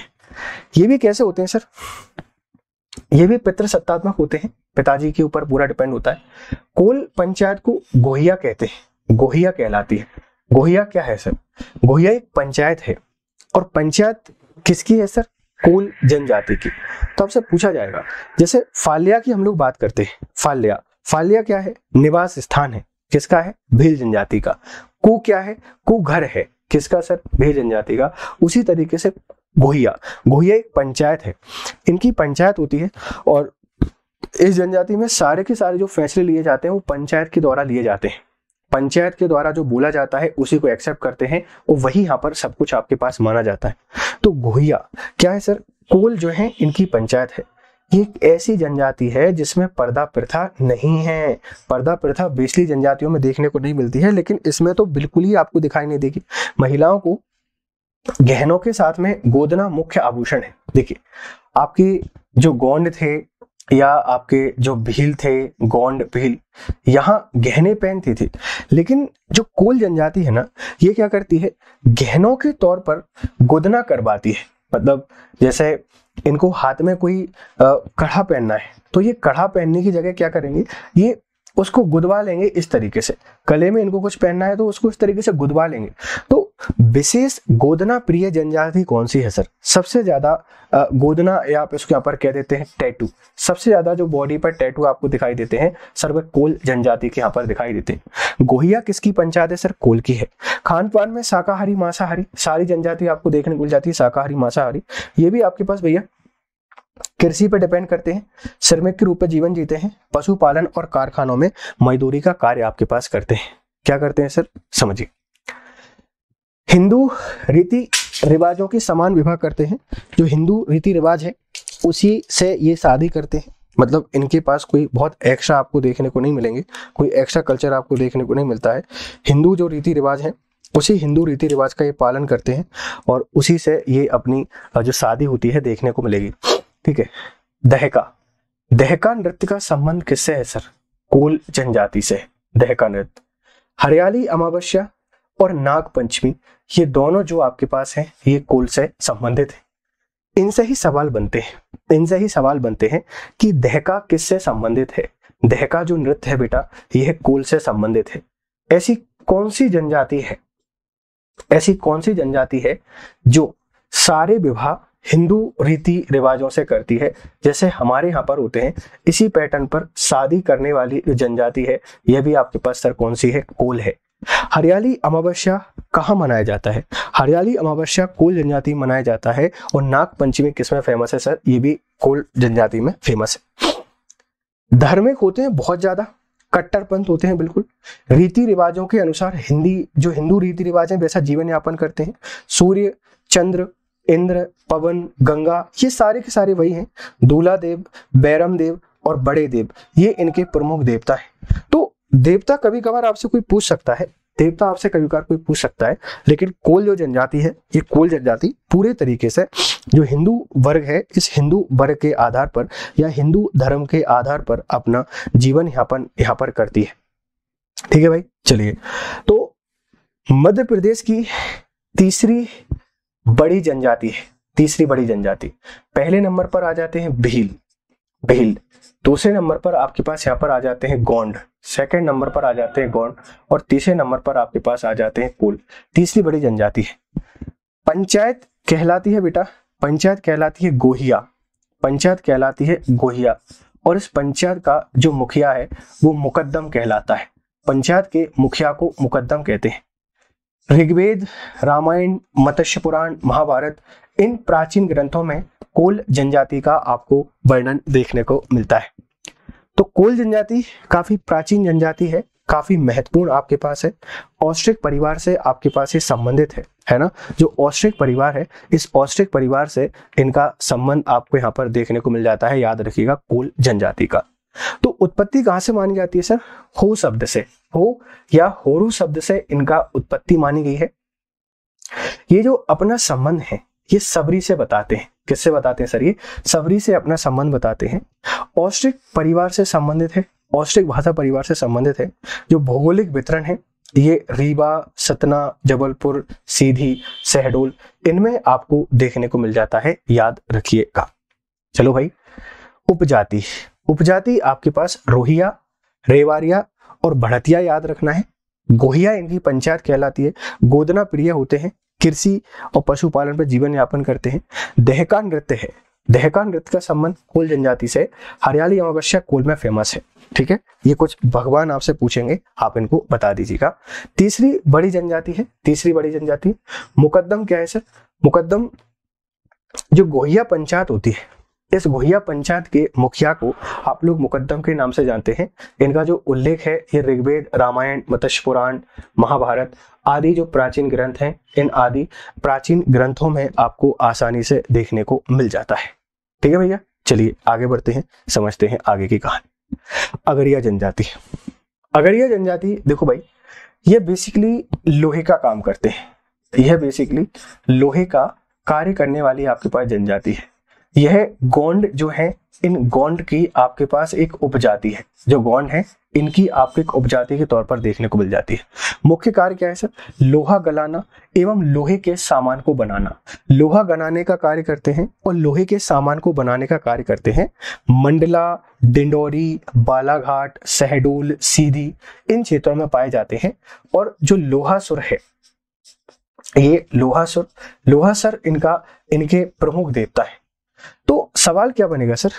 ये भी कैसे होते हैं सर ये भी सत्तात्मक होते हैं पिताजी के ऊपर पूरा डिपेंड होता है कोल पंचायत को गोहिया कहते हैं गोहिया कहलाती है गोहिया क्या है सर गोहिया एक पंचायत है और पंचायत किसकी है सर कोल जनजाति की तो आपसे पूछा जाएगा जैसे फालिया की हम लोग बात करते हैं फालिया फालिया क्या है निवास स्थान है किसका है भील जनजाति का कु क्या है कु घर है किसका सर भील जनजाति का उसी तरीके से गोहिया गोहिया एक पंचायत है इनकी पंचायत होती है और इस जनजाति में सारे के सारे जो फैसले लिए जाते हैं वो पंचायत के द्वारा लिए जाते हैं पंचायत के द्वारा जो बोला जाता है उसी को एक्सेप्ट करते हैं और वही यहाँ पर सब कुछ आपके पास माना जाता है तो गोहिया क्या है सर कोल जो है इनकी पंचायत है ये एक ऐसी जनजाति है जिसमें पर्दा प्रथा नहीं है पर्दा प्रथा बेसली जनजातियों में देखने को नहीं मिलती है लेकिन इसमें तो बिल्कुल ही आपको दिखाई नहीं देगी महिलाओं को गहनों के साथ में गोदना मुख्य आभूषण है देखिए आपकी जो गोंड थे या आपके जो भील थे गोंड भील यहाँ गहने पहनती थी लेकिन जो कोल जनजाति है ना ये क्या करती है गहनों के तौर पर गोदना करवाती है मतलब जैसे इनको हाथ में कोई कड़ा पहनना है तो ये कढ़ा पहनने की जगह क्या करेंगे ये उसको गुदवा लेंगे इस तरीके से कले में इनको कुछ पहनना है तो उसको इस तरीके से गुदवा लेंगे तो विशेष गोदना प्रिय जनजाति कौन सी है सर सबसे ज्यादा गोदना या आप इसके यहाँ पर कह देते हैं टैटू सबसे ज्यादा जो बॉडी पर टैटू आपको दिखाई देते हैं सर वह कोल जनजाति के यहाँ पर दिखाई देते हैं गोहिया किसकी पंचायत है सर कोल की है खान पान में शाकाहारी मांसाहारी सारी जनजाति आपको देखने को मिल जाती है शाकाहारी मांसाहारी ये भी आपके पास भैया कृषि पर डिपेंड करते हैं श्रमिक के रूप में जीवन जीते हैं पशुपालन और कारखानों में मजदूरी का कार्य आपके पास करते हैं क्या करते हैं सर समझिए हिंदू रीति रिवाजों की समान विवाह करते हैं जो हिंदू रीति रिवाज है उसी से ये शादी करते हैं मतलब इनके पास कोई बहुत एक्स्ट्रा आपको देखने को नहीं मिलेंगे कोई एक्स्ट्रा कल्चर आपको देखने को नहीं मिलता है हिंदू जो रीति रिवाज है उसी हिंदू रीति रिवाज का ये पालन करते हैं और उसी से ये अपनी जो शादी होती है देखने को मिलेगी ठीक है दहका दहका नृत्य का संबंध किससे है सर कोल जनजाति से दहका नृत्य हरियाली अमावस्या और नाग पंचमी ये दोनों जो आपके पास हैं ये कोल से संबंधित है इनसे ही सवाल बनते हैं इनसे ही सवाल बनते हैं कि दहका किससे संबंधित है दहका जो नृत्य है बेटा यह कोल से संबंधित है ऐसी कौन सी जनजाति है ऐसी कौन सी जनजाति है जो सारे विवाह हिंदू रीति रिवाजों से करती है जैसे हमारे यहाँ पर होते हैं इसी पैटर्न पर शादी करने वाली जो जनजाति है यह भी आपके पास सर कौन सी है कोल है हरियाली अमावस्या कहाँ मनाया जाता है हरियाली अमावस्या कोल जनजाति मनाया जाता है और नाग पंचमी फेमस है सर ये भी कोल जनजाति में फेमस है धार्मिक होते हैं बहुत ज्यादा कट्टरपंथ होते हैं बिल्कुल रीति रिवाजों के अनुसार हिंदी जो हिंदू रीति रिवाज है वैसा जीवन यापन करते हैं सूर्य चंद्र इंद्र पवन गंगा ये सारे के सारे वही हैं दूल्हा देव बैरम देव और बड़े देव ये इनके प्रमुख देवता है तो देवता कभी कभार आपसे कोई पूछ सकता है देवता आपसे कभी कभार कोई पूछ सकता है लेकिन कोल जो जनजाति है ये कोल जनजाति पूरे तरीके से जो हिंदू वर्ग है इस हिंदू वर्ग के आधार पर या हिंदू धर्म के आधार पर अपना जीवन यापन यहाँ पर करती है ठीक है भाई चलिए तो मध्य प्रदेश की तीसरी बड़ी जनजाति है तीसरी बड़ी जनजाति पहले नंबर पर आ जाते हैं भील भील दूसरे नंबर पर आपके पास यहाँ पर आ जाते हैं गोंड सेकंड नंबर पर आ जाते हैं गोंड और तीसरे नंबर पर आपके पास आ जाते हैं कुल तीसरी बड़ी जनजाति है पंचायत कहलाती है बेटा पंचायत कहलाती है गोहिया पंचायत कहलाती है गोहिया और इस पंचायत का जो मुखिया है वो मुकदम कहलाता है पंचायत के मुखिया को मुकदम कहते हैं ऋग्वेद रामायण मत्स्य पुराण महाभारत इन प्राचीन ग्रंथों में कोल जनजाति का आपको वर्णन देखने को मिलता है तो कोल जनजाति काफी प्राचीन जनजाति है काफी महत्वपूर्ण आपके पास है ऑस्ट्रिक परिवार से आपके पास ये संबंधित है है ना जो ऑस्ट्रिक परिवार है इस ऑस्ट्रिक परिवार से इनका संबंध आपको यहाँ पर देखने को मिल जाता है याद रखिएगा कोल जनजाति का तो उत्पत्ति कहां से मानी जाती है सर हो शब्द से हो या होरू शब्द से इनका उत्पत्ति मानी गई है ये जो अपना संबंध है ये सबरी से बताते हैं किससे बताते हैं सर ये सबरी से अपना संबंध बताते हैं औष्टिक परिवार से संबंधित है औष्टिक भाषा परिवार से संबंधित है जो भौगोलिक वितरण है ये रीवा सतना जबलपुर सीधी शहडोल इनमें आपको देखने को मिल जाता है याद रखिएगा चलो भाई उपजाति उपजाति आपके पास रोहिया रेवारिया और बढ़तिया याद रखना है गोहिया इनकी पंचायत कहलाती है गोदना प्रिय होते हैं कृषि और पशुपालन पर जीवन यापन करते हैं दहका नृत्य है दहका नृत्य का संबंध कोल जनजाति से हरियाली अमावस्या कोल में फेमस है ठीक है ये कुछ भगवान आपसे पूछेंगे आप इनको बता दीजिएगा तीसरी बड़ी जनजाति है तीसरी बड़ी जनजाति मुकदम क्या है सर मुकदम जो गोहिया पंचायत होती है इस भुइया पंचायत के मुखिया को आप लोग मुकदम के नाम से जानते हैं इनका जो उल्लेख है ये ऋग्वेद रामायण मत्स्य पुराण महाभारत आदि जो प्राचीन ग्रंथ हैं इन आदि प्राचीन ग्रंथों में आपको आसानी से देखने को मिल जाता है ठीक है भैया चलिए आगे बढ़ते हैं समझते हैं आगे की कहानी अगरिया जनजाति अगरिया जनजाति देखो भाई ये बेसिकली लोहे का काम करते हैं यह बेसिकली लोहे का कार्य करने वाली आपके पास जनजाति है यह गोंड जो है इन गोंड की आपके पास एक उपजाति है जो गोंड है इनकी आपको एक उपजाति के तौर पर देखने को मिल जाती है मुख्य कार्य क्या है सर लोहा गलाना एवं लोहे के सामान को बनाना लोहा गलाने का कार्य करते हैं और लोहे के सामान को बनाने का कार्य करते हैं मंडला डिंडोरी बालाघाट सहडोल सीधी इन क्षेत्रों में पाए जाते हैं और जो लोहासुर है ये लोहासुर लोहासर इनका इनके प्रमुख देवता है तो सवाल क्या बनेगा सर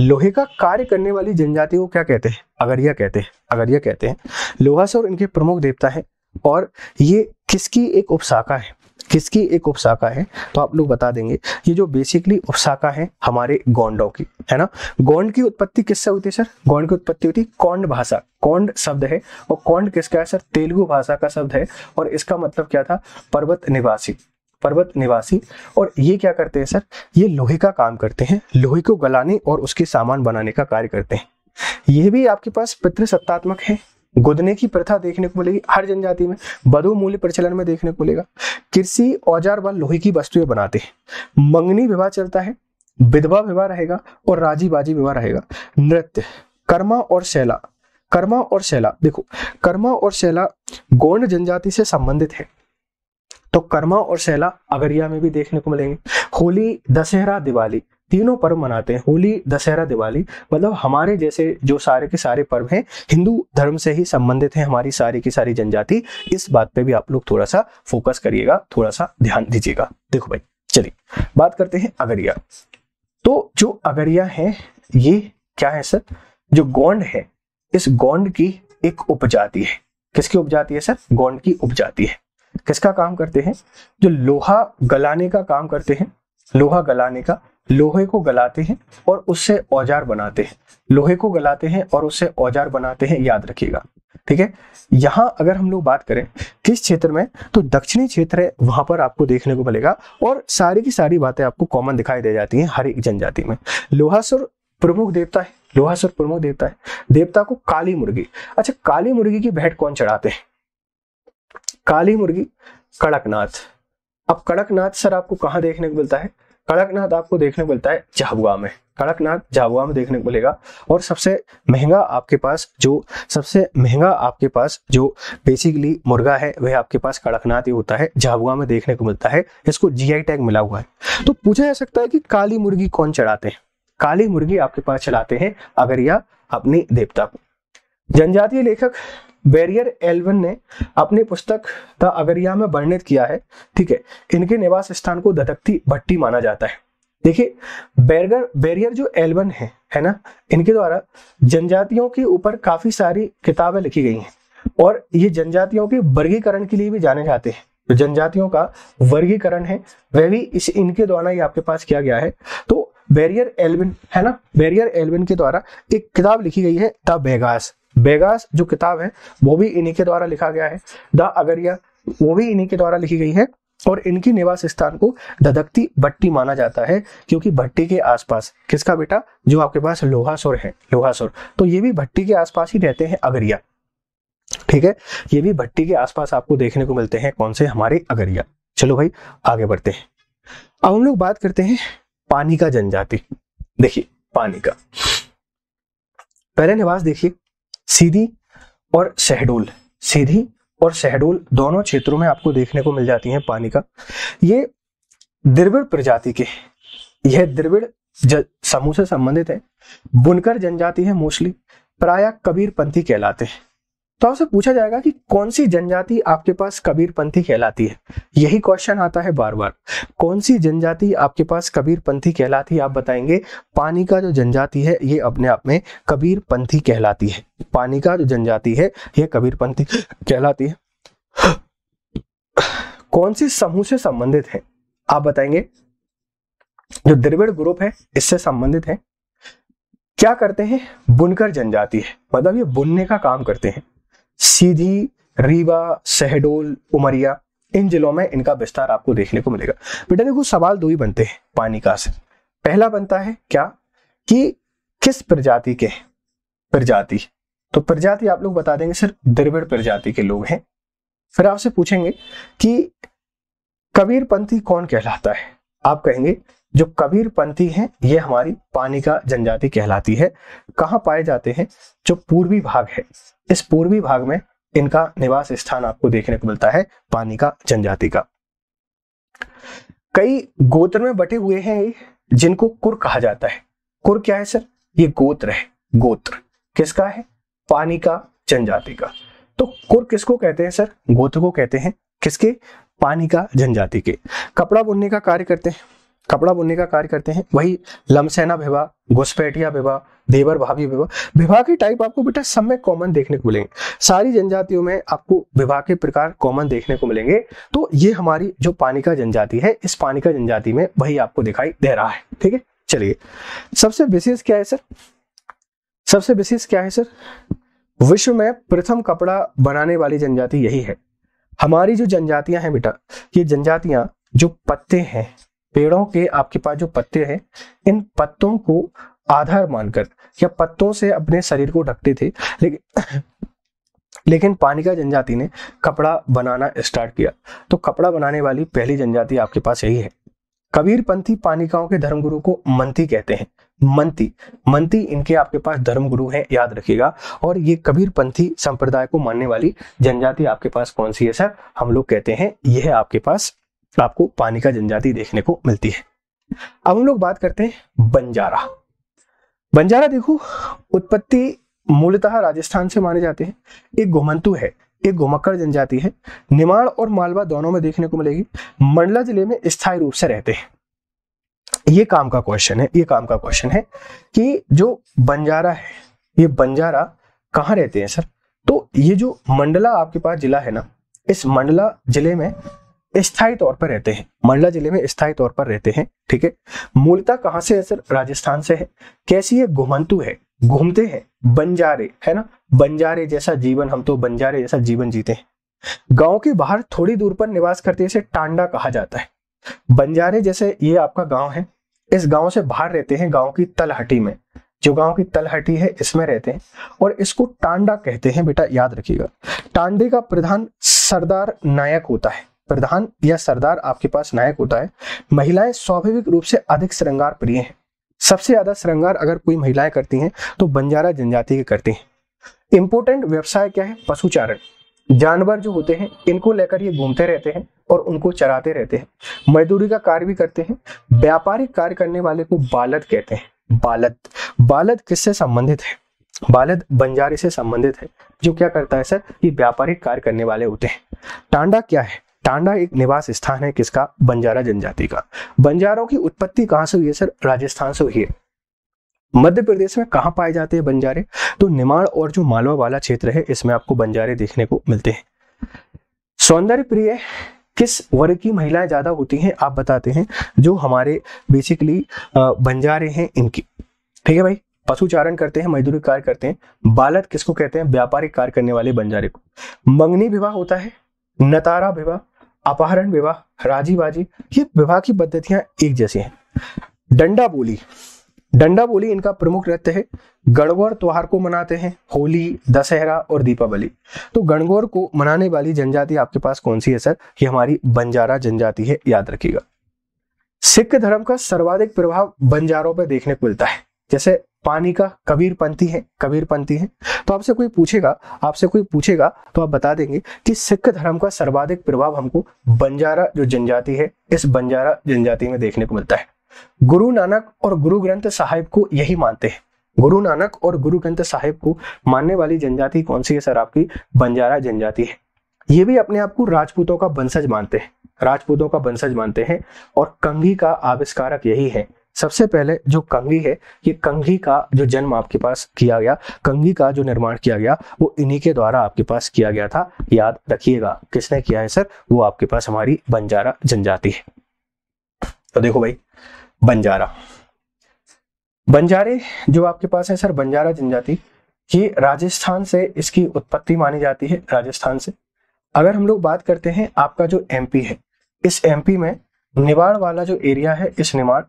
लोहे का कार्य करने वाली जनजाति को क्या कहते हैं अगरिया कहते हैं अगरिया कहते हैं लोहा सर इनके प्रमुख देवता है और ये किसकी एक उपशाखा है किसकी एक उपशाखा है तो आप लोग बता देंगे ये जो बेसिकली उपशाखा है हमारे गोंडों की है ना गोंड की उत्पत्ति किससे होती है सर गोंड की उत्पत्ति होती है कौंड भाषा कौंड शब्द है और कौंड किसका है सर तेलुगु भाषा का शब्द है और इसका मतलब क्या था पर्वत निवासी पर्वत निवासी और ये क्या करते हैं सर ये लोहे का काम करते हैं लोहे को गलाने और उसके सामान बनाने का कार्य करते हैं यह भी आपके पास पितृसत्तात्मक है गुदने की प्रथा देखने को मिलेगी हर जनजाति में बधु मूल्य प्रचलन में देखने को मिलेगा कृषि औजार व लोहे की वस्तुएं बनाते हैं मंगनी विवाह चलता है विधवा विवाह रहेगा और राजी बाजी विवाह रहेगा नृत्य कर्मा और शैला कर्मा और शैला देखो कर्मा और शैला गोंड जनजाति से संबंधित है तो कर्मा और शैला अगरिया में भी देखने को मिलेंगे होली दशहरा दिवाली तीनों पर्व मनाते हैं होली दशहरा दिवाली मतलब हमारे जैसे जो सारे के सारे पर्व हैं हिंदू धर्म से ही संबंधित हैं हमारी सारी की सारी जनजाति इस बात पे भी आप लोग थोड़ा सा फोकस करिएगा थोड़ा सा ध्यान दीजिएगा देखो भाई चलिए बात करते हैं अगरिया तो जो अगरिया है ये क्या है सर जो गोंड है इस गोंड की एक उपजाति है किसकी उपजाति है सर गोंड की उपजाति है किसका काम करते हैं जो लोहा गलाने का काम करते हैं लोहा गलाने का लोहे को गलाते हैं और उससे औजार बनाते हैं लोहे को गलाते हैं और उससे औजार बनाते हैं याद रखिएगा ठीक है यहां अगर हम लोग बात करें किस क्षेत्र में तो दक्षिणी क्षेत्र है वहां पर आपको देखने को मिलेगा और सारी की सारी बातें आपको कॉमन दिखाई दे जाती हैं हर एक जनजाति में लोहासुर प्रमुख देवता है लोहासुर प्रमुख देवता है देवता को काली मुर्गी अच्छा काली मुर्गी की भेंट कौन चढ़ाते हैं काली मुर्गी कड़कनाथ अब कड़कनाथ सर आपको कहाँ देखने को मिलता है कड़कनाथ आपको देखने को मिलता है झाबुआ में कड़कनाथ झाबुआ में देखने को मिलेगा और सबसे महंगा आपके पास जो सबसे महंगा आपके पास जो बेसिकली मुर्गा है वह आपके पास कड़कनाथ ही होता है झाबुआ में देखने को मिलता है इसको जीआई टैग मिला हुआ है तो पूछा जा सकता है कि काली मुर्गी कौन चढ़ाते हैं काली मुर्गी आपके पास चलाते हैं अगर या अपनी देवता को जनजातीय लेखक बैरियर एलवन ने अपनी पुस्तक द अगरिया में वर्णित किया है ठीक है इनके निवास स्थान को धधकती भट्टी माना जाता है देखिए बैरगर बैरियर जो एलवन है है ना इनके द्वारा जनजातियों के ऊपर काफी सारी किताबें लिखी गई हैं और ये जनजातियों के वर्गीकरण के लिए भी जाने जाते हैं तो जनजातियों का वर्गीकरण है वह भी इस इनके द्वारा ही आपके पास किया गया है तो बैरियर एल्विन है ना बैरियर एल्विन के द्वारा एक किताब लिखी गई है द बेगास बेगास जो किताब है वो भी इन्हीं के द्वारा लिखा गया है द अगरिया वो भी इन्हीं के द्वारा लिखी गई है और इनकी निवास स्थान को धधकती भट्टी माना जाता है क्योंकि भट्टी के आसपास किसका बेटा जो आपके पास लोहासुर है लोहासुर तो ये भी भट्टी के आसपास ही रहते हैं अगरिया ठीक है ये भी भट्टी के आसपास आपको देखने को मिलते हैं कौन से हमारे अगरिया चलो भाई आगे बढ़ते हैं अब हम लोग बात करते हैं पानी का जनजाति देखिए पानी का पहले निवास देखिए सीधी और शहडोल सीधी और शहडोल दोनों क्षेत्रों में आपको देखने को मिल जाती है पानी का ये द्रविड़ प्रजाति के यह द्रविड़ समूह से संबंधित है बुनकर जनजाति है मोस्टली प्राय कबीरपंथी कहलाते हैं तो आपसे पूछा जाएगा कि कौन सी जनजाति आपके पास कबीरपंथी कहलाती है यही क्वेश्चन आता है बार बार कौन सी जनजाति आपके पास कबीरपंथी कहलाती है आप बताएंगे पानी का जो जनजाति है ये अपने आप में कबीरपंथी कहलाती है पानी का जो जनजाति है यह कबीरपंथी कहलाती है कौन सी समूह से संबंधित है आप बताएंगे जो द्रविड़ ग्रुप है इससे संबंधित है क्या करते हैं बुनकर जनजाति है मतलब ये बुनने का काम करते हैं सीधी रीवा शहडोल उमरिया इन जिलों में इनका विस्तार आपको देखने को मिलेगा बेटा देखो सवाल दो ही बनते हैं पानी का असर पहला बनता है क्या कि किस प्रजाति के प्रजाति तो प्रजाति आप लोग बता देंगे सर द्रविड़ प्रजाति के लोग हैं फिर आपसे पूछेंगे कि कबीरपंथी कौन कहलाता है आप कहेंगे जो कबीरपंथी है ये हमारी पानी का जनजाति कहलाती है कहाँ पाए जाते हैं जो पूर्वी भाग है इस पूर्वी भाग में इनका निवास स्थान आपको देखने को मिलता है पानी का जनजाति का कई गोत्र में बटे हुए हैं जिनको कुर कहा जाता है कुर क्या है सर ये गोत्र है गोत्र किसका है पानी का जनजाति का तो कुर किसको कहते हैं सर गोत्र को कहते हैं किसके पानी का जनजाति के कपड़ा बुनने का कार्य करते हैं कपड़ा बुनने का कार्य करते हैं वही लमसेना विवाह घुसपैठिया विवाह देवर भाभी विवाह विवाह के टाइप आपको बेटा सब में कॉमन देखने को मिलेंगे सारी जनजातियों में आपको विवाह के प्रकार कॉमन देखने को मिलेंगे तो ये हमारी जो पानी का जनजाति है इस पानी का जनजाति में वही आपको दिखाई दे रहा है ठीक है चलिए सबसे विशेष क्या है सर सबसे विशेष क्या है सर विश्व में प्रथम कपड़ा बनाने वाली जनजाति यही है हमारी जो जनजातियां हैं बेटा ये जनजातियां जो पत्ते हैं पेड़ों के आपके पास जो पत्ते हैं इन पत्तों को आधार मानकर या पत्तों से अपने शरीर को ढकते थे लेकिन लेकिन पानिका जनजाति ने कपड़ा बनाना स्टार्ट किया तो कपड़ा बनाने वाली पहली जनजाति आपके पास यही है कबीरपंथी पानिकाओं के धर्मगुरु को मंती कहते हैं मंती मंती इनके आपके पास धर्मगुरु हैं याद रखिएगा और ये कबीरपंथी संप्रदाय को मानने वाली जनजाति आपके पास कौन सी है सर हम लोग कहते हैं यह है आपके पास आपको पानी का जनजाति देखने को मिलती है अब हम लोग बात करते हैं बंजारा बंजारा देखो उत्पत्ति मूलतः राजस्थान से माने जाते हैं एक गोमंतु है एक गोमक्कड़ जनजाति है निमाड़ और मालवा दोनों में देखने को मिलेगी मंडला जिले में स्थायी रूप से रहते हैं ये काम का क्वेश्चन है ये काम का क्वेश्चन है कि जो बंजारा है ये बंजारा कहाँ रहते हैं सर तो ये जो मंडला आपके पास जिला है ना इस मंडला जिले में स्थायी तौर पर रहते हैं मंडला जिले में स्थायी तौर पर रहते हैं ठीक है मूलता कहाँ से है सर राजस्थान से है कैसी है घुमंतु है घूमते हैं बंजारे है ना बंजारे जैसा जीवन हम तो बंजारे जैसा जीवन जीते हैं गांव के बाहर थोड़ी दूर पर निवास करते इसे टांडा कहा जाता है बंजारे जैसे ये आपका गांव है इस गांव से बाहर रहते हैं गांव की तलहटी में जो गांव की तलहटी है इसमें रहते हैं और इसको टांडा कहते हैं बेटा याद रखिएगा टांडे का प्रधान सरदार नायक होता है प्रधान या सरदार आपके पास नायक होता है महिलाएं स्वाभाविक रूप से अधिक श्रृंगार प्रिय हैं सबसे ज्यादा श्रृंगार अगर कोई महिलाएं करती हैं तो बंजारा जनजाति के करते हैं इंपोर्टेंट व्यवसाय क्या है पशुचारण जानवर जो होते हैं इनको लेकर ये घूमते रहते हैं और उनको चराते रहते हैं मजदूरी का कार्य भी करते हैं व्यापारिक कार्य करने वाले को बालद कहते हैं बालद बालद किससे संबंधित है बालद बंजारे से संबंधित है जो क्या करता है सर ये व्यापारिक कार्य करने वाले होते हैं टांडा क्या है टांडा एक निवास स्थान है किसका बंजारा जनजाति का बंजारों की उत्पत्ति कहां से हुई है सर राजस्थान से हुई है मध्य प्रदेश में कहाँ पाए जाते हैं बंजारे तो निमाड़ और जो मालवा वाला क्षेत्र है इसमें आपको बंजारे देखने को मिलते हैं सौंदर्य प्रिय किस वर्ग की महिलाएं ज्यादा होती हैं आप बताते हैं जो हमारे बेसिकली बंजारे हैं इनकी ठीक है भाई पशुचारण करते हैं मजदूरी कार्य करते हैं बालत किसको कहते हैं व्यापारिक कार्य करने वाले बंजारे को मंगनी विवाह होता है नतारा विवाह अपहरण विवाह राजीबाजी ये विवाह की पद्धतियां एक जैसी हैं डंडा बोली डंडा बोली इनका प्रमुख नृत्य है गणगौर त्योहार को मनाते हैं होली दशहरा और दीपावली तो गणगौर को मनाने वाली जनजाति आपके पास कौन सी है सर ये हमारी बंजारा जनजाति है याद रखिएगा सिख धर्म का सर्वाधिक प्रभाव बंजारों पर देखने को मिलता है जैसे पानी का कबीरपंथी है कबीरपंथी है तो आपसे कोई पूछेगा आपसे कोई पूछेगा तो आप बता देंगे कि सिख धर्म का सर्वाधिक प्रभाव हमको बंजारा जो जनजाति है इस बंजारा जनजाति में देखने को मिलता है गुरु नानक और गुरु ग्रंथ साहिब को यही मानते हैं गुरु नानक और गुरु ग्रंथ साहिब को मानने वाली जनजाति कौन सी है सर आपकी बंजारा जनजाति है ये भी अपने आप को राजपूतों का वंशज मानते हैं राजपूतों का वंशज मानते हैं और कंघी का आविष्कारक यही है सबसे पहले जो कंगी है ये कंगी का जो जन्म आपके पास किया गया कंगी का जो निर्माण किया गया वो इन्हीं के द्वारा आपके पास किया गया था याद रखिएगा किसने किया है सर वो आपके पास हमारी बंजारा जनजाति है तो देखो भाई बंजारा बंजारे जो आपके पास है सर बंजारा जनजाति ये राजस्थान से इसकी उत्पत्ति मानी जाती है राजस्थान से अगर हम लोग बात करते हैं आपका जो एमपी है इस एमपी में निवाड़ वाला जो एरिया है इस निवाड़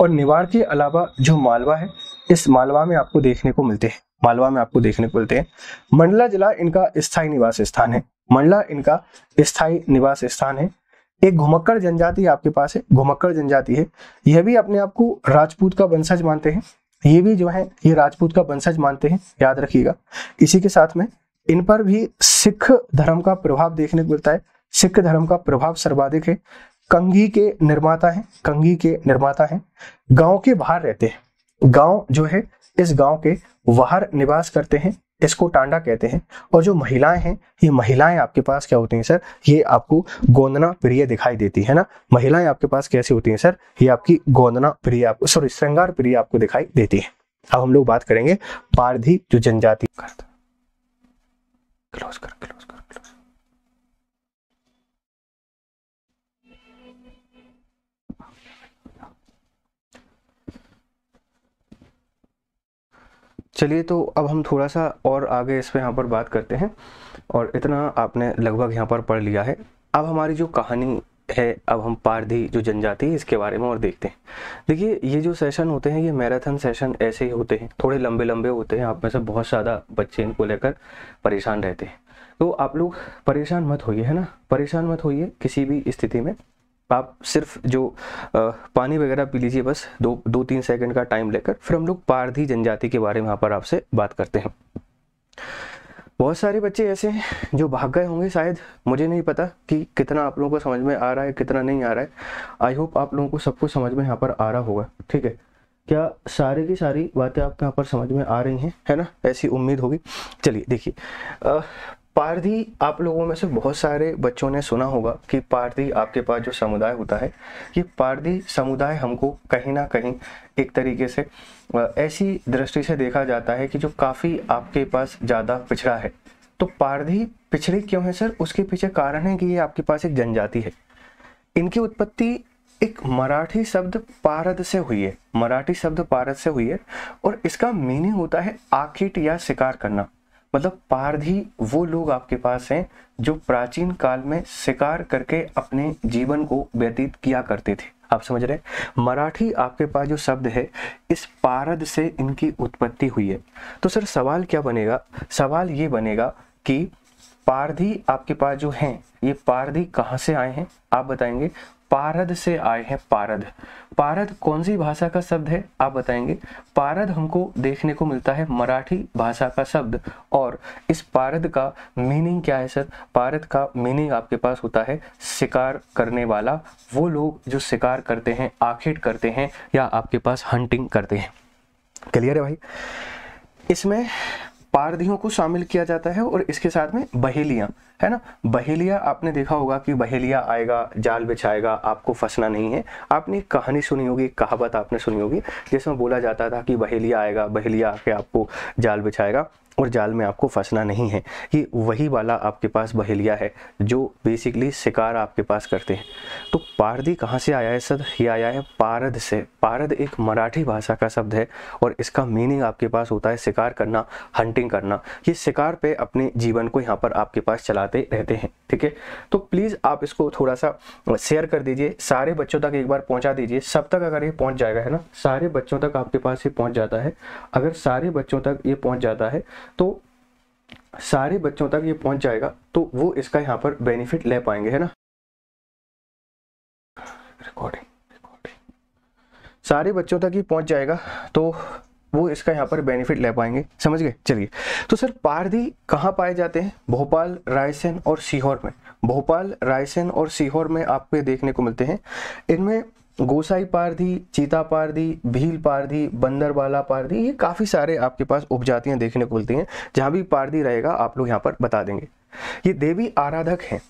और निवाड़ के अलावा जो मालवा है इस मालवा में आपको देखने को मिलते हैं मालवा में आपको देखने को मिलते हैं मंडला जिला इनका स्थायी निवास स्थान है मंडला इनका स्थायी निवास स्थान है एक घुमक्कड़ जनजाति आपके पास है घुमक्कड़ जनजाति है यह भी अपने आप को राजपूत का वंशज मानते हैं ये भी जो है ये राजपूत का वंशज मानते हैं याद रखिएगा इसी के साथ में इन पर भी सिख धर्म का प्रभाव देखने को मिलता है सिख धर्म का प्रभाव सर्वाधिक है कंगी के निर्माता हैं कंगी के निर्माता हैं गांव के बाहर रहते हैं गांव जो है इस गांव के बाहर निवास करते हैं इसको टांडा कहते हैं और जो महिलाएं हैं ये महिलाएं आपके पास क्या होती हैं सर ये आपको गोंदना प्रिय दिखाई देती है ना महिलाएं आपके पास कैसी होती हैं सर ये आपकी गोंदना प्रिय आपको सॉरी श्रृंगार प्रिय आपको दिखाई देती है अब हम लोग बात करेंगे पारधी जो जनजाति करता क्लोज कर क्लोज चलिए तो अब हम थोड़ा सा और आगे इस पर यहाँ पर बात करते हैं और इतना आपने लगभग यहाँ पर पढ़ लिया है अब हमारी जो कहानी है अब हम पारधी जो जनजाति है इसके बारे में और देखते हैं देखिए ये जो सेशन होते हैं ये मैराथन सेशन ऐसे ही होते हैं थोड़े लंबे लंबे होते हैं आप में से बहुत ज़्यादा बच्चे इनको लेकर परेशान रहते हैं तो आप लोग परेशान मत होइए है ना परेशान मत होइए किसी भी स्थिति में आप सिर्फ जो पानी वगैरह पी लीजिए बस दो दो तीन सेकंड का टाइम लेकर फिर हम लोग पारधी जनजाति के बारे में यहाँ पर आपसे बात करते हैं बहुत सारे बच्चे ऐसे हैं जो भाग गए होंगे शायद मुझे नहीं पता कि कितना आप लोगों को समझ में आ रहा है कितना नहीं आ रहा है आई होप आप लोगों को सब कुछ समझ में यहाँ पर आ रहा होगा ठीक है क्या सारे की सारी बातें आपके यहाँ पर समझ में आ रही हैं है ना ऐसी उम्मीद होगी चलिए देखिए पारधी आप लोगों में से बहुत सारे बच्चों ने सुना होगा कि पारधी आपके पास जो समुदाय होता है ये पारधी समुदाय हमको कहीं ना कहीं एक तरीके से ऐसी दृष्टि से देखा जाता है कि जो काफ़ी आपके पास ज़्यादा पिछड़ा है तो पारधी पिछड़े क्यों है सर उसके पीछे कारण है कि ये आपके पास एक जनजाति है इनकी उत्पत्ति एक मराठी शब्द पारद से हुई है मराठी शब्द पारद से हुई है और इसका मीनिंग होता है आकिट या शिकार करना मतलब पारधी वो लोग आपके पास हैं जो प्राचीन काल में शिकार करके अपने जीवन को व्यतीत किया करते थे आप समझ रहे हैं मराठी आपके पास जो शब्द है इस पारद से इनकी उत्पत्ति हुई है तो सर सवाल क्या बनेगा सवाल ये बनेगा कि पारधी आपके पास जो हैं ये पारधी कहाँ से आए हैं आप बताएंगे पारद से आए हैं पारद पारद कौन सी भाषा का शब्द है आप बताएंगे पारद हमको देखने को मिलता है मराठी भाषा का शब्द और इस पारद का मीनिंग क्या है सर पारद का मीनिंग आपके पास होता है शिकार करने वाला वो लोग जो शिकार करते हैं आखेट करते हैं या आपके पास हंटिंग करते हैं क्लियर है भाई इसमें पारधियों को शामिल किया जाता है और इसके साथ में बहेलिया है ना बहेलिया आपने देखा होगा कि बहेलिया आएगा जाल बिछाएगा आपको फंसना नहीं है आपने एक कहानी सुनी होगी कहावत आपने सुनी होगी जिसमें बोला जाता था कि बहेलिया आएगा बहेलिया आके आपको जाल बिछाएगा और जाल में आपको फंसना नहीं है ये वही वाला आपके पास बहेलिया है जो बेसिकली शिकार आपके पास करते हैं तो पारदी कहाँ से आया है सर ये आया है पारद से पारद एक मराठी भाषा का शब्द है और इसका मीनिंग आपके पास होता है शिकार करना हंटिंग करना ये शिकार पे अपने जीवन को यहाँ पर आपके पास चलाते रहते हैं ठीक है तो प्लीज़ आप इसको थोड़ा सा शेयर कर दीजिए सारे बच्चों तक एक बार पहुँचा दीजिए सब तक अगर ये पहुँच जाएगा है ना सारे बच्चों तक आपके पास ये पहुँच जाता है अगर सारे बच्चों तक ये पहुँच जाता है तो सारे बच्चों तक ये पहुंच जाएगा तो वो इसका यहाँ पर बेनिफिट ले पाएंगे है ना रिकॉर्डिंग रिकॉर्डिंग सारे बच्चों तक ये पहुंच जाएगा तो वो इसका यहाँ पर बेनिफिट ले पाएंगे समझ गए चलिए तो सर पारधी कहाँ पाए जाते हैं भोपाल रायसेन और सीहोर में भोपाल रायसेन और सीहोर में आपको देखने को मिलते हैं इनमें गोसाई पारधी चीता पारधी भील पारधी बंदरवाला पारधी ये काफ़ी सारे आपके पास उपजातियां देखने को मिलती हैं जहां भी पारधी रहेगा आप लोग यहाँ पर बता देंगे ये देवी आराधक हैं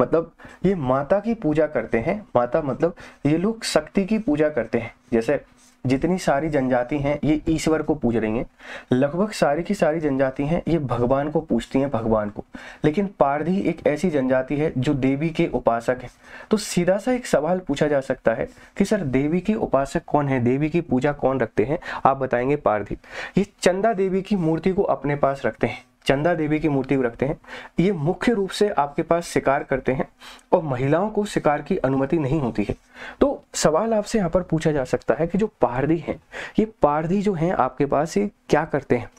मतलब ये माता की पूजा करते हैं माता मतलब ये लोग शक्ति की पूजा करते हैं जैसे जितनी सारी जनजाति हैं ये ईश्वर को पूज रही हैं लगभग सारी की सारी जनजाति हैं ये भगवान को पूजती हैं भगवान को लेकिन पारधी एक ऐसी जनजाति है जो देवी के उपासक है तो सीधा सा एक सवाल पूछा जा सकता है कि सर देवी के उपासक कौन है देवी की पूजा कौन रखते हैं आप बताएंगे पारधी ये चंदा देवी की मूर्ति को अपने पास रखते हैं चंदा देवी की मूर्ति को रखते हैं ये मुख्य रूप से आपके पास शिकार करते हैं और महिलाओं को शिकार की अनुमति नहीं होती है तो सवाल आपसे यहाँ पर पूछा जा सकता है कि जो पारधी हैं ये पारधी जो हैं आपके पास ये क्या करते हैं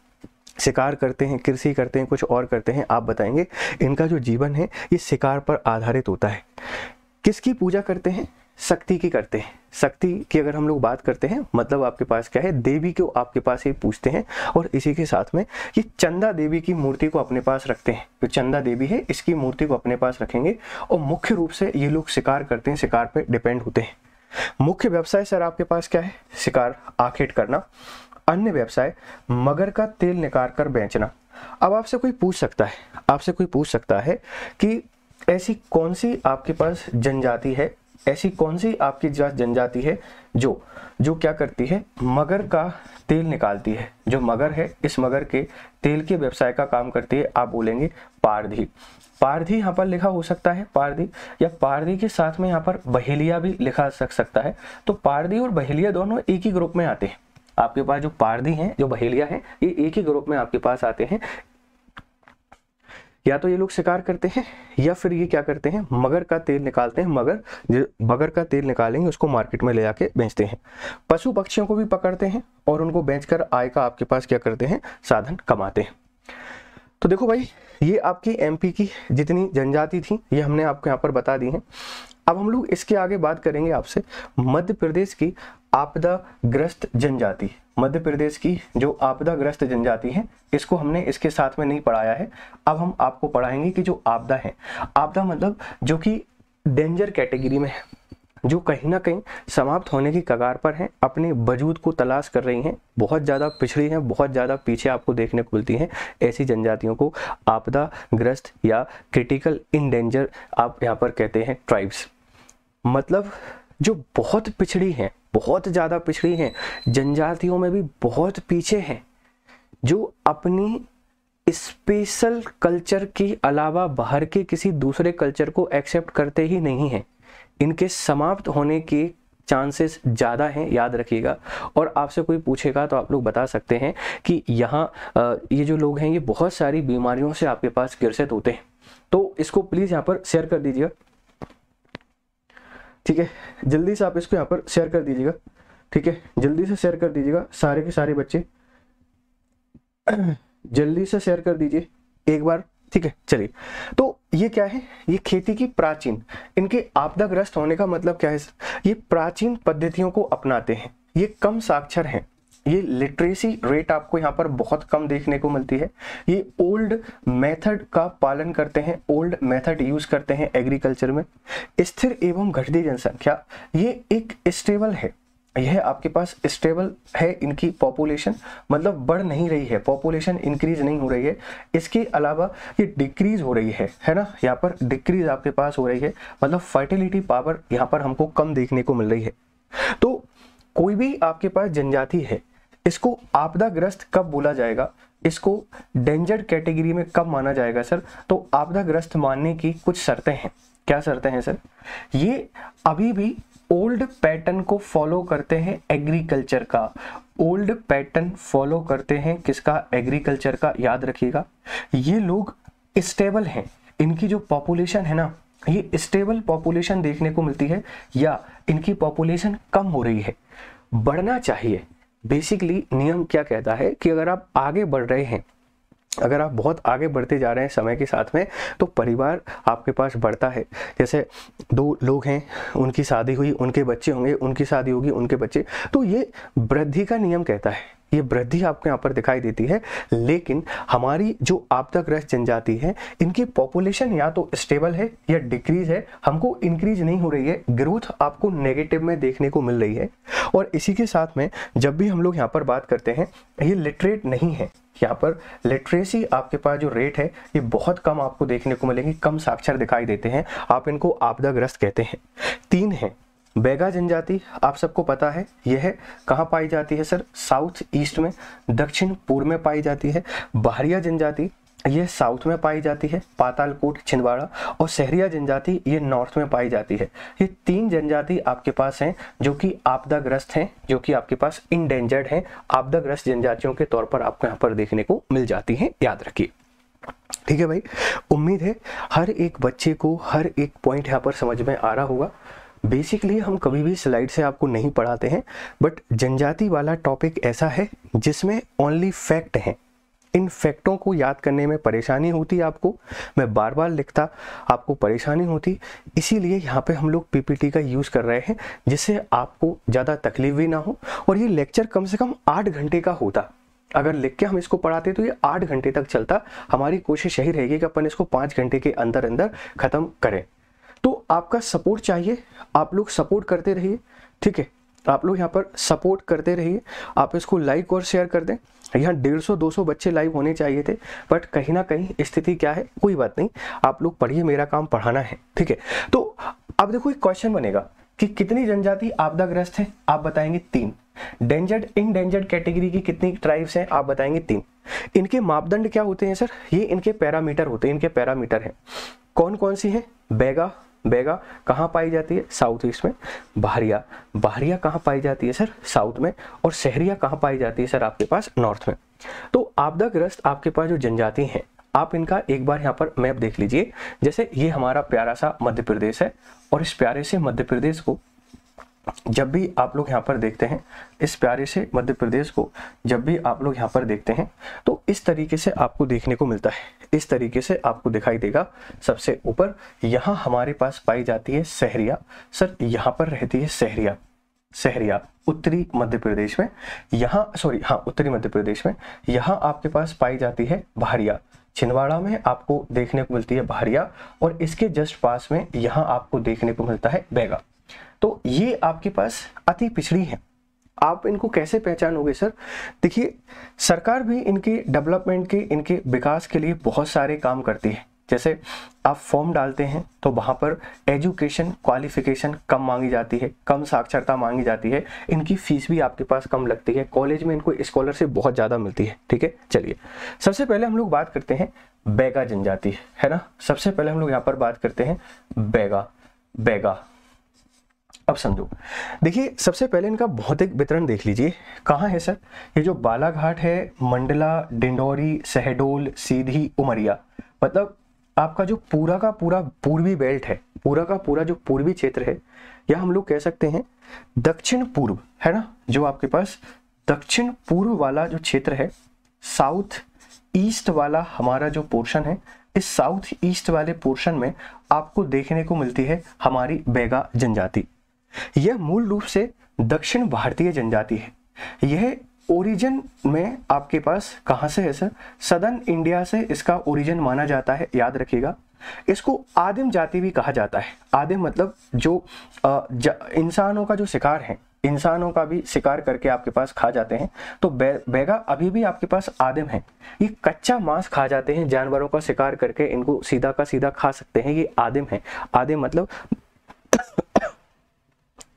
शिकार करते हैं कृषि करते हैं कुछ और करते हैं आप बताएंगे इनका जो जीवन है ये शिकार पर आधारित होता है किसकी पूजा करते हैं शक्ति की करते हैं शक्ति की अगर हम लोग बात करते हैं मतलब आपके पास क्या है देवी को आपके पास ही पूछते हैं और इसी के साथ में ये चंदा देवी की मूर्ति को अपने पास रखते हैं जो चंदा देवी है इसकी मूर्ति को अपने पास रखेंगे और मुख्य रूप से ये लोग शिकार करते हैं शिकार पर डिपेंड होते हैं मुख्य व्यवसाय सर आपके पास क्या है शिकार आखेट करना अन्य व्यवसाय मगर का तेल निकाल कर बेचना अब आपसे कोई पूछ सकता है आपसे कोई पूछ सकता है कि ऐसी कौन सी आपके पास जनजाति है ऐसी कौन सी आपकी जनजाति है जो जो क्या करती है मगर का तेल निकालती है जो मगर है इस मगर के तेल के व्यवसाय का काम करती है आप बोलेंगे पारधी पारधी यहाँ पर लिखा हो सकता है पारधी या पारधी के साथ में यहाँ पर बहेलिया भी लिखा सक सकता है तो पारधी और बहेलिया दोनों एक ही ग्रुप में आते हैं आपके पास जो पारधी हैं जो बहेलिया हैं ये एक ही ग्रुप में आपके पास आते हैं या तो ये लोग शिकार करते हैं या फिर ये क्या करते हैं मगर का तेल निकालते हैं मगर जो बगर का तेल निकालेंगे उसको मार्केट में ले जाके बेचते हैं पशु पक्षियों को भी पकड़ते हैं और उनको बेचकर आय का आपके पास क्या करते हैं साधन कमाते हैं तो देखो भाई ये आपकी एमपी की जितनी जनजाति थी ये हमने आपको यहाँ पर बता दी है अब हम लोग इसके आगे बात करेंगे आपसे मध्य प्रदेश की आपदा ग्रस्त जनजाति मध्य प्रदेश की जो आपदाग्रस्त जनजाति है इसको हमने इसके साथ में नहीं पढ़ाया है अब हम आपको पढ़ाएंगे कि जो आपदा है आपदा मतलब जो कि डेंजर कैटेगरी में है जो कहीं ना कहीं समाप्त होने की कगार पर हैं अपने वजूद को तलाश कर रही हैं बहुत ज़्यादा पिछड़ी हैं बहुत ज़्यादा पीछे आपको देखने को मिलती हैं ऐसी जनजातियों को आपदा ग्रस्त या क्रिटिकल इन डेंजर आप यहाँ पर कहते हैं ट्राइब्स मतलब जो बहुत पिछड़ी हैं बहुत ज़्यादा पिछड़ी हैं जनजातियों में भी बहुत पीछे हैं जो अपनी स्पेशल कल्चर के अलावा बाहर के किसी दूसरे कल्चर को एक्सेप्ट करते ही नहीं हैं इनके समाप्त होने के चांसेस ज़्यादा हैं याद रखिएगा और आपसे कोई पूछेगा तो आप लोग बता सकते हैं कि यहाँ ये जो लोग हैं ये बहुत सारी बीमारियों से आपके पास ग्रसित होते हैं तो इसको प्लीज़ यहाँ पर शेयर कर दीजिएगा ठीक है जल्दी से आप इसको यहाँ पर शेयर कर दीजिएगा ठीक है जल्दी से शेयर कर दीजिएगा सारे के सारे बच्चे जल्दी से शेयर कर दीजिए एक बार ठीक है चलिए तो ये क्या है ये खेती की प्राचीन इनके आपदाग्रस्त होने का मतलब क्या है ये प्राचीन पद्धतियों को अपनाते हैं ये कम साक्षर हैं ये लिटरेसी रेट आपको यहाँ पर बहुत कम देखने को मिलती है ये ओल्ड मेथड का पालन करते हैं ओल्ड मेथड यूज करते हैं एग्रीकल्चर में स्थिर एवं घटती जनसंख्या ये एक स्टेबल है यह आपके पास स्टेबल है इनकी पॉपुलेशन मतलब बढ़ नहीं रही है पॉपुलेशन इंक्रीज नहीं हो रही है इसके अलावा ये डिक्रीज हो रही है है ना यहाँ पर डिक्रीज आपके पास हो रही है मतलब फर्टिलिटी पावर यहाँ पर हमको कम देखने को मिल रही है तो कोई भी आपके पास जनजाति है इसको आपदाग्रस्त कब बोला जाएगा इसको डेंजर कैटेगरी में कब माना जाएगा सर तो आपदाग्रस्त मानने की कुछ शर्तें हैं क्या शर्तें हैं सर ये अभी भी ओल्ड पैटर्न को फॉलो करते हैं एग्रीकल्चर का ओल्ड पैटर्न फॉलो करते हैं किसका एग्रीकल्चर का याद रखिएगा ये लोग स्टेबल हैं इनकी जो पॉपुलेशन है ना ये स्टेबल पॉपुलेशन देखने को मिलती है या इनकी पॉपुलेशन कम हो रही है बढ़ना चाहिए बेसिकली नियम क्या कहता है कि अगर आप आगे बढ़ रहे हैं अगर आप बहुत आगे बढ़ते जा रहे हैं समय के साथ में तो परिवार आपके पास बढ़ता है जैसे दो लोग हैं उनकी शादी हुई उनके बच्चे होंगे उनकी शादी होगी उनके बच्चे तो ये वृद्धि का नियम कहता है ये वृद्धि आपको यहाँ पर दिखाई देती है लेकिन हमारी जो आपदाग्रस्त जनजाति है इनकी पॉपुलेशन या तो स्टेबल है या डिक्रीज है हमको इंक्रीज नहीं हो रही है ग्रोथ आपको नेगेटिव में देखने को मिल रही है और इसी के साथ में जब भी हम लोग यहाँ पर बात करते हैं ये लिटरेट नहीं है यहाँ पर लिटरेसी आपके पास जो रेट है ये बहुत कम आपको देखने को मिलेंगे कम साक्षर दिखाई देते हैं आप इनको आपदाग्रस्त कहते हैं तीन है बैगा जनजाति आप सबको पता है यह कहाँ पाई जाती है सर साउथ ईस्ट में दक्षिण पूर्व में पाई जाती है बहरिया जनजाति यह साउथ में पाई जाती है पातालकोट छिंदवाड़ा और शहरिया जनजाति ये नॉर्थ में पाई जाती है ये तीन जनजाति आपके पास हैं जो कि आपदाग्रस्त हैं जो कि आपके पास इनडेंजर्ड हैं आपदाग्रस्त जनजातियों के तौर पर आपको यहाँ पर देखने को मिल जाती हैं याद रखिए ठीक है भाई उम्मीद है हर एक बच्चे को हर एक पॉइंट यहाँ पर समझ में आ रहा होगा बेसिकली हम कभी भी स्लाइड से आपको नहीं पढ़ाते हैं बट जनजाति वाला टॉपिक ऐसा है जिसमें ओनली फैक्ट हैं इन फैक्टों को याद करने में परेशानी होती आपको मैं बार बार लिखता आपको परेशानी होती इसीलिए यहाँ पे हम लोग पीपीटी का यूज़ कर रहे हैं जिससे आपको ज़्यादा तकलीफ भी ना हो और ये लेक्चर कम से कम आठ घंटे का होता अगर लिख के हम इसको पढ़ाते तो ये आठ घंटे तक चलता हमारी कोशिश यही रहेगी कि अपन इसको पाँच घंटे के अंदर अंदर ख़त्म करें तो आपका सपोर्ट चाहिए आप लोग सपोर्ट करते रहिए ठीक है आप लोग यहाँ पर सपोर्ट करते रहिए आप इसको लाइक और शेयर कर दें यहाँ डेढ़ सौ दो सौ बच्चे लाइव होने चाहिए थे बट कहीं ना कहीं स्थिति क्या है कोई बात नहीं आप लोग पढ़िए मेरा काम पढ़ाना है ठीक है तो अब देखो एक क्वेश्चन बनेगा कि कितनी जनजाति आपदाग्रस्त है आप बताएंगे तीन डेंजर्ड इन डेंजर्ड कैटेगरी की कितनी ट्राइब्स हैं आप बताएंगे तीन इनके मापदंड क्या होते हैं सर ये इनके पैरामीटर होते हैं इनके पैरामीटर हैं कौन कौन सी हैं बैगा बेगा कहाँ पाई जाती है साउथ ईस्ट में बहरिया बहरिया कहाँ पाई जाती है सर साउथ में और शहरिया कहाँ पाई जाती है सर आपके पास नॉर्थ में तो आपदाग्रस्त आपके पास जो जनजाति हैं आप इनका एक बार यहाँ पर मैप देख लीजिए जैसे ये हमारा प्यारा सा मध्य प्रदेश है और इस प्यारे से मध्य प्रदेश को जब भी आप लोग यहाँ पर देखते हैं इस प्यारे से मध्य प्रदेश को जब भी आप लोग यहाँ पर देखते हैं तो इस तरीके से आपको देखने को मिलता है इस तरीके से आपको दिखाई देगा सबसे ऊपर यहाँ हमारे पास पाई जाती है सहरिया सर यहाँ पर रहती है सहरिया सहरिया उत्तरी मध्य प्रदेश में यहाँ सॉरी हाँ उत्तरी मध्य प्रदेश में यहाँ आपके पास पाई जाती है भारिया छिंदवाड़ा में आपको देखने को मिलती है भारिया और इसके जस्ट पास में यहाँ आपको देखने को मिलता है बैगा तो ये आपके पास अति पिछड़ी है आप इनको कैसे पहचानोगे सर देखिए सरकार भी इनके डेवलपमेंट के इनके विकास के लिए बहुत सारे काम करती है जैसे आप फॉर्म डालते हैं तो वहाँ पर एजुकेशन क्वालिफिकेशन कम मांगी जाती है कम साक्षरता मांगी जाती है इनकी फीस भी आपके पास कम लगती है कॉलेज में इनको स्कॉलरशिप बहुत ज़्यादा मिलती है ठीक है चलिए सबसे पहले हम लोग बात करते हैं बैगा जनजाति है ना सबसे पहले हम लोग यहाँ पर बात करते हैं बैगा बैगा अब समझो देखिए सबसे पहले इनका भौतिक वितरण देख लीजिए कहाँ है सर ये जो बालाघाट है मंडला डिंडोरी सहडोल सीधी उमरिया मतलब आपका जो पूरा का पूरा पूर्वी बेल्ट है पूरा का पूरा जो पूर्वी क्षेत्र है या हम लोग कह सकते हैं दक्षिण पूर्व है ना जो आपके पास दक्षिण पूर्व वाला जो क्षेत्र है साउथ ईस्ट वाला हमारा जो पोर्शन है इस साउथ ईस्ट वाले पोर्शन में आपको देखने को मिलती है हमारी बेगा जनजाति यह मूल रूप से दक्षिण भारतीय जनजाति है यह ओरिजिन में आपके पास कहाँ से है सर सदन इंडिया से इसका ओरिजिन माना जाता है याद रखिएगा इसको आदिम जाति भी कहा जाता है आदिम मतलब जो इंसानों का जो शिकार है इंसानों का भी शिकार करके आपके पास खा जाते हैं तो बे, बैगा अभी भी आपके पास आदिम है ये कच्चा मांस खा जाते हैं जानवरों का शिकार करके इनको सीधा का सीधा खा सकते हैं ये आदिम है आदिम मतलब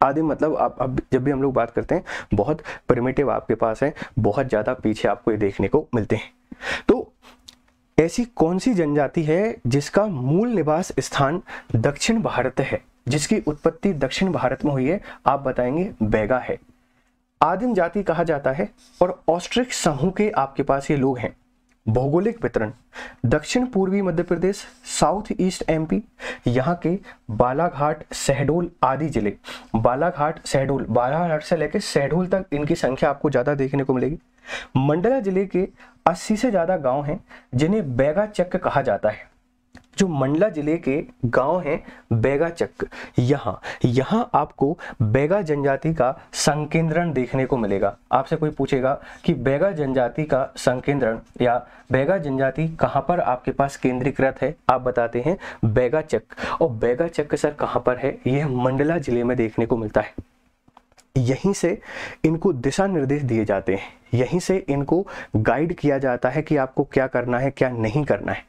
आदि मतलब आप अब जब भी हम लोग बात करते हैं बहुत प्रिमेटिव आपके पास है बहुत ज़्यादा पीछे आपको ये देखने को मिलते हैं तो ऐसी कौन सी जनजाति है जिसका मूल निवास स्थान दक्षिण भारत है जिसकी उत्पत्ति दक्षिण भारत में हुई है आप बताएंगे बैगा है आदिम जाति कहा जाता है और ऑस्ट्रिक समूह के आपके पास ये लोग हैं भौगोलिक वितरण दक्षिण पूर्वी Madhya Pradesh south east MP यहाँ के बालाघाट शहडोल आदि जिले बालाघाट शहडोल बालाघाट से लेकर शहडोल तक इनकी संख्या आपको ज़्यादा देखने को मिलेगी मंडला जिले के 80 से ज़्यादा गांव हैं जिन्हें बैगा चक्र कहा जाता है जो मंडला जिले के गांव हैं चक यहाँ यहाँ आपको बैगा जनजाति का संकेंद्रण देखने को मिलेगा आपसे कोई पूछेगा कि बैगा जनजाति का संकेंद्रण या बैगा जनजाति कहाँ पर आपके पास केंद्रीकृत है आप बताते हैं चक और चक सर कहाँ पर है यह मंडला जिले में देखने को मिलता है यहीं से इनको दिशा निर्देश दिए जाते हैं यहीं से इनको गाइड किया जाता है कि आपको क्या करना है क्या नहीं करना है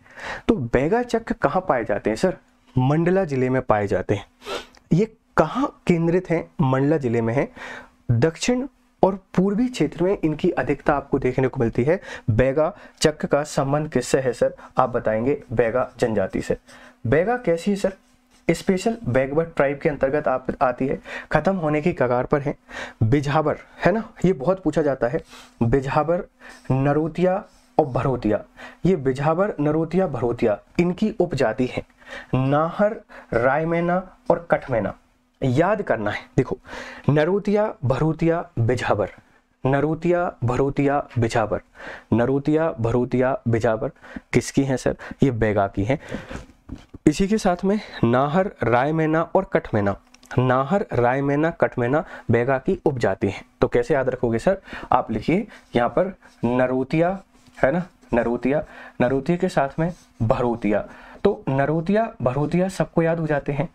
तो बैगा चक्र कहाँ पाए जाते हैं सर मंडला जिले में पाए जाते हैं ये कहाँ केंद्रित हैं मंडला जिले में है दक्षिण और पूर्वी क्षेत्र में इनकी अधिकता आपको देखने को मिलती है बैगा चक्र का संबंध किससे है सर आप बताएंगे बैगा जनजाति से बैगा कैसी है सर स्पेशल बैगवर ट्राइब के अंतर्गत आप आती है खत्म होने की कगार पर है बिझाबर है ना ये बहुत पूछा जाता है बिझाबर नरोतिया और भरोतिया ये बिझावर नरोतिया भरोतिया इनकी उपजाति है नाहर रायमैना और कठमैना याद करना है देखो नरोतिया भरोतिया बिझावर नरोतिया भरोतिया बिझावर नरोतिया भरोतिया बिझावर किसकी है सर ये बेगा की है इसी के साथ में नाहर रायमैना और कठमैना नाहर रायमैना कटमेना बेगा की उपजाति है तो कैसे याद रखोगे सर आप लिखिए यहाँ पर नरोतिया है ना नरोतिया नरोतिया के साथ में भरोतिया तो नरोतिया भरोतिया सबको याद हो जाते हैं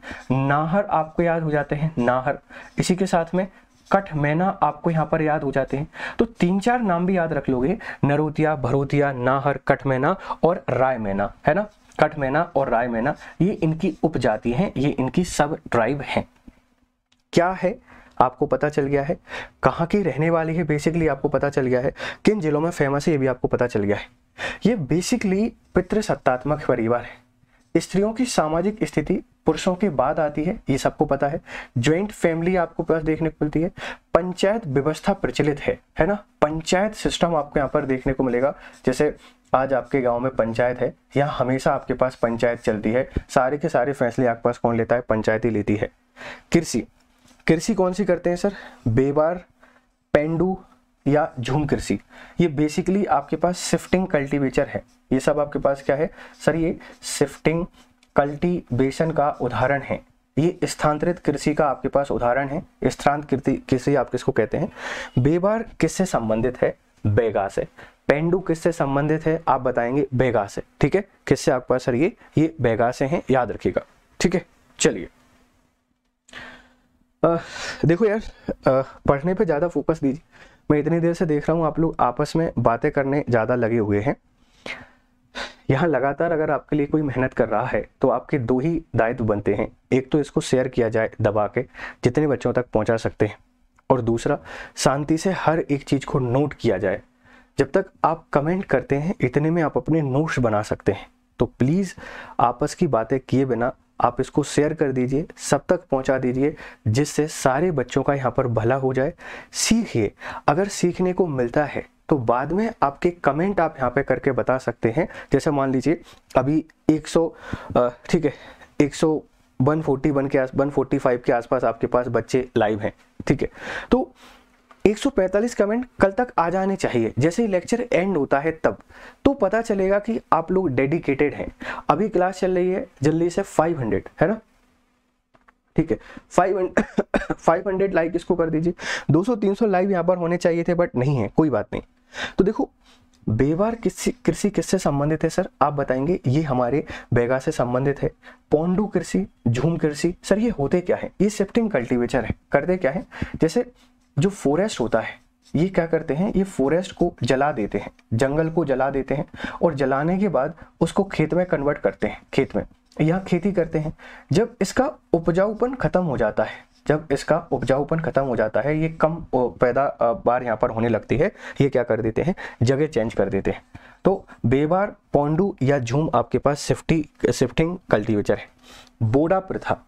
नाहर आपको याद हो जाते हैं नाहर इसी के साथ में कठ मैना आपको यहाँ पर याद हो जाते हैं तो तीन चार नाम भी याद रख लोगे नरोतिया भरोतिया नाहर कठ मैना और राय मैना है ना कठ मैना और राय मैना ये इनकी उपजाति हैं ये इनकी सब ट्राइब हैं क्या है आपको पता चल गया है कहाँ की रहने वाली है बेसिकली आपको पता चल गया है किन जिलों में फेमस है ये भी आपको पता चल गया है ये बेसिकली पितृसत्तात्मक परिवार है स्त्रियों की सामाजिक स्थिति पुरुषों की बात आती है ये सबको पता है ज्वाइंट फैमिली आपको पास देखने को मिलती है पंचायत व्यवस्था प्रचलित है है ना पंचायत सिस्टम आपको यहाँ पर देखने को मिलेगा जैसे आज आपके गांव में पंचायत है यहाँ हमेशा आपके पास पंचायत चलती है सारे के सारे फैसले आपके पास कौन लेता है पंचायत ही लेती है कृषि कृषि कौन सी करते हैं सर बेबार पेंडू या झूम कृषि ये बेसिकली आपके पास शिफ्टिंग कल्टीवेचर है ये सब आपके पास क्या है सर ये शिफ्टिंग कल्टीवेशन का उदाहरण है ये स्थानांतरित कृषि का आपके पास उदाहरण है स्थान कृषि आप किसको कहते हैं बेबार किससे संबंधित है बेगा से पेंडू किससे संबंधित है आप बताएंगे बेगा से ठीक है किससे आपके पास सर ये ये बेगा से है याद रखिएगा ठीक है चलिए देखो यार आ, पढ़ने पे ज़्यादा फोकस दीजिए मैं इतनी देर से देख रहा हूँ आप लोग आपस में बातें करने ज़्यादा लगे हुए हैं यहाँ लगातार अगर आपके लिए कोई मेहनत कर रहा है तो आपके दो ही दायित्व बनते हैं एक तो इसको शेयर किया जाए दबा के जितने बच्चों तक पहुँचा सकते हैं और दूसरा शांति से हर एक चीज़ को नोट किया जाए जब तक आप कमेंट करते हैं इतने में आप अपने नोट्स बना सकते हैं तो प्लीज़ आपस की बातें किए बिना आप इसको शेयर कर दीजिए सब तक पहुंचा दीजिए जिससे सारे बच्चों का यहाँ पर भला हो जाए सीखिए अगर सीखने को मिलता है तो बाद में आपके कमेंट आप यहाँ पे करके बता सकते हैं जैसे मान लीजिए अभी 100 ठीक है 100 वन के आस 145 के आसपास आपके पास बच्चे लाइव हैं ठीक है तो 145 कमेंट कल तक आ जाने चाहिए जैसे ही लेक्चर एंड होता है तब तो पता चलेगा कि आप लोग डेडिकेटेड हैं अभी क्लास चल रही है जल्दी से 500 है ना ठीक है 500 500 लाइक इसको कर दीजिए 200 300 लाइव यहाँ पर होने चाहिए थे बट नहीं है कोई बात नहीं तो देखो बेवार कृषि कृषि किससे संबंधित है सर आप बताएंगे ये हमारे बेगा से संबंधित है पौंडू कृषि झूम कृषि सर ये होते क्या है ये शिफ्टिंग कल्टीवेचर है करते क्या है जैसे जो फॉरेस्ट होता है ये क्या करते हैं ये फॉरेस्ट को जला देते हैं जंगल को जला देते हैं और जलाने के बाद उसको खेत में कन्वर्ट करते हैं खेत में यह खेती करते हैं जब इसका उपजाऊपन खत्म हो जाता है जब इसका उपजाऊपन खत्म हो जाता है ये कम पैदा बार यहाँ पर होने लगती है ये क्या कर देते हैं जगह चेंज कर देते हैं तो बेबार पोंडू या झूम आपके पास सिफ्टी सिफ्टिंग कल्टीवेचर है बोडा प्रथा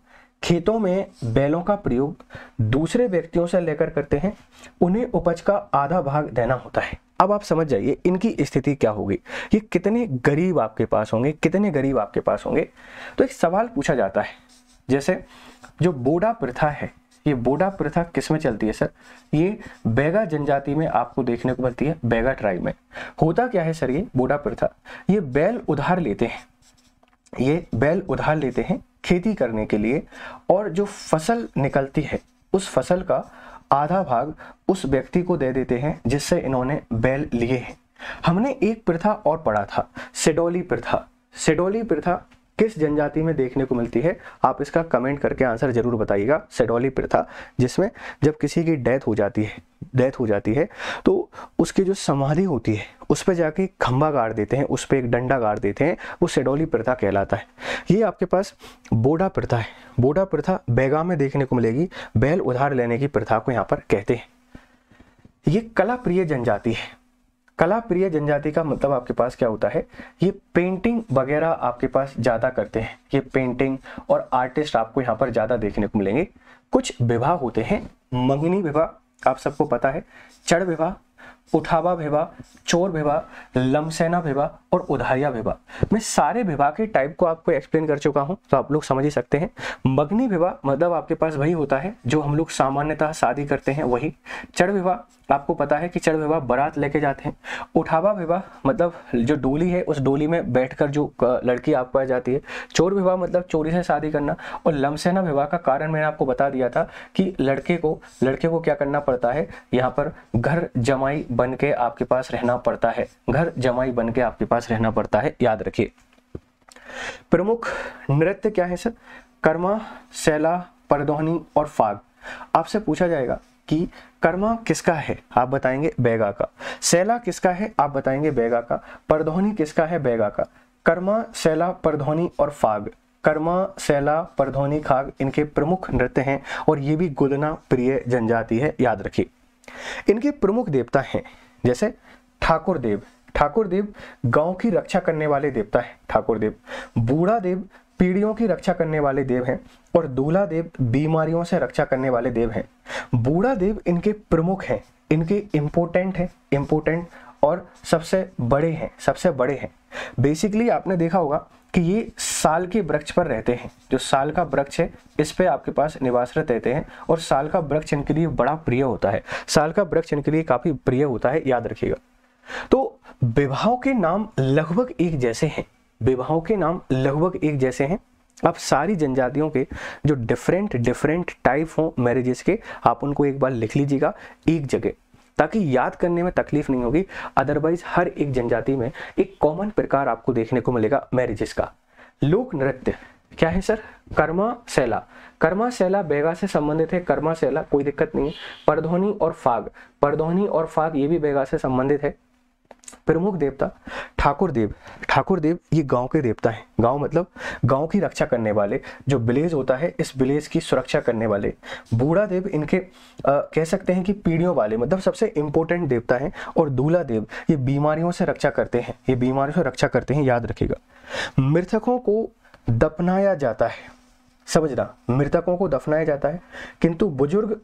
खेतों में बैलों का प्रयोग दूसरे व्यक्तियों से लेकर करते हैं उन्हें उपज का आधा भाग देना होता है अब आप समझ जाइए इनकी स्थिति क्या होगी ये कितने गरीब आपके पास होंगे कितने गरीब आपके पास होंगे तो एक सवाल पूछा जाता है जैसे जो बोडा प्रथा है ये बोडा प्रथा किस में चलती है सर ये बैगा जनजाति में आपको देखने को मिलती है बैगा ट्राइब में होता क्या है सर ये बोडा प्रथा ये बैल उधार लेते हैं ये बैल उधार लेते हैं खेती करने के लिए और जो फसल निकलती है उस फसल का आधा भाग उस व्यक्ति को दे देते हैं जिससे इन्होंने बैल लिए हैं हमने एक प्रथा और पढ़ा था सिडोली प्रथा सिडोली प्रथा किस जनजाति में देखने को मिलती है आप इसका कमेंट करके आंसर जरूर बताइएगा सेडोली प्रथा जिसमें जब किसी की डेथ हो जाती है डेथ हो जाती है तो उसकी जो समाधि होती है उस पर जाके खंबा गाड़ देते हैं उस पर एक डंडा गाड़ देते हैं वो सेडोली प्रथा कहलाता है ये आपके पास बोडा प्रथा है बोडा प्रथा बैगा में देखने को मिलेगी बैल उधार लेने की प्रथा को यहाँ पर कहते हैं ये कला प्रिय जनजाति है कला प्रिय जनजाति का मतलब आपके पास क्या होता है ये पेंटिंग वगैरह आपके पास ज़्यादा करते हैं ये पेंटिंग और आर्टिस्ट आपको यहाँ पर ज़्यादा देखने को मिलेंगे कुछ विवाह होते हैं मंगनी विवाह आप सबको पता है चढ़ विवाह उठावा विवाह चोर विवाह लमसेना विवाह और उधारिया विवाह मैं सारे विवाह के टाइप को आपको एक्सप्लेन कर चुका हूँ तो आप लोग समझ ही सकते हैं मग्नी विवाह मतलब आपके पास वही होता है जो हम लोग सामान्यतः शादी करते हैं वही चढ़ विवाह आपको पता है कि चढ़ विवाह बारात लेके जाते हैं उठावा विवाह मतलब जो डोली है उस डोली में बैठ जो लड़की आपको आ जाती है चोर विवाह मतलब चोरी से शादी करना और लमसेना विवाह का कारण मैंने आपको बता दिया था कि लड़के को लड़के को क्या करना पड़ता है यहाँ पर घर जमाई बन के आपके पास रहना पड़ता है घर जमाई बन के आपके पास पास रहना पड़ता है याद रखिए प्रमुख नृत्य क्या है सर कर्मा सैला परदोहनी और फाग आपसे पूछा जाएगा कि कर्मा किसका है आप बताएंगे बैगा का सैला किसका है आप बताएंगे बैगा का परधोनी किसका है बैगा का कर्मा सैला परधोनी और फाग कर्मा सैला परधोनी खाग इनके प्रमुख नृत्य हैं और ये भी गुदना प्रिय जनजाति है याद रखिए इनके प्रमुख देवता हैं जैसे ठाकुर देव ठाकुर देव गांव की रक्षा करने वाले देवता है ठाकुर देव बूढ़ा देव पीढ़ियों की रक्षा करने वाले देव हैं और दूल्हा देव बीमारियों से रक्षा करने वाले देव हैं बूढ़ा देव इनके प्रमुख हैं इनके इम्पोर्टेंट हैं इम्पोर्टेंट और सबसे बड़े हैं सबसे बड़े हैं बेसिकली आपने देखा होगा कि ये साल के वृक्ष पर रहते हैं जो साल का वृक्ष है इस पे आपके पास निवासरत रहते हैं और साल का वृक्ष इनके लिए बड़ा प्रिय होता है साल का वृक्ष इनके लिए काफ़ी प्रिय होता है याद रखिएगा तो विवाहों के नाम लगभग एक जैसे हैं विवाहों के नाम लगभग एक जैसे हैं आप सारी जनजातियों के जो डिफरेंट डिफरेंट टाइप हो मैरिजेस के आप उनको एक बार लिख लीजिएगा एक जगह ताकि याद करने में तकलीफ नहीं होगी अदरवाइज हर एक जनजाति में एक कॉमन प्रकार आपको देखने को मिलेगा मैरिजेस का लोक नृत्य क्या है सर कर्मा सैला कर्मा सैला बेगा से संबंधित है कर्मा सैला कोई दिक्कत नहीं है परधोनी और फाग परधोनी और फाग ये भी बेगा से संबंधित है प्रमुख देवता ठाकुर देव ठाकुर देव ये गांव के देवता हैं गांव मतलब गांव की रक्षा करने वाले जो विलेज होता है इस विलेज की सुरक्षा करने वाले बूढ़ा देव इनके आ, कह सकते हैं कि पीढ़ियों वाले मतलब सबसे इंपॉर्टेंट देवता हैं और दूल्हा देव ये बीमारियों से रक्षा करते हैं ये बीमारियों से रक्षा करते हैं याद रखेगा मृतकों को दफनाया जाता है समझना मृतकों को दफनाया जाता है किंतु बुजुर्ग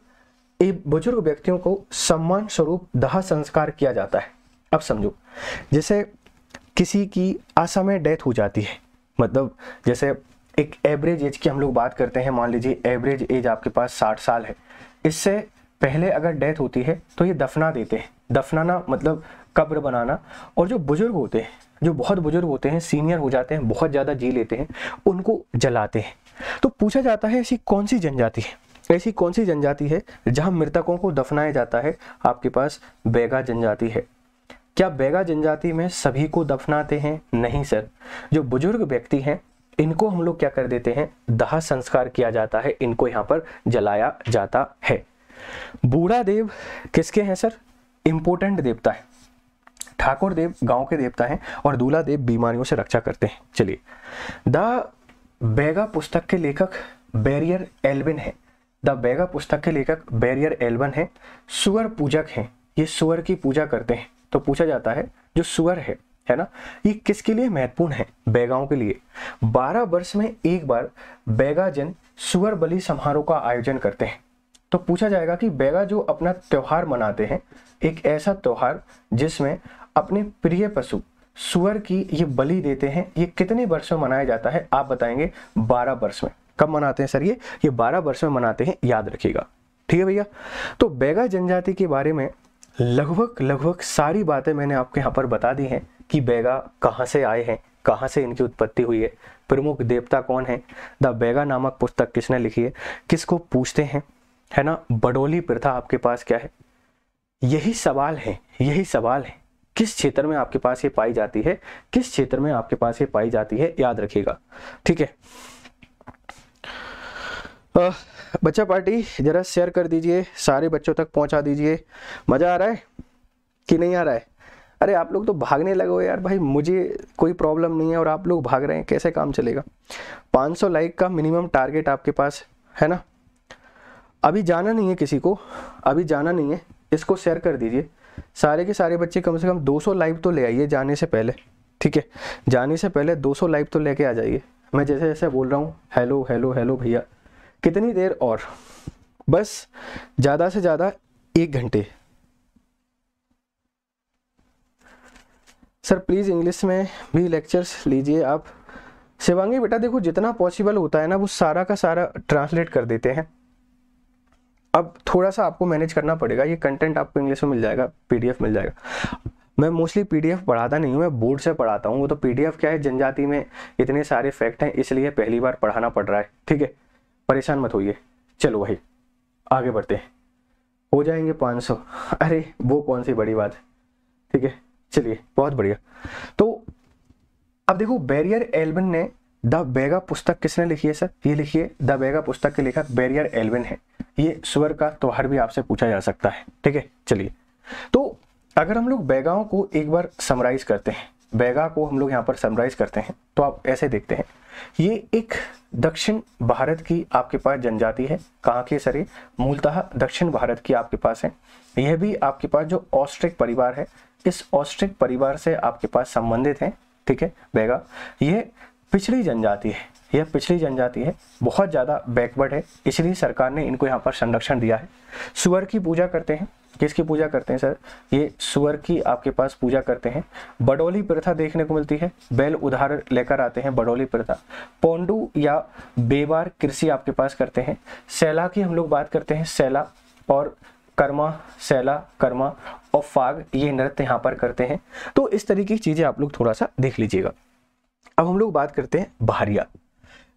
बुजुर्ग व्यक्तियों को सम्मान स्वरूप दाह संस्कार किया जाता है अब समझो जैसे किसी की आशा में डेथ हो जाती है मतलब जैसे एक एवरेज एज की हम लोग बात करते हैं मान लीजिए एवरेज एज आपके पास साठ साल है इससे पहले अगर डेथ होती है तो ये दफना देते हैं दफनाना मतलब कब्र बनाना और जो बुज़ुर्ग होते हैं जो बहुत बुज़ुर्ग होते हैं सीनियर हो जाते हैं बहुत ज़्यादा जी लेते हैं उनको जलाते हैं तो पूछा जाता है ऐसी कौन सी जनजाति है ऐसी कौन सी जनजाति है जहाँ मृतकों को दफनाया जाता है आपके पास बेगा जनजाति है क्या बैगा जनजाति में सभी को दफनाते हैं नहीं सर जो बुजुर्ग व्यक्ति हैं इनको हम लोग क्या कर देते हैं दाह संस्कार किया जाता है इनको यहाँ पर जलाया जाता है बूढ़ा देव किसके हैं सर इंपोर्टेंट देवता है ठाकुर देव गांव के देवता हैं और दूल्हा देव बीमारियों से रक्षा करते हैं चलिए द बैगा पुस्तक के लेखक बैरियर एल्विन है द बैगा पुस्तक के लेखक बैरियर एल्बन है सुअर पूजक हैं ये सुअर की पूजा करते हैं तो पूछा जाता है जो सुअर है है ना ये किसके लिए महत्वपूर्ण है बैगाओं के लिए 12 वर्ष में एक बार बैगाजन सुअर बलि समारोह का आयोजन करते हैं तो पूछा जाएगा कि बैगा जो अपना त्यौहार मनाते हैं एक ऐसा त्यौहार जिसमें अपने प्रिय पशु सुअर की ये बलि देते हैं ये कितने वर्ष में मनाया जाता है आप बताएंगे 12 वर्ष में कब मनाते हैं सर ये ये 12 वर्ष में मनाते हैं याद रखिएगा ठीक है भैया तो बैगा जनजाति के बारे में लगभग लगभग सारी बातें मैंने आपके यहाँ पर बता दी हैं कि बैगा कहाँ से आए हैं कहाँ से इनकी उत्पत्ति हुई है प्रमुख देवता कौन है द बैगा नामक पुस्तक किसने लिखी है किसको पूछते हैं है ना बडोली प्रथा आपके पास क्या है यही सवाल है यही सवाल है किस क्षेत्र में आपके पास ये पाई जाती है किस क्षेत्र में आपके पास ये पाई जाती है याद रखिएगा ठीक है बच्चा पार्टी ज़रा शेयर कर दीजिए सारे बच्चों तक पहुंचा दीजिए मज़ा आ रहा है कि नहीं आ रहा है अरे आप लोग तो भागने लगे हो यार भाई मुझे कोई प्रॉब्लम नहीं है और आप लोग भाग रहे हैं कैसे काम चलेगा 500 लाइक का मिनिमम टारगेट आपके पास है ना अभी जाना नहीं है किसी को अभी जाना नहीं है इसको शेयर कर दीजिए सारे के सारे बच्चे कम से कम 200 लाइव तो ले आइए जाने से पहले ठीक है जाने से पहले 200 लाइव तो लेके आ जाइए मैं जैसे जैसे बोल रहा हूँ हेलो हेलो हेलो भैया कितनी देर और बस ज़्यादा से ज़्यादा एक घंटे सर प्लीज़ इंग्लिश में भी लेक्चर्स लीजिए आप शिवांगी बेटा देखो जितना पॉसिबल होता है ना वो सारा का सारा ट्रांसलेट कर देते हैं अब थोड़ा सा आपको मैनेज करना पड़ेगा ये कंटेंट आपको इंग्लिश में मिल जाएगा पीडीएफ मिल जाएगा मैं मोस्टली पीडीएफ पढ़ाता नहीं हूँ मैं बोर्ड से पढ़ाता हूँ वो तो पीडीएफ क्या है जनजाति में इतने सारे फैक्ट हैं इसलिए पहली बार पढ़ाना पड़ रहा है ठीक है परेशान मत होइए चलो भाई आगे बढ़ते हैं हो जाएंगे पाँच सौ अरे वो कौन सी बड़ी बात ठीक है चलिए बहुत बढ़िया तो अब देखो बैरियर एल्बन ने द बेगा पुस्तक किसने लिखी है सर ये लिखिए द बेगा पुस्तक के लेखक बैरियर एल्बन है ये स्वर का त्योहार भी आपसे पूछा जा सकता है ठीक है चलिए तो अगर हम लोग बैगाओं को एक बार समराइज करते हैं बैगा को हम लोग यहाँ पर समराइज करते हैं तो आप ऐसे देखते हैं ये एक दक्षिण भारत की आपके पास जनजाति है कहाँ की सर मूलतः दक्षिण भारत की आपके पास है यह भी आपके पास जो ऑस्ट्रिक परिवार है इस ऑस्ट्रिक परिवार से आपके पास संबंधित है ठीक है बेगा यह पिछड़ी जनजाति है यह पिछड़ी जनजाति है बहुत ज़्यादा बैकवर्ड है इसलिए सरकार ने इनको यहाँ पर संरक्षण दिया है सुअर की पूजा करते हैं किसकी पूजा करते हैं सर ये सुअर की आपके पास पूजा करते हैं बडोली प्रथा देखने को मिलती है बैल उधार लेकर आते हैं बडोली प्रथा पोंडू या बेबार कृषि आपके पास करते हैं सैला की हम लोग बात करते हैं सैला और कर्मा सैला कर्मा और फाग ये नृत्य यहाँ पर करते हैं तो इस तरीके की चीज़ें आप लोग थोड़ा सा देख लीजिएगा अब हम लोग बात करते हैं बहरिया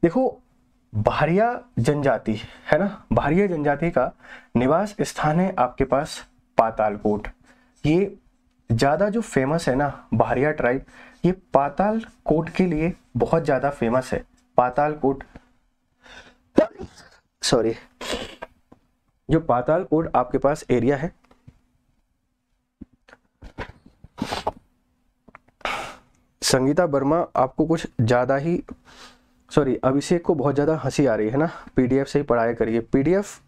देखो बहरिया जनजाति है ना बहरिया जनजाति का निवास स्थान है आपके पास पातालकोट ये ज़्यादा जो फेमस है ना बहरिया ट्राइब ये पाताल कोट के लिए बहुत ज़्यादा फेमस है पाताल कोट सॉरी जो पाताल कोट आपके पास एरिया है संगीता वर्मा आपको कुछ ज़्यादा ही सॉरी अभिषेक को बहुत ज़्यादा हंसी आ रही है ना पीडीएफ से ही पढ़ाया करिए पीडीएफ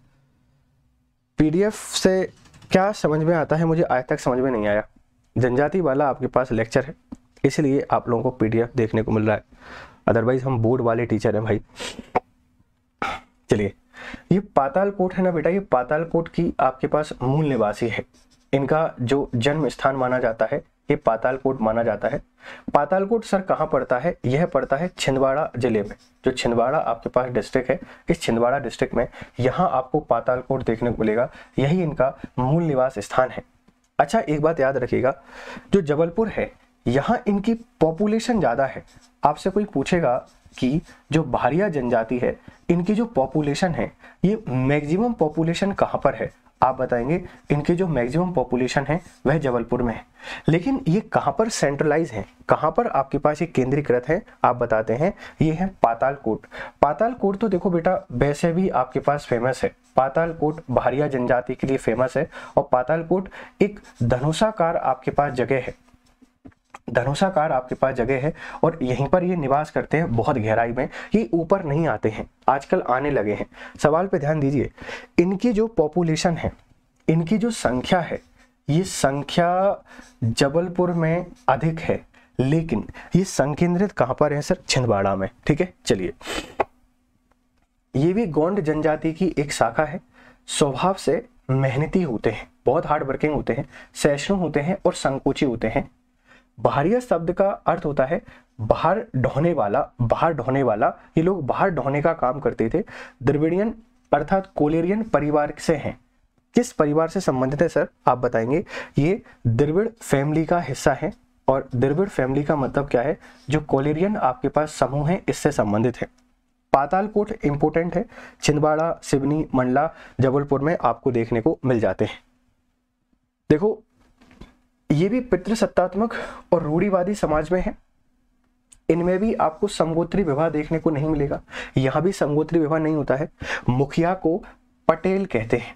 पीडीएफ से क्या समझ में आता है मुझे आज तक समझ में नहीं आया जनजाति वाला आपके पास लेक्चर है इसलिए आप लोगों को पीडीएफ देखने को मिल रहा है अदरवाइज हम बोर्ड वाले टीचर हैं भाई चलिए ये पाताल कोट है ना बेटा ये पाताल कोट की आपके पास मूल निवासी है इनका जो जन्म स्थान माना जाता है ये पातालकोट माना जाता है पातालकोट सर कहाँ पड़ता है यह पड़ता है छिंदवाड़ा जिले में जो छिंदवाड़ा आपके पास डिस्ट्रिक्ट है इस छिंदवाड़ा डिस्ट्रिक्ट में यहाँ आपको पातालकोट देखने को मिलेगा यही इनका मूल निवास स्थान है अच्छा एक बात याद रखिएगा जो जबलपुर है यहाँ इनकी पॉपुलेशन ज़्यादा है आपसे कोई पूछेगा कि जो भारिया जनजाति है इनकी जो पॉपुलेशन है ये मैक्सिमम पॉपुलेशन कहाँ पर है आप बताएंगे इनके जो मैक्सिमम पॉपुलेशन है वह जबलपुर में है लेकिन ये कहाँ पर सेंट्रलाइज है कहाँ पर आपके पास ये केंद्रीकृत है आप बताते हैं ये है पातालकोट पातालकोट तो देखो बेटा वैसे भी आपके पास फेमस है पातालकोट भारिया जनजाति के लिए फेमस है और पातालकोट एक धनुषाकार आपके पास जगह है धनुषाकार आपके पास जगह है और यहीं पर ये निवास करते हैं बहुत गहराई में ये ऊपर नहीं आते हैं आजकल आने लगे हैं सवाल पे ध्यान दीजिए इनकी जो पॉपुलेशन है इनकी जो संख्या है ये संख्या जबलपुर में अधिक है लेकिन ये संकेंद्रित कहाँ पर है सर छिंदवाड़ा में ठीक है चलिए ये भी गोंड जनजाति की एक शाखा है स्वभाव से मेहनती होते हैं बहुत हार्ड वर्किंग होते हैं सैष्णु होते हैं और संकोची होते हैं बहारिया शब्द का अर्थ होता है बाहर ढोने वाला बाहर ढोने वाला ये लोग बाहर ढोने का काम करते थे द्रविड़ियन अर्थात कोलेरियन परिवार से हैं किस परिवार से संबंधित है सर आप बताएंगे ये द्रविड़ फैमिली का हिस्सा है और द्रविड़ फैमिली का मतलब क्या है जो कोलेरियन आपके पास समूह है इससे संबंधित है पातालकोट इंपोर्टेंट है छिंदवाड़ा सिवनी मंडला जबलपुर में आपको देखने को मिल जाते हैं देखो ये भी पितृसत्तात्मक और रूढ़ीवादी समाज में है इनमें भी आपको संगोत्री विवाह देखने को नहीं मिलेगा यहाँ भी संगोत्री विवाह नहीं होता है मुखिया को पटेल कहते हैं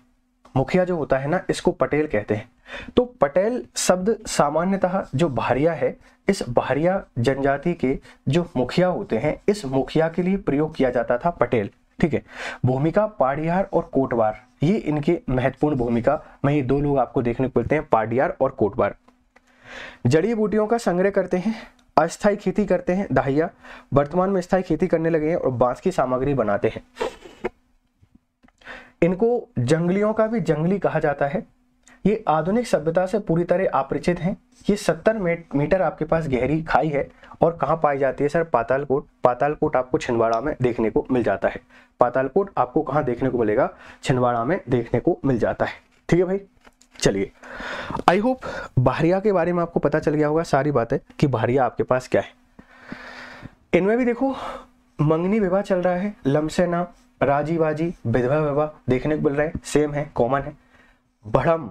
मुखिया जो होता है ना इसको पटेल कहते हैं तो पटेल शब्द सामान्यतः जो भारिया है इस भारिया जनजाति के जो मुखिया होते हैं इस मुखिया के लिए प्रयोग किया जाता था पटेल ठीक है भूमिका पाड़ियार और कोटवार ये इनके महत्वपूर्ण भूमिका में ये दो लोग आपको देखने को मिलते हैं पाडियार और कोटवार जड़ी बूटियों का संग्रह करते हैं अस्थायी खेती करते हैं दाहिया वर्तमान में स्थायी खेती करने लगे हैं और बांस की सामग्री बनाते हैं इनको जंगलियों का भी जंगली कहा जाता है ये आधुनिक सभ्यता से पूरी तरह अपरिचित हैं ये सत्तर मीटर आपके पास गहरी खाई है और कहाँ पाई जाती है सर पातालकोट पातालकोट आपको छिंदवाड़ा में देखने को मिल जाता है पातालकोट आपको कहाँ देखने को मिलेगा छिंदवाड़ा में देखने को मिल जाता है ठीक है भाई चलिए आई होप बहरिया के बारे में आपको पता चल गया होगा सारी बातें कि बहरिया आपके पास क्या है इनमें भी देखो मंगनी विवाह चल रहा है लमसेना राजीवाजी विधवा विवाह देखने को मिल रहा है सेम है कॉमन है बढ़म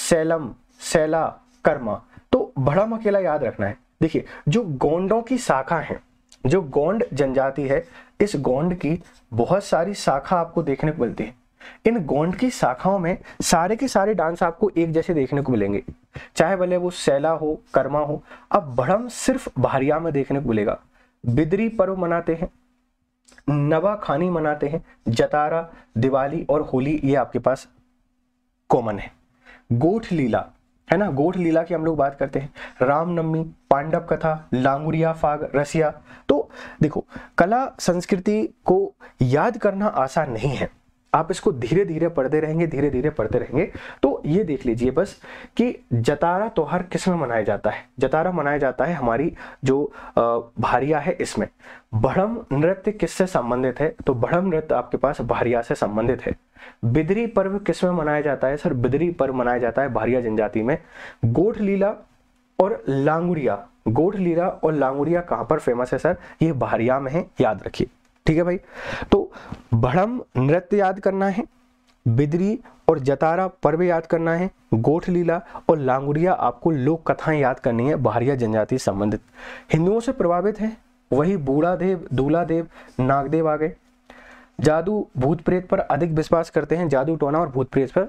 सेलम सैला कर्मा तो भड़म मकेला याद रखना है देखिए जो गोंडों की शाखा है जो गोंड जनजाति है इस गोंड की बहुत सारी शाखा आपको देखने को मिलती है इन गोंड की शाखाओं में सारे के सारे डांस आपको एक जैसे देखने को मिलेंगे चाहे भले वो सैला हो कर्मा हो अब भड़म सिर्फ भारिया में देखने को मिलेगा बिदरी पर्व मनाते हैं नवा खानी मनाते हैं जतारा दिवाली और होली ये आपके पास कॉमन है गोठ लीला है ना गोठ लीला की हम लोग बात करते हैं रामनवमी पांडव कथा लांगुरिया फाग रसिया तो देखो कला संस्कृति को याद करना आसान नहीं है आप इसको धीरे धीरे पढ़ते रहेंगे धीरे धीरे पढ़ते रहेंगे तो ये देख लीजिए बस कि जतारा त्योहार किस में मनाया जाता है जतारा मनाया जाता है हमारी जो भारिया है इसमें भड़म नृत्य किससे संबंधित है तो भड़म नृत्य आपके पास भारिया से संबंधित है बिदरी पर्व किसमें मनाया जाता है सर बिदरी पर्व मनाया जाता है भारिया जनजाति में गोठ लीला और लांगुरिया गोठ लीला और लांगुरिया कहां पर फेमस है सर ये भारिया में है याद रखिए ठीक है भाई तो भड़म नृत्य याद करना है बिदरी और जतारा पर्व याद करना है गोठ लीला और लांगुरिया आपको लोक कथाएं याद करनी है भारिया जनजाति संबंधित हिंदुओं से प्रभावित है वही बूढ़ा देव दूला देव नागदेव आ गए जादू भूत प्रेत पर अधिक विश्वास करते हैं जादू टोना और भूत प्रेत पर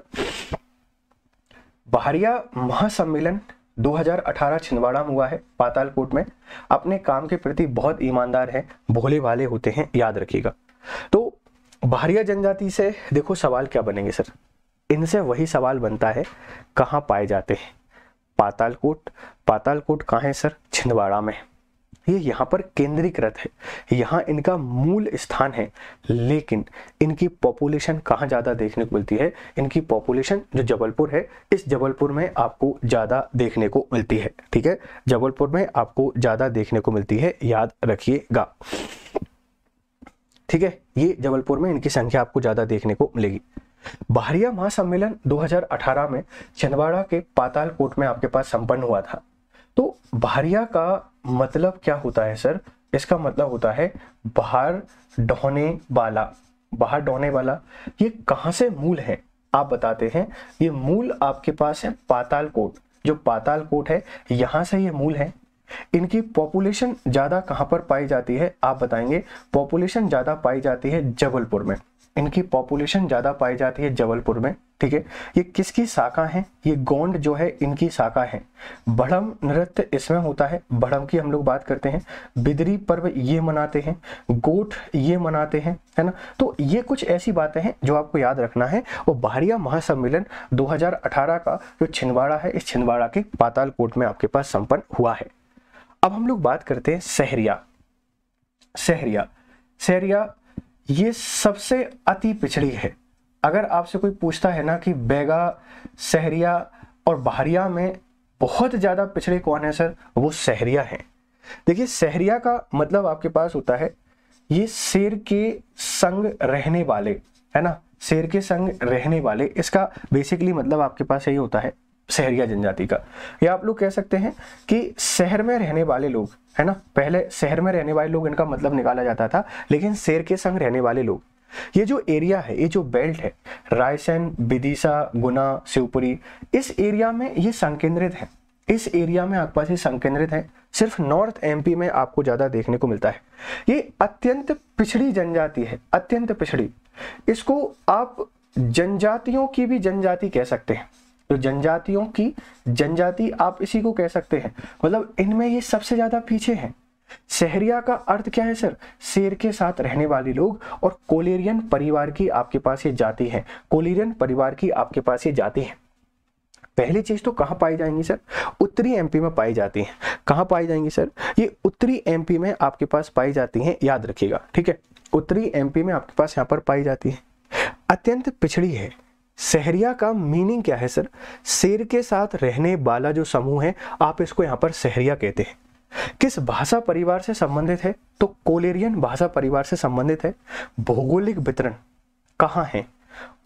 बहरिया महासम्मेलन 2018 छिंदवाड़ा में हुआ है पातालकोट में अपने काम के प्रति बहुत ईमानदार है भोले भाले होते हैं याद रखिएगा तो बहरिया जनजाति से देखो सवाल क्या बनेंगे सर इनसे वही सवाल बनता है कहाँ पाए जाते हैं पातालकोट पातालकोट कहाँ है सर छिंदवाड़ा में ये यहाँ पर केंद्रीकृत है यहाँ इनका मूल स्थान है लेकिन इनकी पॉपुलेशन कहाँ ज़्यादा देखने को मिलती है इनकी पॉपुलेशन जो जबलपुर है इस जबलपुर में आपको ज़्यादा देखने को मिलती है ठीक है जबलपुर में आपको ज़्यादा देखने को मिलती है याद रखिएगा ठीक है ये जबलपुर में इनकी संख्या आपको ज़्यादा देखने को मिलेगी बाहरिया महासम्मेलन 2018 में छिंदवाड़ा के पाताल कोट में आपके पास संपन्न हुआ था तो बहरिया का मतलब क्या होता है सर इसका मतलब होता है बाहर ढोने वाला बाहर ढोने वाला ये कहाँ से मूल है आप बताते हैं ये मूल आपके पास है पाताल कोट जो पाताल कोट है यहाँ से ये मूल है इनकी पॉपुलेशन ज़्यादा कहाँ पर पाई जाती है आप बताएंगे पॉपुलेशन ज़्यादा पाई जाती है जबलपुर में इनकी पॉपुलेशन ज़्यादा पाई जाती है जबलपुर में ठीक है ये किसकी शाखा है ये गोंड जो है इनकी शाखा है बढ़म नृत्य इसमें होता है बढ़म की हम लोग बात करते हैं बिदरी पर्व ये मनाते हैं गोठ ये मनाते हैं है ना तो ये कुछ ऐसी बातें हैं जो आपको याद रखना है और बहरिया महासम्मेलन 2018 का जो छिंदवाड़ा है इस छिंदवाड़ा के पातालकोट में आपके पास संपन्न हुआ है अब हम लोग बात करते हैं सहरिया सहरिया सहरिया ये सबसे अति पिछड़ी है अगर आपसे कोई पूछता है ना कि बेगा सहरिया और बहरिया में बहुत ज़्यादा पिछड़े कौन है सर वो सहरिया हैं देखिए सहरिया का मतलब आपके पास होता है ये शेर के संग रहने वाले है ना शेर के संग रहने वाले इसका बेसिकली मतलब आपके पास यही होता है सहरिया जनजाति का या आप लोग कह सकते हैं कि शहर में रहने वाले लोग है ना पहले शहर में रहने वाले लोग इनका मतलब निकाला जाता था लेकिन शेर के संग रहने वाले लोग ये जो एरिया है ये जो बेल्ट है रायसेन विदिशा गुना शिवपुरी इस एरिया में ये संकेंद्रित है इस एरिया में ये संकेंद्रित है सिर्फ नॉर्थ एमपी में आपको ज़्यादा देखने को मिलता है ये अत्यंत पिछड़ी जनजाति है अत्यंत पिछड़ी इसको आप जनजातियों की भी जनजाति कह सकते हैं तो जनजातियों की जनजाति आप इसी को कह सकते हैं मतलब इनमें ये सबसे ज़्यादा पीछे हैं सहरिया का अर्थ क्या है सर शेर के साथ रहने वाले लोग और कोलेरियन परिवार की आपके पास ये जाति है कोलेरियन परिवार की आपके पास ये जाति है पहली चीज तो कहाँ पाई जाएंगी सर उत्तरी एमपी में पाई जाती हैं कहाँ पाई जाएंगी सर ये उत्तरी एमपी में आपके पास पाई जाती हैं याद रखिएगा ठीक है उत्तरी एमपी में आपके पास यहाँ पर पाई जाती है अत्यंत पिछड़ी है सहरिया का मीनिंग क्या है सर शेर के साथ रहने वाला जो समूह है आप इसको यहाँ पर सहरिया कहते हैं किस भाषा परिवार से संबंधित है तो कोलेरियन भाषा परिवार से संबंधित है भौगोलिक वितरण कहाँ है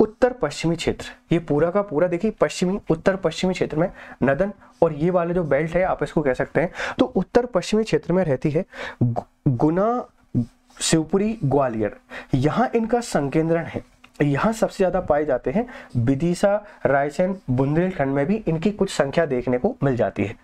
उत्तर पश्चिमी क्षेत्र ये पूरा का पूरा देखिए पश्चिमी उत्तर पश्चिमी क्षेत्र में नदन और ये वाले जो बेल्ट है आप इसको कह सकते हैं तो उत्तर पश्चिमी क्षेत्र में रहती है गुना शिवपुरी ग्वालियर यहां इनका संकेंद्रण है यहाँ सबसे ज़्यादा पाए जाते हैं विदिशा रायसेन बुंदेलखंड में भी इनकी कुछ संख्या देखने को मिल जाती है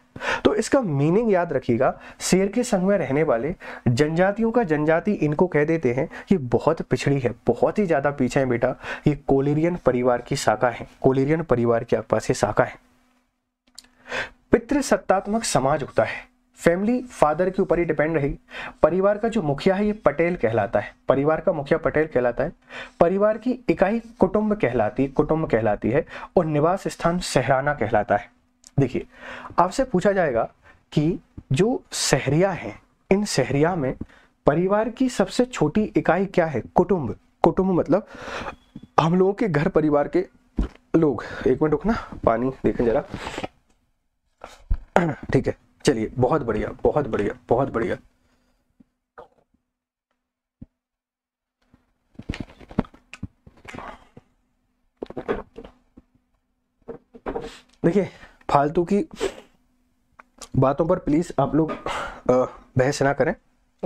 तो इसका मीनिंग याद रखिएगा शेर के संग में रहने वाले जनजातियों का जनजाति इनको कह देते हैं ये बहुत पिछड़ी है बहुत ही ज़्यादा पीछे है बेटा ये कोलेरियन परिवार की शाखा है कोलेरियन परिवार के आसपास ये शाखा है पितृसत्तात्मक समाज होता है फैमिली फादर के ऊपर ही डिपेंड रही परिवार का जो मुखिया है ये पटेल कहलाता है परिवार का मुखिया पटेल कहलाता है परिवार की इकाई कुटुंब कहलाती कुटुंब कहलाती है और निवास स्थान सहराना कहलाता है देखिए आपसे पूछा जाएगा कि जो सहरिया है इन सहरिया में परिवार की सबसे छोटी इकाई क्या है कुटुंब कुटुंब मतलब हम लोगों के घर परिवार के लोग एक मिनट रुकना पानी देखें जरा ठीक है चलिए बहुत बढ़िया बहुत बढ़िया बहुत बढ़िया देखिए फालतू की बातों पर प्लीज़ आप लोग बहस ना करें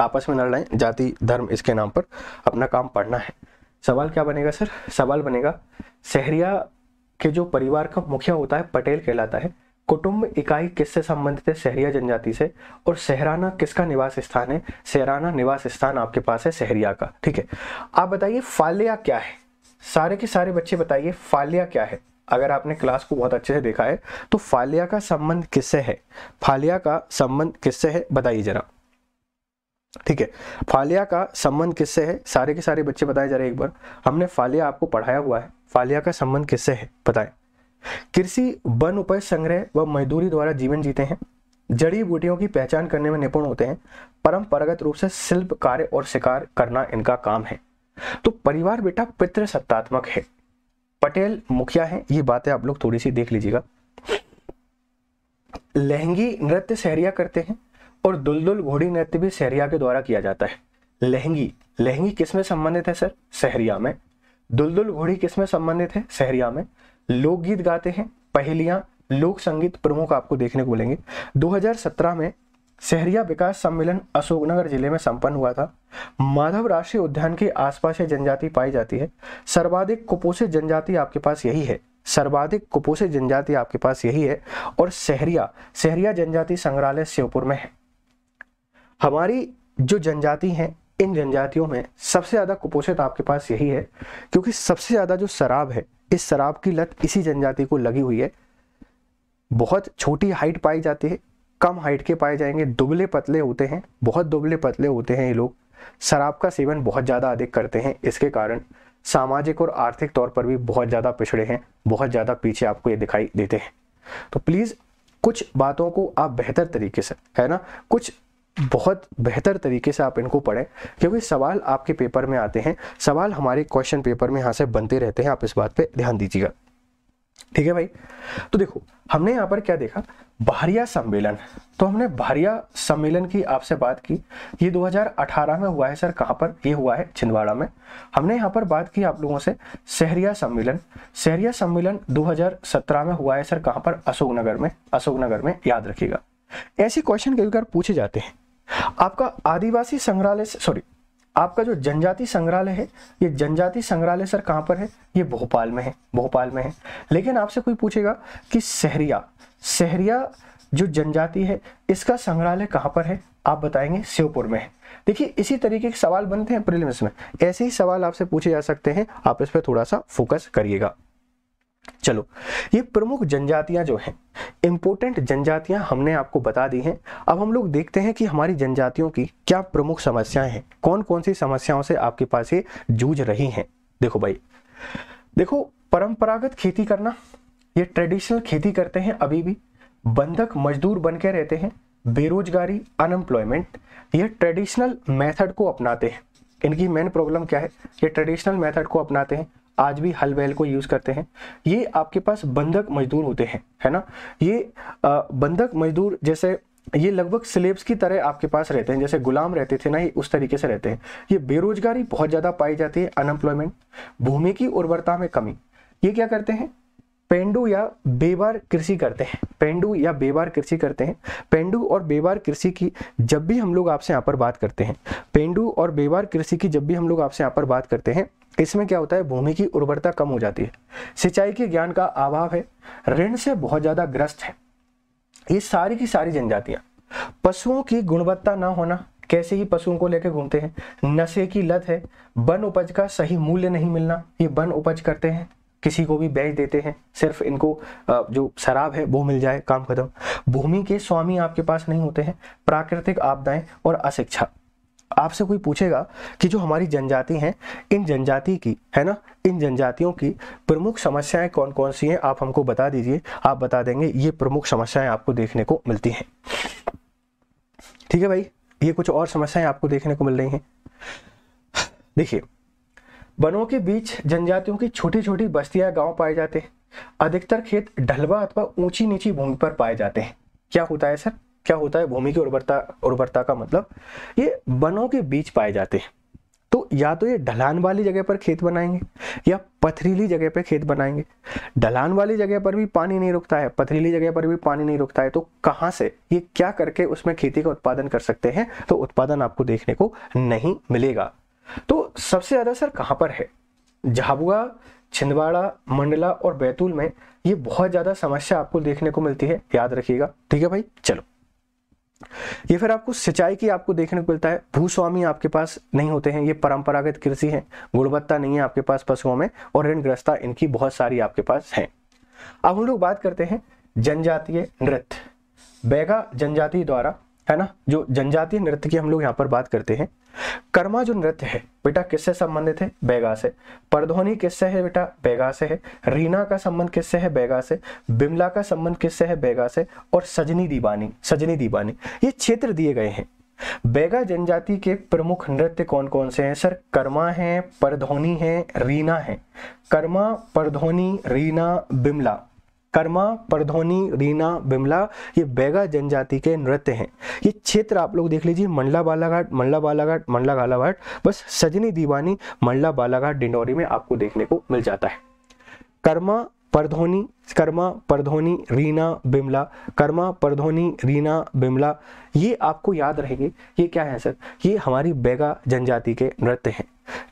आपस में न लड़ाएं जाति धर्म इसके नाम पर अपना काम पढ़ना है सवाल क्या बनेगा सर सवाल बनेगा सहरिया के जो परिवार का मुखिया होता है पटेल कहलाता है कुटुंब इकाई किससे संबंधित है सहरिया जनजाति से और सहराना किसका निवास स्थान है सहराना निवास स्थान आपके पास है सहरिया का ठीक है आप बताइए फालिया क्या है सारे के सारे बच्चे बताइए फालिया क्या है अगर आपने क्लास को बहुत अच्छे से देखा है तो फालिया का संबंध किससे है फालिया का संबंध किससे है बताइए जरा ठीक है फालिया का संबंध किससे है सारे के सारे बच्चे बताए जा रहे एक बार हमने फालिया आपको पढ़ाया हुआ है फालिया का संबंध किससे है बताएं कृषि वन उपज संग्रह व मजदूरी द्वारा जीवन जीते हैं जड़ी बूटियों की पहचान करने में निपुण होते हैं परंपरागत रूप से शिल्प कार्य और शिकार करना इनका काम है तो परिवार बेटा पित्र सत्तात्मक है पटेल मुखिया है ये बातें आप लोग थोड़ी सी देख लीजिएगा लहंगी नृत्य सहरिया करते हैं और दुलदुल घोड़ी नृत्य भी सहरिया के द्वारा किया जाता है लहंगी लहंगी किसमें संबंधित है सर सहरिया में दुलदुल घोड़ी किसमें संबंधित है सहरिया में लोकगीत गाते हैं पहेलियां लोक संगीत प्रमुख आपको देखने को मिलेंगे 2017 में शहरिया विकास सम्मेलन अशोकनगर जिले में संपन्न हुआ था माधव राष्ट्रीय उद्यान के आसपास ये जनजाति पाई जाती है सर्वाधिक कुपोषित जनजाति आपके पास यही है सर्वाधिक कुपोषित जनजाति आपके पास यही है और शहरिया शहरिया जनजाति संग्रहालय श्योपुर में है हमारी जो जनजाति है इन जनजातियों में सबसे ज़्यादा कुपोषित आपके पास यही है क्योंकि सबसे ज़्यादा जो शराब है इस शराब की लत इसी जनजाति को लगी हुई है बहुत छोटी हाइट पाई जाती है कम हाइट के पाए जाएंगे दुबले पतले होते हैं बहुत दुबले पतले होते हैं ये लोग शराब का सेवन बहुत ज़्यादा अधिक करते हैं इसके कारण सामाजिक और आर्थिक तौर पर भी बहुत ज़्यादा पिछड़े हैं बहुत ज़्यादा पीछे आपको ये दिखाई देते हैं तो प्लीज़ कुछ बातों को आप बेहतर तरीके से है ना कुछ बहुत बेहतर तरीके से आप इनको पढ़ें क्योंकि सवाल आपके पेपर में आते हैं सवाल हमारे क्वेश्चन पेपर में यहाँ से बनते रहते हैं आप इस बात पे ध्यान दीजिएगा ठीक है भाई तो देखो हमने यहाँ पर क्या देखा भारिया सम्मेलन तो हमने भारिया सम्मेलन की आपसे बात की ये 2018 में हुआ है सर कहाँ पर ये हुआ है छिंदवाड़ा में हमने यहाँ पर बात की आप लोगों से सहरिया सम्मेलन सहरिया सम्मेलन 2017 में हुआ है सर कहाँ पर अशोकनगर में अशोकनगर में याद रखिएगा ऐसे क्वेश्चन कई बार पूछे जाते हैं आपका आदिवासी संग्रहालय सॉरी आपका जो जनजाति संग्रहालय है ये जनजाति संग्रहालय सर कहां पर है ये भोपाल में है भोपाल में है लेकिन आपसे कोई पूछेगा कि सहरिया सहरिया जो जनजाति है इसका संग्रहालय कहां पर है आप बताएंगे श्योपुर में है देखिए इसी तरीके के सवाल बनते हैं प्रिलिम्स में ऐसे ही सवाल आपसे पूछे जा सकते हैं आप इस पर थोड़ा सा फोकस करिएगा चलो ये प्रमुख जनजातियां जो हैं इंपोर्टेंट जनजातियां हमने आपको बता दी हैं अब हम लोग देखते हैं कि हमारी जनजातियों की क्या प्रमुख समस्याएं हैं कौन कौन सी समस्याओं से आपके पास ये जूझ रही हैं देखो भाई देखो परंपरागत खेती करना ये ट्रेडिशनल खेती करते हैं अभी भी बंधक मजदूर बन के रहते हैं बेरोजगारी अनएम्प्लॉयमेंट ये ट्रेडिशनल मैथड को अपनाते हैं इनकी मेन प्रॉब्लम क्या है ये ट्रेडिशनल मेथड को अपनाते हैं आज भी हल बैल को यूज करते हैं ये आपके पास बंधक मजदूर होते हैं है ना ये बंधक मजदूर जैसे ये लगभग स्लेब्स की तरह आपके पास रहते हैं जैसे गुलाम रहते थे ना ये उस तरीके से रहते हैं ये बेरोजगारी बहुत ज़्यादा पाई जाती है अनएम्प्लॉयमेंट भूमि की उर्वरता में कमी ये क्या करते हैं पेंडू या बेबार कृषि करते हैं पेंडू या बेबार कृषि करते हैं पेंडू और बेबार कृषि की जब भी हम लोग आपसे यहाँ पर बात करते हैं पेंडू और बेबार कृषि की जब भी हम लोग आपसे यहाँ पर बात करते हैं इसमें क्या होता है भूमि की उर्वरता कम हो जाती है सिंचाई के ज्ञान का अभाव है ऋण से बहुत ज़्यादा ग्रस्त है ये सारी की सारी जनजातियाँ पशुओं की गुणवत्ता ना होना कैसे ही पशुओं को लेकर घूमते हैं नशे की लत है वन उपज का सही मूल्य नहीं मिलना ये वन उपज करते हैं किसी को भी बेच देते हैं सिर्फ इनको जो शराब है वो मिल जाए काम खत्म भूमि के स्वामी आपके पास नहीं होते हैं प्राकृतिक आपदाएं और अशिक्षा आपसे कोई पूछेगा कि जो हमारी जनजाति हैं इन जनजाति की है ना इन जनजातियों की प्रमुख समस्याएं कौन कौन सी हैं आप हमको बता दीजिए आप बता देंगे ये प्रमुख समस्याएं आपको देखने को मिलती हैं ठीक है भाई ये कुछ और समस्याएं आपको देखने को मिल रही हैं देखिए वनों के बीच जनजातियों की छोटी छोटी बस्तियां गांव पाए जाते हैं अधिकतर खेत ढलवा अथवा ऊंची नीची भूमि पर पाए जाते हैं क्या होता है सर क्या होता है भूमि की उर्वरता उर्वरता का मतलब ये वनों के बीच पाए जाते हैं तो या तो ये ढलान वाली जगह पर खेत बनाएंगे या पथरीली जगह पर खेत बनाएंगे ढलान वाली जगह पर भी पानी नहीं रुकता है पथरीली जगह पर भी पानी नहीं रुकता है तो कहाँ से ये क्या करके उसमें खेती का उत्पादन कर सकते हैं तो उत्पादन आपको देखने को नहीं मिलेगा तो सबसे ज़्यादा सर कहाँ पर है झाबुआ छिंदवाड़ा मंडला और बैतूल में ये बहुत ज़्यादा समस्या आपको देखने को मिलती है याद रखिएगा ठीक है भाई चलो ये फिर आपको सिंचाई की आपको देखने को मिलता है भूस्वामी आपके पास नहीं होते हैं ये परंपरागत कृषि है गुणवत्ता नहीं है आपके पास पशुओं में और ऋणग्रस्ता इनकी बहुत सारी आपके पास है अब हम लोग बात करते हैं जनजातीय नृत्य बैगा जनजाति द्वारा है ना जो जनजातीय नृत्य की हम लोग यहाँ पर बात करते हैं कर्मा जो नृत्य है बेटा किससे संबंधित है बैगा से परधोनी किससे है बेटा बैगा से है रीना का संबंध किससे है बैगा से बिमला का संबंध किससे है बैगा से और सजनी दीवानी सजनी दीवानी ये क्षेत्र दिए गए हैं बैगा जनजाति के प्रमुख नृत्य कौन कौन से हैं सर कर्मा है परधोनी है रीना है कर्मा परधोनी रीना बिमला कर्मा परधोनी रीना बिमला ये बैगा जनजाति के नृत्य हैं ये क्षेत्र आप लोग देख लीजिए मंडला बालाघाट मंडला बालाघाट मंडला गालाघाट बस सजनी दीवानी मंडला बालाघाट डिंडोरी में आपको देखने को मिल जाता है कर्मा परधोनी कर्मा परधोनी रीना बिमला कर्मा परधोनी रीना बिमला ये आपको याद रहेंगे ये क्या है सर ये हमारी बैगा जनजाति के नृत्य हैं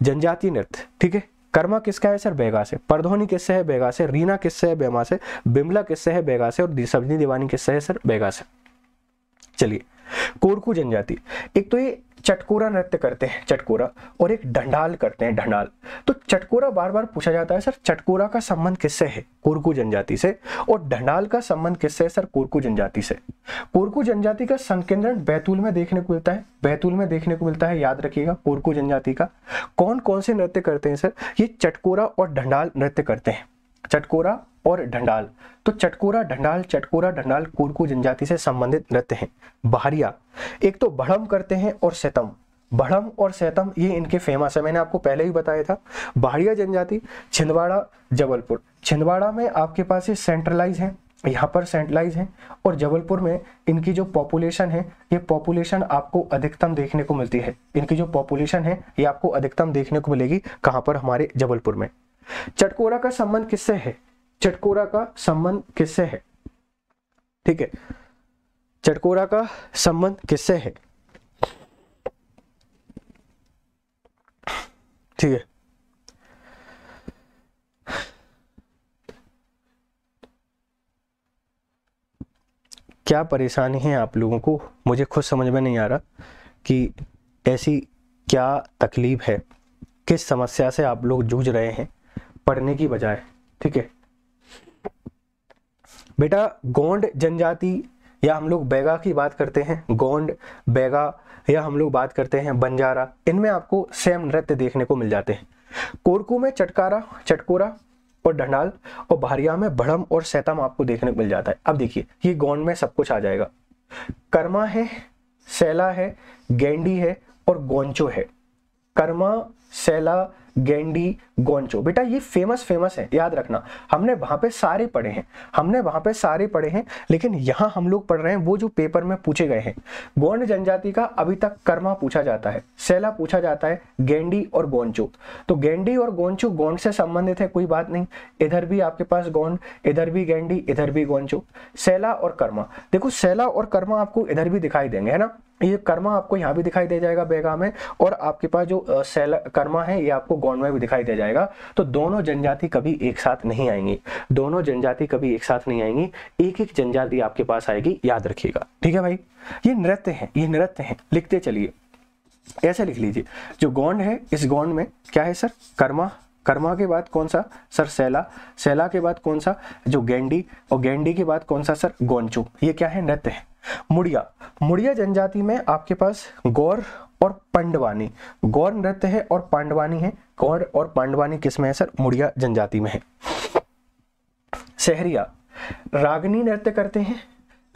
जनजाति नृत्य ठीक है कर्मा किसका है सर बेगा से परधोनी किससे है बेगा से रीना किससे है बेमा से बिमला किससे है बेगा से और सबनी दीवानी किससे है सर बेगा से चलिए कोरकू जनजाति एक तो ये चटकोरा नृत्य करते हैं चटकोरा और एक ढंडाल करते हैं ढंडाल तो चटकोरा बार बार पूछा जाता है सर चटकोरा का संबंध किससे है कोरकू जनजाति से और ढंडाल का संबंध किससे है सर कोरकू जनजाति से कोरकू जनजाति का संकेंद्रण बैतूल में देखने को मिलता है बैतूल में देखने को मिलता है याद रखिएगा कोरकू जनजाति का कौन कौन से नृत्य करते हैं सर ये चटकोरा और ढंडाल नृत्य करते हैं चटकोरा और ढंडाल तो चटकोरा ढंडाल चटकोरा ढंडाल कुरकू जनजाति से संबंधित नृत्य हैं बहरिया एक तो बढ़म करते हैं और सेतम बढ़म और सेतम ये इनके फेमस है मैंने आपको पहले ही बताया था बहरिया जनजाति छिंदवाड़ा जबलपुर छिंदवाड़ा में आपके पास ये सेंट्रलाइज है यहाँ पर सेंट्रलाइज है और जबलपुर में इनकी जो पॉपुलेशन है ये पॉपुलेशन आपको अधिकतम देखने को मिलती है इनकी जो पॉपुलेशन है ये आपको अधिकतम देखने को मिलेगी कहाँ पर हमारे जबलपुर में चटकोरा का संबंध किससे है चटकोरा का संबंध किससे है ठीक है चटकोरा का संबंध किससे है ठीक है क्या परेशानी है आप लोगों को मुझे खुद समझ में नहीं आ रहा कि ऐसी क्या तकलीफ है किस समस्या से आप लोग जूझ रहे हैं पढ़ने की बजाय ठीक है बेटा गोंड जनजाति या हम लोग बैगा की बात करते हैं गोंड बैगा या हम लोग बात करते हैं बंजारा इनमें आपको सेम नृत्य देखने को मिल जाते हैं कोरकू में चटकारा चटकोरा और ढंडाल और भारिया में भड़म और सैतम आपको देखने को मिल जाता है अब देखिए ये गोंड में सब कुछ आ जाएगा कर्मा है सैला है गेंडी है और गोंचो है कर्मा सैला गेंडी गोंचो बेटा ये फेमस फेमस है याद रखना हमने वहां पे सारे पढ़े हैं हमने वहां पे सारे पढ़े हैं लेकिन यहां हम लोग पढ़ रहे हैं वो जो पेपर में पूछे गए हैं गोंड जनजाति का अभी तक कर्मा पूछा जाता है सेला पूछा जाता है गेंडी और गोंचो तो गेंडी और गोंचो गोंड से संबंधित है कोई बात नहीं इधर भी आपके पास गोंड इधर भी गेंडी इधर भी गोंचो सेला और कर्मा देखो सेला और कर्मा आपको इधर भी दिखाई देंगे है ना ये कर्मा आपको यहाँ भी दिखाई दे जाएगा बेगा में और आपके पास जो सेल कर्मा है ये आपको गौन में भी दिखाई दे जाएगा तो दोनों जनजाति कभी एक साथ नहीं आएंगी दोनों जनजाति कभी एक साथ नहीं आएंगी एक एक जनजाति आपके पास आएगी याद रखिएगा ठीक है भाई ये नृत्य है ये नृत्य है लिखते चलिए ऐसे लिख लीजिए जो गौंड है इस गौंड में क्या है सर कर्मा कर्मा के बाद कौन सा सर सैला सैला के बाद कौन सा जो गेंडी और गेंडी के बाद कौन सा सर गोंचू ये क्या है नृत्य है मुड़िया मुड़िया जनजाति में आपके पास गौर और पांडवानी गौर नृत्य है और पांडवानी है गौर और पांडवानी किस में है सर मुड़िया जनजाति में है सहरिया रागनी नृत्य करते हैं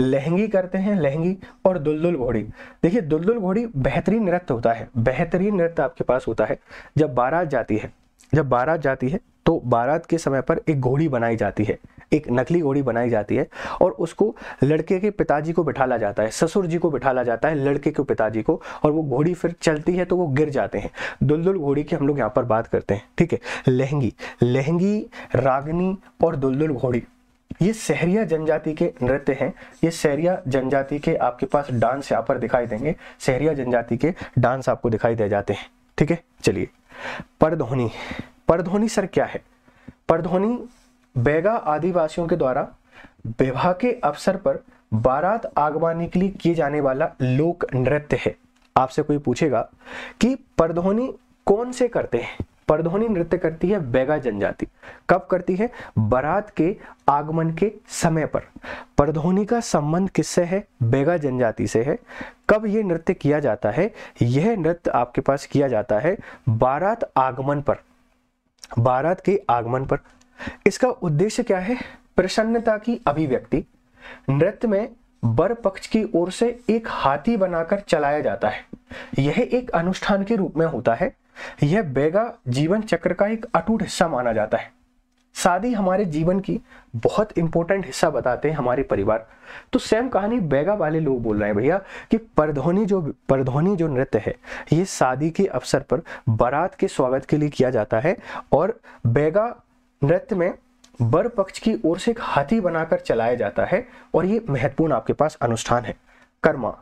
लहंगी करते हैं लहंगी और दुलदुल घोड़ी देखिए दुलदुल घोड़ी बेहतरीन नृत्य होता है बेहतरीन नृत्य आपके पास होता है जब बारात जाती है जब बारात जाती है तो बारात के समय पर एक घोड़ी बनाई जाती है एक नकली घोड़ी बनाई जाती है और उसको लड़के के पिताजी को बिठाला जाता है ससुर जी को बिठाला जाता है लड़के के पिताजी को और वो घोड़ी फिर चलती है तो वो गिर जाते हैं दुलदुल घोड़ी की हम लोग यहाँ पर बात करते हैं ठीक है लहंगी लहंगी रागनी और दुलदुल घोड़ी ये सहरिया जनजाति के नृत्य हैं ये सहरिया जनजाति के आपके पास डांस यहाँ पर दिखाई देंगे सहरिया जनजाति के डांस आपको दिखाई दे जाते हैं ठीक है चलिए परधोनी परधोनी सर क्या है परधोनी बैगा आदिवासियों के द्वारा विवाह के अवसर पर बारात आगवानी के लिए किए जाने वाला लोक नृत्य है आपसे कोई पूछेगा कि परधोनी कौन से करते हैं परधोनी नृत्य करती है बैगा जनजाति कब करती है बारात के आगमन के समय पर परधोनी का संबंध किससे है बेगा जनजाति से है कब यह नृत्य किया जाता है यह नृत्य आपके पास किया जाता है बारात आगमन पर बारात के आगमन पर इसका उद्देश्य क्या है प्रसन्नता की अभिव्यक्ति नृत्य में बर पक्ष की ओर से एक हाथी बनाकर चलाया जाता है यह एक अनुष्ठान के रूप में होता है यह बेगा जीवन चक्र का एक अटूट हिस्सा माना जाता है शादी हमारे जीवन की बहुत इंपॉर्टेंट हिस्सा बताते हैं हमारे परिवार तो सेम कहानी बैगा वाले लोग बोल रहे हैं भैया कि परधोनी जो परधोनी जो नृत्य है ये शादी के अवसर पर बारात के स्वागत के लिए किया जाता है और बेगा नृत्य में बर पक्ष की ओर से एक हाथी बनाकर चलाया जाता है और ये महत्वपूर्ण आपके पास अनुष्ठान है कर्मा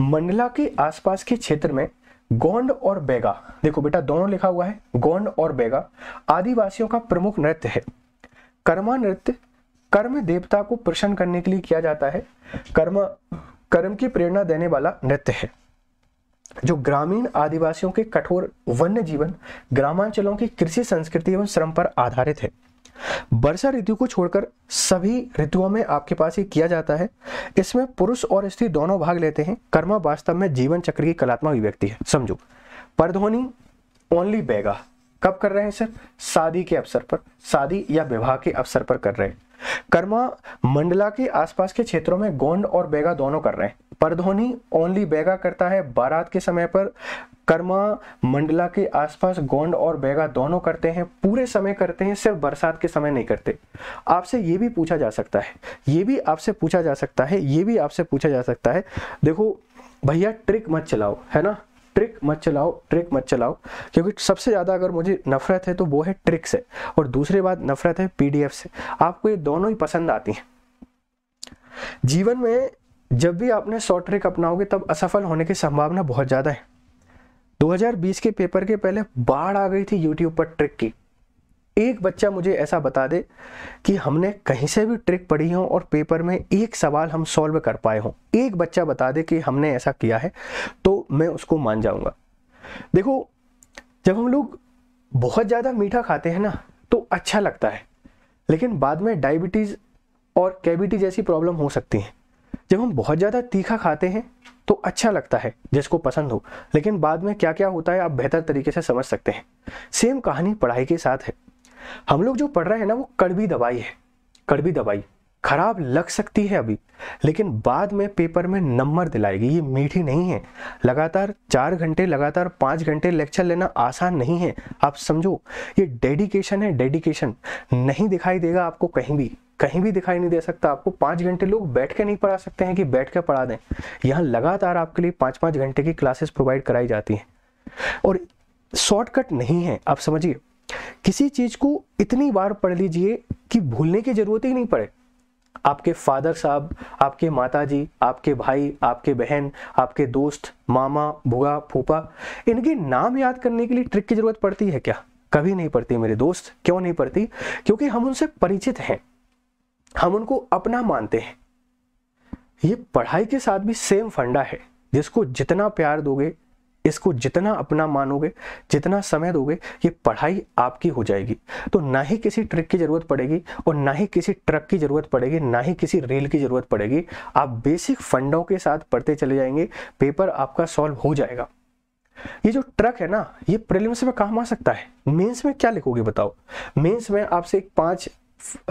मंडला के आसपास के क्षेत्र में गोंड और बेगा देखो बेटा दोनों लिखा हुआ है गोंड और बेगा आदिवासियों का प्रमुख नृत्य है कर्मा नृत्य कर्म देवता को प्रसन्न करने के लिए किया जाता है कर्म कर्म की प्रेरणा देने वाला नृत्य है जो ग्रामीण आदिवासियों के कठोर वन्य जीवन ग्रामांचलों की कृषि संस्कृति एवं श्रम पर आधारित है वर्षा ऋतु को छोड़कर सभी ऋतुओं में आपके पास ये किया जाता है इसमें पुरुष और स्त्री दोनों भाग लेते हैं कर्मा वास्तव में जीवन चक्र की कलात्मक अभिव्यक्ति है समझो परधोनी ओनली बेगा कब कर रहे हैं सर शादी के अवसर पर शादी या विवाह के अवसर पर कर रहे हैं कर्मा मंडला के आसपास के क्षेत्रों में गोंड और बैगा दोनों कर रहे हैं परधोनी ओनली बैगा करता है बारात के समय पर कर्मा मंडला के आसपास गोंड और बैगा दोनों करते हैं पूरे समय करते हैं सिर्फ बरसात के समय नहीं करते आपसे ये भी पूछा जा सकता है ये भी आपसे पूछा जा सकता है ये भी आपसे पूछा जा सकता है देखो भैया ट्रिक मत चलाओ है ना ट्रिक मत चलाओ ट्रिक मत चलाओ क्योंकि सबसे ज़्यादा अगर मुझे नफरत है तो वो है ट्रिक से और दूसरी बात नफरत है पीडीएफ से आपको ये दोनों ही पसंद आती हैं जीवन में जब भी आपने शॉर्ट ट्रिक अपनाओगे तब असफल होने की संभावना बहुत ज़्यादा है 2020 के पेपर के पहले बाढ़ आ गई थी यूट्यूब पर ट्रिक की एक बच्चा मुझे ऐसा बता दे कि हमने कहीं से भी ट्रिक पढ़ी हो और पेपर में एक सवाल हम सॉल्व कर पाए हों एक बच्चा बता दे कि हमने ऐसा किया है तो मैं उसको मान जाऊंगा देखो जब हम लोग बहुत ज़्यादा मीठा खाते हैं ना तो अच्छा लगता है लेकिन बाद में डायबिटीज़ और कैविटी जैसी प्रॉब्लम हो सकती हैं जब हम बहुत ज़्यादा तीखा खाते हैं तो अच्छा लगता है जिसको पसंद हो लेकिन बाद में क्या क्या होता है आप बेहतर तरीके से समझ सकते हैं सेम कहानी पढ़ाई के साथ है हम लोग जो पढ़ रहे हैं ना वो कड़वी दवाई है कड़वी दवाई खराब लग सकती है अभी लेकिन बाद में पेपर में नंबर दिलाएगी ये मीठी नहीं है लगातार चार घंटे लगातार पाँच घंटे लेक्चर लेना आसान नहीं है आप समझो ये डेडिकेशन है डेडिकेशन नहीं दिखाई देगा आपको कहीं भी कहीं भी दिखाई नहीं दे सकता आपको पाँच घंटे लोग बैठ के नहीं पढ़ा सकते हैं कि बैठ के पढ़ा दें यहाँ लगातार आपके लिए पाँच पाँच घंटे की क्लासेस प्रोवाइड कराई जाती हैं और शॉर्टकट नहीं है आप समझिए किसी चीज को इतनी बार पढ़ लीजिए कि भूलने की जरूरत ही नहीं पड़े आपके फादर साहब आपके माता जी आपके भाई आपके बहन आपके दोस्त मामा भुआ फूफा इनके नाम याद करने के लिए ट्रिक की जरूरत पड़ती है क्या कभी नहीं पड़ती मेरे दोस्त क्यों नहीं पड़ती क्योंकि हम उनसे परिचित हैं हम उनको अपना मानते हैं ये पढ़ाई के साथ भी सेम फंडा है जिसको जितना प्यार दोगे इसको जितना अपना मानोगे जितना समय दोगे ये पढ़ाई आपकी हो जाएगी तो ना ही किसी ट्रिक की ज़रूरत पड़ेगी और ना ही किसी ट्रक की ज़रूरत पड़ेगी ना ही किसी रेल की ज़रूरत पड़ेगी आप बेसिक फंडों के साथ पढ़ते चले जाएंगे पेपर आपका सॉल्व हो जाएगा ये जो ट्रक है ना ये प्रिलिम्स में काम आ सकता है मेंस में क्या लिखोगे बताओ मेंस में आपसे एक पांच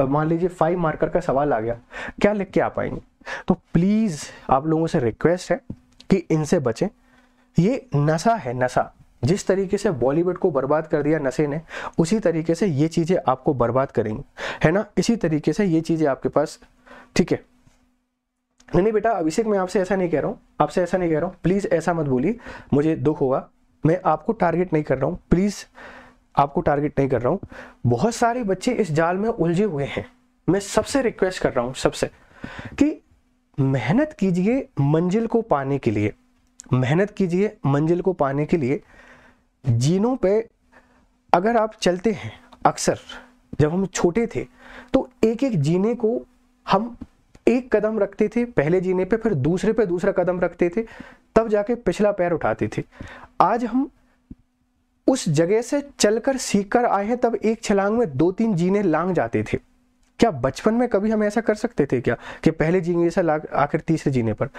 मान लीजिए फाइव मार्कर का सवाल आ गया क्या लिख के आ पाएंगे तो प्लीज़ आप लोगों से रिक्वेस्ट है कि इनसे बचें ये नशा है नशा जिस तरीके से बॉलीवुड को बर्बाद कर दिया नशे ने उसी तरीके से ये चीज़ें आपको बर्बाद करेंगी है ना इसी तरीके से ये चीज़ें आपके पास ठीक है नहीं नहीं बेटा अभिषेक मैं आपसे ऐसा नहीं कह रहा हूँ आपसे ऐसा नहीं कह रहा हूँ प्लीज़ ऐसा मत बोलिए मुझे दुख होगा मैं आपको टारगेट नहीं कर रहा हूँ प्लीज़ आपको टारगेट नहीं कर रहा हूँ बहुत सारे बच्चे इस जाल में उलझे हुए हैं मैं सबसे रिक्वेस्ट कर रहा हूँ सबसे कि मेहनत कीजिए मंजिल को पाने के लिए मेहनत कीजिए मंजिल को पाने के लिए जीनों पे अगर आप चलते हैं अक्सर जब हम छोटे थे तो एक एक जीने को हम एक कदम रखते थे पहले जीने पे फिर दूसरे पे दूसरा कदम रखते थे तब जाके पिछला पैर उठाते थे आज हम उस जगह से चलकर सीख कर आए हैं तब एक छलांग में दो तीन जीने लांग जाते थे क्या बचपन में कभी हम ऐसा कर सकते थे क्या कि पहले जीने जैसा आखिर तीसरे जीने पर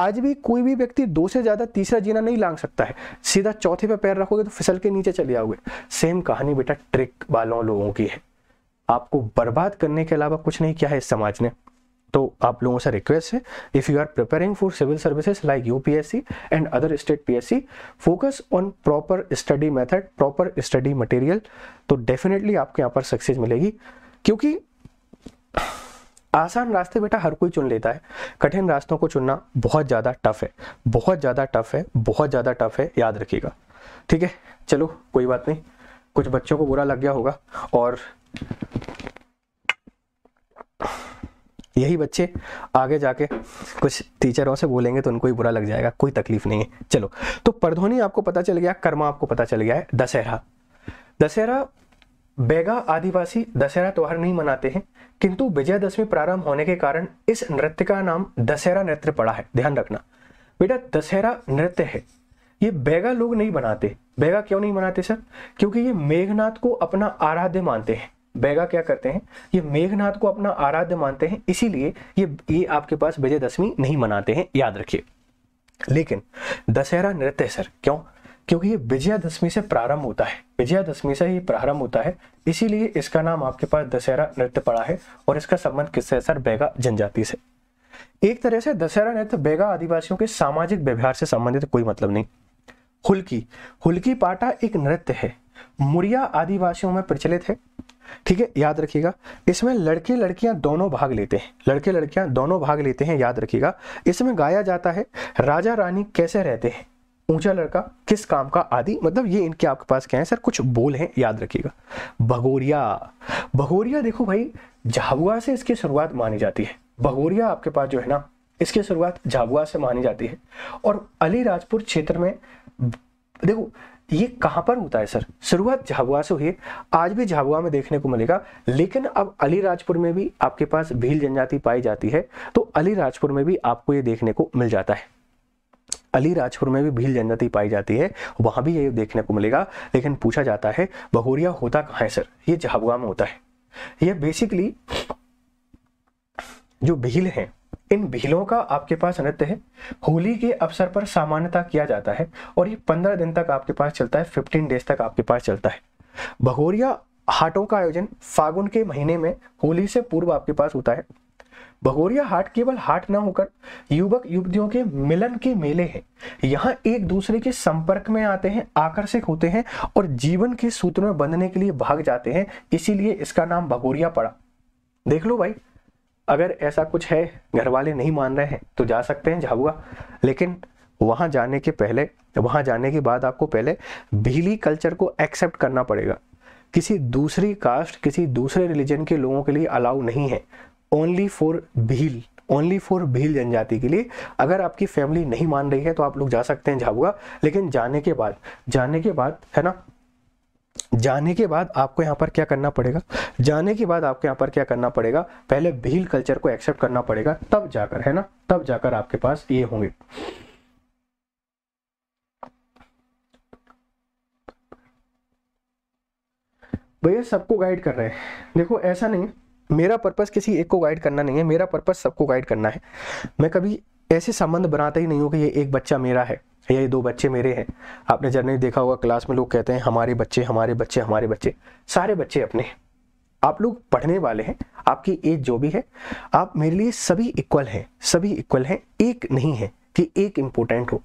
आज भी कोई भी व्यक्ति दो से ज़्यादा तीसरा जीना नहीं लांग सकता है सीधा चौथे पे पैर रखोगे तो फिसल के नीचे चले आओगे सेम कहानी बेटा ट्रिक वालों लोगों की है आपको बर्बाद करने के अलावा कुछ नहीं किया है इस समाज ने तो आप लोगों से रिक्वेस्ट है if you are preparing for civil services like UPSC and other state PSC focus on proper study method proper study material तो डेफिनेटली आपके यहाँ पर सक्सेस मिलेगी क्योंकि आसान रास्ते बेटा हर कोई चुन लेता है कठिन रास्तों को चुनना बहुत ज़्यादा टफ है बहुत ज़्यादा टफ है बहुत ज़्यादा टफ है याद रखिएगा ठीक है चलो कोई बात नहीं कुछ बच्चों को बुरा लग गया होगा और यही बच्चे आगे जाके कुछ टीचरों से बोलेंगे तो उनको ही बुरा लग जाएगा कोई तकलीफ नहीं है चलो तो परधोनी आपको पता चल गया कर्मा आपको पता चल गया है दशहरा दशहरा बैगा आदिवासी दशहरा त्योहार नहीं मनाते हैं किंतु विजयदशमी प्रारंभ होने के कारण इस नृत्य का नाम दशहरा नृत्य पड़ा है ध्यान रखना बेटा दशहरा नृत्य है ये बेगा लोग नहीं बनाते बेगा क्यों नहीं मनाते सर क्योंकि ये मेघनाथ को अपना आराध्य मानते हैं बेगा क्या करते हैं ये मेघनाथ को अपना आराध्य मानते हैं इसीलिए ये ये आपके पास विजयदशमी नहीं मनाते हैं याद रखिए लेकिन दशहरा नृत्य सर क्यों क्योंकि ये विजयादशमी से प्रारंभ होता है विजयादशमी से ही प्रारंभ होता है इसीलिए इसका नाम आपके पास दशहरा नृत्य पड़ा है और इसका संबंध किससे है सर बेगा जनजाति से एक तरह से दशहरा नृत्य बेगा आदिवासियों के सामाजिक व्यवहार से संबंधित कोई मतलब नहीं हुलकी हुलकी पाटा एक नृत्य है मुरिया आदिवासियों में प्रचलित है ठीक है याद रखिएगा इसमें लड़के लड़कियां दोनों भाग लेते हैं लड़के लड़कियां दोनों भाग लेते हैं याद रखिएगा इसमें गाया जाता है राजा रानी कैसे रहते हैं ऊंचा लड़का किस काम का आदि मतलब ये इनके आपके पास क्या है सर कुछ बोल हैं याद रखिएगा भगोरिया भगोरिया देखो भाई झाबुआ से इसकी शुरुआत मानी जाती है भगोरिया आपके पास जो है ना इसकी शुरुआत झाबुआ से मानी जाती है और अलीराजपुर क्षेत्र में देखो ये कहाँ पर होता है सर शुरुआत झाबुआ से हुई है आज भी झाबुआ में देखने को मिलेगा लेकिन अब अलीराजपुर में भी आपके पास भील जनजाति पाई जाती है तो अलीराजपुर में भी आपको ये देखने को मिल जाता है अलीराजपुर में भी भील जनजाति पाई जाती है वहां भी ये देखने को मिलेगा लेकिन पूछा जाता है बहोरिया होता कहाँ है सर ये झाबुआ में होता है ये बेसिकली जो भील है इन भीलों का आपके पास नृत्य है होली के अवसर पर सामान्यता किया जाता है और ये पंद्रह दिन तक आपके पास चलता है फिफ्टीन डेज तक आपके पास चलता है भगोरिया हाटों का आयोजन फागुन के महीने में होली से पूर्व आपके पास होता है भगोरिया हाट केवल हाट ना होकर युवक युवतियों के मिलन के मेले हैं यहाँ एक दूसरे के संपर्क में आते हैं आकर्षक होते हैं और जीवन के सूत्र में बंधने के लिए भाग जाते हैं इसीलिए इसका नाम भगोरिया पड़ा देख लो भाई अगर ऐसा कुछ है घर वाले नहीं मान रहे हैं तो जा सकते हैं झाबुआ लेकिन वहाँ जाने के पहले वहाँ जाने के बाद आपको पहले भीली कल्चर को एक्सेप्ट करना पड़ेगा किसी दूसरी कास्ट किसी दूसरे रिलीजन के लोगों के लिए अलाउ नहीं है only for Bhil only for Bhil जनजाति के लिए अगर आपकी फैमिली नहीं मान रही है तो आप लोग जा सकते हैं झाबुआ लेकिन जाने के बाद जाने के बाद है ना जाने के बाद आपको यहाँ पर क्या करना पड़ेगा जाने के बाद आपको यहाँ पर क्या करना पड़ेगा पहले भील कल्चर को एक्सेप्ट करना पड़ेगा तब जाकर है ना तब जाकर आपके पास ये होंगे भैया तो सबको गाइड कर रहे हैं देखो ऐसा नहीं मेरा पर्पज किसी एक को गाइड करना नहीं है मेरा पर्पज सबको गाइड करना है मैं कभी ऐसे संबंध बनाता ही नहीं हूँ कि ये एक बच्चा मेरा है या ये दो बच्चे मेरे हैं आपने जर्नली देखा होगा क्लास में लोग कहते हैं हमारे बच्चे हमारे बच्चे हमारे बच्चे सारे बच्चे अपने हैं आप लोग पढ़ने वाले हैं आपकी एज जो भी है आप मेरे लिए सभी इक्वल हैं सभी इक्वल हैं एक नहीं है कि एक इम्पोर्टेंट हो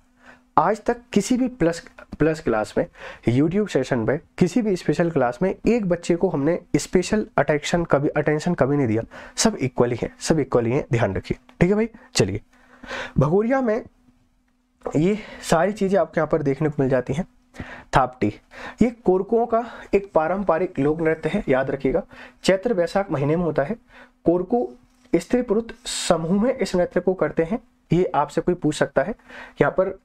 आज तक किसी भी प्लस प्लस क्लास में यूट्यूब सेशन पे किसी भी स्पेशल क्लास में एक बच्चे को हमने स्पेशल अटेंशन कभी अटेंशन कभी नहीं दिया सब इक्वली है सब इक्वली है ध्यान रखिए ठीक है भाई चलिए भगोरिया में ये सारी चीज़ें आपके यहाँ पर देखने को मिल जाती हैं थापटी ये कोरकुओं का एक पारंपरिक लोक नृत्य है याद रखिएगा चैत्र वैशाख महीने में होता है कोरकू स्त्री पुरुष समूह में इस नृत्य को करते हैं ये आपसे कोई पूछ सकता है यहाँ पर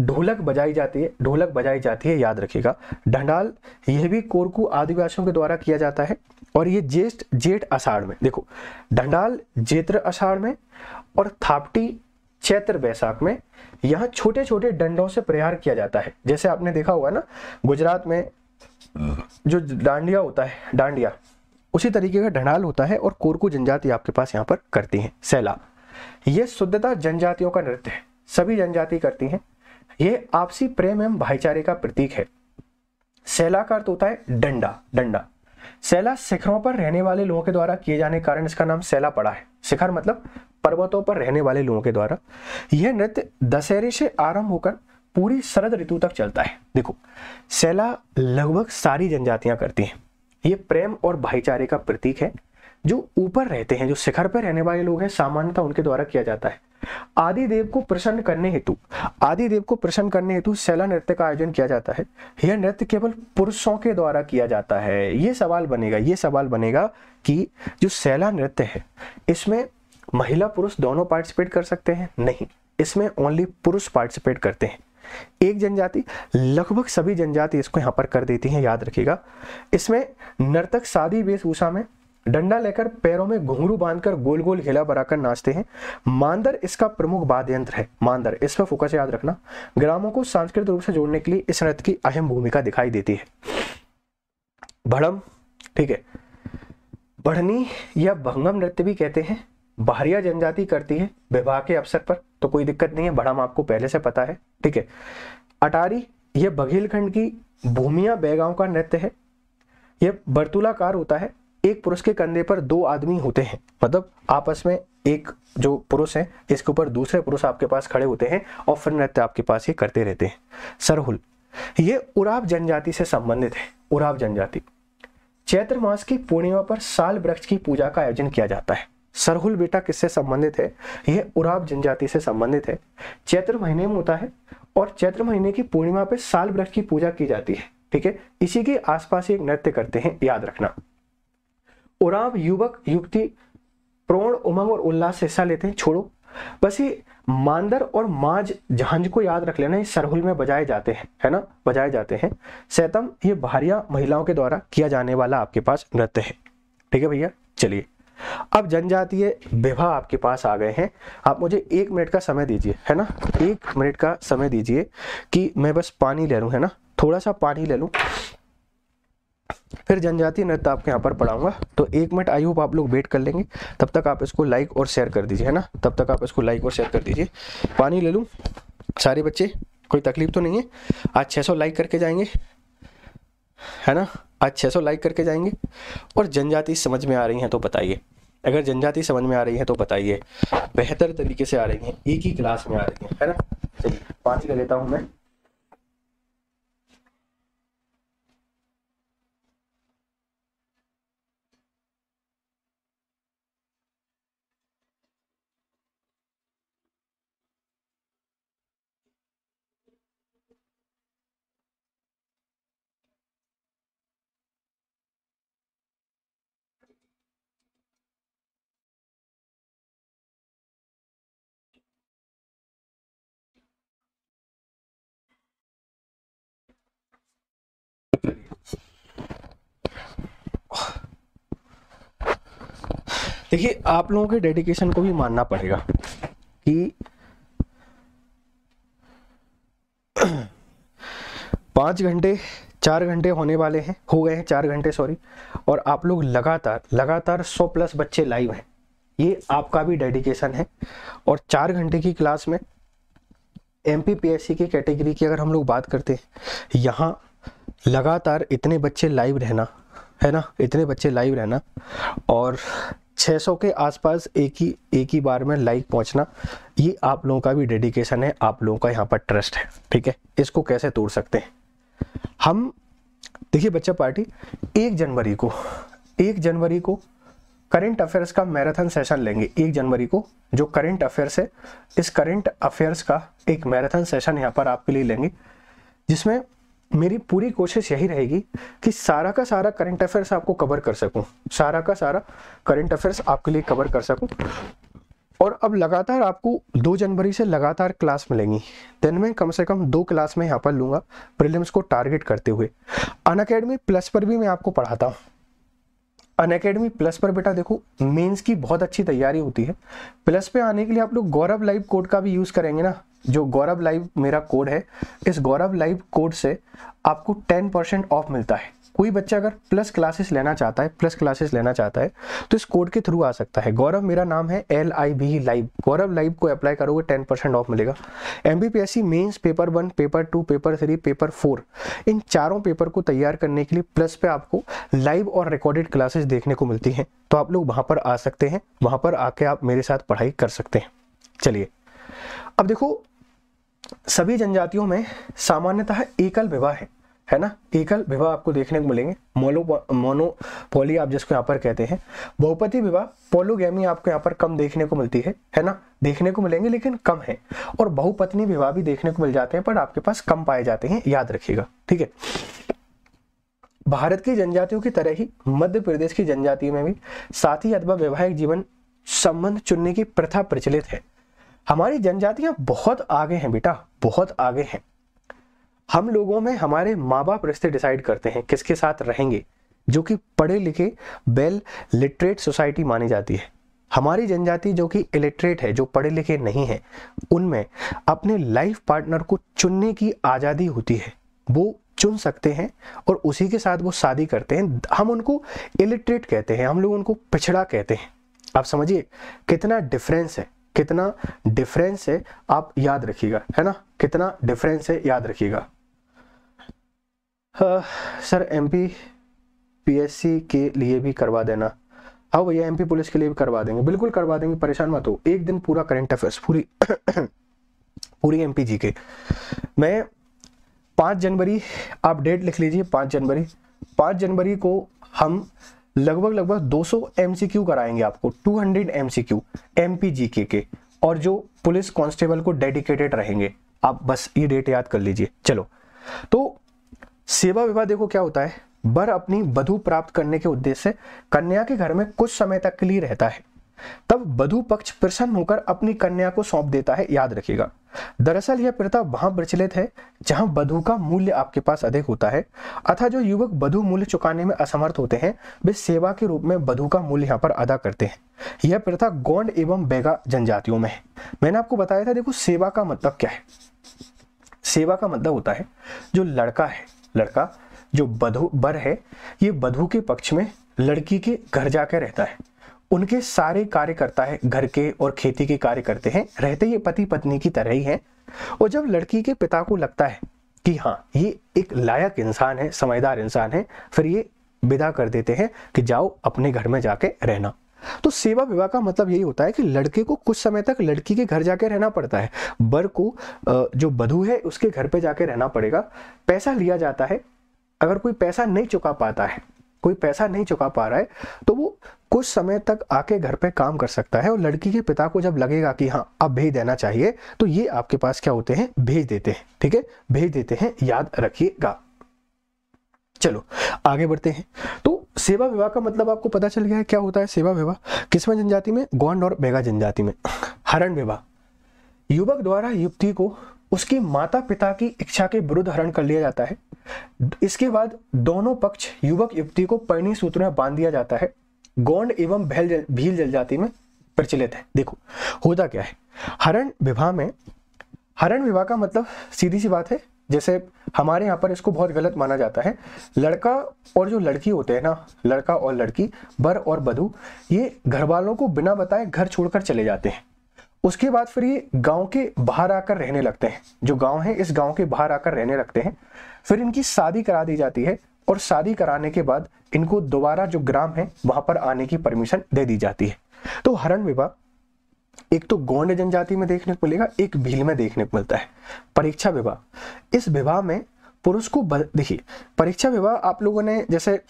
ढोलक बजाई जाती है ढोलक बजाई जाती है याद रखिएगा ढंडाल यह भी कोरकू आदिवासियों के द्वारा किया जाता है और ये ज्येष्ठ जेठ अषाढ़ में देखो ढंडाल जेत्र अषाढ़ में और थापटी चैत्र बैसाख में यहाँ छोटे छोटे डंडों से प्रहार किया जाता है जैसे आपने देखा होगा ना गुजरात में जो डांडिया होता है डांडिया उसी तरीके का ढंडाल होता है और कोरकू जनजाति आपके पास यहाँ पर करती है सैला यह शुद्धता जनजातियों का नृत्य है सभी जनजाति करती हैं ये आपसी प्रेम एवं भाईचारे का प्रतीक है सैला का अर्थ होता है डंडा डंडा सैला शिखरों पर रहने वाले लोगों के द्वारा किए जाने के कारण इसका नाम सैला पड़ा है शिखर मतलब पर्वतों पर रहने वाले लोगों के द्वारा यह नृत्य दशहरे से आरंभ होकर पूरी शरद ऋतु तक चलता है देखो सैला लगभग सारी जनजातियां करती हैं ये प्रेम और भाईचारे का प्रतीक है जो ऊपर रहते हैं जो शिखर पर रहने वाले लोग हैं सामान्यतः उनके द्वारा किया जाता है आदिदेव को प्रसन्न करने हेतु आदिदेव को प्रसन्न करने हेतु शैला नृत्य का आयोजन किया जाता है यह नृत्य केवल पुरुषों के द्वारा किया जाता है यह सवाल बनेगा यह सवाल बनेगा कि जो शैला नृत्य है इसमें महिला पुरुष दोनों पार्टिसिपेट कर सकते हैं नहीं इसमें ओनली पुरुष पार्टिसिपेट करते हैं एक जनजाति लगभग सभी जनजाति इसको यहाँ पर कर देती हैं याद रखिएगा इसमें नर्तक सादी वेशभूषा में डंडा लेकर पैरों में घुंघरू बांधकर गोल गोल घेला बनाकर नाचते हैं मांदर इसका प्रमुख वाद्य यंत्र है मांदर इस पर फोकस याद रखना ग्रामों को सांस्कृतिक रूप से जोड़ने के लिए इस नृत्य की अहम भूमिका दिखाई देती है भड़म ठीक है बढ़नी या भंगम नृत्य भी कहते हैं बाहरिया जनजाति करती है विवाह के अवसर पर तो कोई दिक्कत नहीं है भड़म आपको पहले से पता है ठीक है अटारी यह बघेलखंड की भूमिया बैगांव का नृत्य है यह बर्तुलाकार होता है एक पुरुष के कंधे पर दो आदमी होते हैं मतलब आपस में एक जो पुरुष है इसके ऊपर दूसरे पुरुष आपके पास खड़े होते हैं और फिर नृत्य आपके पास ये करते रहते हैं सरहुल ये उराव जनजाति से संबंधित है उराव जनजाति चैत्र मास की पूर्णिमा पर साल वृक्ष की पूजा का आयोजन किया जाता है सरहुल बेटा किससे संबंधित है यह उराव जनजाति से संबंधित है चैत्र महीने में होता है और चैत्र महीने की पूर्णिमा पर साल वृक्ष की पूजा की जाती है ठीक है इसी के आसपास एक नृत्य करते हैं याद रखना और आप युवक युक्ति प्रोण उमंग और उल्लास से हिस्सा लेते हैं छोड़ो बस ये मांदर और माज झांझ को याद रख लेना ये सरहुल में बजाए जाते हैं है ना बजाए जाते हैं सैतम ये भारिया महिलाओं के द्वारा किया जाने वाला आपके पास नृत्य है ठीक है भैया चलिए अब जनजातीय विवाह आपके पास आ गए हैं आप मुझे एक मिनट का समय दीजिए है ना एक मिनट का समय दीजिए कि मैं बस पानी ले लूँ है ना थोड़ा सा पानी ले लूँ फिर जनजाति नृत्य तो आपके यहाँ पर पढ़ाऊंगा तो एक मिनट आई होप आप लोग वेट कर लेंगे तब तक आप इसको लाइक और शेयर कर दीजिए है ना तब तक आप इसको लाइक और शेयर कर दीजिए पानी ले लूँ सारे बच्चे कोई तकलीफ तो नहीं है आज सौ लाइक करके जाएंगे है ना आज सौ लाइक करके जाएंगे और जनजाति समझ में आ रही हैं तो बताइए अगर जनजाति समझ में आ रही है तो बताइए बेहतर तरीके से आ रही हैं एक ही क्लास में आ रही हैं है ना चलिए पाँच ले लेता हूँ मैं देखिए आप लोगों के डेडिकेशन को भी मानना पड़ेगा कि पाँच घंटे चार घंटे होने वाले हैं हो गए हैं चार घंटे सॉरी और आप लोग लगातार लगातार सौ प्लस बच्चे लाइव हैं ये आपका भी डेडिकेशन है और चार घंटे की क्लास में एम पी की कैटेगरी की अगर हम लोग बात करते हैं यहाँ लगातार इतने बच्चे लाइव रहना है ना इतने बच्चे लाइव रहना और 600 के आसपास एक ही एक ही बार में लाइक पहुंचना ये आप लोगों का भी डेडिकेशन है आप लोगों का यहाँ पर ट्रस्ट है ठीक है इसको कैसे तोड़ सकते हैं हम देखिए बच्चा पार्टी एक जनवरी को एक जनवरी को करंट अफेयर्स का मैराथन सेशन लेंगे एक जनवरी को जो करंट अफेयर्स है इस करंट अफेयर्स का एक मैराथन सेशन यहाँ पर आपके लिए लेंगे जिसमें मेरी पूरी कोशिश यही रहेगी कि सारा का सारा करंट अफेयर्स आपको कवर कर सकूं सारा का सारा करंट अफेयर्स आपके लिए कवर कर सकूं और अब लगातार आपको दो जनवरी से लगातार क्लास मिलेंगी दिन में कम से कम दो क्लास में यहाँ पर लूंगा प्रिलिम्स को टारगेट करते हुए अन प्लस पर भी मैं आपको पढ़ाता हूँ अनकेडमी प्लस पर बेटा देखो मेंस की बहुत अच्छी तैयारी होती है प्लस पे आने के लिए आप लोग गौरव लाइव कोड का भी यूज़ करेंगे ना जो गौरव लाइव मेरा कोड है इस गौरव लाइव कोड से आपको टेन परसेंट ऑफ मिलता है कोई बच्चा अगर प्लस क्लासेस लेना चाहता है प्लस क्लासेस लेना चाहता है तो इस कोड के थ्रू आ सकता है गौरव मेरा नाम है L I B live Gaurav live को अप्लाई करोगे टेन परसेंट ऑफ मिलेगा M B P S C mains paper one paper two paper three paper four इन चारों पेपर को तैयार करने के लिए प्लस पे आपको लाइव और रिकॉर्डेड क्लासेस देखने को मिलती हैं तो आप लोग वहाँ पर आ सकते हैं वहाँ पर आके आप मेरे साथ पढ़ाई कर सकते हैं चलिए अब देखो सभी जनजातियों में सामान्यतः एकल विवाह है है ना एकल विवाह आपको देखने को मिलेंगे मोलो मोनोपोली आप जिसको यहाँ पर कहते हैं बहुपति विवाह पोलोगैमी आपको यहाँ पर कम देखने को मिलती है है ना देखने को मिलेंगे लेकिन कम है और बहुपत्नी विवाह भी देखने को मिल जाते हैं पर आपके पास कम पाए जाते हैं याद रखिएगा ठीक है भारत की जनजातियों की तरह ही मध्य प्रदेश की जनजातियों में भी साथी अथवा वैवाहिक जीवन संबंध चुनने की प्रथा प्रचलित है हमारी जनजातियां बहुत आगे हैं बेटा बहुत आगे हैं हम लोगों में हमारे माँ बाप रिश्ते डिसाइड करते हैं किसके साथ रहेंगे जो कि पढ़े लिखे वेल लिटरेट सोसाइटी मानी जाती है हमारी जनजाति जो कि इलिटरेट है जो पढ़े लिखे नहीं है उनमें अपने लाइफ पार्टनर को चुनने की आज़ादी होती है वो चुन सकते हैं और उसी के साथ वो शादी करते हैं हम उनको इलिटरेट कहते हैं हम लोग उनको पिछड़ा कहते हैं आप समझिए कितना डिफरेंस है कितना डिफरेंस है आप याद रखिएगा है ना कितना डिफरेंस है याद रखिएगा हाँ, सर एमपी पीएससी के लिए भी करवा देना हाँ भैया एमपी पुलिस के लिए भी करवा देंगे बिल्कुल करवा देंगे परेशान मत हो एक दिन पूरा करंट अफेयर्स पूरी पूरी एमपी जी के मैं पाँच जनवरी आप डेट लिख लीजिए पाँच जनवरी पाँच जनवरी को हम लगभग लगभग 200 एमसीक्यू कराएंगे आपको 200 एमसीक्यू एमपीजीके के और जो पुलिस कांस्टेबल को डेडिकेटेड रहेंगे आप बस ये डेट याद कर लीजिए चलो तो सेवा विवाह देखो क्या होता है बर अपनी बधु प्राप्त करने के उद्देश्य से कन्या के घर में कुछ समय तक के लिए रहता है तब बधु पक्ष प्रसन्न होकर अपनी कन्या को सौंप देता है याद रखिएगा दरअसल यह प्रथा वहां प्रचलित है जहां बधु का मूल्य आपके पास अधिक होता है अथा जो युवक बधु मूल्य चुकाने में असमर्थ होते हैं वे सेवा के रूप में बधु का मूल्य यहाँ पर अदा करते हैं यह प्रथा गौंड एवं बेगा जनजातियों में है मैंने आपको बताया था देखो सेवा का मतलब क्या है सेवा का मतलब होता है जो लड़का है लड़का जो बधु बर है ये बधु के पक्ष में लड़की के घर जाकर रहता है उनके सारे कार्य करता है घर के और खेती के कार्य करते हैं रहते ये पति पत्नी की तरह ही है और जब लड़की के पिता को लगता है कि हाँ ये एक लायक इंसान है समझदार इंसान है फिर ये विदा कर देते हैं कि जाओ अपने घर में जाके रहना तो सेवा विवाह का मतलब यही होता है कि लड़के को कुछ समय तक लड़की के घर जाके रहना पड़ता है बर को जो बधू है उसके घर पे जाके रहना पड़ेगा पैसा लिया जाता है अगर कोई पैसा नहीं चुका पाता है कोई पैसा नहीं चुका पा रहा है तो वो कुछ समय तक आके घर पे काम कर सकता है और लड़की के पिता को जब लगेगा कि हाँ अब भेज देना चाहिए तो ये आपके पास क्या होते हैं भेज देते हैं ठीक है भेज देते हैं याद रखिएगा चलो आगे बढ़ते हैं तो सेवा विवाह का मतलब आपको पता चल गया है क्या होता है सेवा विवाह किसमें जनजाति में गौंड और बेगा जनजाति में हरण विवाह युवक द्वारा युवती को उसकी माता पिता की इच्छा के विरुद्ध हरण कर लिया जाता है इसके बाद दोनों पक्ष युवक युवती को पर्णी सूत्र में बांध दिया जाता है गोंड एवं भैल जल, भील जनजाति में प्रचलित है देखो होता क्या है हरण विवाह में हरण विवाह का मतलब सीधी सी बात है जैसे हमारे यहाँ पर इसको बहुत गलत माना जाता है लड़का और जो लड़की होते हैं ना लड़का और लड़की बर और बधू ये घर वालों को बिना बताए घर छोड़कर चले जाते हैं उसके बाद फिर ये गांव के बाहर आकर रहने लगते हैं जो गांव है इस गांव के बाहर आकर रहने लगते हैं फिर इनकी शादी करा दी जाती है और शादी कराने के बाद इनको दोबारा जो ग्राम है वहां पर आने की परमिशन दे दी जाती है तो हरण विवाह एक तो गौंड जनजाति में देखने को मिलेगा एक भील में देखने को मिलता है परीक्षा विवाह इस विवाह में पुरुष को देखिए परीक्षा विवाह आप लोगों ने जैसे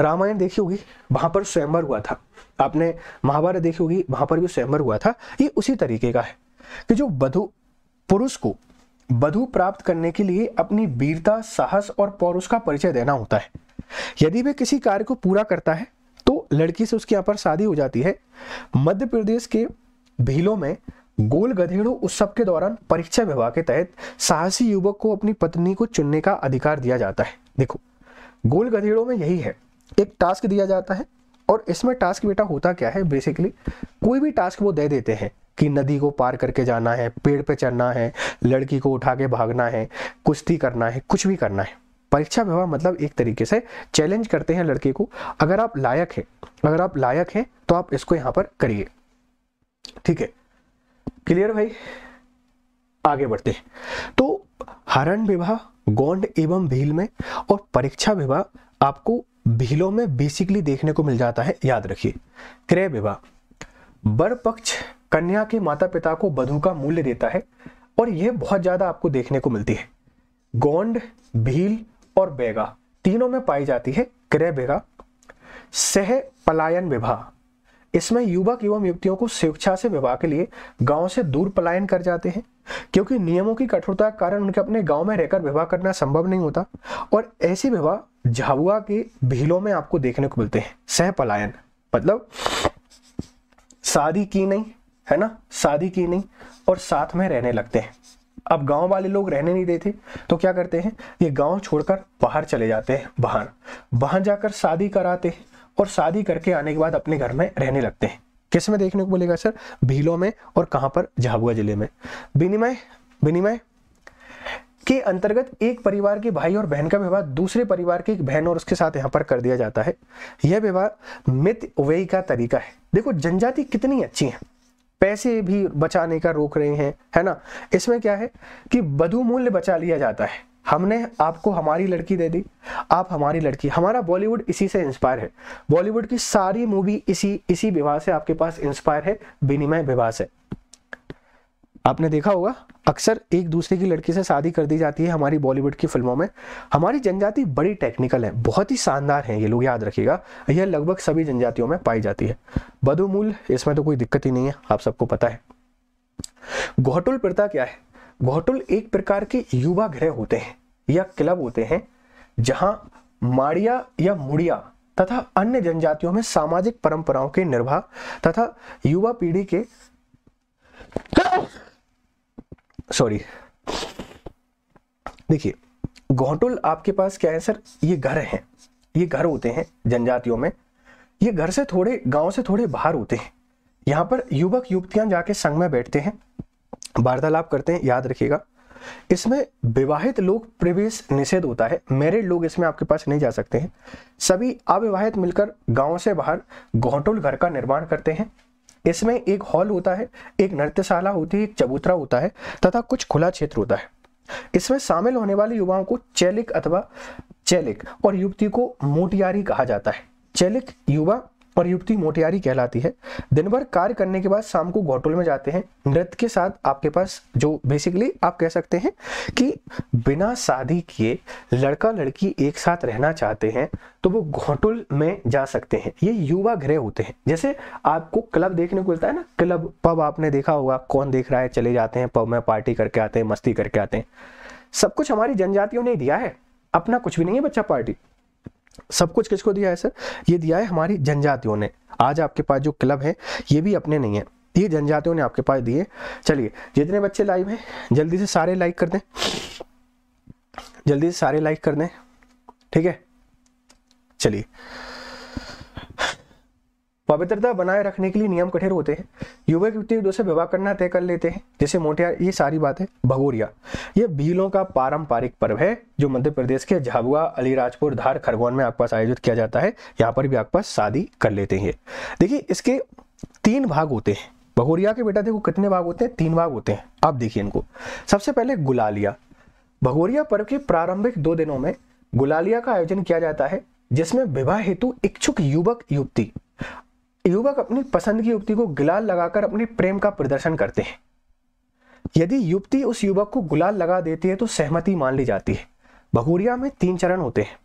रामायण देखी होगी वहां पर स्वयंवर हुआ था आपने महाभारत देखी होगी वहां पर भी स्वयंवर हुआ था ये उसी तरीके का है कि जो वधु पुरुष को बधु प्राप्त करने के लिए अपनी वीरता साहस और पौरुष का परिचय देना होता है यदि वे किसी कार्य को पूरा करता है तो लड़की से उसके यहाँ पर शादी हो जाती है मध्य प्रदेश के भीलों में गोल गधेड़ो उत्सव के दौरान परीक्षा विवाह के तहत साहसी युवक को अपनी पत्नी को चुनने का अधिकार दिया जाता है देखो गोल गधेड़ो में यही है एक टास्क दिया जाता है और इसमें टास्क बेटा होता क्या है बेसिकली कोई भी टास्क वो दे देते हैं कि नदी को पार करके जाना है पेड़ पे चढ़ना है लड़की को उठा के भागना है कुश्ती करना है कुछ भी करना है परीक्षा व्यवहार मतलब एक तरीके से चैलेंज करते हैं लड़के को अगर आप लायक हैं अगर आप लायक हैं तो आप इसको यहां पर करिए ठीक है क्लियर भाई आगे बढ़ते हैं तो हरण विवाह गोंड एवं भील में और परीक्षा विवाह आपको भीलों में बेसिकली देखने को मिल जाता है याद रखिए क्रय विवाह बर पक्ष कन्या के माता पिता को बधु का मूल्य देता है और यह बहुत ज्यादा आपको देखने को मिलती है गोंड भील और बेगा तीनों में पाई जाती है क्रय बेगा सह पलायन विवाह इसमें युवक एवं युवतियों को शिक्षा से विवाह के लिए गांव से दूर पलायन कर जाते हैं क्योंकि नियमों की कठोरता के कारण उनके अपने गांव में रहकर विवाह करना संभव नहीं होता और ऐसी विवाह झाबुआ के भीलों में आपको देखने को मिलते हैं सह पलायन मतलब शादी की नहीं है ना शादी की नहीं और साथ में रहने लगते हैं अब गांव वाले लोग रहने नहीं देते तो क्या करते हैं ये गांव छोड़कर बाहर चले जाते हैं बाहर वहां जाकर शादी कराते हैं और शादी करके आने के बाद अपने घर में रहने लगते हैं किस में देखने को मिलेगा सर भीलों में और कहाँ पर झाबुआ जिले में विनिमय विनिमय के अंतर्गत एक परिवार के भाई और बहन का व्यवहार दूसरे परिवार की एक बहन और उसके साथ यहाँ पर कर दिया जाता है यह व्यवहार मित व्यय का तरीका है देखो जनजाति कितनी अच्छी है पैसे भी बचाने का रोक रहे हैं है ना इसमें क्या है कि बधु मूल्य बचा लिया जाता है हमने आपको हमारी लड़की दे दी आप हमारी लड़की हमारा बॉलीवुड इसी से इंस्पायर है बॉलीवुड की सारी मूवी इसी इसी विवाह से आपके पास इंस्पायर है विनिमय विवाह से आपने देखा होगा अक्सर एक दूसरे की लड़की से शादी कर दी जाती है हमारी बॉलीवुड की फिल्मों में हमारी जनजाति बड़ी टेक्निकल है बहुत ही शानदार है ये लोग याद रखिएगा यह लगभग सभी जनजातियों में पाई जाती है बदोमूल इसमें तो कोई दिक्कत ही नहीं है आप सबको पता है घोटुल प्रथा क्या है घोटुल एक प्रकार के युवा गृह होते हैं या क्लब होते हैं जहां माड़िया या मुड़िया तथा अन्य जनजातियों में सामाजिक परंपराओं के निर्वाह तथा युवा पीढ़ी के सॉरी देखिए घोटुल आपके पास क्या है सर ये घर है ये घर होते हैं जनजातियों में ये घर से थोड़े गांव से थोड़े बाहर होते हैं यहां पर युवक युवतियां जाके संग में बैठते हैं वार्तालाप करते हैं याद रखिएगा इसमें विवाहित लोग प्रवेश निषेध होता है मैरिड लोग इसमें आपके पास नहीं जा सकते हैं सभी अविवाहित मिलकर गांव से बाहर घोटुल घर का निर्माण करते हैं इसमें एक हॉल होता है एक नृत्यशाला होती है एक चबूतरा होता है तथा कुछ खुला क्षेत्र होता है इसमें शामिल होने वाले युवाओं को चैलिक अथवा चैलिक और युवती को मोटियारी कहा जाता है चैलिक युवा और युवती मोटियारी कहलाती है दिन भर कार्य करने के बाद शाम को गौटुल में जाते हैं नृत्य के साथ आपके पास जो बेसिकली आप कह सकते हैं कि बिना शादी किए लड़का लड़की एक साथ रहना चाहते हैं तो वो घोटुल में जा सकते हैं ये युवा गृह होते हैं जैसे आपको क्लब देखने को मिलता है ना क्लब पब आपने देखा होगा कौन देख रहा है चले जाते हैं पब में पार्टी करके आते हैं मस्ती करके आते हैं सब कुछ हमारी जनजातियों ने दिया है अपना कुछ भी नहीं है बच्चा पार्टी सब कुछ किसको दिया है सर ये दिया है हमारी जनजातियों ने आज आपके पास जो क्लब है ये भी अपने नहीं है ये जनजातियों ने आपके पास दिए चलिए जितने बच्चे लाइव हैं जल्दी से सारे लाइक कर दें जल्दी से सारे लाइक कर दें ठीक है चलिए पवित्रता बनाए रखने के लिए नियम कठोर होते हैं युवक युवती एक दूसरे विवाह करना तय कर लेते हैं जैसे मोटिया ये सारी बातें भगोरिया ये भीलों का पारंपरिक पर्व है जो मध्य प्रदेश के झाबुआ अलीराजपुर धार खरगोन में आपके आयोजित किया जाता है यहाँ पर भी आपके शादी कर लेते हैं देखिए इसके तीन भाग होते हैं भगोरिया के बेटा देखो कितने भाग होते हैं तीन भाग होते हैं आप देखिए इनको सबसे पहले गुलालिया भगोरिया पर्व के प्रारंभिक दो दिनों में गुलालिया का आयोजन किया जाता है जिसमें विवाह हेतु इच्छुक युवक युवती युवक अपनी पसंद की युवती को गुलाल लगाकर अपने प्रेम का प्रदर्शन करते हैं यदि युवती उस युवक को गुलाल लगा देती है तो सहमति मान ली जाती है भगूरिया में तीन चरण होते हैं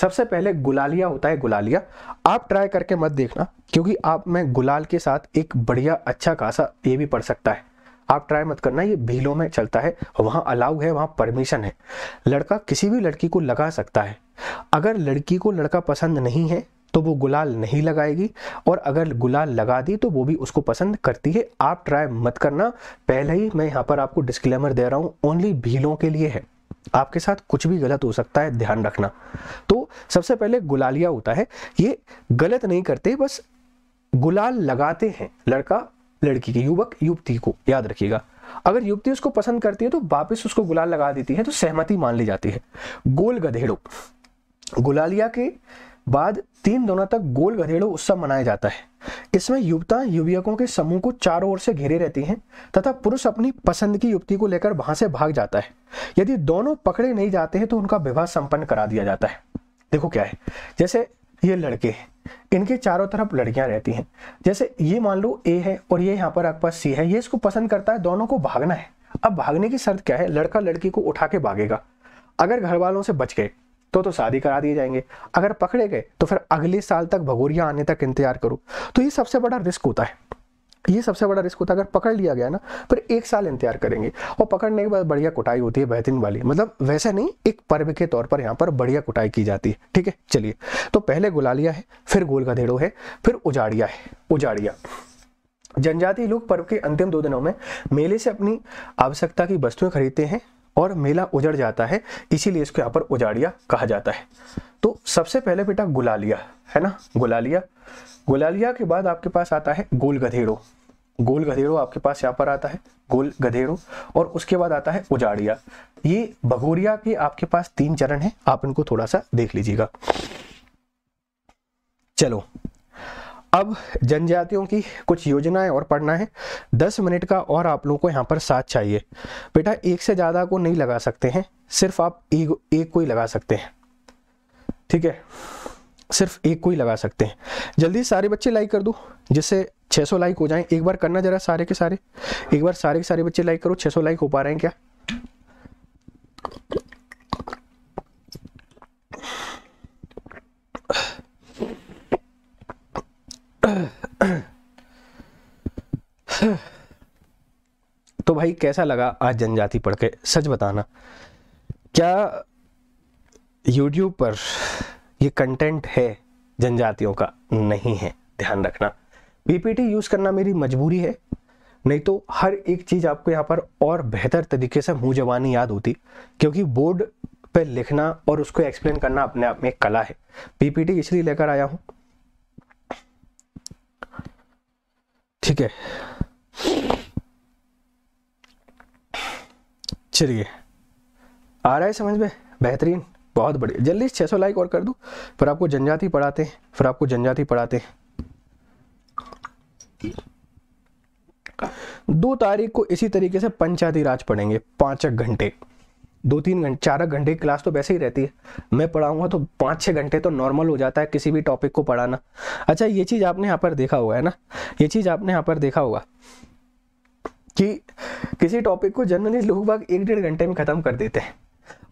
सबसे पहले गुलालिया होता है गुलालिया आप ट्राई करके मत देखना क्योंकि आप में गुलाल के साथ एक बढ़िया अच्छा खासा ये भी पड़ सकता है आप ट्राई मत करना ये भीलों में चलता है वहाँ अलाउ है वहाँ परमिशन है लड़का किसी भी लड़की को लगा सकता है अगर लड़की को लड़का पसंद नहीं है तो वो गुलाल नहीं लगाएगी और अगर गुलाल लगा दी तो वो भी उसको पसंद करती है आप ट्राई मत करना पहले ही मैं यहाँ पर आपको डिस्क्लेमर दे रहा हूँ ओनली भीलों के लिए है आपके साथ कुछ भी गलत हो सकता है ध्यान रखना तो सबसे पहले गुलालिया होता है ये गलत नहीं करते बस गुलाल लगाते हैं लड़का लड़की के युवक युवती को याद रखिएगा अगर युवती उसको पसंद करती है तो वापस उसको गुलाल लगा देती है तो सहमति मान ली जाती है गोल गधेड़ो गुलालिया के बाद तीन दोनों तक गोल घरेलू उत्सव मनाया जाता है इसमें युवता युवकों के समूह को चारों ओर से घेरे रहती हैं तथा पुरुष अपनी पसंद की युवती को लेकर वहां से भाग जाता है यदि दोनों पकड़े नहीं जाते हैं तो उनका विवाह संपन्न करा दिया जाता है देखो क्या है जैसे ये लड़के हैं इनके चारों तरफ लड़कियां रहती हैं जैसे ये मान लो ए है और ये यहाँ पर आपका सी है ये इसको पसंद करता है दोनों को भागना है अब भागने की शर्त क्या है लड़का लड़की को उठा के भागेगा अगर घर वालों से बच गए तो तो शादी करा दिए जाएंगे अगर पकड़े गए तो फिर अगले साल तक भगोरिया आने तक इंतजार करो तो ये सबसे बड़ा रिस्क होता है ये सबसे बड़ा रिस्क होता है अगर पकड़ लिया गया ना फिर एक साल इंतजार करेंगे और पकड़ने के बाद बढ़िया कुटाई होती है बेहतरीन वाली मतलब वैसे नहीं एक पर्व के तौर पर यहाँ पर बढ़िया कुटाई की जाती है ठीक है चलिए तो पहले गुलालिया है फिर गोल गधेड़ो है फिर उजाड़िया है उजाड़िया जनजातीय लोग पर्व के अंतिम दो दिनों में मेले से अपनी आवश्यकता की वस्तुएं खरीदते हैं और मेला उजड़ जाता है इसीलिए इसको यहाँ पर उजाड़िया कहा जाता है तो सबसे पहले बेटा गुलालिया है ना गुलालिया गुलालिया के बाद आपके पास आता है गोल गधेड़ो गोल गधेड़ो आपके पास यहाँ पर आता है गोल गधेड़ो और उसके बाद आता है उजाड़िया ये भगोरिया के आपके पास तीन चरण है आप इनको थोड़ा सा देख लीजिएगा चलो अब जनजातियों की कुछ योजनाएं और पढ़ना है दस मिनट का और आप लोगों को यहाँ पर साथ चाहिए बेटा एक से ज़्यादा को नहीं लगा सकते हैं सिर्फ आप एक एक को ही लगा सकते हैं ठीक है सिर्फ एक को ही लगा सकते हैं जल्दी सारे बच्चे लाइक कर दो जिससे 600 लाइक हो जाएं एक बार करना जरा सारे के सारे एक बार सारे के सारे बच्चे लाइक करो 600 लाइक हो पा रहे हैं क्या तो भाई कैसा लगा आज जनजाति पढ़ के सच बताना क्या YouTube पर ये कंटेंट है जनजातियों का नहीं है ध्यान रखना पीपीटी यूज़ करना मेरी मजबूरी है नहीं तो हर एक चीज़ आपको यहाँ पर और बेहतर तरीके से मुंह जवानी याद होती क्योंकि बोर्ड पर लिखना और उसको एक्सप्लेन करना अपने आप में एक कला है पीपीटी इसलिए लेकर आया हूँ ठीक है चलिए आ रहा है समझ में बेहतरीन बहुत बढ़िया जल्दी 600 लाइक और कर दूं फिर आपको जनजाति पढ़ाते हैं फिर आपको जनजाति पढ़ाते हैं दो तारीख को इसी तरीके से पंचायती राज पढ़ेंगे पांच घंटे दो तीन घंटे चार घंटे की क्लास तो वैसे ही रहती है मैं पढ़ाऊंगा तो पाँच छः घंटे तो नॉर्मल हो जाता है किसी भी टॉपिक को पढ़ाना अच्छा ये चीज़ आपने यहाँ पर देखा होगा है ना ये चीज़ आपने यहाँ पर देखा होगा कि किसी टॉपिक को जनरली लोग बाग एक डेढ़ घंटे में ख़त्म कर देते हैं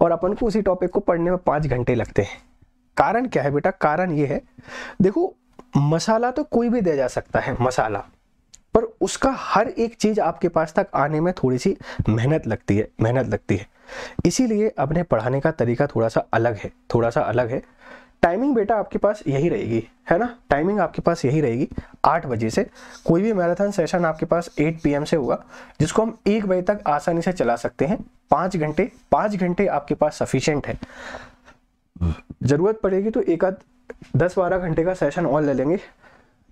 और अपन को उसी टॉपिक को पढ़ने में पाँच घंटे लगते हैं कारण क्या है बेटा कारण ये है देखो मसाला तो कोई भी दे जा सकता है मसाला पर उसका हर एक चीज़ आपके पास तक आने में थोड़ी सी मेहनत लगती है मेहनत लगती है इसीलिए अपने पढ़ाने का तरीका थोड़ा सा अलग है थोड़ा सा अलग है टाइमिंग बेटा आपके पास यही रहेगी है ना टाइमिंग आपके पास यही रहेगी आठ बजे से कोई भी मैराथन सेशन आपके पास एट पी से होगा जिसको हम एक बजे तक आसानी से चला सकते हैं पाँच घंटे पाँच घंटे आपके पास सफिशेंट है ज़रूरत पड़ेगी तो एक आध दस बारह घंटे का सेशन और ले लेंगे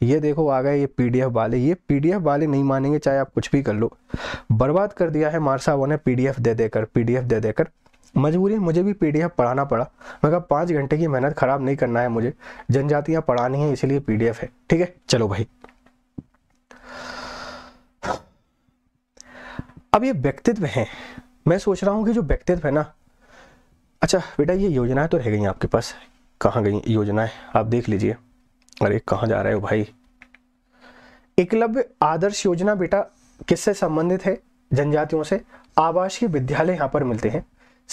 ये देखो आ गए ये पीडीएफ वाले ये पीडीएफ वाले नहीं मानेंगे चाहे आप कुछ भी कर लो बर्बाद कर दिया है मार साहब ने पीडीएफ दे देकर पीडीएफ दे देकर मजबूरी मुझे भी पीडीएफ पढ़ाना पड़ा मैं कहा पाँच घंटे की मेहनत खराब नहीं करना है मुझे जनजातियाँ पढ़ानी है इसलिए पीडीएफ है ठीक है चलो भाई अब ये व्यक्तित्व है मैं सोच रहा हूँ कि जो व्यक्तित्व है ना अच्छा बेटा ये योजनाएं तो रह गई आपके पास कहाँ गई योजनाएं आप देख लीजिए अरे कहाँ जा रहे हो भाई एकलव्य आदर्श योजना बेटा किससे संबंधित है जनजातियों से आवासीय विद्यालय यहाँ पर मिलते हैं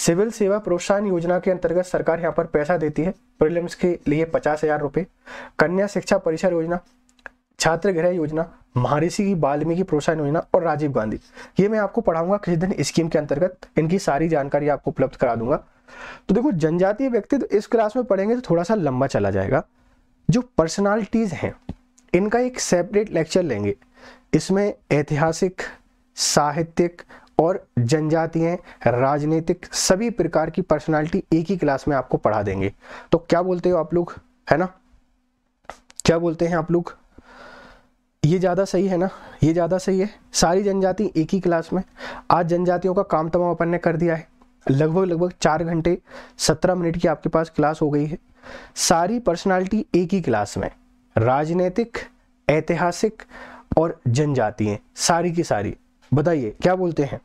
सिविल सेवा प्रोत्साहन योजना के अंतर्गत सरकार यहाँ पर पैसा देती है प्रिलिम्स के लिए पचास हजार रुपये कन्या शिक्षा परिसर योजना छात्र गृह योजना महारिषि की वाल्मीकि प्रोत्साहन योजना और राजीव गांधी ये मैं आपको पढ़ाऊंगा किसी दिन स्कीम के अंतर्गत इनकी सारी जानकारी आपको उपलब्ध करा दूंगा तो देखो जनजातीय व्यक्ति तो इस क्लास में पढ़ेंगे तो थोड़ा सा लंबा चला जाएगा जो पर्सनालिटीज़ हैं इनका एक सेपरेट लेक्चर लेंगे इसमें ऐतिहासिक साहित्यिक और जनजातीय राजनीतिक सभी प्रकार की पर्सनालिटी एक ही क्लास में आपको पढ़ा देंगे तो क्या बोलते हो आप लोग है ना क्या बोलते हैं आप लोग ये ज़्यादा सही है ना ये ज़्यादा सही है सारी जनजाति एक ही क्लास में आज जनजातियों का काम तमाम अपन ने कर दिया है लगभग लगभग चार घंटे सत्रह मिनट की आपके पास क्लास हो गई है सारी पर्सनालिटी एक ही क्लास में राजनीतिक ऐतिहासिक और जनजातीय सारी की सारी बताइए क्या बोलते हैं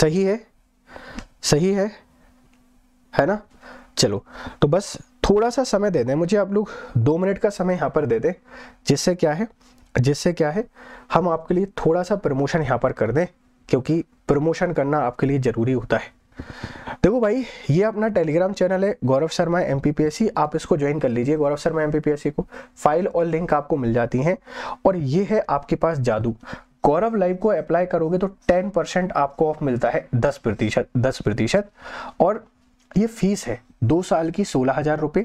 सही है सही है है ना चलो तो बस थोड़ा सा समय दे दें मुझे आप लोग दो मिनट का समय यहाँ पर दे दें जिससे क्या है जिससे क्या है हम आपके लिए थोड़ा सा प्रमोशन यहाँ पर कर दें क्योंकि प्रमोशन करना आपके लिए ज़रूरी होता है देखो भाई ये अपना टेलीग्राम चैनल है गौरव शर्मा एम आप इसको ज्वाइन कर लीजिए गौरव शर्मा एम को फाइल और लिंक आपको मिल जाती हैं और ये है आपके पास जादू गौरव लाइव को अप्लाई करोगे तो 10 परसेंट आपको ऑफ मिलता है 10 प्रतिशत दस प्रतिशत और ये फीस है दो साल की सोलह हज़ार रुपये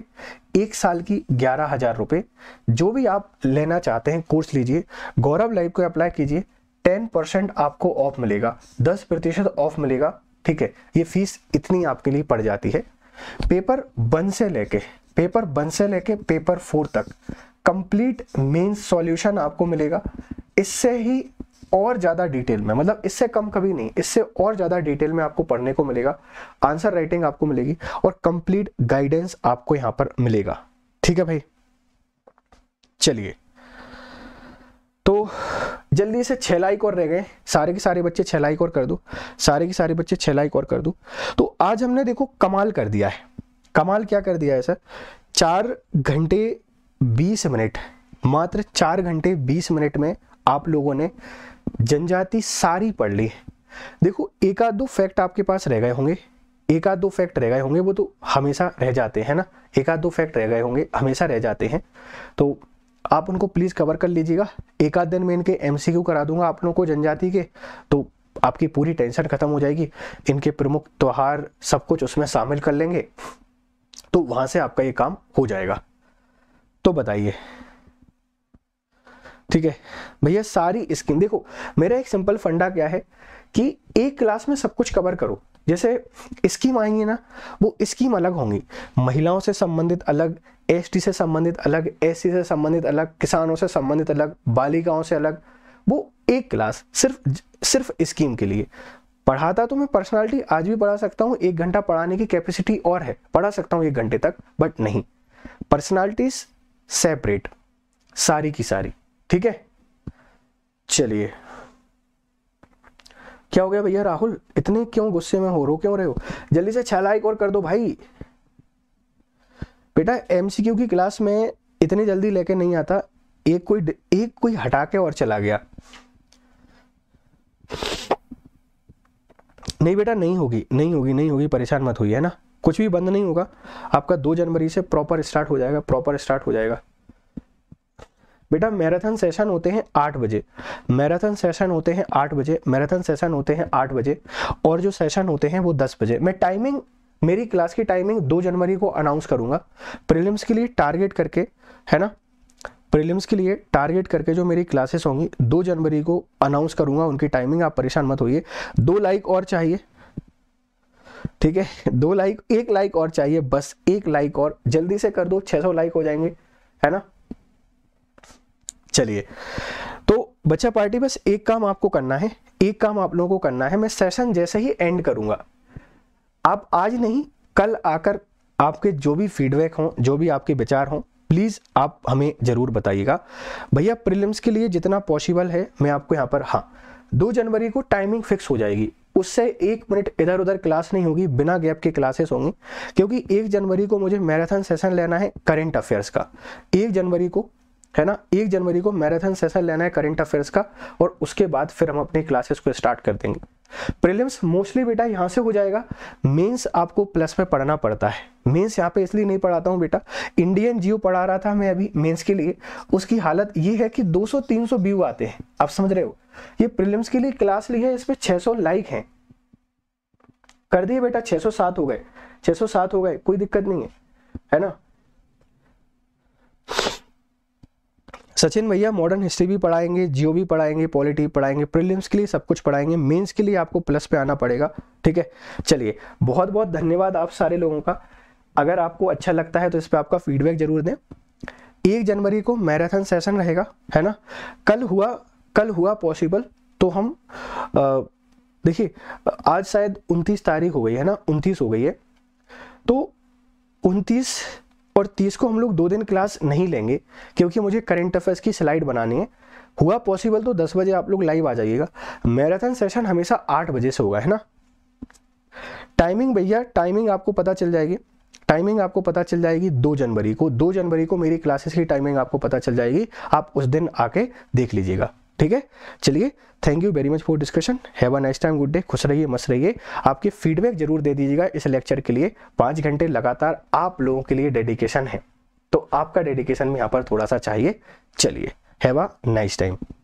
एक साल की ग्यारह हज़ार रुपये जो भी आप लेना चाहते हैं कोर्स लीजिए गौरव लाइव को अप्लाई कीजिए टेन परसेंट आपको ऑफ मिलेगा दस प्रतिशत ऑफ मिलेगा ठीक है ये फीस इतनी आपके लिए पड़ जाती है पेपर वन से लेके पेपर वन से लेके पेपर फोर तक कंप्लीट मेन सॉल्यूशन आपको मिलेगा इससे ही और ज़्यादा डिटेल में मतलब इससे कम कभी नहीं इससे और ज़्यादा डिटेल में आपको पढ़ने को मिलेगा आंसर राइटिंग आपको मिलेगी और कंप्लीट गाइडेंस आपको यहां पर मिलेगा ठीक है भाई चलिए तो जल्दी से छः लाइक और रह गए सारे के सारे बच्चे छः लाइक और कर दो सारे के सारे बच्चे छः लाइक और कर दो तो आज हमने देखो कमाल कर दिया है कमाल क्या कर दिया है सर चार घंटे बीस मिनट मात्र चार घंटे बीस मिनट में आप लोगों ने जनजाति सारी पढ़ ली देखो एक आध दो फैक्ट आपके पास रह गए होंगे एक आध दो फैक्ट रह गए होंगे वो तो हमेशा रह जाते हैं ना एक आध दो फैक्ट रह गए होंगे हमेशा रह जाते हैं तो आप उनको प्लीज़ कवर कर लीजिएगा एक आध दिन में इनके एमसीक्यू करा दूंगा आप लोगों को जनजाति के तो आपकी पूरी टेंशन खत्म हो जाएगी इनके प्रमुख त्यौहार सब कुछ उसमें शामिल कर लेंगे तो वहां से आपका ये काम हो जाएगा तो बताइए ठीक है भैया सारी स्कीम देखो मेरा एक सिंपल फंडा क्या है कि एक क्लास में सब कुछ कवर करो जैसे स्कीम आएंगी ना वो स्कीम अलग होंगी महिलाओं से संबंधित अलग एस से संबंधित अलग एस से संबंधित अलग किसानों से संबंधित अलग बालिकाओं से अलग वो एक क्लास सिर्फ सिर्फ स्कीम के लिए पढ़ाता तो मैं पर्सनालिटी आज भी पढ़ा सकता हूँ एक घंटा पढ़ाने की कैपेसिटी और है पढ़ा सकता हूँ एक घंटे तक बट नहीं पर्सनालिटीज सेपरेट सारी की सारी ठीक है चलिए क्या हो गया भैया राहुल इतने क्यों गुस्से में हो रो क्यों रहे हो जल्दी से छह लाइक और कर दो भाई बेटा एमसीक्यू की क्लास में इतनी जल्दी लेके नहीं आता एक कोई एक कोई हटा के और चला गया नहीं बेटा नहीं होगी नहीं होगी नहीं होगी परेशान मत हुई है ना कुछ भी बंद नहीं होगा आपका दो जनवरी से प्रॉपर स्टार्ट हो जाएगा प्रॉपर स्टार्ट हो जाएगा बेटा मैराथन सेशन होते हैं आठ बजे मैराथन सेशन होते हैं आठ बजे मैराथन सेशन होते हैं आठ बजे और जो सेशन होते हैं वो दस बजे मैं टाइमिंग मेरी क्लास की टाइमिंग दो जनवरी को अनाउंस करूंगा प्रीलिम्स के लिए टारगेट करके है ना प्रीलिम्स के लिए टारगेट करके जो मेरी क्लासेस होंगी दो जनवरी को अनाउंस करूंगा उनकी टाइमिंग आप परेशान मत होइए दो लाइक और चाहिए ठीक है दो लाइक एक लाइक और चाहिए बस एक लाइक और जल्दी से कर दो 600 लाइक हो जाएंगे है ना चलिए तो बच्चा पार्टी बस एक काम आपको करना है एक काम आप लोगों को करना है मैं सेशन जैसे ही एंड करूंगा आप आज नहीं कल आकर आपके जो भी फीडबैक हों जो भी आपके विचार हों प्लीज़ आप हमें ज़रूर बताइएगा भैया प्रीलिम्स के लिए जितना पॉसिबल है मैं आपको यहाँ पर हाँ दो जनवरी को टाइमिंग फिक्स हो जाएगी उससे एक मिनट इधर उधर क्लास नहीं होगी बिना गैप के क्लासेस होंगी क्योंकि एक जनवरी को मुझे मैराथन सेशन लेना है करेंट अफेयर्स का एक जनवरी को है ना एक जनवरी को मैराथन सेशन लेना है करंट अफेयर्स का और उसके बाद फिर हम अपनी क्लासेस को स्टार्ट कर देंगे प्रीलिम्स मोस्टली बेटा यहाँ से हो जाएगा मेंस आपको प्लस में पढ़ना पड़ता है मेंस यहाँ पे इसलिए नहीं पढ़ाता हूँ बेटा इंडियन जियो पढ़ा रहा था मैं अभी मेंस के लिए उसकी हालत ये है कि 200-300 व्यू आते हैं आप समझ रहे हो ये प्रीलिम्स के लिए क्लास ली है इसमें 600 लाइक है कर दिए बेटा 607 हो गए 607 हो गए कोई दिक्कत नहीं है है ना सचिन भैया मॉडर्न हिस्ट्री भी पढ़ाएंगे जियो भी पढ़ाएंगे पॉलिटी पढ़ाएंगे प्रिलिम्स के लिए सब कुछ पढ़ाएंगे मेंस के लिए आपको प्लस पे आना पड़ेगा ठीक है चलिए बहुत बहुत धन्यवाद आप सारे लोगों का अगर आपको अच्छा लगता है तो इस पर आपका फीडबैक जरूर दें एक जनवरी को मैराथन सेशन रहेगा है ना कल हुआ कल हुआ पॉसिबल तो हम देखिए आज शायद उनतीस तारीख हो गई है ना उनतीस हो गई है तो उनतीस और तीस को हम लोग दो दिन क्लास नहीं लेंगे क्योंकि मुझे करंट अफेयर्स की स्लाइड बनानी है हुआ पॉसिबल तो दस बजे आप लोग लाइव आ जाइएगा मैराथन सेशन हमेशा आठ बजे से होगा है ना टाइमिंग भैया टाइमिंग आपको पता चल जाएगी टाइमिंग आपको पता चल जाएगी दो जनवरी को दो जनवरी को मेरी क्लासेस की टाइमिंग आपको पता चल जाएगी आप उस दिन आके देख लीजिएगा ठीक है चलिए thank you very much for discussion have a nice time good day खुश रहिए मस्त रहिए आपके फीडबैक जरूर दे दीजिएगा इस लेक्चर के लिए पाँच घंटे लगातार आप लोगों के लिए डेडिकेशन है तो आपका डेडिकेशन में यहाँ पर थोड़ा सा चाहिए चलिए हैव अ नाइस टाइम